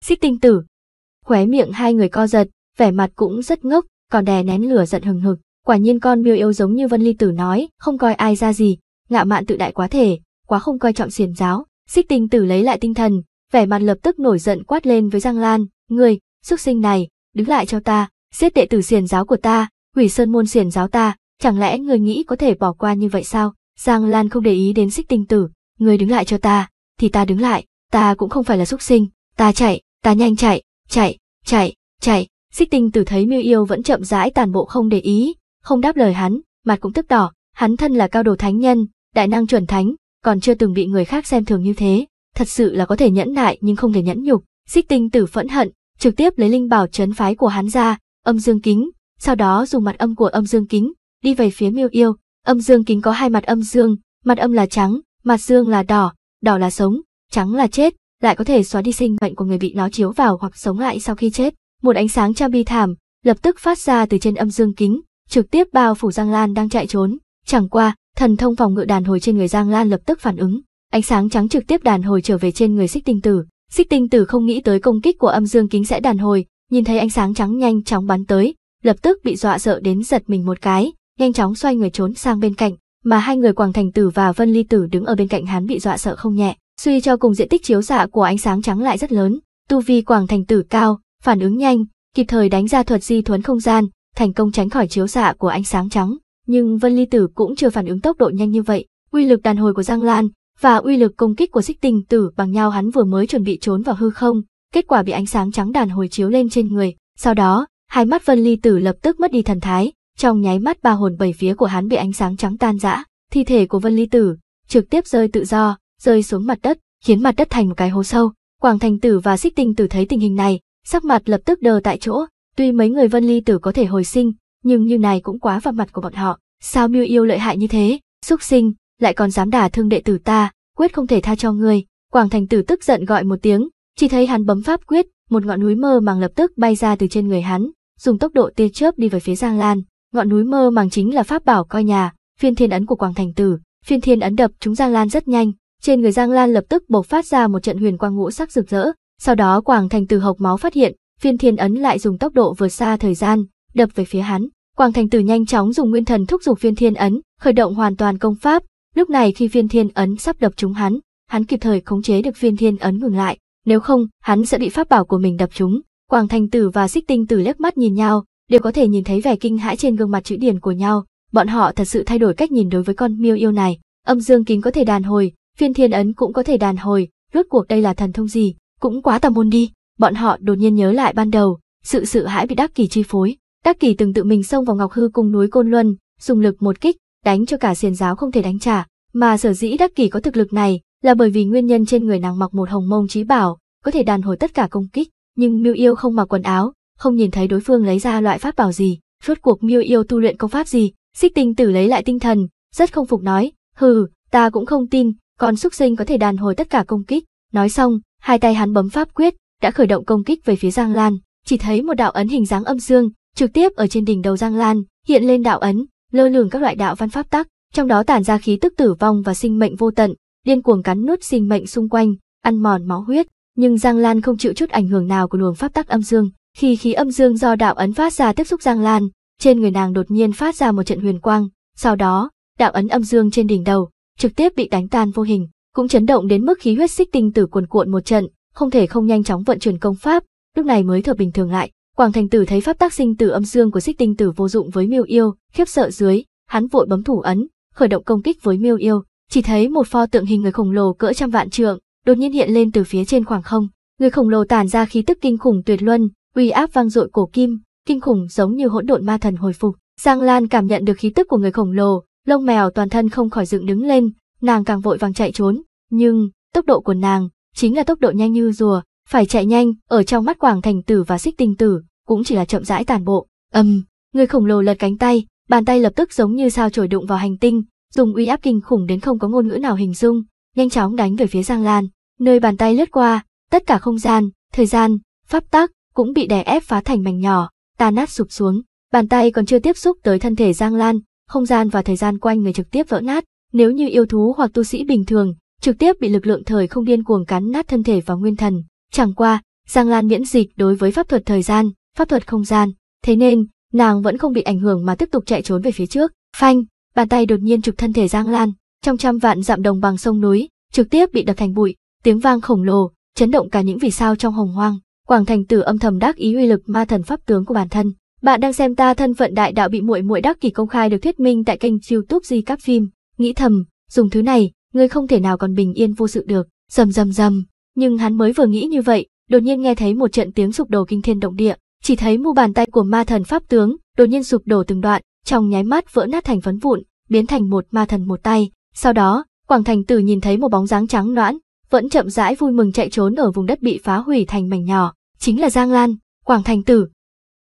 Xích tinh tử. Khóe miệng hai người co giật, vẻ mặt cũng rất ngốc, còn đè nén lửa giận hừng hực. Quả nhiên con miêu yêu giống như Vân Ly Tử nói, không coi ai ra gì, ngạo mạn tự đại quá thể, quá không coi trọng xiền giáo. Xích tinh tử lấy lại tinh thần, vẻ mặt lập tức nổi giận quát lên với Giang Lan, người, xuất sinh này, đứng lại cho ta, giết đệ tử xiền giáo của ta, hủy sơn môn xiền giáo ta, chẳng lẽ ngươi nghĩ có thể bỏ qua như vậy sao? Giang Lan không để ý đến xích tinh tử, ngươi đứng lại cho ta, thì ta đứng lại, ta cũng không phải là xuất sinh, ta chạy, ta nhanh chạy, chạy, chạy, chạy. Xích tinh tử thấy miêu yêu vẫn chậm rãi tàn bộ không để ý, không đáp lời hắn, mặt cũng tức đỏ, hắn thân là cao đồ thánh nhân, đại năng chuẩn thánh, còn chưa từng bị người khác xem thường như thế, thật sự là có thể nhẫn nại nhưng không thể nhẫn nhục. Xích tinh tử phẫn hận, trực tiếp lấy linh bảo trấn phái của hắn ra, âm dương kính, sau đó dùng mặt âm của âm dương kính, đi về phía miêu yêu. Âm dương kính có hai mặt âm dương, mặt âm là trắng, mặt dương là đỏ, đỏ là sống, trắng là chết, lại có thể xóa đi sinh mệnh của người bị nó chiếu vào hoặc sống lại sau khi chết. Một ánh sáng trang bi thảm, lập tức phát ra từ trên âm dương kính, trực tiếp bao phủ Giang Lan đang chạy trốn. Chẳng qua, thần thông phòng ngự đàn hồi trên người Giang Lan lập tức phản ứng, ánh sáng trắng trực tiếp đàn hồi trở về trên người Xích Tinh Tử, Xích tinh tử không nghĩ tới công kích của âm dương kính sẽ đàn hồi, nhìn thấy ánh sáng trắng nhanh chóng bắn tới, lập tức bị dọa sợ đến giật mình một cái, nhanh chóng xoay người trốn sang bên cạnh, mà hai người Quảng Thành Tử và Vân Ly Tử đứng ở bên cạnh hắn bị dọa sợ không nhẹ. Suy cho cùng diện tích chiếu xạ dạ của ánh sáng trắng lại rất lớn, tu vi Quảng Thành Tử cao, phản ứng nhanh, kịp thời đánh ra thuật di thuấn không gian, thành công tránh khỏi chiếu xạ dạ của ánh sáng trắng, nhưng Vân Ly Tử cũng chưa phản ứng tốc độ nhanh như vậy, uy lực đàn hồi của Giang Lan và uy lực công kích của xích tình tử bằng nhau hắn vừa mới chuẩn bị trốn vào hư không, kết quả bị ánh sáng trắng đàn hồi chiếu lên trên người. Sau đó, hai mắt Vân Ly tử lập tức mất đi thần thái, trong nháy mắt ba hồn bảy phía của hắn bị ánh sáng trắng tan rã, thi thể của Vân Ly tử trực tiếp rơi tự do, rơi xuống mặt đất, khiến mặt đất thành một cái hố sâu. Quảng Thành tử và Xích Tinh tử thấy tình hình này, sắc mặt lập tức đờ tại chỗ, tuy mấy người Vân Ly tử có thể hồi sinh, nhưng như này cũng quá vào mặt của bọn họ, sao Miêu Yêu lợi hại như thế, xúc sinh, lại còn dám đả thương đệ tử ta, quyết không thể tha cho ngươi. Quảng thành tử tức giận gọi một tiếng, chỉ thấy hắn bấm pháp quyết, một ngọn núi mơ màng lập tức bay ra từ trên người hắn, dùng tốc độ tia chớp đi về phía Giang Lan. Ngọn núi mơ màng chính là pháp bảo coi nhà, phiên thiên ấn của Quảng thành tử, phiên thiên ấn đập chúng Giang Lan rất nhanh, trên người Giang Lan lập tức bộc phát ra một trận huyền quang ngũ sắc rực rỡ, sau đó Quảng thành tử hộc máu phát hiện, phiên thiên ấn lại dùng tốc độ vượt xa thời gian, đập về phía hắn. Quảng Thành Tử nhanh chóng dùng nguyên thần thúc giục phiên thiên ấn, khởi động hoàn toàn công pháp, Lúc này khi viên thiên ấn sắp đập trúng hắn, hắn kịp thời khống chế được viên thiên ấn ngừng lại, nếu không, hắn sẽ bị pháp bảo của mình đập trúng. Quang Thanh Tử và Xích Tinh Tử liếc mắt nhìn nhau, đều có thể nhìn thấy vẻ kinh hãi trên gương mặt chữ điển của nhau, bọn họ thật sự thay đổi cách nhìn đối với con miêu yêu này. Âm Dương Kính có thể đàn hồi, Viên Thiên Ấn cũng có thể đàn hồi, rốt cuộc đây là thần thông gì, cũng quá tà môn đi. Bọn họ đột nhiên nhớ lại ban đầu, sự sự hãi bị Đắc Kỳ chi phối, Đắc Kỳ từng tự mình xông vào Ngọc Hư cung núi Côn Luân, dùng lực một kích, đánh cho cả xiền giáo không thể đánh trả, mà sở dĩ đắc kỷ có thực lực này là bởi vì nguyên nhân trên người nàng mặc một hồng mông trí bảo, có thể đàn hồi tất cả công kích, nhưng Miêu Yêu không mặc quần áo, không nhìn thấy đối phương lấy ra loại pháp bảo gì, rốt cuộc Miêu Yêu tu luyện công pháp gì, xích tinh tử lấy lại tinh thần, rất không phục nói, hừ, ta cũng không tin, còn xuất sinh có thể đàn hồi tất cả công kích, nói xong, hai tay hắn bấm pháp quyết, đã khởi động công kích về phía Giang Lan, chỉ thấy một đạo ấn hình dáng âm dương, trực tiếp ở trên đỉnh đầu Giang Lan, hiện lên đạo ấn, lơ lửng các loại đạo văn pháp tắc, trong đó tản ra khí tức tử vong và sinh mệnh vô tận, điên cuồng cắn nuốt sinh mệnh xung quanh, ăn mòn máu huyết, nhưng Giang Lan không chịu chút ảnh hưởng nào của luồng pháp tắc âm dương. Khi khí âm dương do đạo ấn phát ra tiếp xúc Giang Lan, trên người nàng đột nhiên phát ra một trận huyền quang, sau đó, đạo ấn âm dương trên đỉnh đầu trực tiếp bị đánh tan vô hình, cũng chấn động đến mức khí huyết xích tinh tử cuồn cuộn một trận, không thể không nhanh chóng vận chuyển công pháp, lúc này mới thở bình thường lại. Quảng Thành Tử thấy pháp tác sinh tử âm dương của Xích Tinh Tử vô dụng với Miêu Yêu, khiếp sợ dưới, hắn vội bấm thủ ấn, khởi động công kích với Miêu Yêu, chỉ thấy một pho tượng hình người khổng lồ cỡ trăm vạn trượng, đột nhiên hiện lên từ phía trên khoảng không, người khổng lồ tản ra khí tức kinh khủng tuyệt luân, uy áp vang dội cổ kim, kinh khủng giống như hỗn độn ma thần hồi phục. Giang Lan cảm nhận được khí tức của người khổng lồ, lông mèo toàn thân không khỏi dựng đứng lên, nàng càng vội vàng chạy trốn, nhưng tốc độ của nàng chính là tốc độ nhanh như rùa, phải chạy nhanh, ở trong mắt Quảng Thành Tử và Xích Tinh Tử, cũng chỉ là chậm rãi tàn bộ. Âm, um, người khổng lồ lật cánh tay, bàn tay lập tức giống như sao trời đụng vào hành tinh, dùng uy áp kinh khủng đến không có ngôn ngữ nào hình dung, nhanh chóng đánh về phía Giang Lan, nơi bàn tay lướt qua, tất cả không gian, thời gian, pháp tắc cũng bị đè ép phá thành mảnh nhỏ, tan nát sụp xuống, bàn tay còn chưa tiếp xúc tới thân thể Giang Lan, không gian và thời gian quanh người trực tiếp vỡ nát, nếu như yêu thú hoặc tu sĩ bình thường, trực tiếp bị lực lượng thời không điên cuồng cắn nát thân thể và nguyên thần, Chẳng qua, Giang Lan miễn dịch đối với pháp thuật thời gian, pháp thuật không gian, thế nên, nàng vẫn không bị ảnh hưởng mà tiếp tục chạy trốn về phía trước. Phanh, bàn tay đột nhiên chụp thân thể Giang Lan, trong trăm vạn dặm đồng bằng sông núi, trực tiếp bị đập thành bụi, tiếng vang khổng lồ, chấn động cả những vì sao trong hồng hoang. Quảng Thành Tử âm thầm đắc ý uy lực ma thần pháp tướng của bản thân. Bạn đang xem ta thân phận đại đạo bị muội muội đắc kỳ công khai được thuyết minh tại kênh YouTube Di Cáp Phim. Nghĩ thầm, dùng thứ này, người không thể nào còn bình yên vô sự được. Rầm rầm rầm, nhưng hắn mới vừa nghĩ như vậy, đột nhiên nghe thấy một trận tiếng sụp đổ kinh thiên động địa, chỉ thấy mu bàn tay của ma thần pháp tướng đột nhiên sụp đổ từng đoạn, trong nháy mắt vỡ nát thành phấn vụn, biến thành một ma thần một tay. Sau đó, Quảng Thành Tử nhìn thấy một bóng dáng trắng noãn, vẫn chậm rãi vui mừng chạy trốn ở vùng đất bị phá hủy thành mảnh nhỏ, chính là Giang Lan, Quảng Thành Tử.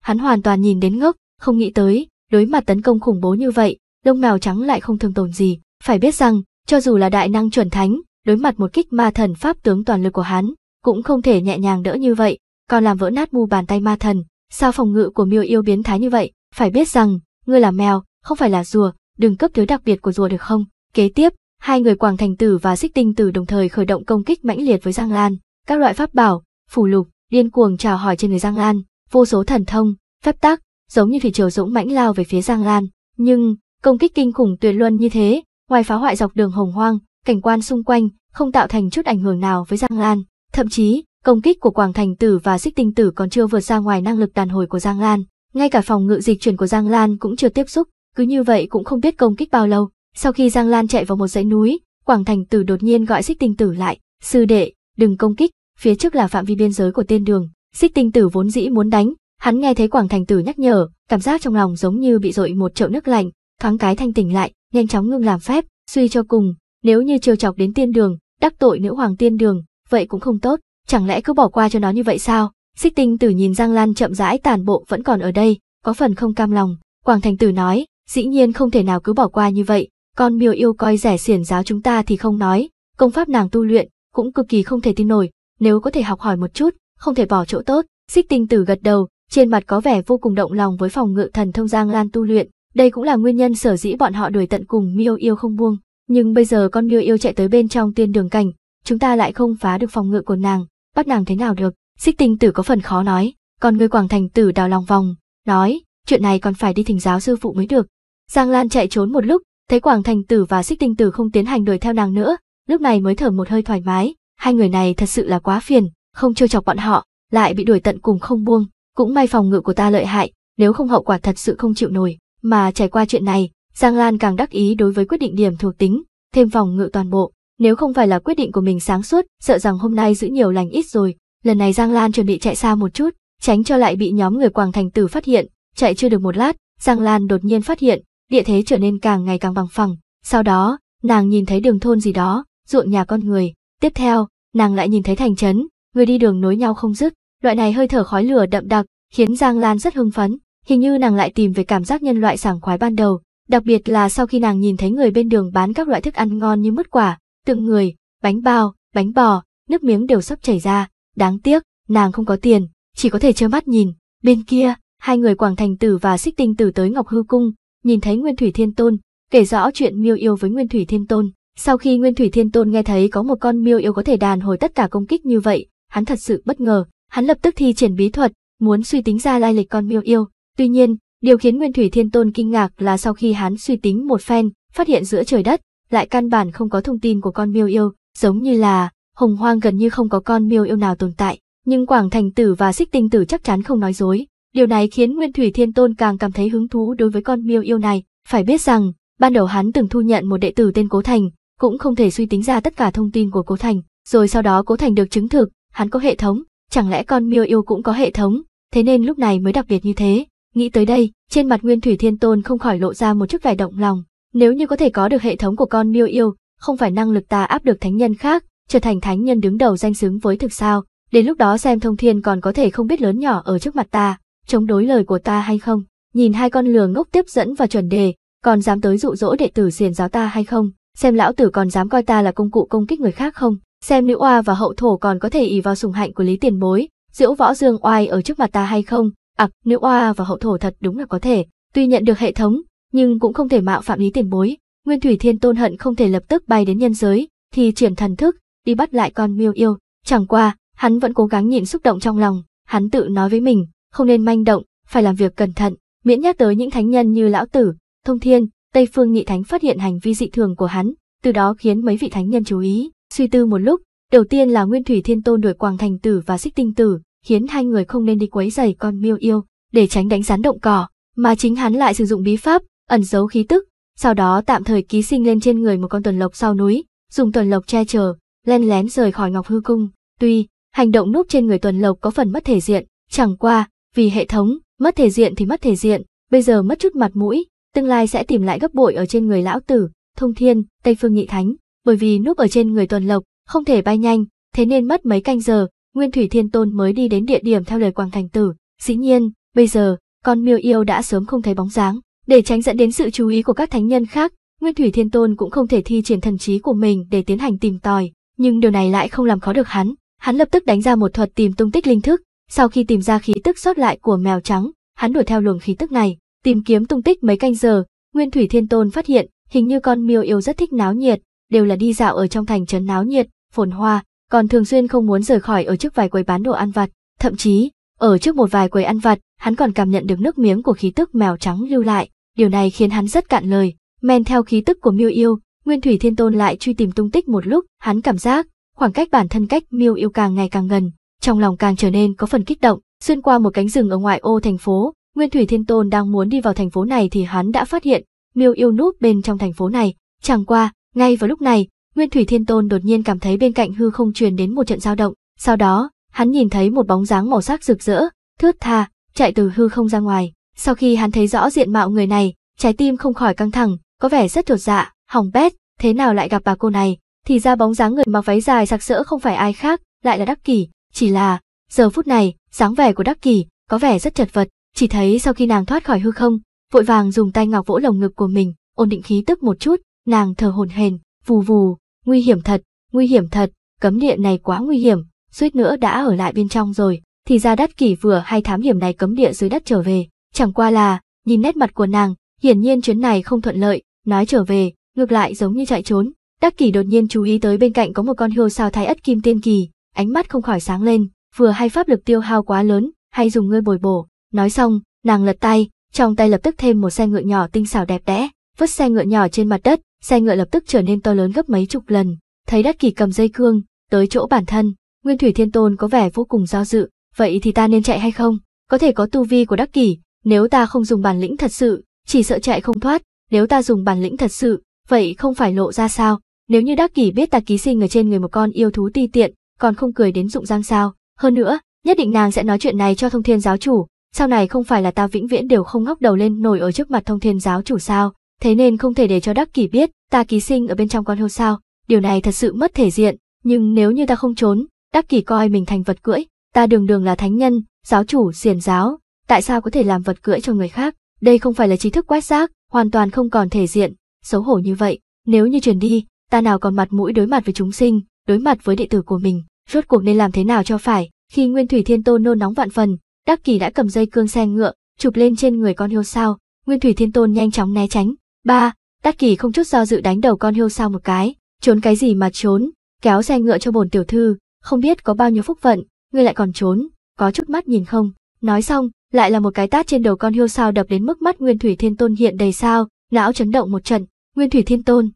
Hắn hoàn toàn nhìn đến ngốc, không nghĩ tới, đối mặt tấn công khủng bố như vậy, lông mèo trắng lại không thương tổn gì, phải biết rằng, cho dù là đại năng chuẩn thánh, đối mặt một kích ma thần pháp tướng toàn lực của hắn, cũng không thể nhẹ nhàng đỡ như vậy, còn làm vỡ nát mu bàn tay ma thần, sao phòng ngự của miêu yêu biến thái như vậy, phải biết rằng, ngươi là mèo, không phải là rùa, đừng cấp thứ đặc biệt của rùa được không? Kế tiếp, hai người Quảng Thành Tử và Xích Tinh Tử đồng thời khởi động công kích mãnh liệt với Giang Lan, các loại pháp bảo, phủ lục, điên cuồng chào hỏi trên người Giang Lan, vô số thần thông, phép tắc, giống như thủy triều dũng mãnh lao về phía Giang Lan, nhưng công kích kinh khủng tuyệt luân như thế, ngoài phá hoại dọc đường hồng hoang, cảnh quan xung quanh không tạo thành chút ảnh hưởng nào với Giang Lan. Thậm chí, công kích của Quảng Thành Tử và Xích Tinh Tử còn chưa vượt ra ngoài năng lực đàn hồi của Giang Lan. Ngay cả phòng ngự dịch chuyển của Giang Lan cũng chưa tiếp xúc, cứ như vậy cũng không biết công kích bao lâu. Sau khi Giang Lan chạy vào một dãy núi, Quảng Thành Tử đột nhiên gọi Xích Tinh Tử lại, sư đệ, đừng công kích, phía trước là phạm vi biên giới của tên đường. Xích Tinh Tử vốn dĩ muốn đánh, hắn nghe thấy Quảng Thành Tử nhắc nhở, cảm giác trong lòng giống như bị dội một chậu nước lạnh, thoáng cái thanh tỉnh lại, nhanh chóng ngưng làm phép, suy cho cùng, nếu như trêu chọc đến tiên đường, đắc tội nữ hoàng tiên đường, vậy cũng không tốt, chẳng lẽ cứ bỏ qua cho nó như vậy sao? Xích tinh tử nhìn Giang Lan chậm rãi tàn bộ vẫn còn ở đây, có phần không cam lòng. Quảng Thành tử nói, dĩ nhiên không thể nào cứ bỏ qua như vậy, con miêu yêu coi rẻ xiển giáo chúng ta thì không nói, công pháp nàng tu luyện, cũng cực kỳ không thể tin nổi, nếu có thể học hỏi một chút, không thể bỏ chỗ tốt. Xích tinh tử gật đầu, trên mặt có vẻ vô cùng động lòng với phòng ngự thần thông Giang Lan tu luyện, đây cũng là nguyên nhân sở dĩ bọn họ đuổi tận cùng miêu yêu không buông. Nhưng bây giờ con miêu yêu chạy tới bên trong tiên đường cảnh, chúng ta lại không phá được phòng ngự của nàng, bắt nàng thế nào được? Xích tinh tử có phần khó nói, còn người quảng thành tử đào lòng vòng, nói, chuyện này còn phải đi thỉnh giáo sư phụ mới được. Giang Lan chạy trốn một lúc, thấy quảng thành tử và xích tinh tử không tiến hành đuổi theo nàng nữa, lúc này mới thở một hơi thoải mái, hai người này thật sự là quá phiền, không trêu chọc bọn họ, lại bị đuổi tận cùng không buông, cũng may phòng ngự của ta lợi hại, nếu không hậu quả thật sự không chịu nổi, mà trải qua chuyện này, Giang Lan càng đắc ý đối với quyết định điểm thuộc tính, thêm phòng ngự toàn bộ. Nếu không phải là quyết định của mình sáng suốt, sợ rằng hôm nay giữ nhiều lành ít rồi. Lần này Giang Lan chuẩn bị chạy xa một chút, tránh cho lại bị nhóm người Quảng Thành Tử phát hiện. Chạy chưa được một lát, Giang Lan đột nhiên phát hiện, địa thế trở nên càng ngày càng bằng phẳng. Sau đó, nàng nhìn thấy đường thôn gì đó, ruộng nhà con người. Tiếp theo, nàng lại nhìn thấy thành trấn, người đi đường nối nhau không dứt. Loại này hơi thở khói lửa đậm đặc, khiến Giang Lan rất hưng phấn. Hình như nàng lại tìm về cảm giác nhân loại sảng khoái ban đầu, Đặc biệt là sau khi nàng nhìn thấy người bên đường bán các loại thức ăn ngon như mứt quả, từng người, bánh bao, bánh bò, nước miếng đều sắp chảy ra, đáng tiếc, nàng không có tiền, chỉ có thể trơ mắt nhìn. Bên kia, hai người Quảng Thành Tử và Xích Tinh Tử tới Ngọc Hư Cung, nhìn thấy Nguyên Thủy Thiên Tôn, kể rõ chuyện miêu yêu với Nguyên Thủy Thiên Tôn. Sau khi Nguyên Thủy Thiên Tôn nghe thấy có một con miêu yêu có thể đàn hồi tất cả công kích như vậy, hắn thật sự bất ngờ, hắn lập tức thi triển bí thuật, muốn suy tính ra lai lịch con miêu yêu. Tuy nhiên, Điều khiến Nguyên Thủy Thiên Tôn kinh ngạc là sau khi hắn suy tính một phen, phát hiện giữa trời đất, lại căn bản không có thông tin của con miêu yêu, giống như là, hồng hoang gần như không có con miêu yêu nào tồn tại, nhưng Quảng Thành Tử và Xích Tinh Tử chắc chắn không nói dối. Điều này khiến Nguyên Thủy Thiên Tôn càng cảm thấy hứng thú đối với con miêu yêu này, phải biết rằng, ban đầu hắn từng thu nhận một đệ tử tên Cố Thành, cũng không thể suy tính ra tất cả thông tin của Cố Thành, rồi sau đó Cố Thành được chứng thực, hắn có hệ thống, chẳng lẽ con miêu yêu cũng có hệ thống, thế nên lúc này mới đặc biệt như thế. Nghĩ tới đây, trên mặt Nguyên Thủy Thiên Tôn không khỏi lộ ra một chút vẻ động lòng, nếu như có thể có được hệ thống của con miêu yêu, không phải năng lực ta áp được thánh nhân khác, trở thành thánh nhân đứng đầu danh xứng với thực sao, đến lúc đó xem thông thiên còn có thể không biết lớn nhỏ ở trước mặt ta, chống đối lời của ta hay không, nhìn hai con lừa ngốc tiếp dẫn và chuẩn đề, còn dám tới dụ dỗ đệ tử xiền giáo ta hay không, xem lão tử còn dám coi ta là công cụ công kích người khác không, xem nữ oa và hậu thổ còn có thể ỷ vào sùng hạnh của lý tiền bối, diễu võ dương oai ở trước mặt ta hay không, ặc nếu oa và hậu thổ thật đúng là có thể, tuy nhận được hệ thống, nhưng cũng không thể mạo phạm lý tiền bối. Nguyên Thủy Thiên Tôn hận không thể lập tức bay đến nhân giới, thì chuyển thần thức, đi bắt lại con miêu yêu. Chẳng qua, hắn vẫn cố gắng nhịn xúc động trong lòng, hắn tự nói với mình, không nên manh động, phải làm việc cẩn thận, miễn nhắc tới những thánh nhân như Lão Tử, Thông Thiên, Tây Phương Nhị Thánh phát hiện hành vi dị thường của hắn, từ đó khiến mấy vị thánh nhân chú ý. Suy tư một lúc, đầu tiên là Nguyên Thủy Thiên Tôn đuổi Quang Thành Tử và Xích Tinh Tử, khiến hai người không nên đi quấy rầy con miêu yêu, để tránh đánh rắn động cỏ, mà chính hắn lại sử dụng bí pháp, ẩn giấu khí tức, sau đó tạm thời ký sinh lên trên người một con tuần lộc sau núi, dùng tuần lộc che chở, len lén rời khỏi Ngọc Hư Cung. Tuy, hành động núp trên người tuần lộc có phần mất thể diện, chẳng qua, vì hệ thống, mất thể diện thì mất thể diện, bây giờ mất chút mặt mũi, tương lai sẽ tìm lại gấp bội ở trên người lão tử, thông thiên, Tây Phương Nhị Thánh, bởi vì núp ở trên người tuần lộc, không thể bay nhanh, thế nên mất mấy canh giờ, Nguyên Thủy Thiên Tôn mới đi đến địa điểm theo lời Quang Thành Tử, dĩ nhiên, bây giờ, con miêu yêu đã sớm không thấy bóng dáng, để tránh dẫn đến sự chú ý của các thánh nhân khác, Nguyên Thủy Thiên Tôn cũng không thể thi triển thần trí của mình để tiến hành tìm tòi, nhưng điều này lại không làm khó được hắn, hắn lập tức đánh ra một thuật tìm tung tích linh thức, sau khi tìm ra khí tức sót lại của mèo trắng, hắn đuổi theo luồng khí tức này, tìm kiếm tung tích mấy canh giờ, Nguyên Thủy Thiên Tôn phát hiện, hình như con miêu yêu rất thích náo nhiệt, đều là đi dạo ở trong thành trấn náo nhiệt, phồn hoa, còn thường xuyên không muốn rời khỏi ở trước vài quầy bán đồ ăn vặt, thậm chí, ở trước một vài quầy ăn vặt, hắn còn cảm nhận được nước miếng của khí tức mèo trắng lưu lại, điều này khiến hắn rất cạn lời, men theo khí tức của Miêu Yêu, Nguyên Thủy Thiên Tôn lại truy tìm tung tích một lúc, hắn cảm giác, khoảng cách bản thân cách Miêu Yêu càng ngày càng gần, trong lòng càng trở nên có phần kích động, xuyên qua một cánh rừng ở ngoại ô thành phố, Nguyên Thủy Thiên Tôn đang muốn đi vào thành phố này thì hắn đã phát hiện, Miêu Yêu núp bên trong thành phố này, chẳng qua, ngay vào lúc này, Nguyên Thủy Thiên Tôn đột nhiên cảm thấy bên cạnh hư không truyền đến một trận dao động, sau đó, hắn nhìn thấy một bóng dáng màu sắc rực rỡ, thướt tha, chạy từ hư không ra ngoài. Sau khi hắn thấy rõ diện mạo người này, trái tim không khỏi căng thẳng, có vẻ rất trột dạ, hỏng bét, thế nào lại gặp bà cô này, thì ra bóng dáng người mặc váy dài sặc sỡ không phải ai khác, lại là Đắc Kỳ, chỉ là, giờ phút này, dáng vẻ của Đắc Kỳ có vẻ rất chật vật, chỉ thấy sau khi nàng thoát khỏi hư không, vội vàng dùng tay ngọc vỗ lồng ngực của mình, ổn định khí tức một chút, nàng thở hổn hển, vù vù, Nguy hiểm thật, nguy hiểm thật, cấm địa này quá nguy hiểm, suýt nữa đã ở lại bên trong rồi. Thì ra đắt kỷ vừa hay thám hiểm này cấm địa dưới đất trở về. Chẳng qua là, nhìn nét mặt của nàng, hiển nhiên chuyến này không thuận lợi, nói trở về, ngược lại giống như chạy trốn. Đắc kỷ đột nhiên chú ý tới bên cạnh có một con hươu sao thái ất kim tiên kỳ, ánh mắt không khỏi sáng lên, vừa hay pháp lực tiêu hao quá lớn, hay dùng ngươi bồi bổ. Nói xong, nàng lật tay, trong tay lập tức thêm một xe ngựa nhỏ tinh xảo đẹp đẽ, vứt xe ngựa nhỏ trên mặt đất, xe ngựa lập tức trở nên to lớn gấp mấy chục lần, thấy đắc kỷ cầm dây cương, tới chỗ bản thân, Nguyên Thủy Thiên Tôn có vẻ vô cùng do dự, vậy thì ta nên chạy hay không? Có thể có tu vi của đắc kỷ, nếu ta không dùng bản lĩnh thật sự, chỉ sợ chạy không thoát, nếu ta dùng bản lĩnh thật sự, vậy không phải lộ ra sao? Nếu như đắc kỷ biết ta ký sinh ở trên người một con yêu thú ti tiện, còn không cười đến dụng giang sao? Hơn nữa, nhất định nàng sẽ nói chuyện này cho thông thiên giáo chủ, sau này không phải là ta vĩnh viễn đều không ngóc đầu lên nổi ở trước mặt thông thiên giáo chủ sao? thế nên không thể để cho Đắc Kỷ biết ta ký sinh ở bên trong con hươu sao, điều này thật sự mất thể diện, nhưng nếu như ta không trốn, Đắc Kỷ coi mình thành vật cưỡi, ta đường đường là thánh nhân, giáo chủ xiển giáo, tại sao có thể làm vật cưỡi cho người khác, đây không phải là trí thức quét xác hoàn toàn không còn thể diện, xấu hổ như vậy, nếu như truyền đi, ta nào còn mặt mũi đối mặt với chúng sinh, đối mặt với đệ tử của mình, rốt cuộc nên làm thế nào cho phải, khi Nguyên Thủy Thiên Tôn nôn nóng vạn phần, Đắc Kỳ đã cầm dây cương xe ngựa, chụp lên trên người con hươu sao, Nguyên Thủy Thiên Tôn nhanh chóng né tránh, ba đắc kỳ không chút do dự đánh đầu con hươu sao một cái trốn cái gì mà trốn kéo xe ngựa cho bồn tiểu thư không biết có bao nhiêu phúc vận ngươi lại còn trốn có chút mắt nhìn không nói xong lại là một cái tát trên đầu con hươu sao đập đến mức mắt nguyên thủy thiên tôn hiện đầy sao não chấn động một trận nguyên thủy thiên tôn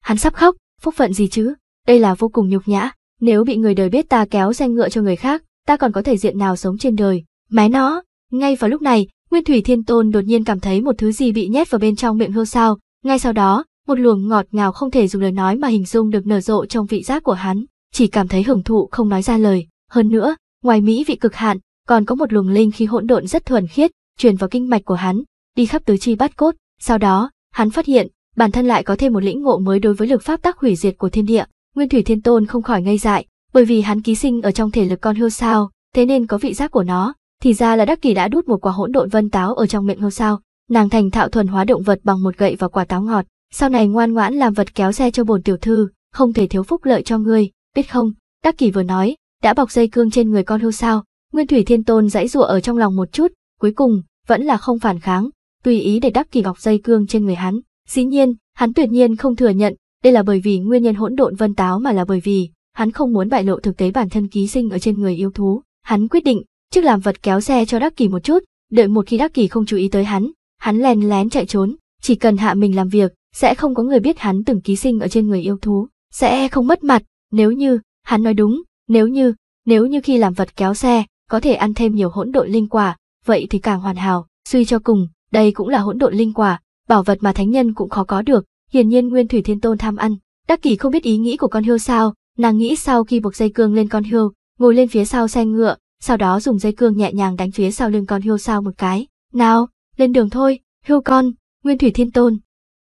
hắn sắp khóc phúc phận gì chứ đây là vô cùng nhục nhã nếu bị người đời biết ta kéo xe ngựa cho người khác ta còn có thể diện nào sống trên đời mẹ nó ngay vào lúc này Nguyên Thủy Thiên Tôn đột nhiên cảm thấy một thứ gì bị nhét vào bên trong miệng hươu sao, ngay sau đó, một luồng ngọt ngào không thể dùng lời nói mà hình dung được nở rộ trong vị giác của hắn, chỉ cảm thấy hưởng thụ không nói ra lời. Hơn nữa, ngoài mỹ vị cực hạn, còn có một luồng linh khí hỗn độn rất thuần khiết, truyền vào kinh mạch của hắn, đi khắp tứ chi bát cốt, sau đó, hắn phát hiện, bản thân lại có thêm một lĩnh ngộ mới đối với lực pháp tác hủy diệt của thiên địa. Nguyên Thủy Thiên Tôn không khỏi ngây dại, bởi vì hắn ký sinh ở trong thể lực con hươu sao, thế nên có vị giác của nó, thì ra là đắc Kỳ đã đút một quả hỗn độn vân táo ở trong miệng hâu sao nàng thành thạo thuần hóa động vật bằng một gậy và quả táo ngọt sau này ngoan ngoãn làm vật kéo xe cho bồn tiểu thư không thể thiếu phúc lợi cho ngươi biết không đắc Kỳ vừa nói đã bọc dây cương trên người con hưu sao nguyên thủy thiên tôn dãy giụa ở trong lòng một chút cuối cùng vẫn là không phản kháng tùy ý để đắc Kỳ bọc dây cương trên người hắn dĩ nhiên hắn tuyệt nhiên không thừa nhận đây là bởi vì nguyên nhân hỗn độn vân táo mà là bởi vì hắn không muốn bại lộ thực tế bản thân ký sinh ở trên người yêu thú hắn quyết định trước làm vật kéo xe cho Đắc Kỳ một chút, đợi một khi Đắc Kỳ không chú ý tới hắn, hắn lén lén chạy trốn, chỉ cần hạ mình làm việc, sẽ không có người biết hắn từng ký sinh ở trên người yêu thú, sẽ không mất mặt, nếu như, hắn nói đúng, nếu như, nếu như khi làm vật kéo xe, có thể ăn thêm nhiều hỗn độn linh quả, vậy thì càng hoàn hảo, suy cho cùng, đây cũng là hỗn độn linh quả, bảo vật mà thánh nhân cũng khó có được, hiển nhiên Nguyên Thủy Thiên Tôn tham ăn. Đắc Kỳ không biết ý nghĩ của con hươu sao, nàng nghĩ sau khi buộc dây cương lên con hươu, ngồi lên phía sau xe ngựa, sau đó dùng dây cương nhẹ nhàng đánh phía sau lưng con hươu sao một cái. Nào, lên đường thôi, hươu con, nguyên thủy thiên tôn.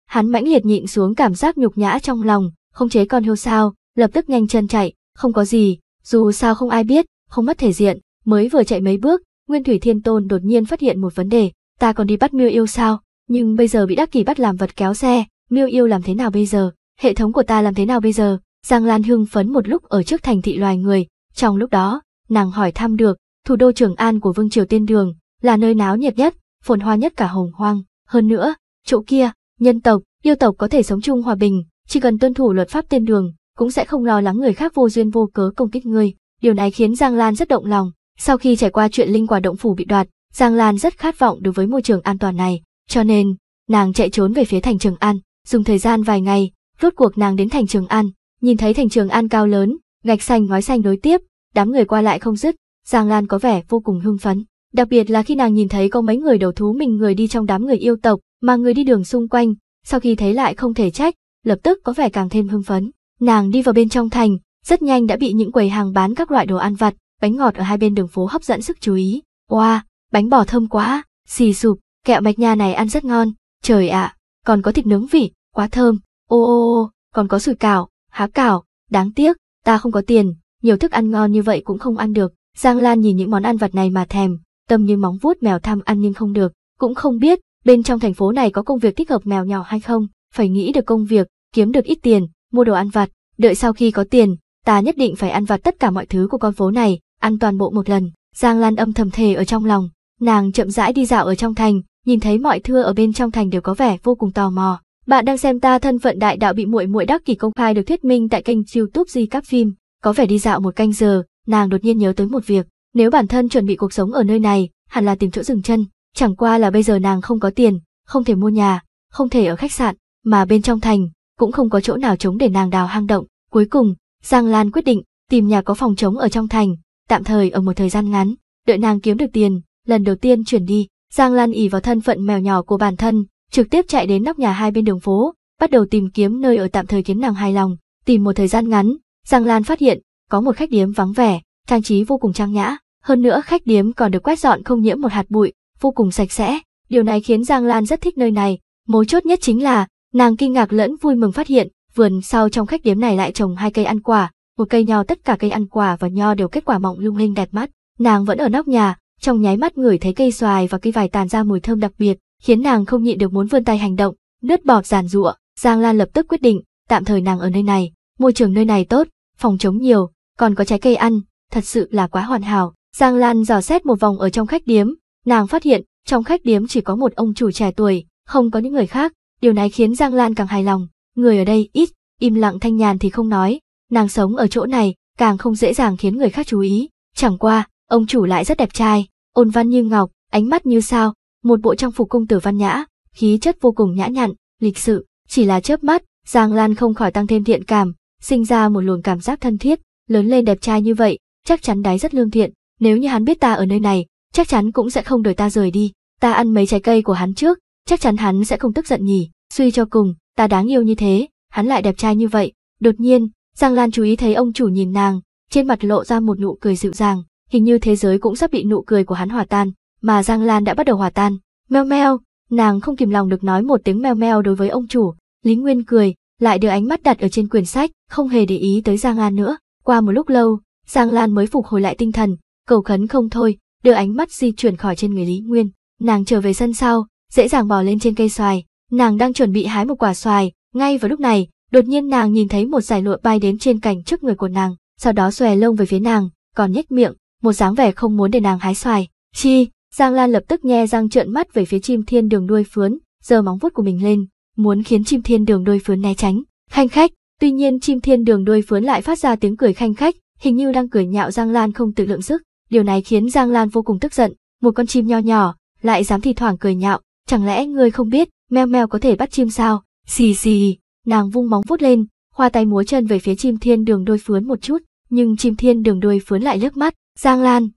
Hắn mãnh liệt nhịn xuống cảm giác nhục nhã trong lòng, không chế con hươu sao, lập tức nhanh chân chạy, không có gì, dù sao không ai biết, không mất thể diện, mới vừa chạy mấy bước, nguyên thủy thiên tôn đột nhiên phát hiện một vấn đề, ta còn đi bắt miêu yêu sao, nhưng bây giờ bị đắc kỳ bắt làm vật kéo xe, miêu yêu làm thế nào bây giờ, hệ thống của ta làm thế nào bây giờ, Giang Lan hưng phấn một lúc ở trước thành thị loài người, trong lúc đó, nàng hỏi thăm được, thủ đô Trường An của Vương Triều Tiên Đường là nơi náo nhiệt nhất, phồn hoa nhất cả hồng hoang. Hơn nữa, chỗ kia, nhân tộc, yêu tộc có thể sống chung hòa bình, chỉ cần tuân thủ luật pháp Tiên Đường, cũng sẽ không lo lắng người khác vô duyên vô cớ công kích ngươi. Điều này khiến Giang Lan rất động lòng. Sau khi trải qua chuyện linh quả động phủ bị đoạt, Giang Lan rất khát vọng đối với môi trường an toàn này, cho nên, nàng chạy trốn về phía thành Trường An, dùng thời gian vài ngày, rốt cuộc nàng đến thành Trường An, nhìn thấy thành Trường An cao lớn, gạch xanh ngói xanh đối tiếp, đám người qua lại không dứt, Giang Lan có vẻ vô cùng hưng phấn. Đặc biệt là khi nàng nhìn thấy có mấy người đầu thú mình người đi trong đám người yêu tộc, mà người đi đường xung quanh, sau khi thấy lại không thể trách, lập tức có vẻ càng thêm hưng phấn. Nàng đi vào bên trong thành, rất nhanh đã bị những quầy hàng bán các loại đồ ăn vặt, bánh ngọt ở hai bên đường phố hấp dẫn sức chú ý. Oa, wow, bánh bò thơm quá, xì sụp, kẹo mạch nha này ăn rất ngon. Trời ạ, còn có thịt nướng vị, quá thơm. Ô ô ô, còn có sủi cảo, há cảo, đáng tiếc, ta không có tiền, nhiều thức ăn ngon như vậy cũng không ăn được. Giang Lan nhìn những món ăn vặt này mà thèm, tâm như móng vuốt mèo tham ăn nhưng không được, cũng không biết bên trong thành phố này có công việc thích hợp mèo nhỏ hay không, phải nghĩ được công việc, kiếm được ít tiền, mua đồ ăn vặt, đợi sau khi có tiền, ta nhất định phải ăn vặt tất cả mọi thứ của con phố này, ăn toàn bộ một lần. Giang Lan âm thầm thề ở trong lòng, nàng chậm rãi đi dạo ở trong thành, nhìn thấy mọi thưa ở bên trong thành đều có vẻ vô cùng tò mò. Bạn đang xem ta thân phận đại đạo bị muội muội đắc kỷ công khai được thuyết minh tại kênh YouTube Di Cáp Phim. Có vẻ đi dạo một canh giờ, nàng đột nhiên nhớ tới một việc, nếu bản thân chuẩn bị cuộc sống ở nơi này, hẳn là tìm chỗ dừng chân, chẳng qua là bây giờ nàng không có tiền, không thể mua nhà, không thể ở khách sạn, mà bên trong thành cũng không có chỗ nào trống để nàng đào hang động. Cuối cùng, Giang Lan quyết định tìm nhà có phòng trống ở trong thành, tạm thời ở một thời gian ngắn, đợi nàng kiếm được tiền, lần đầu tiên chuyển đi, Giang Lan ỉ vào thân phận mèo nhỏ của bản thân, trực tiếp chạy đến nóc nhà hai bên đường phố, bắt đầu tìm kiếm nơi ở tạm thời khiến nàng hài lòng, tìm một thời gian ngắn, Giang Lan phát hiện, có một khách điếm vắng vẻ, trang trí vô cùng trang nhã, hơn nữa khách điếm còn được quét dọn không nhiễm một hạt bụi, vô cùng sạch sẽ. Điều này khiến Giang Lan rất thích nơi này, mấu chốt nhất chính là, nàng kinh ngạc lẫn vui mừng phát hiện, vườn sau trong khách điếm này lại trồng hai cây ăn quả, một cây nho tất cả cây ăn quả và nho đều kết quả mọng lung linh đẹp mắt. Nàng vẫn ở nóc nhà, trong nháy mắt người thấy cây xoài và cây vải tàn ra mùi thơm đặc biệt, khiến nàng không nhịn được muốn vươn tay hành động, nứt bọt giàn rụa. Giang Lan lập tức quyết định, tạm thời nàng ở nơi này, môi trường nơi này tốt, phòng chống nhiều, còn có trái cây ăn, thật sự là quá hoàn hảo. Giang Lan dò xét một vòng ở trong khách điếm, nàng phát hiện trong khách điếm chỉ có một ông chủ trẻ tuổi, không có những người khác, điều này khiến Giang Lan càng hài lòng, người ở đây ít, im lặng thanh nhàn thì không nói, nàng sống ở chỗ này càng không dễ dàng khiến người khác chú ý, chẳng qua, ông chủ lại rất đẹp trai, ôn văn như ngọc, ánh mắt như sao, một bộ trang phục công tử văn nhã, khí chất vô cùng nhã nhặn, lịch sự, chỉ là chớp mắt, Giang Lan không khỏi tăng thêm thiện cảm, sinh ra một luồng cảm giác thân thiết, lớn lên đẹp trai như vậy, chắc chắn đái rất lương thiện, nếu như hắn biết ta ở nơi này, chắc chắn cũng sẽ không đợi ta rời đi, ta ăn mấy trái cây của hắn trước, chắc chắn hắn sẽ không tức giận nhỉ, suy cho cùng, ta đáng yêu như thế, hắn lại đẹp trai như vậy. Đột nhiên, Giang Lan chú ý thấy ông chủ nhìn nàng, trên mặt lộ ra một nụ cười dịu dàng, hình như thế giới cũng sắp bị nụ cười của hắn hòa tan, mà Giang Lan đã bắt đầu hòa tan. Meo meo, nàng không kìm lòng được nói một tiếng meo meo đối với ông chủ, Lý Nguyên cười, lại đưa ánh mắt đặt ở trên quyển sách, không hề để ý tới Giang An nữa. Qua một lúc lâu, Giang Lan mới phục hồi lại tinh thần, cầu khấn không thôi, đưa ánh mắt di chuyển khỏi trên người Lý Nguyên. Nàng trở về sân sau, dễ dàng bò lên trên cây xoài, nàng đang chuẩn bị hái một quả xoài, ngay vào lúc này, đột nhiên nàng nhìn thấy một giải lụa bay đến trên cành trước người của nàng, sau đó xòe lông về phía nàng, còn nhếch miệng, một dáng vẻ không muốn để nàng hái xoài. Chi, Giang Lan lập tức nhe răng trợn mắt về phía chim thiên đường đuôi phướn, giơ móng vuốt của mình lên, muốn khiến chim thiên đường đôi phướn né tránh khanh khách tuy nhiên chim thiên đường đôi phướn lại phát ra tiếng cười khanh khách hình như đang cười nhạo giang lan không tự lượng sức điều này khiến giang lan vô cùng tức giận một con chim nho nhỏ lại dám thì thoảng cười nhạo chẳng lẽ người không biết mèo mèo có thể bắt chim sao xì xì nàng vung móng vuốt lên hoa tay múa chân về phía chim thiên đường đôi phướn một chút nhưng chim thiên đường đôi phướn lại lướt mắt giang lan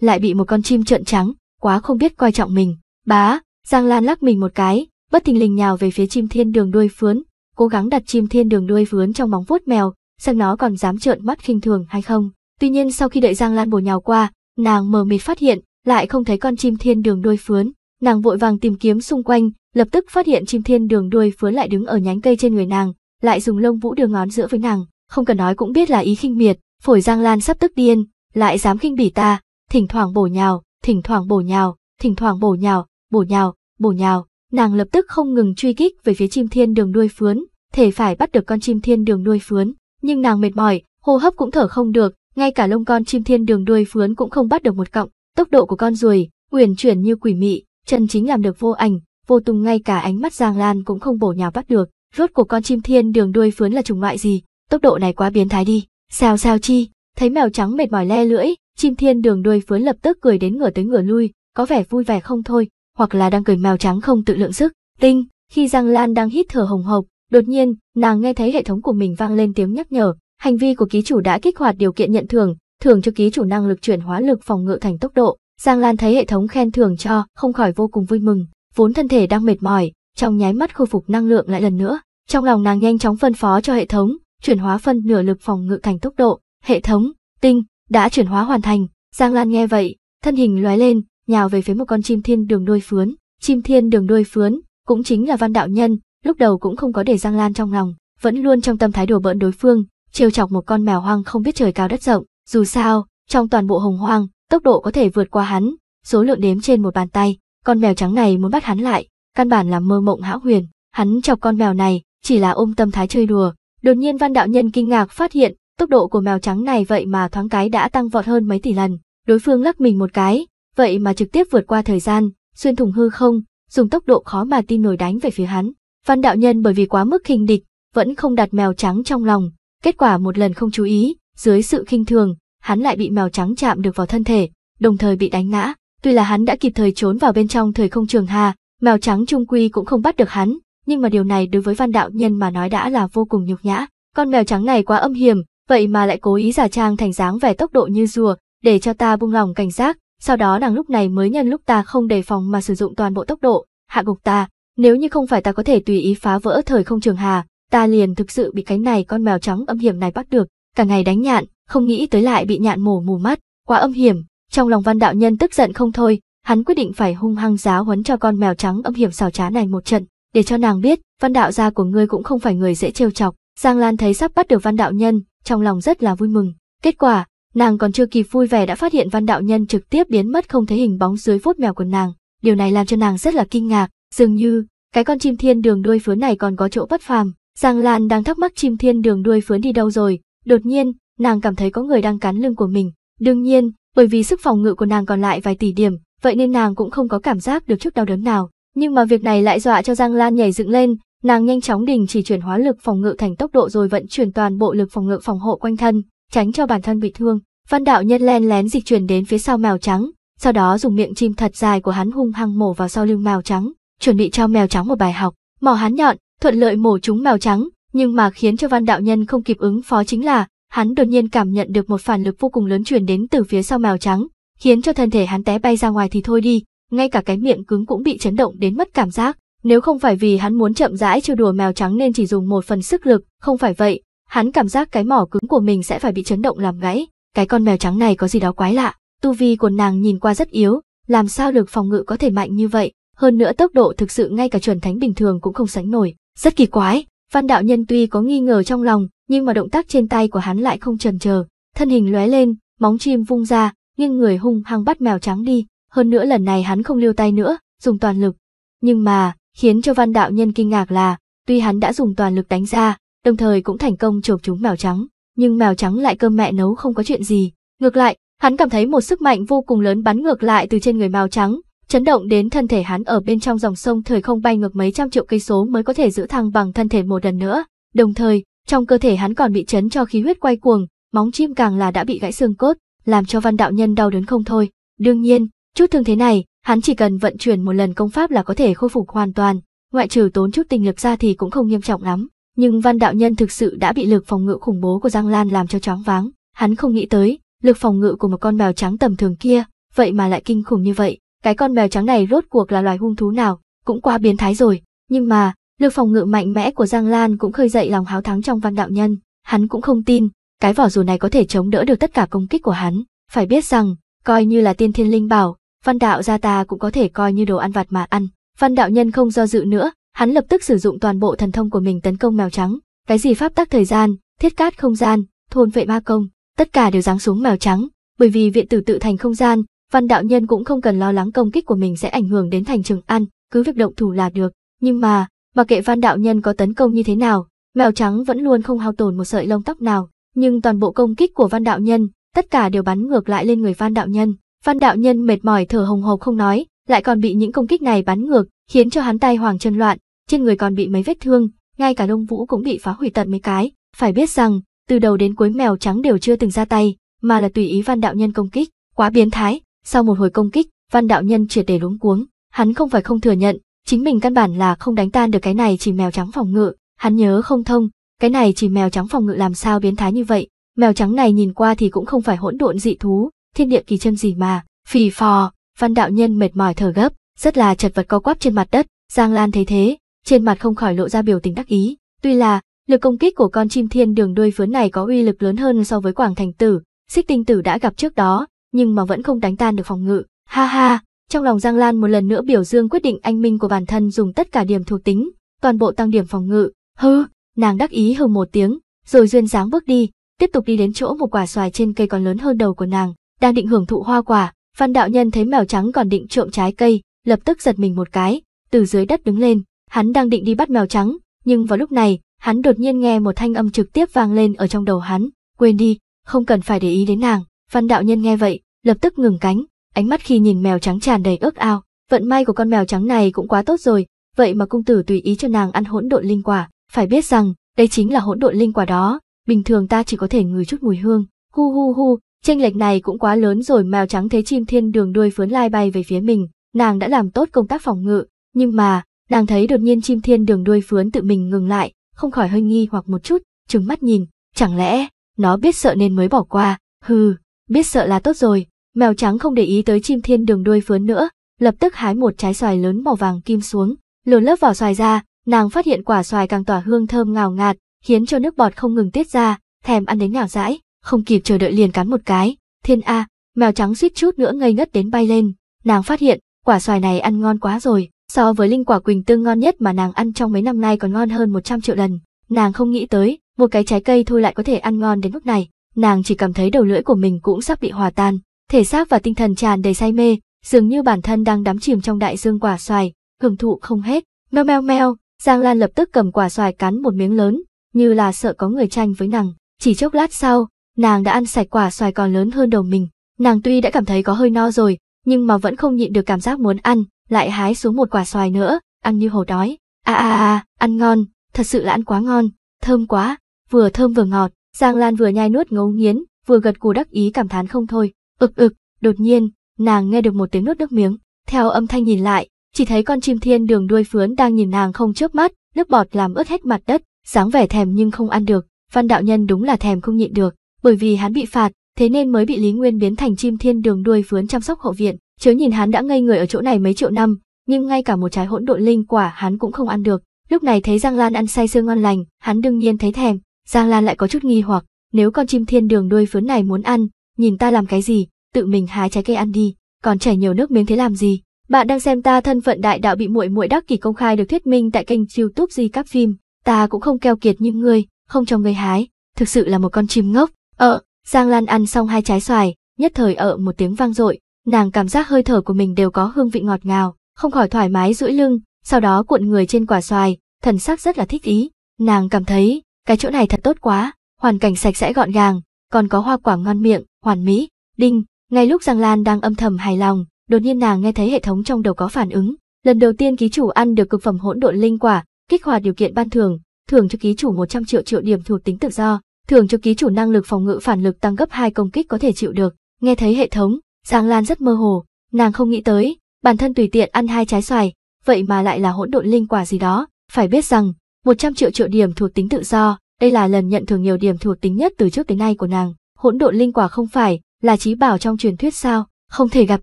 lại bị một con chim trợn trắng quá không biết coi trọng mình bá giang lan lắc mình một cái bất thình lình nhào về phía chim thiên đường đuôi phướn, cố gắng đặt chim thiên đường đuôi vướn trong móng vuốt mèo, xem nó còn dám trợn mắt khinh thường hay không. Tuy nhiên sau khi đợi Giang Lan bổ nhào qua, nàng mờ mịt phát hiện, lại không thấy con chim thiên đường đuôi phướn, nàng vội vàng tìm kiếm xung quanh, lập tức phát hiện chim thiên đường đuôi phướn lại đứng ở nhánh cây trên người nàng, lại dùng lông vũ đưa ngón giữa với nàng, không cần nói cũng biết là ý khinh miệt, phổi Giang Lan sắp tức điên, lại dám khinh bỉ ta, thỉnh thoảng bổ nhào, thỉnh thoảng bổ nhào, thỉnh thoảng bổ nhào, bổ nhào, bổ nhào, nàng lập tức không ngừng truy kích về phía chim thiên đường đuôi phướn, thể phải bắt được con chim thiên đường đuôi phướn, nhưng nàng mệt mỏi, hô hấp cũng thở không được, ngay cả lông con chim thiên đường đuôi phướn cũng không bắt được một cọng, tốc độ của con ruồi, uyển chuyển như quỷ mị, chân chính làm được vô ảnh, vô tung ngay cả ánh mắt Giang Lan cũng không bổ nhào bắt được, rốt của con chim thiên đường đuôi phướn là chủng loại gì, tốc độ này quá biến thái đi, sao sao chi, thấy mèo trắng mệt mỏi le lưỡi, chim thiên đường đuôi phướn lập tức cười đến ngửa tới ngửa lui, có vẻ vui vẻ không thôi, hoặc là đang cười mèo trắng không tự lượng sức. Tinh, khi Giang Lan đang hít thở hồng hộc, đột nhiên, nàng nghe thấy hệ thống của mình vang lên tiếng nhắc nhở, hành vi của ký chủ đã kích hoạt điều kiện nhận thưởng, thưởng cho ký chủ năng lực chuyển hóa lực phòng ngự thành tốc độ. Giang Lan thấy hệ thống khen thưởng cho, không khỏi vô cùng vui mừng, vốn thân thể đang mệt mỏi, trong nháy mắt khôi phục năng lượng lại lần nữa. Trong lòng nàng nhanh chóng phân phó cho hệ thống, chuyển hóa phân nửa lực phòng ngự thành tốc độ. Hệ thống, tinh, đã chuyển hóa hoàn thành. Giang Lan nghe vậy, thân hình lóe lên, nhào về phía một con chim thiên đường đôi phướn. Chim thiên đường đôi phướn, cũng chính là văn đạo nhân, lúc đầu cũng không có để Giang Lan trong lòng, vẫn luôn trong tâm thái đùa bỡn đối phương, trêu chọc một con mèo hoang không biết trời cao đất rộng, dù sao, trong toàn bộ hồng hoang, tốc độ có thể vượt qua hắn, số lượng đếm trên một bàn tay, con mèo trắng này muốn bắt hắn lại, căn bản là mơ mộng hão huyền, hắn chọc con mèo này, chỉ là ôm tâm thái chơi đùa. Đột nhiên văn đạo nhân kinh ngạc phát hiện, tốc độ của mèo trắng này vậy mà thoáng cái đã tăng vọt hơn mấy tỷ lần, đối phương lắc mình một cái, vậy mà trực tiếp vượt qua thời gian, xuyên thủng hư không, dùng tốc độ khó mà tin nổi đánh về phía hắn. Văn đạo nhân bởi vì quá mức khinh địch, vẫn không đặt mèo trắng trong lòng, kết quả một lần không chú ý, dưới sự khinh thường, hắn lại bị mèo trắng chạm được vào thân thể, đồng thời bị đánh ngã. Tuy là hắn đã kịp thời trốn vào bên trong thời không trường hà, mèo trắng trung quy cũng không bắt được hắn, nhưng mà điều này đối với văn đạo nhân mà nói đã là vô cùng nhục nhã. Con mèo trắng này quá âm hiểm, vậy mà lại cố ý giả trang thành dáng vẻ tốc độ như rùa, để cho ta buông lòng cảnh giác, sau đó nàng lúc này mới nhân lúc ta không đề phòng mà sử dụng toàn bộ tốc độ, hạ gục ta, nếu như không phải ta có thể tùy ý phá vỡ thời không trường hà, ta liền thực sự bị cái này con mèo trắng âm hiểm này bắt được, cả ngày đánh nhạn, không nghĩ tới lại bị nhạn mổ mù mắt, quá âm hiểm, trong lòng văn đạo nhân tức giận không thôi, hắn quyết định phải hung hăng giáo huấn cho con mèo trắng âm hiểm xào trá này một trận, để cho nàng biết, văn đạo gia của ngươi cũng không phải người dễ trêu chọc. Giang Lan thấy sắp bắt được văn đạo nhân, trong lòng rất là vui mừng. Kết quả, Nàng còn chưa kịp vui vẻ đã phát hiện văn đạo nhân trực tiếp biến mất không thấy hình bóng dưới vuốt mèo của nàng. Điều này làm cho nàng rất là kinh ngạc, dường như cái con chim thiên đường đuôi phướn này còn có chỗ bất phàm. Giang Lan đang thắc mắc chim thiên đường đuôi phướn đi đâu rồi, đột nhiên, nàng cảm thấy có người đang cắn lưng của mình. Đương nhiên, bởi vì sức phòng ngự của nàng còn lại vài tỷ điểm, vậy nên nàng cũng không có cảm giác được chút đau đớn nào. Nhưng mà việc này lại dọa cho Giang Lan nhảy dựng lên, nàng nhanh chóng đình chỉ chuyển hóa lực phòng ngự thành tốc độ rồi vận chuyển toàn bộ lực phòng ngự phòng hộ quanh thân, tránh cho bản thân bị thương. Văn đạo nhân len lén dịch chuyển đến phía sau mèo trắng, sau đó dùng miệng chim thật dài của hắn hung hăng mổ vào sau lưng mèo trắng, chuẩn bị cho mèo trắng một bài học. Mỏ hắn nhọn, thuận lợi mổ trúng mèo trắng, nhưng mà khiến cho văn đạo nhân không kịp ứng phó chính là, hắn đột nhiên cảm nhận được một phản lực vô cùng lớn truyền đến từ phía sau mèo trắng, khiến cho thân thể hắn té bay ra ngoài thì thôi đi, ngay cả cái miệng cứng cũng bị chấn động đến mất cảm giác. Nếu không phải vì hắn muốn chậm rãi trêu đùa mèo trắng nên chỉ dùng một phần sức lực, không phải vậy, Hắn cảm giác cái mỏ cứng của mình sẽ phải bị chấn động làm gãy, cái con mèo trắng này có gì đó quái lạ, tu vi của nàng nhìn qua rất yếu, làm sao lực phòng ngự có thể mạnh như vậy, hơn nữa tốc độ thực sự ngay cả chuẩn thánh bình thường cũng không sánh nổi, rất kỳ quái. Văn đạo nhân tuy có nghi ngờ trong lòng, nhưng mà động tác trên tay của hắn lại không chần chờ, thân hình lóe lên, móng chim vung ra, nhưng người hung hăng bắt mèo trắng đi, hơn nữa lần này hắn không lưu tay nữa, dùng toàn lực. Nhưng mà, khiến cho văn đạo nhân kinh ngạc là, tuy hắn đã dùng toàn lực đánh ra, đồng thời cũng thành công chộp chúng mèo trắng. Nhưng mèo trắng lại cơm mẹ nấu không có chuyện gì. Ngược lại, hắn cảm thấy một sức mạnh vô cùng lớn bắn ngược lại từ trên người mèo trắng, chấn động đến thân thể hắn ở bên trong dòng sông thời không bay ngược mấy trăm triệu cây số mới có thể giữ thăng bằng thân thể một lần nữa. Đồng thời, trong cơ thể hắn còn bị chấn cho khí huyết quay cuồng, móng chim càng là đã bị gãy xương cốt, làm cho văn đạo nhân đau đớn không thôi. Đương nhiên, chút thương thế này, hắn chỉ cần vận chuyển một lần công pháp là có thể khôi phục hoàn toàn, ngoại trừ tốn chút tinh lực ra thì cũng không nghiêm trọng lắm nhưng văn đạo nhân thực sự đã bị lực phòng ngự khủng bố của Giang Lan làm cho choáng váng. Hắn không nghĩ tới, lực phòng ngự của một con mèo trắng tầm thường kia, vậy mà lại kinh khủng như vậy. Cái con mèo trắng này rốt cuộc là loài hung thú nào, cũng quá biến thái rồi. Nhưng mà, lực phòng ngự mạnh mẽ của Giang Lan cũng khơi dậy lòng háo thắng trong văn đạo nhân. Hắn cũng không tin, cái vỏ dù này có thể chống đỡ được tất cả công kích của hắn. Phải biết rằng, coi như là tiên thiên linh bảo, văn đạo gia ta cũng có thể coi như đồ ăn vặt mà ăn. Văn đạo nhân không do dự nữa, hắn lập tức sử dụng toàn bộ thần thông của mình tấn công mèo trắng cái gì pháp tắc thời gian thiết cát không gian thôn vệ ma công tất cả đều giáng xuống mèo trắng bởi vì viện tử tự thành không gian văn đạo nhân cũng không cần lo lắng công kích của mình sẽ ảnh hưởng đến thành trường ăn cứ việc động thủ là được nhưng mà mặc kệ văn đạo nhân có tấn công như thế nào mèo trắng vẫn luôn không hao tổn một sợi lông tóc nào nhưng toàn bộ công kích của văn đạo nhân tất cả đều bắn ngược lại lên người văn đạo nhân văn đạo nhân mệt mỏi thở hồng hộc không nói lại còn bị những công kích này bắn ngược, khiến cho hắn tay hoàng chân loạn, trên người còn bị mấy vết thương, ngay cả lông vũ cũng bị phá hủy tận mấy cái. Phải biết rằng, từ đầu đến cuối mèo trắng đều chưa từng ra tay, mà là tùy ý văn đạo nhân công kích, quá biến thái. Sau một hồi công kích, văn đạo nhân triệt để luống cuống, hắn không phải không thừa nhận, chính mình căn bản là không đánh tan được cái này chỉ mèo trắng phòng ngự, hắn nhớ không thông, cái này chỉ mèo trắng phòng ngự làm sao biến thái như vậy, mèo trắng này nhìn qua thì cũng không phải hỗn độn dị thú, thiên địa kỳ chân gì mà, phì phò, Văn đạo nhân mệt mỏi thở gấp, rất là chật vật co quắp trên mặt đất, Giang Lan thấy thế, trên mặt không khỏi lộ ra biểu tình đắc ý, tuy là lực công kích của con chim thiên đường đuôi vướng này có uy lực lớn hơn so với Quảng Thành Tử, Xích Tinh Tử đã gặp trước đó, nhưng mà vẫn không đánh tan được phòng ngự. Ha ha, trong lòng Giang Lan một lần nữa biểu dương quyết định anh minh của bản thân dùng tất cả điểm thuộc tính, toàn bộ tăng điểm phòng ngự. Hừ, nàng đắc ý hừ một tiếng, rồi duyên dáng bước đi, tiếp tục đi đến chỗ một quả xoài trên cây còn lớn hơn đầu của nàng, đang định hưởng thụ hoa quả, Phan đạo nhân thấy mèo trắng còn định trộm trái cây, lập tức giật mình một cái, từ dưới đất đứng lên, hắn đang định đi bắt mèo trắng, nhưng vào lúc này, hắn đột nhiên nghe một thanh âm trực tiếp vang lên ở trong đầu hắn, quên đi, không cần phải để ý đến nàng. Phan đạo nhân nghe vậy, lập tức ngừng cánh, ánh mắt khi nhìn mèo trắng tràn đầy ước ao, vận may của con mèo trắng này cũng quá tốt rồi, vậy mà cung tử tùy ý cho nàng ăn hỗn độn linh quả, phải biết rằng, đây chính là hỗn độn linh quả đó, bình thường ta chỉ có thể ngửi chút mùi hương, hu hu hu, Chênh lệch này cũng quá lớn rồi mèo trắng thấy chim thiên đường đuôi phướn lai bay về phía mình, nàng đã làm tốt công tác phòng ngự, nhưng mà, nàng thấy đột nhiên chim thiên đường đuôi phướn tự mình ngừng lại, không khỏi hơi nghi hoặc một chút, trừng mắt nhìn, chẳng lẽ, nó biết sợ nên mới bỏ qua, hừ, biết sợ là tốt rồi, mèo trắng không để ý tới chim thiên đường đuôi phướn nữa, lập tức hái một trái xoài lớn màu vàng kim xuống, lột lớp vỏ xoài ra, nàng phát hiện quả xoài càng tỏa hương thơm ngào ngạt, khiến cho nước bọt không ngừng tiết ra, thèm ăn đến ngào rãi không kịp chờ đợi liền cắn một cái, thiên a, mèo trắng suýt chút nữa ngây ngất đến bay lên, nàng phát hiện, quả xoài này ăn ngon quá rồi, so với linh quả quỳnh tương ngon nhất mà nàng ăn trong mấy năm nay còn ngon hơn 100 triệu lần, nàng không nghĩ tới, một cái trái cây thôi lại có thể ăn ngon đến mức này, nàng chỉ cảm thấy đầu lưỡi của mình cũng sắp bị hòa tan, thể xác và tinh thần tràn đầy say mê, dường như bản thân đang đắm chìm trong đại dương quả xoài, hưởng thụ không hết. Meo meo meo, Giang Lan lập tức cầm quả xoài cắn một miếng lớn, như là sợ có người tranh với nàng. Chỉ chốc lát sau, nàng đã ăn sạch quả xoài còn lớn hơn đầu mình. Nàng tuy đã cảm thấy có hơi no rồi, nhưng mà vẫn không nhịn được cảm giác muốn ăn, lại hái xuống một quả xoài nữa, ăn như hổ đói. À à à, ăn ngon, thật sự là ăn quá ngon, thơm quá, vừa thơm vừa ngọt, Giang Lan vừa nhai nuốt ngấu nghiến, vừa gật cù đắc ý cảm thán không thôi. Ực ực, đột nhiên, nàng nghe được một tiếng nuốt nước miếng, theo âm thanh nhìn lại, chỉ thấy con chim thiên đường đuôi phướn đang nhìn nàng không chớp mắt, nước bọt làm ướt hết mặt đất, dáng vẻ thèm nhưng không ăn được, Văn đạo nhân đúng là thèm không nhịn được, bởi vì hắn bị phạt, thế nên mới bị Lý Nguyên biến thành chim thiên đường đuôi vướn chăm sóc hậu viện, chớ nhìn hắn đã ngây người ở chỗ này mấy triệu năm, nhưng ngay cả một trái hỗn độn linh quả hắn cũng không ăn được. Lúc này thấy Giang Lan ăn say sưa ngon lành, hắn đương nhiên thấy thèm, Giang Lan lại có chút nghi hoặc, nếu con chim thiên đường đuôi vướn này muốn ăn, nhìn ta làm cái gì, tự mình hái trái cây ăn đi, còn chảy nhiều nước miếng thế làm gì? Bạn đang xem ta thân phận đại đạo bị muội muội đắc kỷ công khai được thuyết minh tại kênh YouTube Di các Phim, ta cũng không keo kiệt như ngươi, không cho ngươi hái, thực sự là một con chim ngốc. Ờ, Giang Lan ăn xong hai trái xoài, nhất thời ở một tiếng vang dội, nàng cảm giác hơi thở của mình đều có hương vị ngọt ngào, không khỏi thoải mái duỗi lưng, sau đó cuộn người trên quả xoài, thần sắc rất là thích ý. Nàng cảm thấy, cái chỗ này thật tốt quá, hoàn cảnh sạch sẽ gọn gàng, còn có hoa quả ngon miệng, hoàn mỹ. Đinh, ngay lúc Giang Lan đang âm thầm hài lòng, đột nhiên nàng nghe thấy hệ thống trong đầu có phản ứng. Lần đầu tiên ký chủ ăn được cực phẩm hỗn độn linh quả, kích hoạt điều kiện ban thưởng, thưởng cho ký chủ 100 triệu triệu điểm thuộc tính tự do, thường cho ký chủ năng lực phòng ngự phản lực tăng gấp hai công kích có thể chịu được. Nghe thấy hệ thống, Giang Lan rất mơ hồ, nàng không nghĩ tới, bản thân tùy tiện ăn hai trái xoài, vậy mà lại là hỗn độn linh quả gì đó. Phải biết rằng, 100 triệu triệu điểm thuộc tính tự do, đây là lần nhận thưởng nhiều điểm thuộc tính nhất từ trước tới nay của nàng. Hỗn độn linh quả không phải là trí bảo trong truyền thuyết sao, không thể gặp,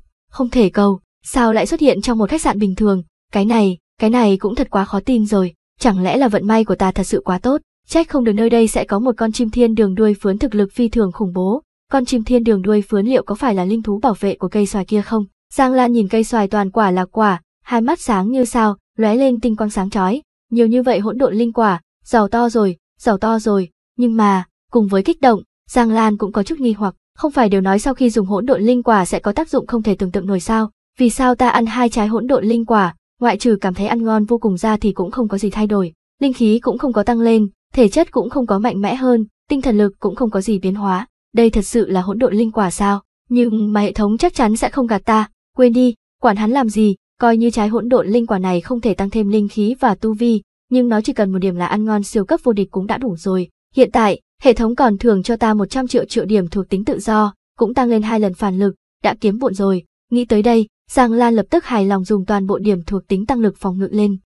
không thể cầu, sao lại xuất hiện trong một khách sạn bình thường? Cái này, cái này cũng thật quá khó tin rồi, chẳng lẽ là vận may của ta thật sự quá tốt. Trách không được nơi đây sẽ có một con chim thiên đường đuôi phướn thực lực phi thường khủng bố, con chim thiên đường đuôi phướn liệu có phải là linh thú bảo vệ của cây xoài kia không? Giang Lan nhìn cây xoài toàn quả là quả, hai mắt sáng như sao, lóe lên tinh quang sáng chói, nhiều như vậy hỗn độn linh quả, giàu to rồi, giàu to rồi, nhưng mà, cùng với kích động, Giang Lan cũng có chút nghi hoặc, không phải đều nói sau khi dùng hỗn độn linh quả sẽ có tác dụng không thể tưởng tượng nổi sao? Vì sao ta ăn hai trái hỗn độn linh quả, ngoại trừ cảm thấy ăn ngon vô cùng ra thì cũng không có gì thay đổi, linh khí cũng không có tăng lên, thể chất cũng không có mạnh mẽ hơn, tinh thần lực cũng không có gì biến hóa. Đây thật sự là hỗn độn linh quả sao? Nhưng mà hệ thống chắc chắn sẽ không gạt ta, quên đi, quản hắn làm gì, coi như trái hỗn độn linh quả này không thể tăng thêm linh khí và tu vi, nhưng nó chỉ cần một điểm là ăn ngon siêu cấp vô địch cũng đã đủ rồi. Hiện tại, hệ thống còn thưởng cho ta 100 triệu triệu điểm thuộc tính tự do, cũng tăng lên hai lần phản lực, đã kiếm bộn rồi. Nghĩ tới đây, Giang Lan lập tức hài lòng dùng toàn bộ điểm thuộc tính tăng lực phòng ngự lên.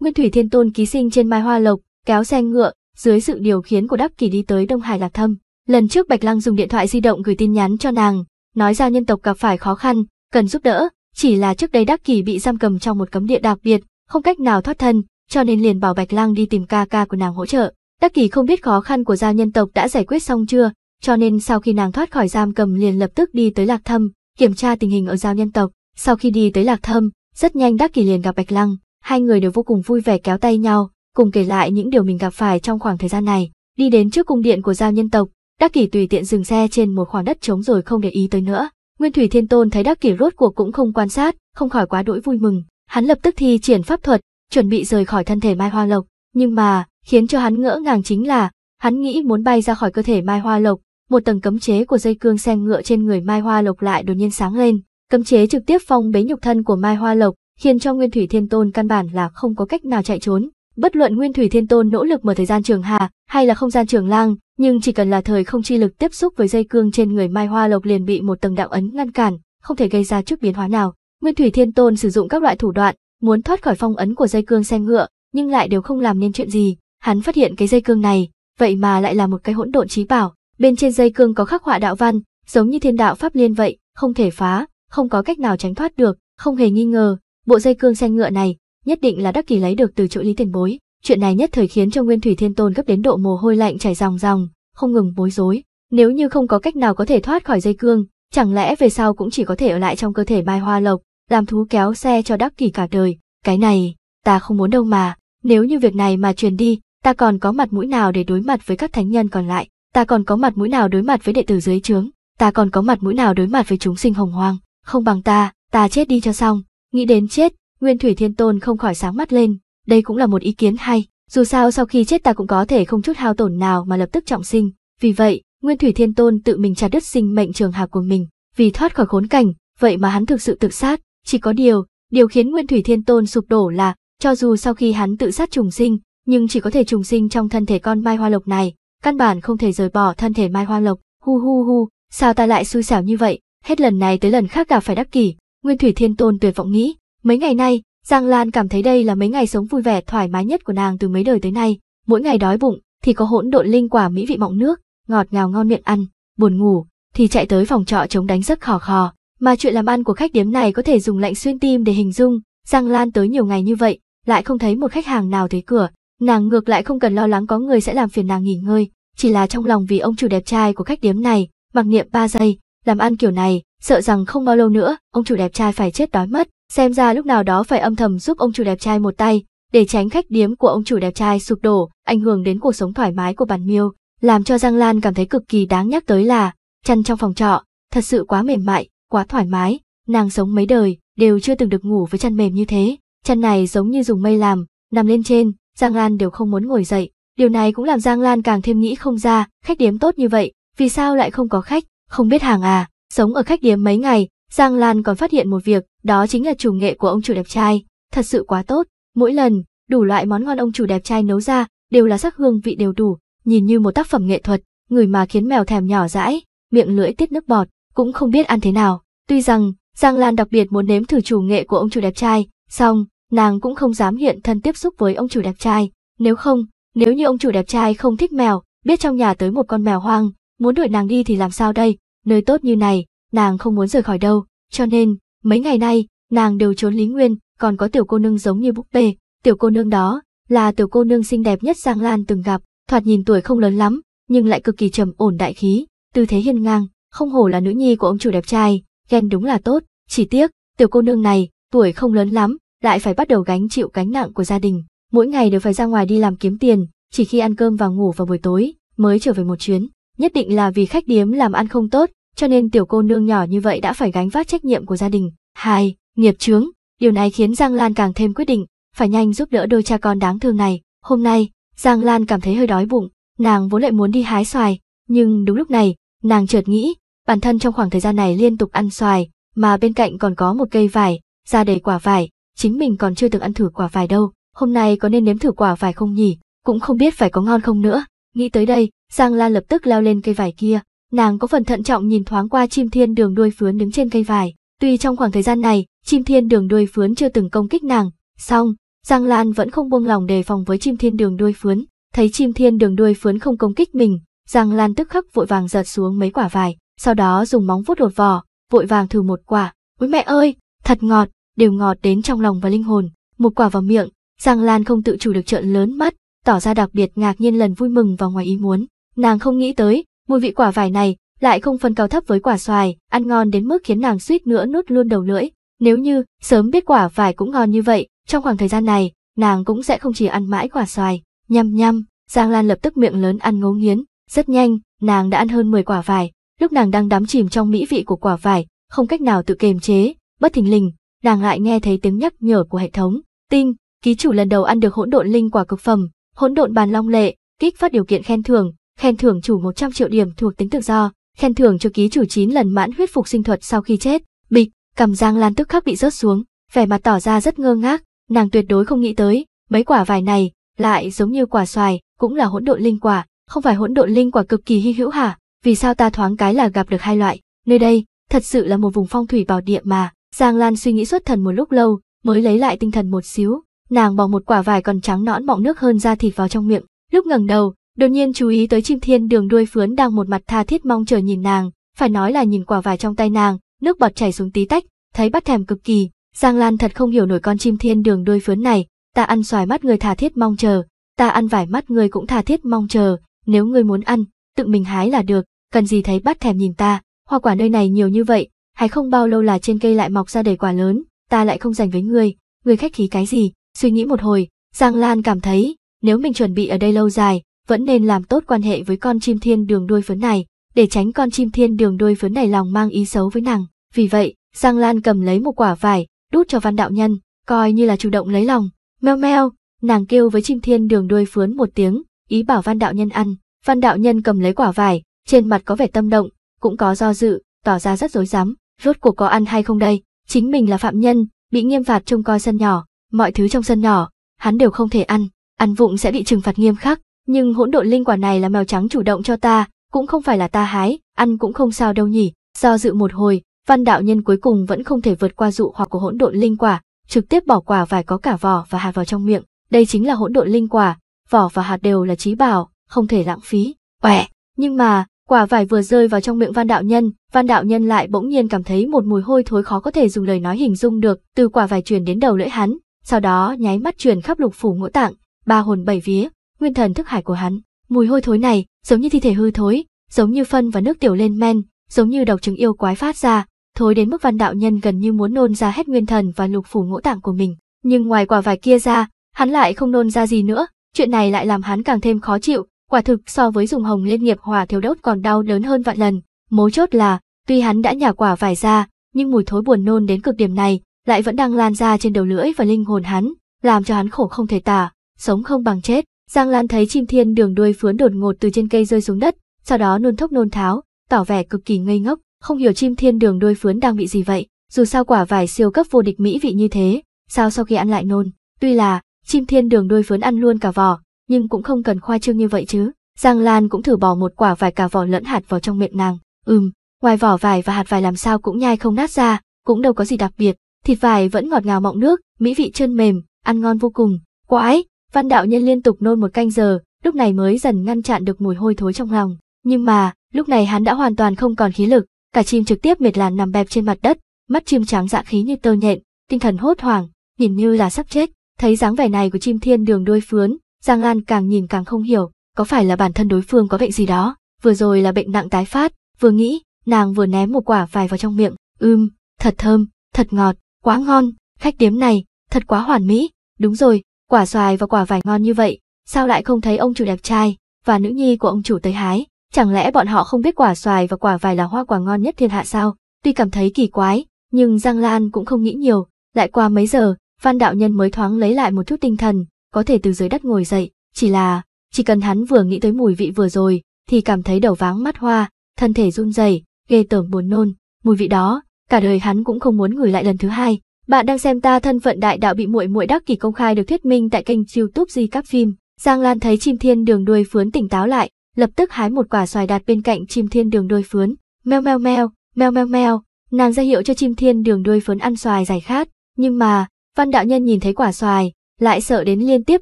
Nguyên Thủy Thiên Tôn ký sinh trên Mai Hoa Lộc, kéo xe ngựa, dưới sự điều khiển của Đắc Kỳ đi tới Đông Hải Lạc Thâm. Lần trước Bạch Lăng dùng điện thoại di động gửi tin nhắn cho nàng, nói ra nhân tộc gặp phải khó khăn, cần giúp đỡ, chỉ là trước đây Đắc Kỳ bị giam cầm trong một cấm địa đặc biệt, không cách nào thoát thân, cho nên liền bảo Bạch Lăng đi tìm ca ca của nàng hỗ trợ. Đắc Kỳ không biết khó khăn của gia nhân tộc đã giải quyết xong chưa, cho nên sau khi nàng thoát khỏi giam cầm liền lập tức đi tới Lạc Thâm, kiểm tra tình hình ở giao nhân tộc. Sau khi đi tới Lạc Thâm, rất nhanh Đắc Kỳ liền gặp Bạch Lăng, hai người đều vô cùng vui vẻ kéo tay nhau, cùng kể lại những điều mình gặp phải trong khoảng thời gian này. Đi đến trước cung điện của giao nhân tộc, Đắc Kỷ tùy tiện dừng xe trên một khoảng đất trống rồi không để ý tới nữa. Nguyên Thủy Thiên Tôn thấy Đắc Kỷ rốt cuộc cũng không quan sát, không khỏi quá đỗi vui mừng. Hắn lập tức thi triển pháp thuật, chuẩn bị rời khỏi thân thể Mai Hoa Lộc, nhưng mà, khiến cho hắn ngỡ ngàng chính là, hắn nghĩ muốn bay ra khỏi cơ thể Mai Hoa Lộc, một tầng cấm chế của dây cương xe ngựa trên người Mai Hoa Lộc lại đột nhiên sáng lên, cấm chế trực tiếp phong bế nhục thân của Mai Hoa Lộc, khiến cho Nguyên Thủy Thiên Tôn căn bản là không có cách nào chạy trốn. Bất luận Nguyên Thủy Thiên Tôn nỗ lực mở thời gian trường hà hay là không gian trường lang, nhưng chỉ cần là thời không chi lực tiếp xúc với dây cương trên người Mai Hoa Lộc liền bị một tầng đạo ấn ngăn cản, không thể gây ra chút biến hóa nào. Nguyên Thủy Thiên Tôn sử dụng các loại thủ đoạn, muốn thoát khỏi phong ấn của dây cương sen ngựa, nhưng lại đều không làm nên chuyện gì. Hắn phát hiện cái dây cương này, vậy mà lại là một cái hỗn độn trí bảo, bên trên dây cương có khắc họa đạo văn, giống như thiên đạo pháp liên vậy, không thể phá, không có cách nào tránh thoát được, không hề nghi ngờ, bộ dây cương sen ngựa này nhất định là đắc kỳ lấy được từ chỗ lý tiền bối chuyện này nhất thời khiến cho nguyên thủy thiên tôn gấp đến độ mồ hôi lạnh chảy ròng ròng không ngừng bối rối nếu như không có cách nào có thể thoát khỏi dây cương chẳng lẽ về sau cũng chỉ có thể ở lại trong cơ thể mai hoa lộc làm thú kéo xe cho đắc kỳ cả đời cái này ta không muốn đâu mà nếu như việc này mà truyền đi ta còn có mặt mũi nào để đối mặt với các thánh nhân còn lại ta còn có mặt mũi nào đối mặt với đệ tử dưới trướng ta còn có mặt mũi nào đối mặt với chúng sinh hồng hoang không bằng ta ta chết đi cho xong nghĩ đến chết Nguyên Thủy Thiên Tôn không khỏi sáng mắt lên, đây cũng là một ý kiến hay, dù sao sau khi chết ta cũng có thể không chút hao tổn nào mà lập tức trọng sinh, vì vậy, Nguyên Thủy Thiên Tôn tự mình trả đứt sinh mệnh trường hạc của mình, vì thoát khỏi khốn cảnh, vậy mà hắn thực sự tự sát, chỉ có điều, điều khiến Nguyên Thủy Thiên Tôn sụp đổ là, cho dù sau khi hắn tự sát trùng sinh, nhưng chỉ có thể trùng sinh trong thân thể con Mai Hoa Lộc này, căn bản không thể rời bỏ thân thể Mai Hoa Lộc, hu hu hu, sao ta lại xui xẻo như vậy, hết lần này tới lần khác gặp phải đắc kỷ, Nguyên Thủy Thiên Tôn tuyệt vọng nghĩ, Mấy ngày nay, Giang Lan cảm thấy đây là mấy ngày sống vui vẻ thoải mái nhất của nàng từ mấy đời tới nay. Mỗi ngày đói bụng thì có hỗn độn linh quả mỹ vị mọng nước, ngọt ngào ngon miệng ăn, buồn ngủ thì chạy tới phòng trọ chống đánh rất khò khò. Mà chuyện làm ăn của khách điếm này có thể dùng lạnh xuyên tim để hình dung. Giang Lan tới nhiều ngày như vậy, lại không thấy một khách hàng nào thấy cửa. Nàng ngược lại không cần lo lắng có người sẽ làm phiền nàng nghỉ ngơi, chỉ là trong lòng vì ông chủ đẹp trai của khách điếm này, mặc niệm 3 giây, làm ăn kiểu này, sợ rằng không bao lâu nữa, ông chủ đẹp trai phải chết đói mất. Xem ra lúc nào đó phải âm thầm giúp ông chủ đẹp trai một tay, để tránh khách điếm của ông chủ đẹp trai sụp đổ, ảnh hưởng đến cuộc sống thoải mái của bản miêu, làm cho Giang Lan cảm thấy cực kỳ đáng nhắc tới là, chăn trong phòng trọ, thật sự quá mềm mại, quá thoải mái, nàng sống mấy đời, đều chưa từng được ngủ với chăn mềm như thế, chăn này giống như dùng mây làm, nằm lên trên, Giang Lan đều không muốn ngồi dậy, điều này cũng làm Giang Lan càng thêm nghĩ không ra, khách điếm tốt như vậy, vì sao lại không có khách, không biết hàng à, sống ở khách điếm mấy ngày, Giang Lan còn phát hiện một việc, đó chính là chủ nghệ của ông chủ đẹp trai, thật sự quá tốt, mỗi lần, đủ loại món ngon ông chủ đẹp trai nấu ra, đều là sắc hương vị đều đủ, nhìn như một tác phẩm nghệ thuật, người mà khiến mèo thèm nhỏ dãi, miệng lưỡi tiết nước bọt, cũng không biết ăn thế nào. Tuy rằng, Giang Lan đặc biệt muốn nếm thử chủ nghệ của ông chủ đẹp trai, song, nàng cũng không dám hiện thân tiếp xúc với ông chủ đẹp trai, nếu không, nếu như ông chủ đẹp trai không thích mèo, biết trong nhà tới một con mèo hoang, muốn đuổi nàng đi thì làm sao đây, nơi tốt như này, nàng không muốn rời khỏi đâu, cho nên, mấy ngày nay, nàng đều trốn Lý Nguyên, còn có tiểu cô nương giống như búp bê, tiểu cô nương đó, là tiểu cô nương xinh đẹp nhất Giang Lan từng gặp, thoạt nhìn tuổi không lớn lắm, nhưng lại cực kỳ trầm ổn đại khí, tư thế hiên ngang, không hổ là nữ nhi của ông chủ đẹp trai, ghen đúng là tốt, chỉ tiếc, tiểu cô nương này, tuổi không lớn lắm, lại phải bắt đầu gánh chịu gánh nặng của gia đình, mỗi ngày đều phải ra ngoài đi làm kiếm tiền, chỉ khi ăn cơm và ngủ vào buổi tối, mới trở về một chuyến, nhất định là vì khách điếm làm ăn không tốt, cho nên tiểu cô nương nhỏ như vậy đã phải gánh vác trách nhiệm của gia đình. Hai, nghiệp chướng, điều này khiến Giang Lan càng thêm quyết định, phải nhanh giúp đỡ đôi cha con đáng thương này. Hôm nay, Giang Lan cảm thấy hơi đói bụng, nàng vốn lại muốn đi hái xoài, nhưng đúng lúc này, nàng chợt nghĩ, bản thân trong khoảng thời gian này liên tục ăn xoài, mà bên cạnh còn có một cây vải, ra đầy quả vải, chính mình còn chưa từng ăn thử quả vải đâu, hôm nay có nên nếm thử quả vải không nhỉ, cũng không biết phải có ngon không nữa. Nghĩ tới đây, Giang Lan lập tức leo lên cây vải kia, nàng có phần thận trọng nhìn thoáng qua chim thiên đường đuôi phướn đứng trên cây vải. Tuy trong khoảng thời gian này, chim thiên đường đuôi phướn chưa từng công kích nàng, song, Giang Lan vẫn không buông lòng đề phòng với chim thiên đường đuôi phướn. Thấy chim thiên đường đuôi phướn không công kích mình, Giang Lan tức khắc vội vàng giật xuống mấy quả vải, sau đó dùng móng vuốt đột vỏ, vội vàng thử một quả. Úi mẹ ơi, thật ngọt, đều ngọt đến trong lòng và linh hồn. Một quả vào miệng, Giang Lan không tự chủ được trợn lớn mắt, tỏ ra đặc biệt ngạc nhiên lần vui mừng và ngoài ý muốn. Nàng không nghĩ tới, Mùi vị quả vải này lại không phân cao thấp với quả xoài, ăn ngon đến mức khiến nàng suýt nữa nuốt luôn đầu lưỡi. Nếu như sớm biết quả vải cũng ngon như vậy, trong khoảng thời gian này, nàng cũng sẽ không chỉ ăn mãi quả xoài. Nhăm nhăm, Giang Lan lập tức miệng lớn ăn ngấu nghiến, rất nhanh, nàng đã ăn hơn 10 quả vải. Lúc nàng đang đắm chìm trong mỹ vị của quả vải, không cách nào tự kềm chế, bất thình lình, nàng lại nghe thấy tiếng nhắc nhở của hệ thống. Tinh, ký chủ lần đầu ăn được hỗn độn linh quả cực phẩm, hỗn độn bàn long lệ, kích phát điều kiện khen thưởng, khen thưởng chủ 100 triệu điểm thuộc tính tự do, khen thưởng cho ký chủ 9 lần mãn huyết phục sinh thuật sau khi chết. Bịch, cầm Giang Lan tức khắc bị rớt xuống, vẻ mặt tỏ ra rất ngơ ngác, nàng tuyệt đối không nghĩ tới, mấy quả vải này lại giống như quả xoài, cũng là hỗn độn linh quả, không phải hỗn độn linh quả cực kỳ hy hữu hả? Vì sao ta thoáng cái là gặp được hai loại? Nơi đây, thật sự là một vùng phong thủy bảo địa mà. Giang Lan suy nghĩ xuất thần một lúc lâu, mới lấy lại tinh thần một xíu, nàng bỏ một quả vải còn trắng nõn mọng nước hơn ra thịt vào trong miệng, lúc ngẩng đầu, đột nhiên chú ý tới chim thiên đường đuôi phướn đang một mặt tha thiết mong chờ nhìn nàng, phải nói là nhìn quả vải trong tay nàng, nước bọt chảy xuống tí tách, thấy bắt thèm cực kỳ. Giang Lan thật không hiểu nổi con chim thiên đường đuôi phướn này, ta ăn xoài mắt người tha thiết mong chờ, ta ăn vải mắt người cũng tha thiết mong chờ, nếu người muốn ăn, tự mình hái là được, cần gì thấy bắt thèm nhìn ta, hoa quả nơi này nhiều như vậy, hay không bao lâu là trên cây lại mọc ra đầy quả lớn, ta lại không dành với người người khách khí cái gì, suy nghĩ một hồi, Giang Lan cảm thấy, nếu mình chuẩn bị ở đây lâu dài, vẫn nên làm tốt quan hệ với con chim thiên đường đôi phấn này, để tránh con chim thiên đường đôi phấn này lòng mang ý xấu với nàng. Vì vậy, Giang Lan cầm lấy một quả vải, đút cho văn đạo nhân, coi như là chủ động lấy lòng. Meo meo, nàng kêu với chim thiên đường đôi phướn một tiếng, ý bảo văn đạo nhân ăn. Văn đạo nhân cầm lấy quả vải, trên mặt có vẻ tâm động, cũng có do dự, tỏ ra rất dối rắm, rốt cuộc có ăn hay không đây, chính mình là phạm nhân, bị nghiêm phạt trông coi sân nhỏ, mọi thứ trong sân nhỏ, hắn đều không thể ăn, ăn vụng sẽ bị trừng phạt nghiêm khắc, nhưng hỗn độn linh quả này là mèo trắng chủ động cho ta, cũng không phải là ta hái, ăn cũng không sao đâu nhỉ. Do dự một hồi, văn đạo nhân cuối cùng vẫn không thể vượt qua dụ hoặc của hỗn độn linh quả, trực tiếp bỏ quả vải có cả vỏ và hạt vào trong miệng. Đây chính là hỗn độn linh quả, vỏ và hạt đều là trí bảo, không thể lãng phí. Quẻ, nhưng mà, quả vải vừa rơi vào trong miệng văn đạo nhân, văn đạo nhân lại bỗng nhiên cảm thấy một mùi hôi thối khó có thể dùng lời nói hình dung được, từ quả vải truyền đến đầu lưỡi hắn, sau đó nháy mắt truyền khắp lục phủ ngũ tạng, ba hồn bảy vía, nguyên thần thức hải của hắn. Mùi hôi thối này, giống như thi thể hư thối, giống như phân và nước tiểu lên men, giống như độc chứng yêu quái phát ra, thối đến mức văn đạo nhân gần như muốn nôn ra hết nguyên thần và lục phủ ngũ tạng của mình. Nhưng ngoài quả vải kia ra, hắn lại không nôn ra gì nữa, chuyện này lại làm hắn càng thêm khó chịu, quả thực so với dùng hồng liên nghiệp hỏa thiếu đốt còn đau đớn hơn vạn lần. Mấu chốt là, tuy hắn đã nhả quả vải ra, nhưng mùi thối buồn nôn đến cực điểm này lại vẫn đang lan ra trên đầu lưỡi và linh hồn hắn, làm cho hắn khổ không thể tả, sống không bằng chết. Giang Lan thấy chim thiên đường đuôi phướn đột ngột từ trên cây rơi xuống đất, sau đó nôn thốc nôn tháo, tỏ vẻ cực kỳ ngây ngốc, không hiểu chim thiên đường đuôi phướn đang bị gì vậy, dù sao quả vải siêu cấp vô địch mỹ vị như thế, sao sau khi ăn lại nôn. Tuy là, chim thiên đường đuôi phướn ăn luôn cả vỏ, nhưng cũng không cần khoa trương như vậy chứ. Giang Lan cũng thử bỏ một quả vải cả vỏ lẫn hạt vào trong miệng nàng. Ừm, ngoài vỏ vải và hạt vải làm sao cũng nhai không nát ra, cũng đâu có gì đặc biệt. Thịt vải vẫn ngọt ngào mọng nước, mỹ vị chân mềm, ăn ngon vô cùng. Quái, Văn đạo nhân liên tục nôn một canh giờ, lúc này mới dần ngăn chặn được mùi hôi thối trong lòng. Nhưng mà, lúc này hắn đã hoàn toàn không còn khí lực, cả chim trực tiếp mệt làn nằm bẹp trên mặt đất, mắt chim trắng dạ khí như tơ nhện, tinh thần hốt hoảng, nhìn như là sắp chết. Thấy dáng vẻ này của chim thiên đường đôi phướn, Giang Lan càng nhìn càng không hiểu, có phải là bản thân đối phương có bệnh gì đó, vừa rồi là bệnh nặng tái phát, vừa nghĩ, nàng vừa ném một quả vải vào trong miệng, ưm, thật thơm, thật ngọt, quá ngon, khách điếm này, thật quá hoàn mỹ, đúng rồi, Quả xoài và quả vải ngon như vậy, sao lại không thấy ông chủ đẹp trai và nữ nhi của ông chủ tới hái? Chẳng lẽ bọn họ không biết quả xoài và quả vải là hoa quả ngon nhất thiên hạ sao? Tuy cảm thấy kỳ quái, nhưng Giang Lan cũng không nghĩ nhiều. Lại qua mấy giờ, Văn Đạo Nhân mới thoáng lấy lại một chút tinh thần, có thể từ dưới đất ngồi dậy. Chỉ là, chỉ cần hắn vừa nghĩ tới mùi vị vừa rồi, thì cảm thấy đầu váng mắt hoa, thân thể run rẩy, ghê tởm buồn nôn. Mùi vị đó, cả đời hắn cũng không muốn ngửi lại lần thứ hai. Bạn đang xem ta thân phận đại đạo bị muội muội đắc kỷ công khai được thuyết minh tại kênh YouTube Di Các Phim. Giang Lan thấy chim thiên đường đuôi phướn tỉnh táo lại, lập tức hái một quả xoài đặt bên cạnh chim thiên đường đuôi phướn. Meo meo meo, meo meo meo, nàng ra hiệu cho chim thiên đường đuôi phướn ăn xoài giải khát, nhưng mà, Văn đạo nhân nhìn thấy quả xoài, lại sợ đến liên tiếp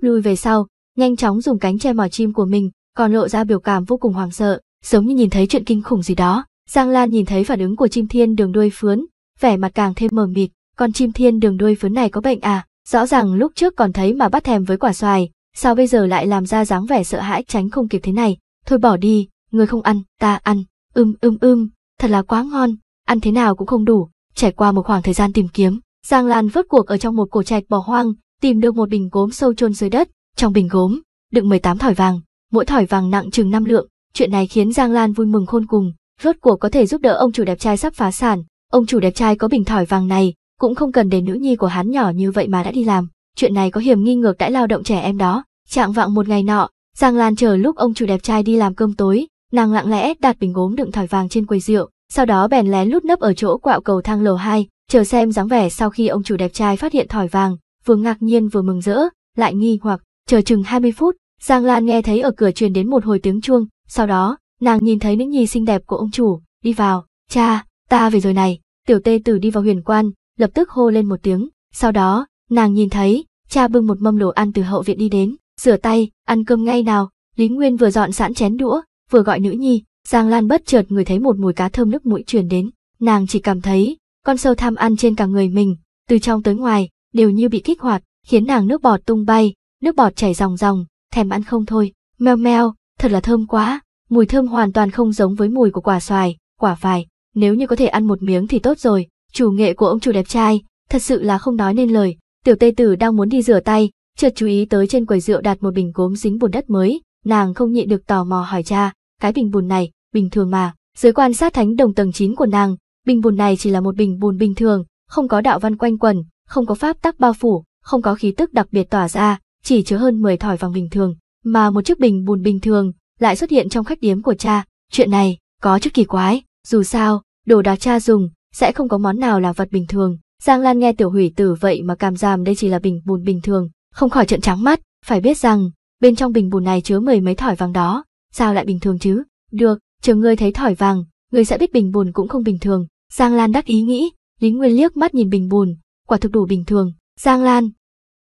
lui về sau, nhanh chóng dùng cánh che mỏ chim của mình, còn lộ ra biểu cảm vô cùng hoảng sợ, giống như nhìn thấy chuyện kinh khủng gì đó. Giang Lan nhìn thấy phản ứng của chim thiên đường đuôi phướn, vẻ mặt càng thêm mờ mịt, con chim thiên đường đuôi vướn này có bệnh à, rõ ràng lúc trước còn thấy mà bắt thèm với quả xoài, sao bây giờ lại làm ra dáng vẻ sợ hãi tránh không kịp thế này, thôi bỏ đi, người không ăn, ta ăn, ưm ưm ưm, thật là quá ngon, ăn thế nào cũng không đủ, trải qua một khoảng thời gian tìm kiếm, Giang Lan vớt cuộc ở trong một cổ trạch bỏ hoang, tìm được một bình gốm sâu chôn dưới đất, trong bình gốm, đựng 18 thỏi vàng, mỗi thỏi vàng nặng chừng năm lượng, chuyện này khiến Giang Lan vui mừng khôn cùng, rốt cuộc có thể giúp đỡ ông chủ đẹp trai sắp phá sản, ông chủ đẹp trai có bình thỏi vàng này, cũng không cần để nữ nhi của hắn nhỏ như vậy mà đã đi làm. Chuyện này có hiểm nghi ngược đãi lao động trẻ em đó. Trạng vạng một ngày nọ, Giang Lan chờ lúc ông chủ đẹp trai đi làm cơm tối, nàng lặng lẽ đặt bình gốm đựng thỏi vàng trên quầy rượu, sau đó bèn lén lút nấp ở chỗ quạo cầu thang lầu 2, chờ xem dáng vẻ sau khi ông chủ đẹp trai phát hiện thỏi vàng, vừa ngạc nhiên vừa mừng rỡ, lại nghi hoặc, chờ chừng 20 phút, Giang Lan nghe thấy ở cửa truyền đến một hồi tiếng chuông, sau đó, nàng nhìn thấy nữ nhi xinh đẹp của ông chủ, đi vào, cha, ta về rồi này, tiểu tê tử đi vào huyền quan, lập tức hô lên một tiếng, sau đó, nàng nhìn thấy, cha bưng một mâm đồ ăn từ hậu viện đi đến, rửa tay, ăn cơm ngay nào, Lý Nguyên vừa dọn sẵn chén đũa, vừa gọi nữ nhi, Giang Lan bất chợt người thấy một mùi cá thơm nước mũi truyền đến, nàng chỉ cảm thấy, con sâu tham ăn trên cả người mình, từ trong tới ngoài, đều như bị kích hoạt, khiến nàng nước bọt tung bay, nước bọt chảy ròng ròng, thèm ăn không thôi, meo meo, thật là thơm quá, mùi thơm hoàn toàn không giống với mùi của quả xoài, quả vải, nếu như có thể ăn một miếng thì tốt rồi, chủ nghệ của ông chủ đẹp trai, thật sự là không nói nên lời. Tiểu tây tử đang muốn đi rửa tay, chợt chú ý tới trên quầy rượu đặt một bình gốm dính bùn đất mới, nàng không nhịn được tò mò hỏi cha, cái bình bùn này, bình thường mà, dưới quan sát thánh đồng tầng 9 của nàng, bình bùn này chỉ là một bình bùn bình thường, không có đạo văn quanh quẩn, không có pháp tắc bao phủ, không có khí tức đặc biệt tỏa ra, chỉ chứa hơn 10 thỏi vàng bình thường, mà một chiếc bình bùn bình thường lại xuất hiện trong khách điếm của cha, chuyện này có chút kỳ quái, dù sao, đồ đạc cha dùng sẽ không có món nào là vật bình thường. Giang Lan nghe tiểu hủy tử vậy mà cảm giảm đây chỉ là bình bùn bình thường, không khỏi trợn trắng mắt, phải biết rằng, bên trong bình bùn này chứa mười mấy thỏi vàng đó, sao lại bình thường chứ? Được, chờ ngươi thấy thỏi vàng, ngươi sẽ biết bình bùn cũng không bình thường. Giang Lan đắc ý nghĩ, Lý Nguyên liếc mắt nhìn bình bùn, quả thực đủ bình thường. Giang Lan,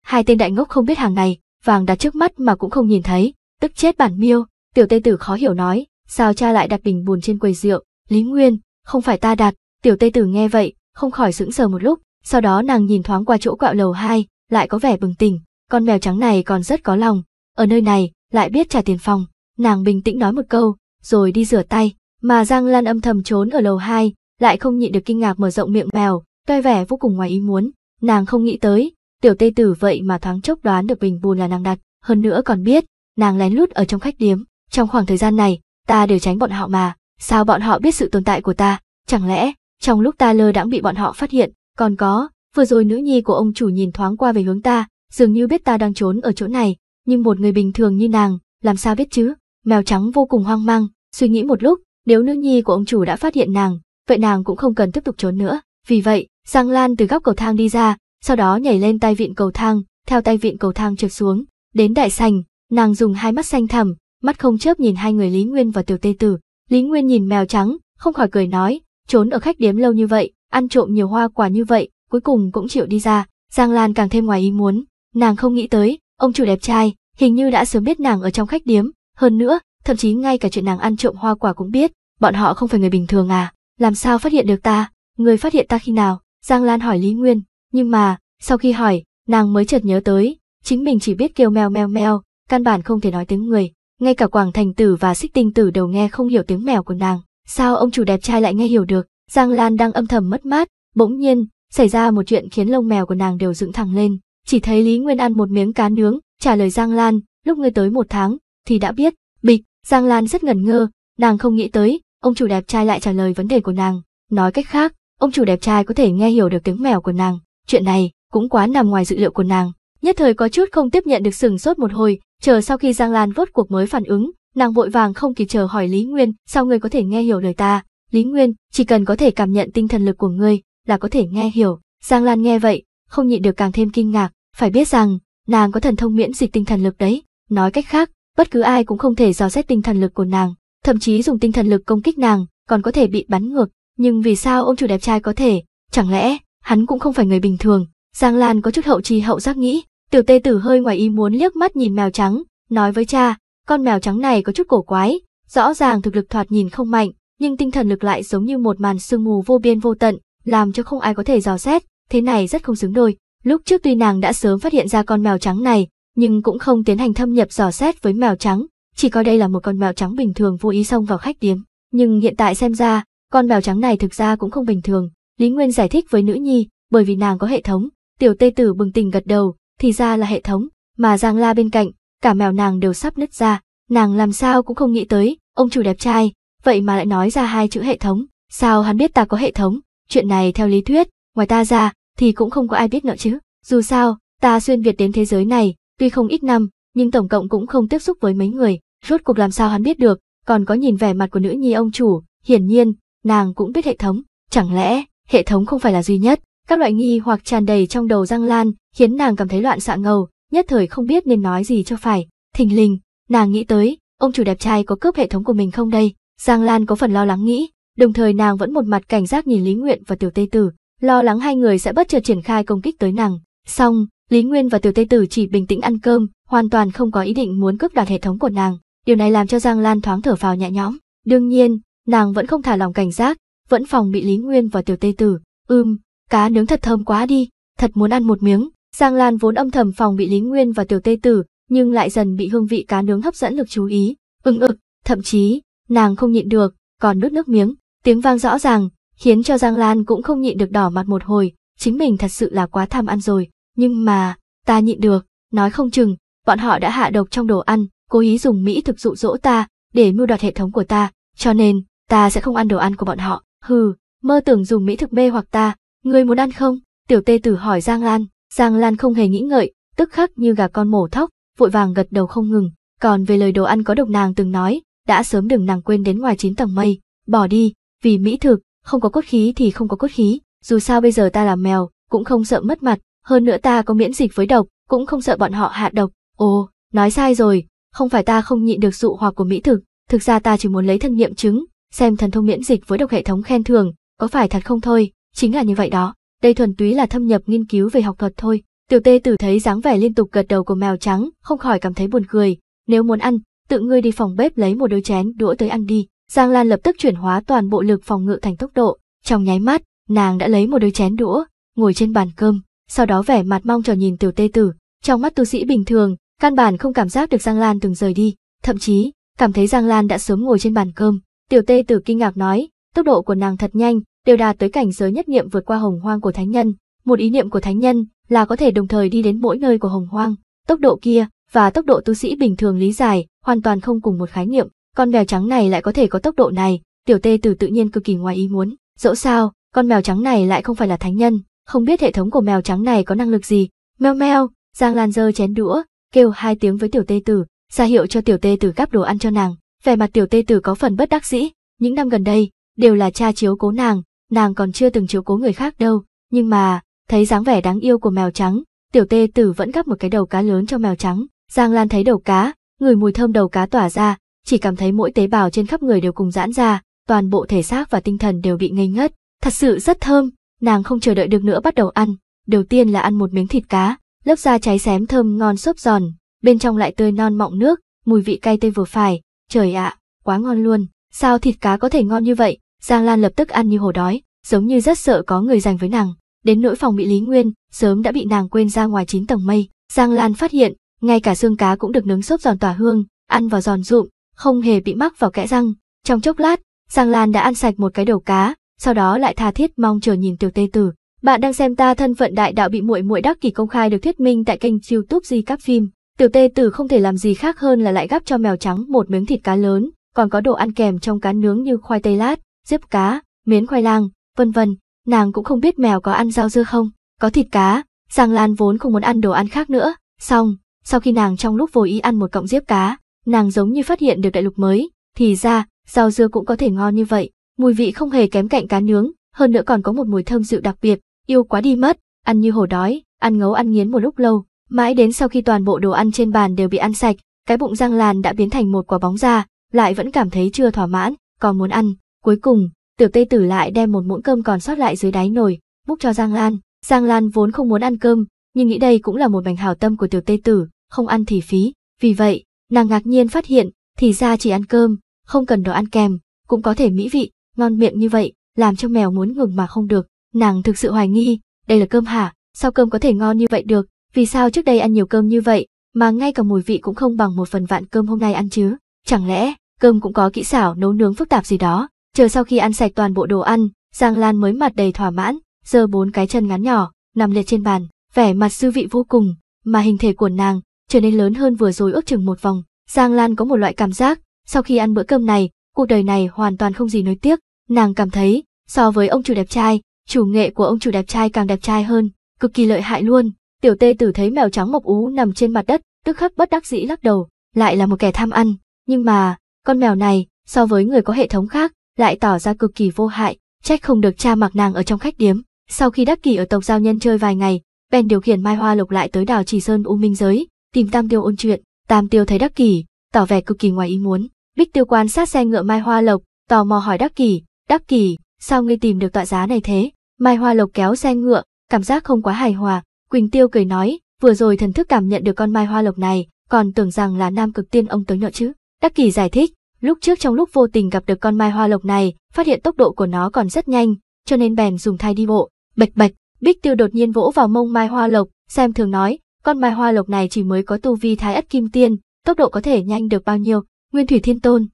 hai tên đại ngốc không biết hàng này, vàng đặt trước mắt mà cũng không nhìn thấy, tức chết bản miêu. Tiểu Tây Tử khó hiểu nói, sao cha lại đặt bình bùn trên quầy rượu? Lý Nguyên, không phải ta đặt, Tiểu Tây Tử nghe vậy, không khỏi sững sờ một lúc, sau đó nàng nhìn thoáng qua chỗ quạo lầu 2, lại có vẻ bừng tỉnh, con mèo trắng này còn rất có lòng, ở nơi này, lại biết trả tiền phòng, nàng bình tĩnh nói một câu, rồi đi rửa tay, mà Giang Lan âm thầm trốn ở lầu 2, lại không nhịn được kinh ngạc mở rộng miệng mèo, toe vẻ vô cùng ngoài ý muốn, nàng không nghĩ tới, tiểu tây tử vậy mà thoáng chốc đoán được bình bùn là nàng đặt, hơn nữa còn biết, nàng lén lút ở trong khách điếm, trong khoảng thời gian này, ta đều tránh bọn họ mà, sao bọn họ biết sự tồn tại của ta, chẳng lẽ, trong lúc ta lơ đãng bị bọn họ phát hiện, còn có, vừa rồi nữ nhi của ông chủ nhìn thoáng qua về hướng ta, dường như biết ta đang trốn ở chỗ này, nhưng một người bình thường như nàng, làm sao biết chứ? Mèo trắng vô cùng hoang mang, suy nghĩ một lúc, nếu nữ nhi của ông chủ đã phát hiện nàng, vậy nàng cũng không cần tiếp tục trốn nữa. Vì vậy, Giang Lan từ góc cầu thang đi ra, sau đó nhảy lên tay vịn cầu thang, theo tay vịn cầu thang trượt xuống, đến đại sành, nàng dùng hai mắt xanh thầm mắt không chớp nhìn hai người Lý Nguyên và Tiểu Tê Tử. Lý Nguyên nhìn mèo trắng, không khỏi cười nói, trốn ở khách điếm lâu như vậy, ăn trộm nhiều hoa quả như vậy, cuối cùng cũng chịu đi ra, Giang Lan càng thêm ngoài ý muốn, nàng không nghĩ tới, ông chủ đẹp trai, hình như đã sớm biết nàng ở trong khách điếm, hơn nữa, thậm chí ngay cả chuyện nàng ăn trộm hoa quả cũng biết, bọn họ không phải người bình thường à, làm sao phát hiện được ta, người phát hiện ta khi nào, Giang Lan hỏi Lý Nguyên, nhưng mà, sau khi hỏi, nàng mới chợt nhớ tới, chính mình chỉ biết kêu mèo mèo mèo, căn bản không thể nói tiếng người, ngay cả Quảng Thành Tử và Xích Tinh Tử đều nghe không hiểu tiếng mèo của nàng, Sao ông chủ đẹp trai lại nghe hiểu được, Giang Lan đang âm thầm mất mát, bỗng nhiên, xảy ra một chuyện khiến lông mèo của nàng đều dựng thẳng lên. Chỉ thấy Lý Nguyên ăn một miếng cá nướng, trả lời Giang Lan, lúc ngươi tới một tháng, thì đã biết, bịch, Giang Lan rất ngẩn ngơ, nàng không nghĩ tới, ông chủ đẹp trai lại trả lời vấn đề của nàng. Nói cách khác, ông chủ đẹp trai có thể nghe hiểu được tiếng mèo của nàng, chuyện này cũng quá nằm ngoài dự liệu của nàng. Nhất thời có chút không tiếp nhận được sừng sốt một hồi, chờ sau khi Giang Lan vốt cuộc mới phản ứng, nàng vội vàng không kịp chờ hỏi Lý Nguyên, sao người có thể nghe hiểu lời ta? Lý Nguyên, chỉ cần có thể cảm nhận tinh thần lực của ngươi, là có thể nghe hiểu. Giang Lan nghe vậy, không nhịn được càng thêm kinh ngạc, phải biết rằng, nàng có thần thông miễn dịch tinh thần lực đấy. Nói cách khác, bất cứ ai cũng không thể dò xét tinh thần lực của nàng, thậm chí dùng tinh thần lực công kích nàng, còn có thể bị bắn ngược. Nhưng vì sao ông chủ đẹp trai có thể? Chẳng lẽ, hắn cũng không phải người bình thường? Giang Lan có chút hậu chi hậu giác nghĩ, tiểu tê tử hơi ngoài ý muốn liếc mắt nhìn mèo trắng, nói với cha, con mèo trắng này có chút cổ quái, rõ ràng thực lực thoạt nhìn không mạnh, nhưng tinh thần lực lại giống như một màn sương mù vô biên vô tận, làm cho không ai có thể dò xét, thế này rất không xứng đôi. Lúc trước tuy nàng đã sớm phát hiện ra con mèo trắng này, nhưng cũng không tiến hành thâm nhập dò xét với mèo trắng, chỉ coi đây là một con mèo trắng bình thường vô ý xông vào khách điếm. Nhưng hiện tại xem ra, con mèo trắng này thực ra cũng không bình thường. Lý Nguyên giải thích với nữ nhi, bởi vì nàng có hệ thống, tiểu tê tử bừng tỉnh gật đầu, thì ra là hệ thống, mà Giang La bên cạnh, cả mèo nàng đều sắp nứt ra, nàng làm sao cũng không nghĩ tới, ông chủ đẹp trai, vậy mà lại nói ra hai chữ hệ thống, sao hắn biết ta có hệ thống, chuyện này theo lý thuyết, ngoài ta ra, thì cũng không có ai biết nữa chứ, dù sao, ta xuyên Việt đến thế giới này, tuy không ít năm, nhưng tổng cộng cũng không tiếp xúc với mấy người, rốt cuộc làm sao hắn biết được, còn có nhìn vẻ mặt của nữ nhi ông chủ, hiển nhiên, nàng cũng biết hệ thống, chẳng lẽ, hệ thống không phải là duy nhất, các loại nghi hoặc tràn đầy trong đầu Giang Lan, khiến nàng cảm thấy loạn xạ ngầu, nhất thời không biết nên nói gì cho phải. Thình lình, nàng nghĩ tới, ông chủ đẹp trai có cướp hệ thống của mình không đây? Giang Lan có phần lo lắng nghĩ, đồng thời nàng vẫn một mặt cảnh giác nhìn Lý Nguyện và Tiểu tây Tử, lo lắng hai người sẽ bất chợt triển khai công kích tới nàng. Xong, Lý Nguyên và Tiểu tây Tử chỉ bình tĩnh ăn cơm, hoàn toàn không có ý định muốn cướp đoạt hệ thống của nàng. Điều này làm cho Giang Lan thoáng thở phào nhẹ nhõm. Đương nhiên, nàng vẫn không thả lòng cảnh giác, vẫn phòng bị Lý Nguyên và Tiểu tây Tử. Ưm, cá nướng thật thơm quá đi, thật muốn ăn một miếng. Giang Lan vốn âm thầm phòng bị Lý Nguyên và Tiểu Tê Tử, nhưng lại dần bị hương vị cá nướng hấp dẫn lực chú ý, ưng ực, thậm chí, nàng không nhịn được, còn nuốt nước miếng, tiếng vang rõ ràng, khiến cho Giang Lan cũng không nhịn được đỏ mặt một hồi, chính mình thật sự là quá tham ăn rồi, nhưng mà, ta nhịn được, nói không chừng, bọn họ đã hạ độc trong đồ ăn, cố ý dùng mỹ thực dụ dỗ ta, để mưu đoạt hệ thống của ta, cho nên, ta sẽ không ăn đồ ăn của bọn họ, hừ, mơ tưởng dùng mỹ thực mê hoặc ta, ngươi muốn ăn không? Tiểu tê tử hỏi Giang Lan, Giang Lan không hề nghĩ ngợi, tức khắc như gà con mổ thóc, vội vàng gật đầu không ngừng. Còn về lời đồ ăn có độc nàng từng nói, đã sớm đừng nàng quên đến ngoài chín tầng mây, bỏ đi, vì mỹ thực, không có cốt khí thì không có cốt khí, dù sao bây giờ ta là mèo, cũng không sợ mất mặt, hơn nữa ta có miễn dịch với độc, cũng không sợ bọn họ hạ độc. Ồ, nói sai rồi, không phải ta không nhịn được dụ hoặc của mỹ thực, thực ra ta chỉ muốn lấy thân nghiệm chứng, xem thần thông miễn dịch với độc hệ thống khen thường, có phải thật không thôi, chính là như vậy đó đây thuần túy là thâm nhập nghiên cứu về học thuật thôi. Tiểu tê tử thấy dáng vẻ liên tục gật đầu của mèo trắng, không khỏi cảm thấy buồn cười. Nếu muốn ăn, tự ngươi đi phòng bếp lấy một đôi chén đũa tới ăn đi. Giang Lan lập tức chuyển hóa toàn bộ lực phòng ngự thành tốc độ. Trong nháy mắt, nàng đã lấy một đôi chén đũa, ngồi trên bàn cơm, sau đó vẻ mặt mong chờ nhìn tiểu tê tử. Trong mắt tu sĩ bình thường, căn bản không cảm giác được Giang Lan từng rời đi, thậm chí, cảm thấy Giang Lan đã sớm ngồi trên bàn cơm. Tiểu tê tử kinh ngạc nói, tốc độ của nàng thật nhanh, đều đạt tới cảnh giới nhất niệm vượt qua hồng hoang của thánh nhân. Một ý niệm của thánh nhân là có thể đồng thời đi đến mỗi nơi của hồng hoang. Tốc độ kia và tốc độ tu sĩ bình thường lý giải hoàn toàn không cùng một khái niệm. Con mèo trắng này lại có thể có tốc độ này, tiểu tê từ tự nhiên cực kỳ ngoài ý muốn. Dẫu sao, con mèo trắng này lại không phải là thánh nhân, không biết hệ thống của mèo trắng này có năng lực gì. Meo meo, Giang Lan giơ chén đũa, kêu hai tiếng với tiểu tê tử, ra hiệu cho tiểu tê tử gắp đồ ăn cho nàng. Vẻ mặt tiểu tê tử có phần bất đắc dĩ, những năm gần đây, đều là cha chiếu cố nàng, nàng còn chưa từng chiếu cố người khác đâu, nhưng mà, thấy dáng vẻ đáng yêu của mèo trắng, tiểu tê tử vẫn gắp một cái đầu cá lớn cho mèo trắng. Giang Lan thấy đầu cá, người mùi thơm đầu cá tỏa ra, chỉ cảm thấy mỗi tế bào trên khắp người đều cùng giãn ra, toàn bộ thể xác và tinh thần đều bị ngây ngất, thật sự rất thơm, nàng không chờ đợi được nữa bắt đầu ăn, đầu tiên là ăn một miếng thịt cá, lớp da cháy xém thơm ngon xốp giòn, bên trong lại tươi non mọng nước, mùi vị cay tê vừa phải, trời ạ, quá ngon luôn, sao thịt cá có thể ngon như vậy, Giang Lan lập tức ăn như hổ đói, giống như rất sợ có người giành với nàng. Đến nỗi phòng bị Lý Nguyên, sớm đã bị nàng quên ra ngoài chín tầng mây. Giang Lan phát hiện, ngay cả xương cá cũng được nướng sốt giòn tỏa hương, ăn vào giòn rụm, không hề bị mắc vào kẽ răng. Trong chốc lát, Giang Lan đã ăn sạch một cái đầu cá, sau đó lại tha thiết mong chờ nhìn Tiểu Tê Tử. Bạn đang xem ta thân phận đại đạo bị muội muội đắc kỷ công khai được thuyết minh tại kênh YouTube Di Cáp Phim. Tiểu Tê Tử không thể làm gì khác hơn là lại gắp cho mèo trắng một miếng thịt cá lớn, còn có đồ ăn kèm trong cá nướng như khoai tây lát diếp cá, miến khoai lang, vân vân, nàng cũng không biết mèo có ăn rau dưa không, có thịt cá, Giang Lan vốn không muốn ăn đồ ăn khác nữa, xong, sau khi nàng trong lúc vô ý ăn một cọng diếp cá, nàng giống như phát hiện được đại lục mới, thì ra, rau dưa cũng có thể ngon như vậy, mùi vị không hề kém cạnh cá nướng, hơn nữa còn có một mùi thơm dịu đặc biệt, yêu quá đi mất, ăn như hổ đói, ăn ngấu ăn nghiến một lúc lâu, mãi đến sau khi toàn bộ đồ ăn trên bàn đều bị ăn sạch, cái bụng Giang Lan đã biến thành một quả bóng da, lại vẫn cảm thấy chưa thỏa mãn, còn muốn ăn, Cuối cùng, tiểu tây tử lại đem một muỗng cơm còn sót lại dưới đáy nồi, múc cho Giang Lan. Giang Lan vốn không muốn ăn cơm, nhưng nghĩ đây cũng là một mảnh hảo tâm của tiểu tây tử, không ăn thì phí. Vì vậy, nàng ngạc nhiên phát hiện, thì ra chỉ ăn cơm, không cần đồ ăn kèm, cũng có thể mỹ vị, ngon miệng như vậy, làm cho mèo muốn ngừng mà không được. Nàng thực sự hoài nghi, đây là cơm hả, sao cơm có thể ngon như vậy được, vì sao trước đây ăn nhiều cơm như vậy, mà ngay cả mùi vị cũng không bằng một phần vạn cơm hôm nay ăn chứ. Chẳng lẽ, cơm cũng có kỹ xảo nấu nướng phức tạp gì đó. Chờ sau khi ăn sạch toàn bộ đồ ăn, Giang Lan mới mặt đầy thỏa mãn, giơ bốn cái chân ngắn nhỏ, nằm liệt trên bàn, vẻ mặt dư vị vô cùng, mà hình thể của nàng trở nên lớn hơn vừa rồi ước chừng một vòng. Giang Lan có một loại cảm giác, sau khi ăn bữa cơm này, cuộc đời này hoàn toàn không gì nối tiếc, nàng cảm thấy, so với ông chủ đẹp trai, chủ nghệ của ông chủ đẹp trai càng đẹp trai hơn, cực kỳ lợi hại luôn. Tiểu Tê Tử thấy mèo trắng mộc ú nằm trên mặt đất, tức khắc bất đắc dĩ lắc đầu, lại là một kẻ tham ăn, nhưng mà, con mèo này, so với người có hệ thống khác, lại tỏ ra cực kỳ vô hại, trách không được cha mặc nàng ở trong khách điếm. Sau khi đắc kỷ ở tộc giao nhân chơi vài ngày, Ben điều khiển Mai Hoa Lục lại tới đảo Trì Sơn U Minh giới, tìm Tam Tiêu ôn chuyện. Tam Tiêu thấy đắc kỷ, tỏ vẻ cực kỳ ngoài ý muốn. Bích Tiêu quan sát xe ngựa Mai Hoa Lộc, tò mò hỏi đắc kỷ, đắc kỷ, sao ngươi tìm được tọa giá này thế? Mai Hoa Lộc kéo xe ngựa, cảm giác không quá hài hòa. Quỳnh Tiêu cười nói, vừa rồi thần thức cảm nhận được con Mai Hoa Lộc này, còn tưởng rằng là nam cực tiên ông tới nợ chứ. Đắc kỷ giải thích, Lúc trước trong lúc vô tình gặp được con mai hoa lộc này, phát hiện tốc độ của nó còn rất nhanh, cho nên bèn dùng thai đi bộ. Bạch bạch, Bích Tiêu đột nhiên vỗ vào mông mai hoa lộc, xem thường nói, con mai hoa lộc này chỉ mới có tu vi thái ất kim tiên, tốc độ có thể nhanh được bao nhiêu, nguyên thủy thiên tôn.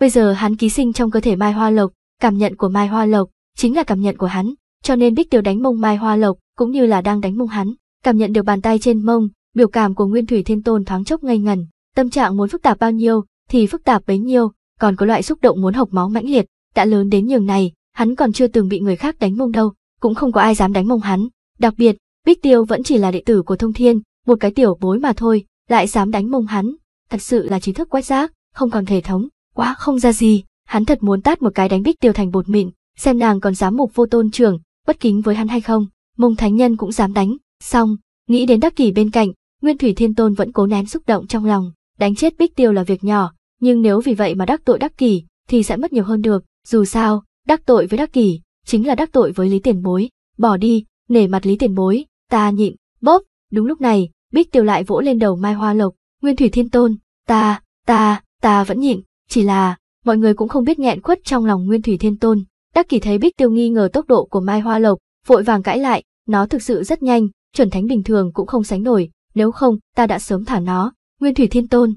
Bây giờ hắn ký sinh trong cơ thể mai hoa lộc, cảm nhận của mai hoa lộc chính là cảm nhận của hắn, cho nên Bích Tiêu đánh mông mai hoa lộc cũng như là đang đánh mông hắn, cảm nhận được bàn tay trên mông, biểu cảm của nguyên thủy thiên tôn thoáng chốc ngây ngần, tâm trạng muốn phức tạp bao nhiêu, thì phức tạp bấy nhiêu, còn có loại xúc động muốn học máu mãnh liệt, đã lớn đến nhường này, hắn còn chưa từng bị người khác đánh mông đâu, cũng không có ai dám đánh mông hắn. Đặc biệt, Bích Tiêu vẫn chỉ là đệ tử của Thông Thiên, một cái tiểu bối mà thôi, lại dám đánh mông hắn, thật sự là trí thức quét rác, không còn thể thống, quá không ra gì, hắn thật muốn tát một cái đánh Bích Tiêu thành bột mịn, xem nàng còn dám mục vô tôn trưởng, bất kính với hắn hay không, mông thánh nhân cũng dám đánh, xong, nghĩ đến đắc kỷ bên cạnh, Nguyên Thủy Thiên Tôn vẫn cố nén xúc động trong lòng, đánh chết Bích Tiêu là việc nhỏ, nhưng nếu vì vậy mà đắc tội đắc kỷ thì sẽ mất nhiều hơn được, dù sao, đắc tội với đắc kỷ chính là đắc tội với lý tiền bối, bỏ đi, nể mặt lý tiền bối, ta nhịn, bóp, đúng lúc này, bích tiêu lại vỗ lên đầu mai hoa lộc, nguyên thủy thiên tôn, ta, ta, ta vẫn nhịn, chỉ là, mọi người cũng không biết nghẹn khuất trong lòng nguyên thủy thiên tôn, đắc kỷ thấy bích tiêu nghi ngờ tốc độ của mai hoa lộc, vội vàng cãi lại, nó thực sự rất nhanh, chuẩn thánh bình thường cũng không sánh nổi, nếu không, ta đã sớm thả nó, nguyên thủy thiên tôn,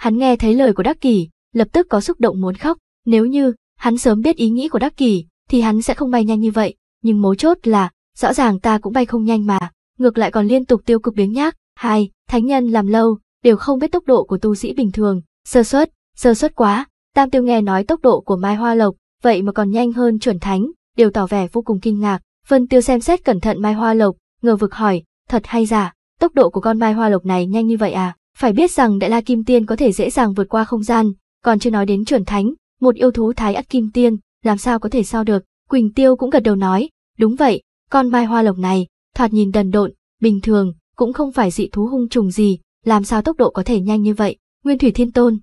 Hắn nghe thấy lời của Đắc kỳ lập tức có xúc động muốn khóc, nếu như hắn sớm biết ý nghĩ của Đắc kỳ thì hắn sẽ không bay nhanh như vậy, nhưng mấu chốt là, rõ ràng ta cũng bay không nhanh mà, ngược lại còn liên tục tiêu cực biếng nhác. Hai, thánh nhân làm lâu, đều không biết tốc độ của tu sĩ bình thường, sơ suất, sơ suất quá. Tam Tiêu nghe nói tốc độ của Mai Hoa Lộc, vậy mà còn nhanh hơn chuẩn thánh, đều tỏ vẻ vô cùng kinh ngạc. Vân Tiêu xem xét cẩn thận Mai Hoa Lộc, ngờ vực hỏi, thật hay giả, tốc độ của con Mai Hoa Lộc này nhanh như vậy à? Phải biết rằng Đại La Kim Tiên có thể dễ dàng vượt qua không gian, còn chưa nói đến chuẩn thánh, một yêu thú Thái Ất Kim Tiên, làm sao có thể sao được. Quỳnh Tiêu cũng gật đầu nói, đúng vậy, con mai hoa lộc này, thoạt nhìn đần độn, bình thường, cũng không phải dị thú hung trùng gì, làm sao tốc độ có thể nhanh như vậy, Nguyên Thủy Thiên Tôn.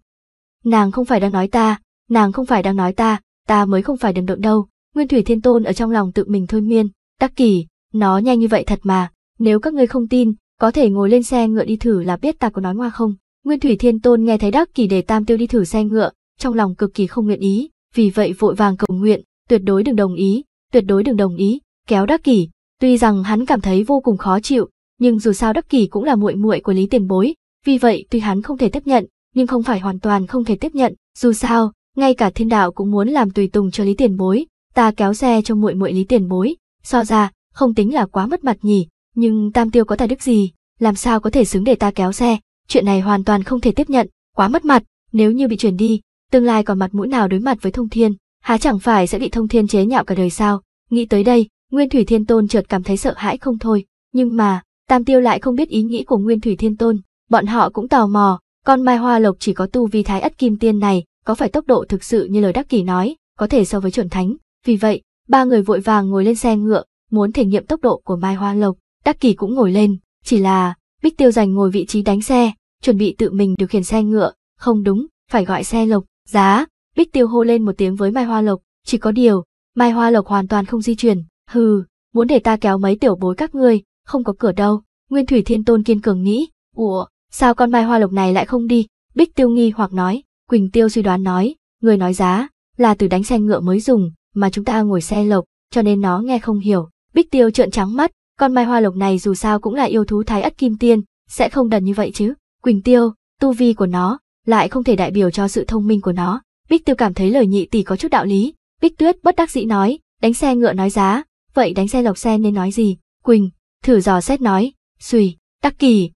Nàng không phải đang nói ta, nàng không phải đang nói ta, ta mới không phải đần độn đâu, Nguyên Thủy Thiên Tôn ở trong lòng tự mình thôi miên, đắc kỳ, nó nhanh như vậy thật mà, nếu các ngươi không tin, có thể ngồi lên xe ngựa đi thử là biết ta có nói ngoa không? Nguyên Thủy Thiên Tôn nghe thấy Đắc Kỳ để Tam Tiêu đi thử xe ngựa, trong lòng cực kỳ không nguyện ý, vì vậy vội vàng cầu nguyện, tuyệt đối đừng đồng ý, tuyệt đối đừng đồng ý, kéo Đắc Kỳ. Tuy rằng hắn cảm thấy vô cùng khó chịu, nhưng dù sao Đắc Kỳ cũng là muội muội của Lý Tiền Bối, vì vậy tuy hắn không thể tiếp nhận, nhưng không phải hoàn toàn không thể tiếp nhận, dù sao, ngay cả thiên đạo cũng muốn làm tùy tùng cho Lý Tiền Bối, ta kéo xe cho muội muội Lý Tiền Bối, so ra, không tính là quá mất mặt nhỉ, nhưng Tam Tiêu có tài đức gì, làm sao có thể xứng để ta kéo xe, chuyện này hoàn toàn không thể tiếp nhận, quá mất mặt, nếu như bị chuyển đi, tương lai còn mặt mũi nào đối mặt với thông thiên, há chẳng phải sẽ bị thông thiên chế nhạo cả đời sao, nghĩ tới đây, Nguyên Thủy Thiên Tôn chợt cảm thấy sợ hãi không thôi, nhưng mà, Tam Tiêu lại không biết ý nghĩ của Nguyên Thủy Thiên Tôn, bọn họ cũng tò mò, con Mai Hoa Lộc chỉ có tu vi thái ất kim tiên này, có phải tốc độ thực sự như lời Đắc Kỷ nói, có thể so với chuẩn thánh, vì vậy, ba người vội vàng ngồi lên xe ngựa, muốn thể nghiệm tốc độ của Mai Hoa Lộc. Đắc Kỳ cũng ngồi lên, chỉ là Bích Tiêu giành ngồi vị trí đánh xe, chuẩn bị tự mình điều khiển xe ngựa, không đúng, phải gọi xe lộc, giá. Bích Tiêu hô lên một tiếng với Mai Hoa Lộc, chỉ có điều, Mai Hoa Lộc hoàn toàn không di chuyển, hừ, muốn để ta kéo mấy tiểu bối các ngươi, không có cửa đâu. Nguyên Thủy Thiên Tôn kiên cường nghĩ, ủa, sao con Mai Hoa Lộc này lại không đi? Bích Tiêu nghi hoặc nói, Quỳnh Tiêu suy đoán nói, người nói giá, là từ đánh xe ngựa mới dùng, mà chúng ta ngồi xe lộc, cho nên nó nghe không hiểu. Bích Tiêu trợn trắng mắt, con mai hoa lộc này dù sao cũng là yêu thú thái ất kim tiên, sẽ không đần như vậy chứ. Quỳnh Tiêu, tu vi của nó, lại không thể đại biểu cho sự thông minh của nó. Bích Tiêu cảm thấy lời nhị tỷ có chút đạo lý. Bích Tuyết bất đắc dĩ nói, đánh xe ngựa nói giá, vậy đánh xe lộc xe nên nói gì? Quỳnh, thử dò xét nói, xùy, đắc kỳ.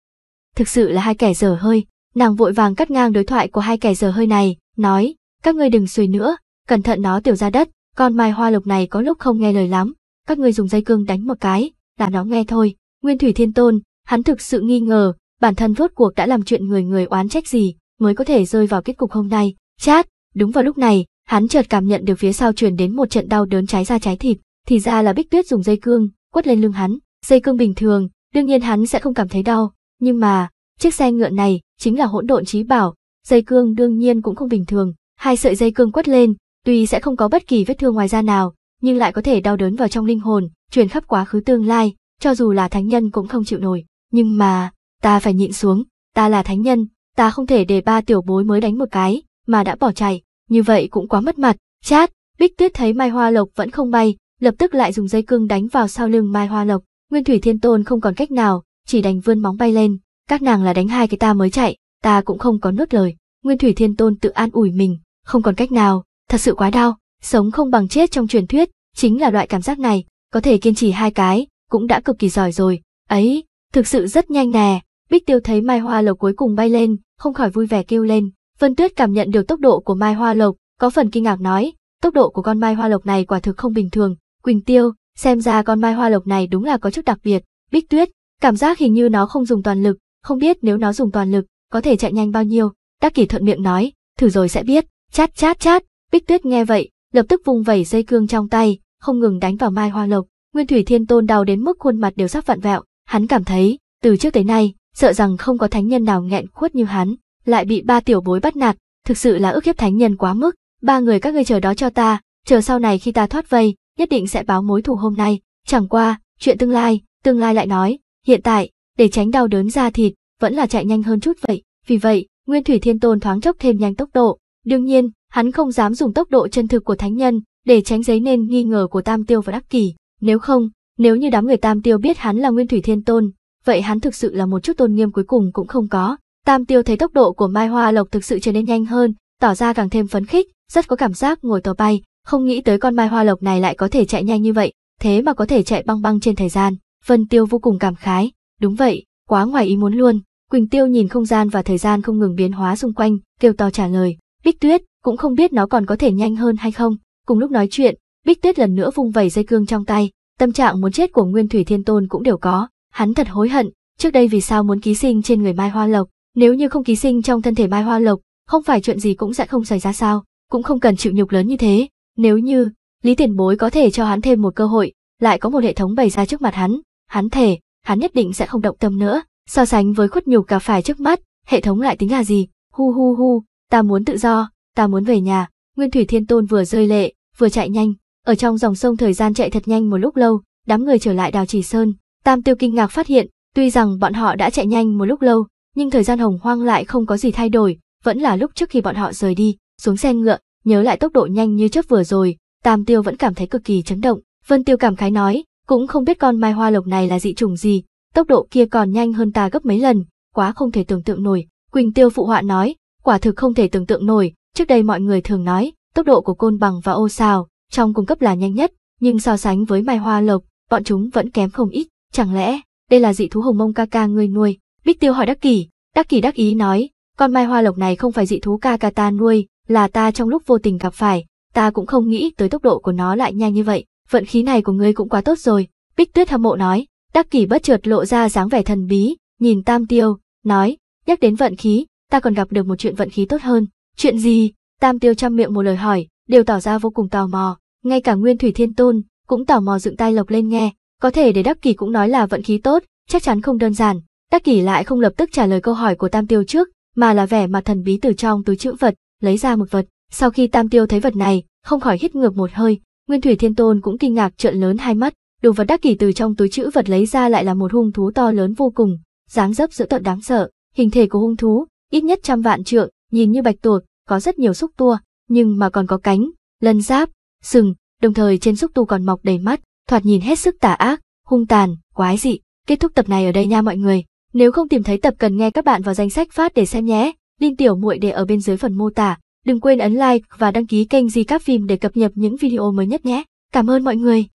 Thực sự là hai kẻ dở hơi, nàng vội vàng cắt ngang đối thoại của hai kẻ dở hơi này, nói, các ngươi đừng xùy nữa, cẩn thận nó tiểu ra đất, con mai hoa lộc này có lúc không nghe lời lắm, các ngươi dùng dây cương đánh một cái, là nó nghe thôi. Nguyên Thủy Thiên Tôn, hắn thực sự nghi ngờ, bản thân rốt cuộc đã làm chuyện người người oán trách gì, mới có thể rơi vào kết cục hôm nay. Chát, đúng vào lúc này, hắn chợt cảm nhận được phía sau truyền đến một trận đau đớn trái da trái thịt, thì ra là Bích Tuyết dùng dây cương quất lên lưng hắn, dây cương bình thường, đương nhiên hắn sẽ không cảm thấy đau, nhưng mà, chiếc xe ngựa này chính là hỗn độn trí bảo, dây cương đương nhiên cũng không bình thường, hai sợi dây cương quất lên, tuy sẽ không có bất kỳ vết thương ngoài da nào, nhưng lại có thể đau đớn vào trong linh hồn, truyền khắp quá khứ tương lai, cho dù là thánh nhân cũng không chịu nổi. Nhưng mà, ta phải nhịn xuống, ta là thánh nhân, ta không thể để ba tiểu bối mới đánh một cái, mà đã bỏ chạy, như vậy cũng quá mất mặt. Chát, Bích Tuyết thấy Mai Hoa Lộc vẫn không bay, lập tức lại dùng dây cương đánh vào sau lưng Mai Hoa Lộc. Nguyên Thủy Thiên Tôn không còn cách nào, chỉ đành vươn móng bay lên. Các nàng là đánh hai cái ta mới chạy, ta cũng không có nuốt lời. Nguyên Thủy Thiên Tôn tự an ủi mình, không còn cách nào, thật sự quá đau, sống không bằng chết trong truyền thuyết, chính là loại cảm giác này có thể kiên trì hai cái, cũng đã cực kỳ giỏi rồi, ấy, thực sự rất nhanh nè, Bích Tiêu thấy Mai Hoa Lộc cuối cùng bay lên, không khỏi vui vẻ kêu lên, Vân Tuyết cảm nhận được tốc độ của Mai Hoa Lộc, có phần kinh ngạc nói, tốc độ của con Mai Hoa Lộc này quả thực không bình thường, Quỳnh Tiêu, xem ra con Mai Hoa Lộc này đúng là có chút đặc biệt, Bích Tuyết, cảm giác hình như nó không dùng toàn lực, không biết nếu nó dùng toàn lực, có thể chạy nhanh bao nhiêu, Đắc Kỷ thuận miệng nói, thử rồi sẽ biết, chát chát chát, Bích Tuyết nghe vậy, lập tức vung vẩy dây cương trong tay, không ngừng đánh vào Mai Hoa Lộc, Nguyên Thủy Thiên Tôn đau đến mức khuôn mặt đều sắp vặn vẹo, hắn cảm thấy, từ trước tới nay, sợ rằng không có thánh nhân nào nghẹn khuất như hắn, lại bị ba tiểu bối bắt nạt, thực sự là ức hiếp thánh nhân quá mức, ba người các ngươi chờ đó cho ta, chờ sau này khi ta thoát vây, nhất định sẽ báo mối thù hôm nay, chẳng qua, chuyện tương lai, tương lai lại nói, hiện tại, để tránh đau đớn ra thịt, vẫn là chạy nhanh hơn chút vậy, vì vậy, Nguyên Thủy Thiên Tôn thoáng chốc thêm nhanh tốc độ, đương nhiên, hắn không dám dùng tốc độ chân thực của thánh nhân, để tránh giấy nên nghi ngờ của Tam Tiêu và Đắc Kỳ. Nếu không, nếu như đám người Tam Tiêu biết hắn là Nguyên Thủy Thiên Tôn, vậy hắn thực sự là một chút tôn nghiêm cuối cùng cũng không có. Tam Tiêu thấy tốc độ của Mai Hoa Lộc thực sự trở nên nhanh hơn, tỏ ra càng thêm phấn khích, rất có cảm giác ngồi tàu bay, không nghĩ tới con Mai Hoa Lộc này lại có thể chạy nhanh như vậy, thế mà có thể chạy băng băng trên thời gian. Vân Tiêu vô cùng cảm khái, đúng vậy, quá ngoài ý muốn luôn. Quỳnh Tiêu nhìn không gian và thời gian không ngừng biến hóa xung quanh, kêu to trả lời, Bích Tuyết, cũng không biết nó còn có thể nhanh hơn hay không. Cùng lúc nói chuyện, Bích Tuyết lần nữa vung vẩy dây cương trong tay, tâm trạng muốn chết của Nguyên Thủy Thiên Tôn cũng đều có, hắn thật hối hận, trước đây vì sao muốn ký sinh trên người Mai Hoa Lộc, nếu như không ký sinh trong thân thể Mai Hoa Lộc, không phải chuyện gì cũng sẽ không xảy ra sao, cũng không cần chịu nhục lớn như thế, nếu như Lý Tiền Bối có thể cho hắn thêm một cơ hội, lại có một hệ thống bày ra trước mặt hắn, hắn thể, hắn nhất định sẽ không động tâm nữa, so sánh với khuất nhục cả phải trước mắt, hệ thống lại tính là gì, hu hu hu, ta muốn tự do, ta muốn về nhà, Nguyên Thủy Thiên Tôn vừa rơi lệ, vừa chạy nhanh, ở trong dòng sông thời gian chạy thật nhanh một lúc lâu, đám người trở lại đào chỉ sơn, Tam Tiêu kinh ngạc phát hiện, tuy rằng bọn họ đã chạy nhanh một lúc lâu, nhưng thời gian hồng hoang lại không có gì thay đổi, vẫn là lúc trước khi bọn họ rời đi, xuống xe ngựa, nhớ lại tốc độ nhanh như chớp vừa rồi, Tam Tiêu vẫn cảm thấy cực kỳ chấn động. Vân Tiêu cảm khái nói, cũng không biết con mai hoa lộc này là dị chủng gì, tốc độ kia còn nhanh hơn ta gấp mấy lần, quá không thể tưởng tượng nổi. Quỳnh Tiêu phụ họa nói, quả thực không thể tưởng tượng nổi, trước đây mọi người thường nói, Tốc độ của côn bằng và ô sao trong cung cấp là nhanh nhất, nhưng so sánh với mai hoa lộc, bọn chúng vẫn kém không ít. Chẳng lẽ đây là dị thú hồng mông ca ca người nuôi? Bích Tiêu hỏi Đắc Kỷ. Đắc Kỷ đắc ý nói, con mai hoa lộc này không phải dị thú ca ca ta nuôi, là ta trong lúc vô tình gặp phải, ta cũng không nghĩ tới tốc độ của nó lại nhanh như vậy. Vận khí này của ngươi cũng quá tốt rồi. Bích Tuyết hâm mộ nói. Đắc Kỷ bất chợt lộ ra dáng vẻ thần bí, nhìn Tam Tiêu, nói, nhắc đến vận khí, ta còn gặp được một chuyện vận khí tốt hơn. Chuyện gì? Tam tiêu chăm miệng một lời hỏi, đều tỏ ra vô cùng tò mò, ngay cả Nguyên Thủy Thiên Tôn cũng tò mò dựng tai lộc lên nghe, có thể để Đắc Kỷ cũng nói là vận khí tốt, chắc chắn không đơn giản. Đắc Kỷ lại không lập tức trả lời câu hỏi của Tam Tiêu trước, mà là vẻ mặt thần bí từ trong túi chữ vật, lấy ra một vật, sau khi Tam Tiêu thấy vật này, không khỏi hít ngược một hơi, Nguyên Thủy Thiên Tôn cũng kinh ngạc trợn lớn hai mắt, đồ vật Đắc Kỷ từ trong túi chữ vật lấy ra lại là một hung thú to lớn vô cùng, dáng dấp dữ tợn đáng sợ, hình thể của hung thú ít nhất trăm vạn trượng, nhìn như bạch tuộc, có rất nhiều xúc tua, nhưng mà còn có cánh, lân giáp, sừng, đồng thời trên xúc tu còn mọc đầy mắt, thoạt nhìn hết sức tà ác, hung tàn, quái dị. Kết thúc tập này ở đây nha mọi người. Nếu không tìm thấy tập cần nghe các bạn vào danh sách phát để xem nhé. Link tiểu muội để ở bên dưới phần mô tả. Đừng quên ấn like và đăng ký kênh Di Các Phim để cập nhật những video mới nhất nhé. Cảm ơn mọi người.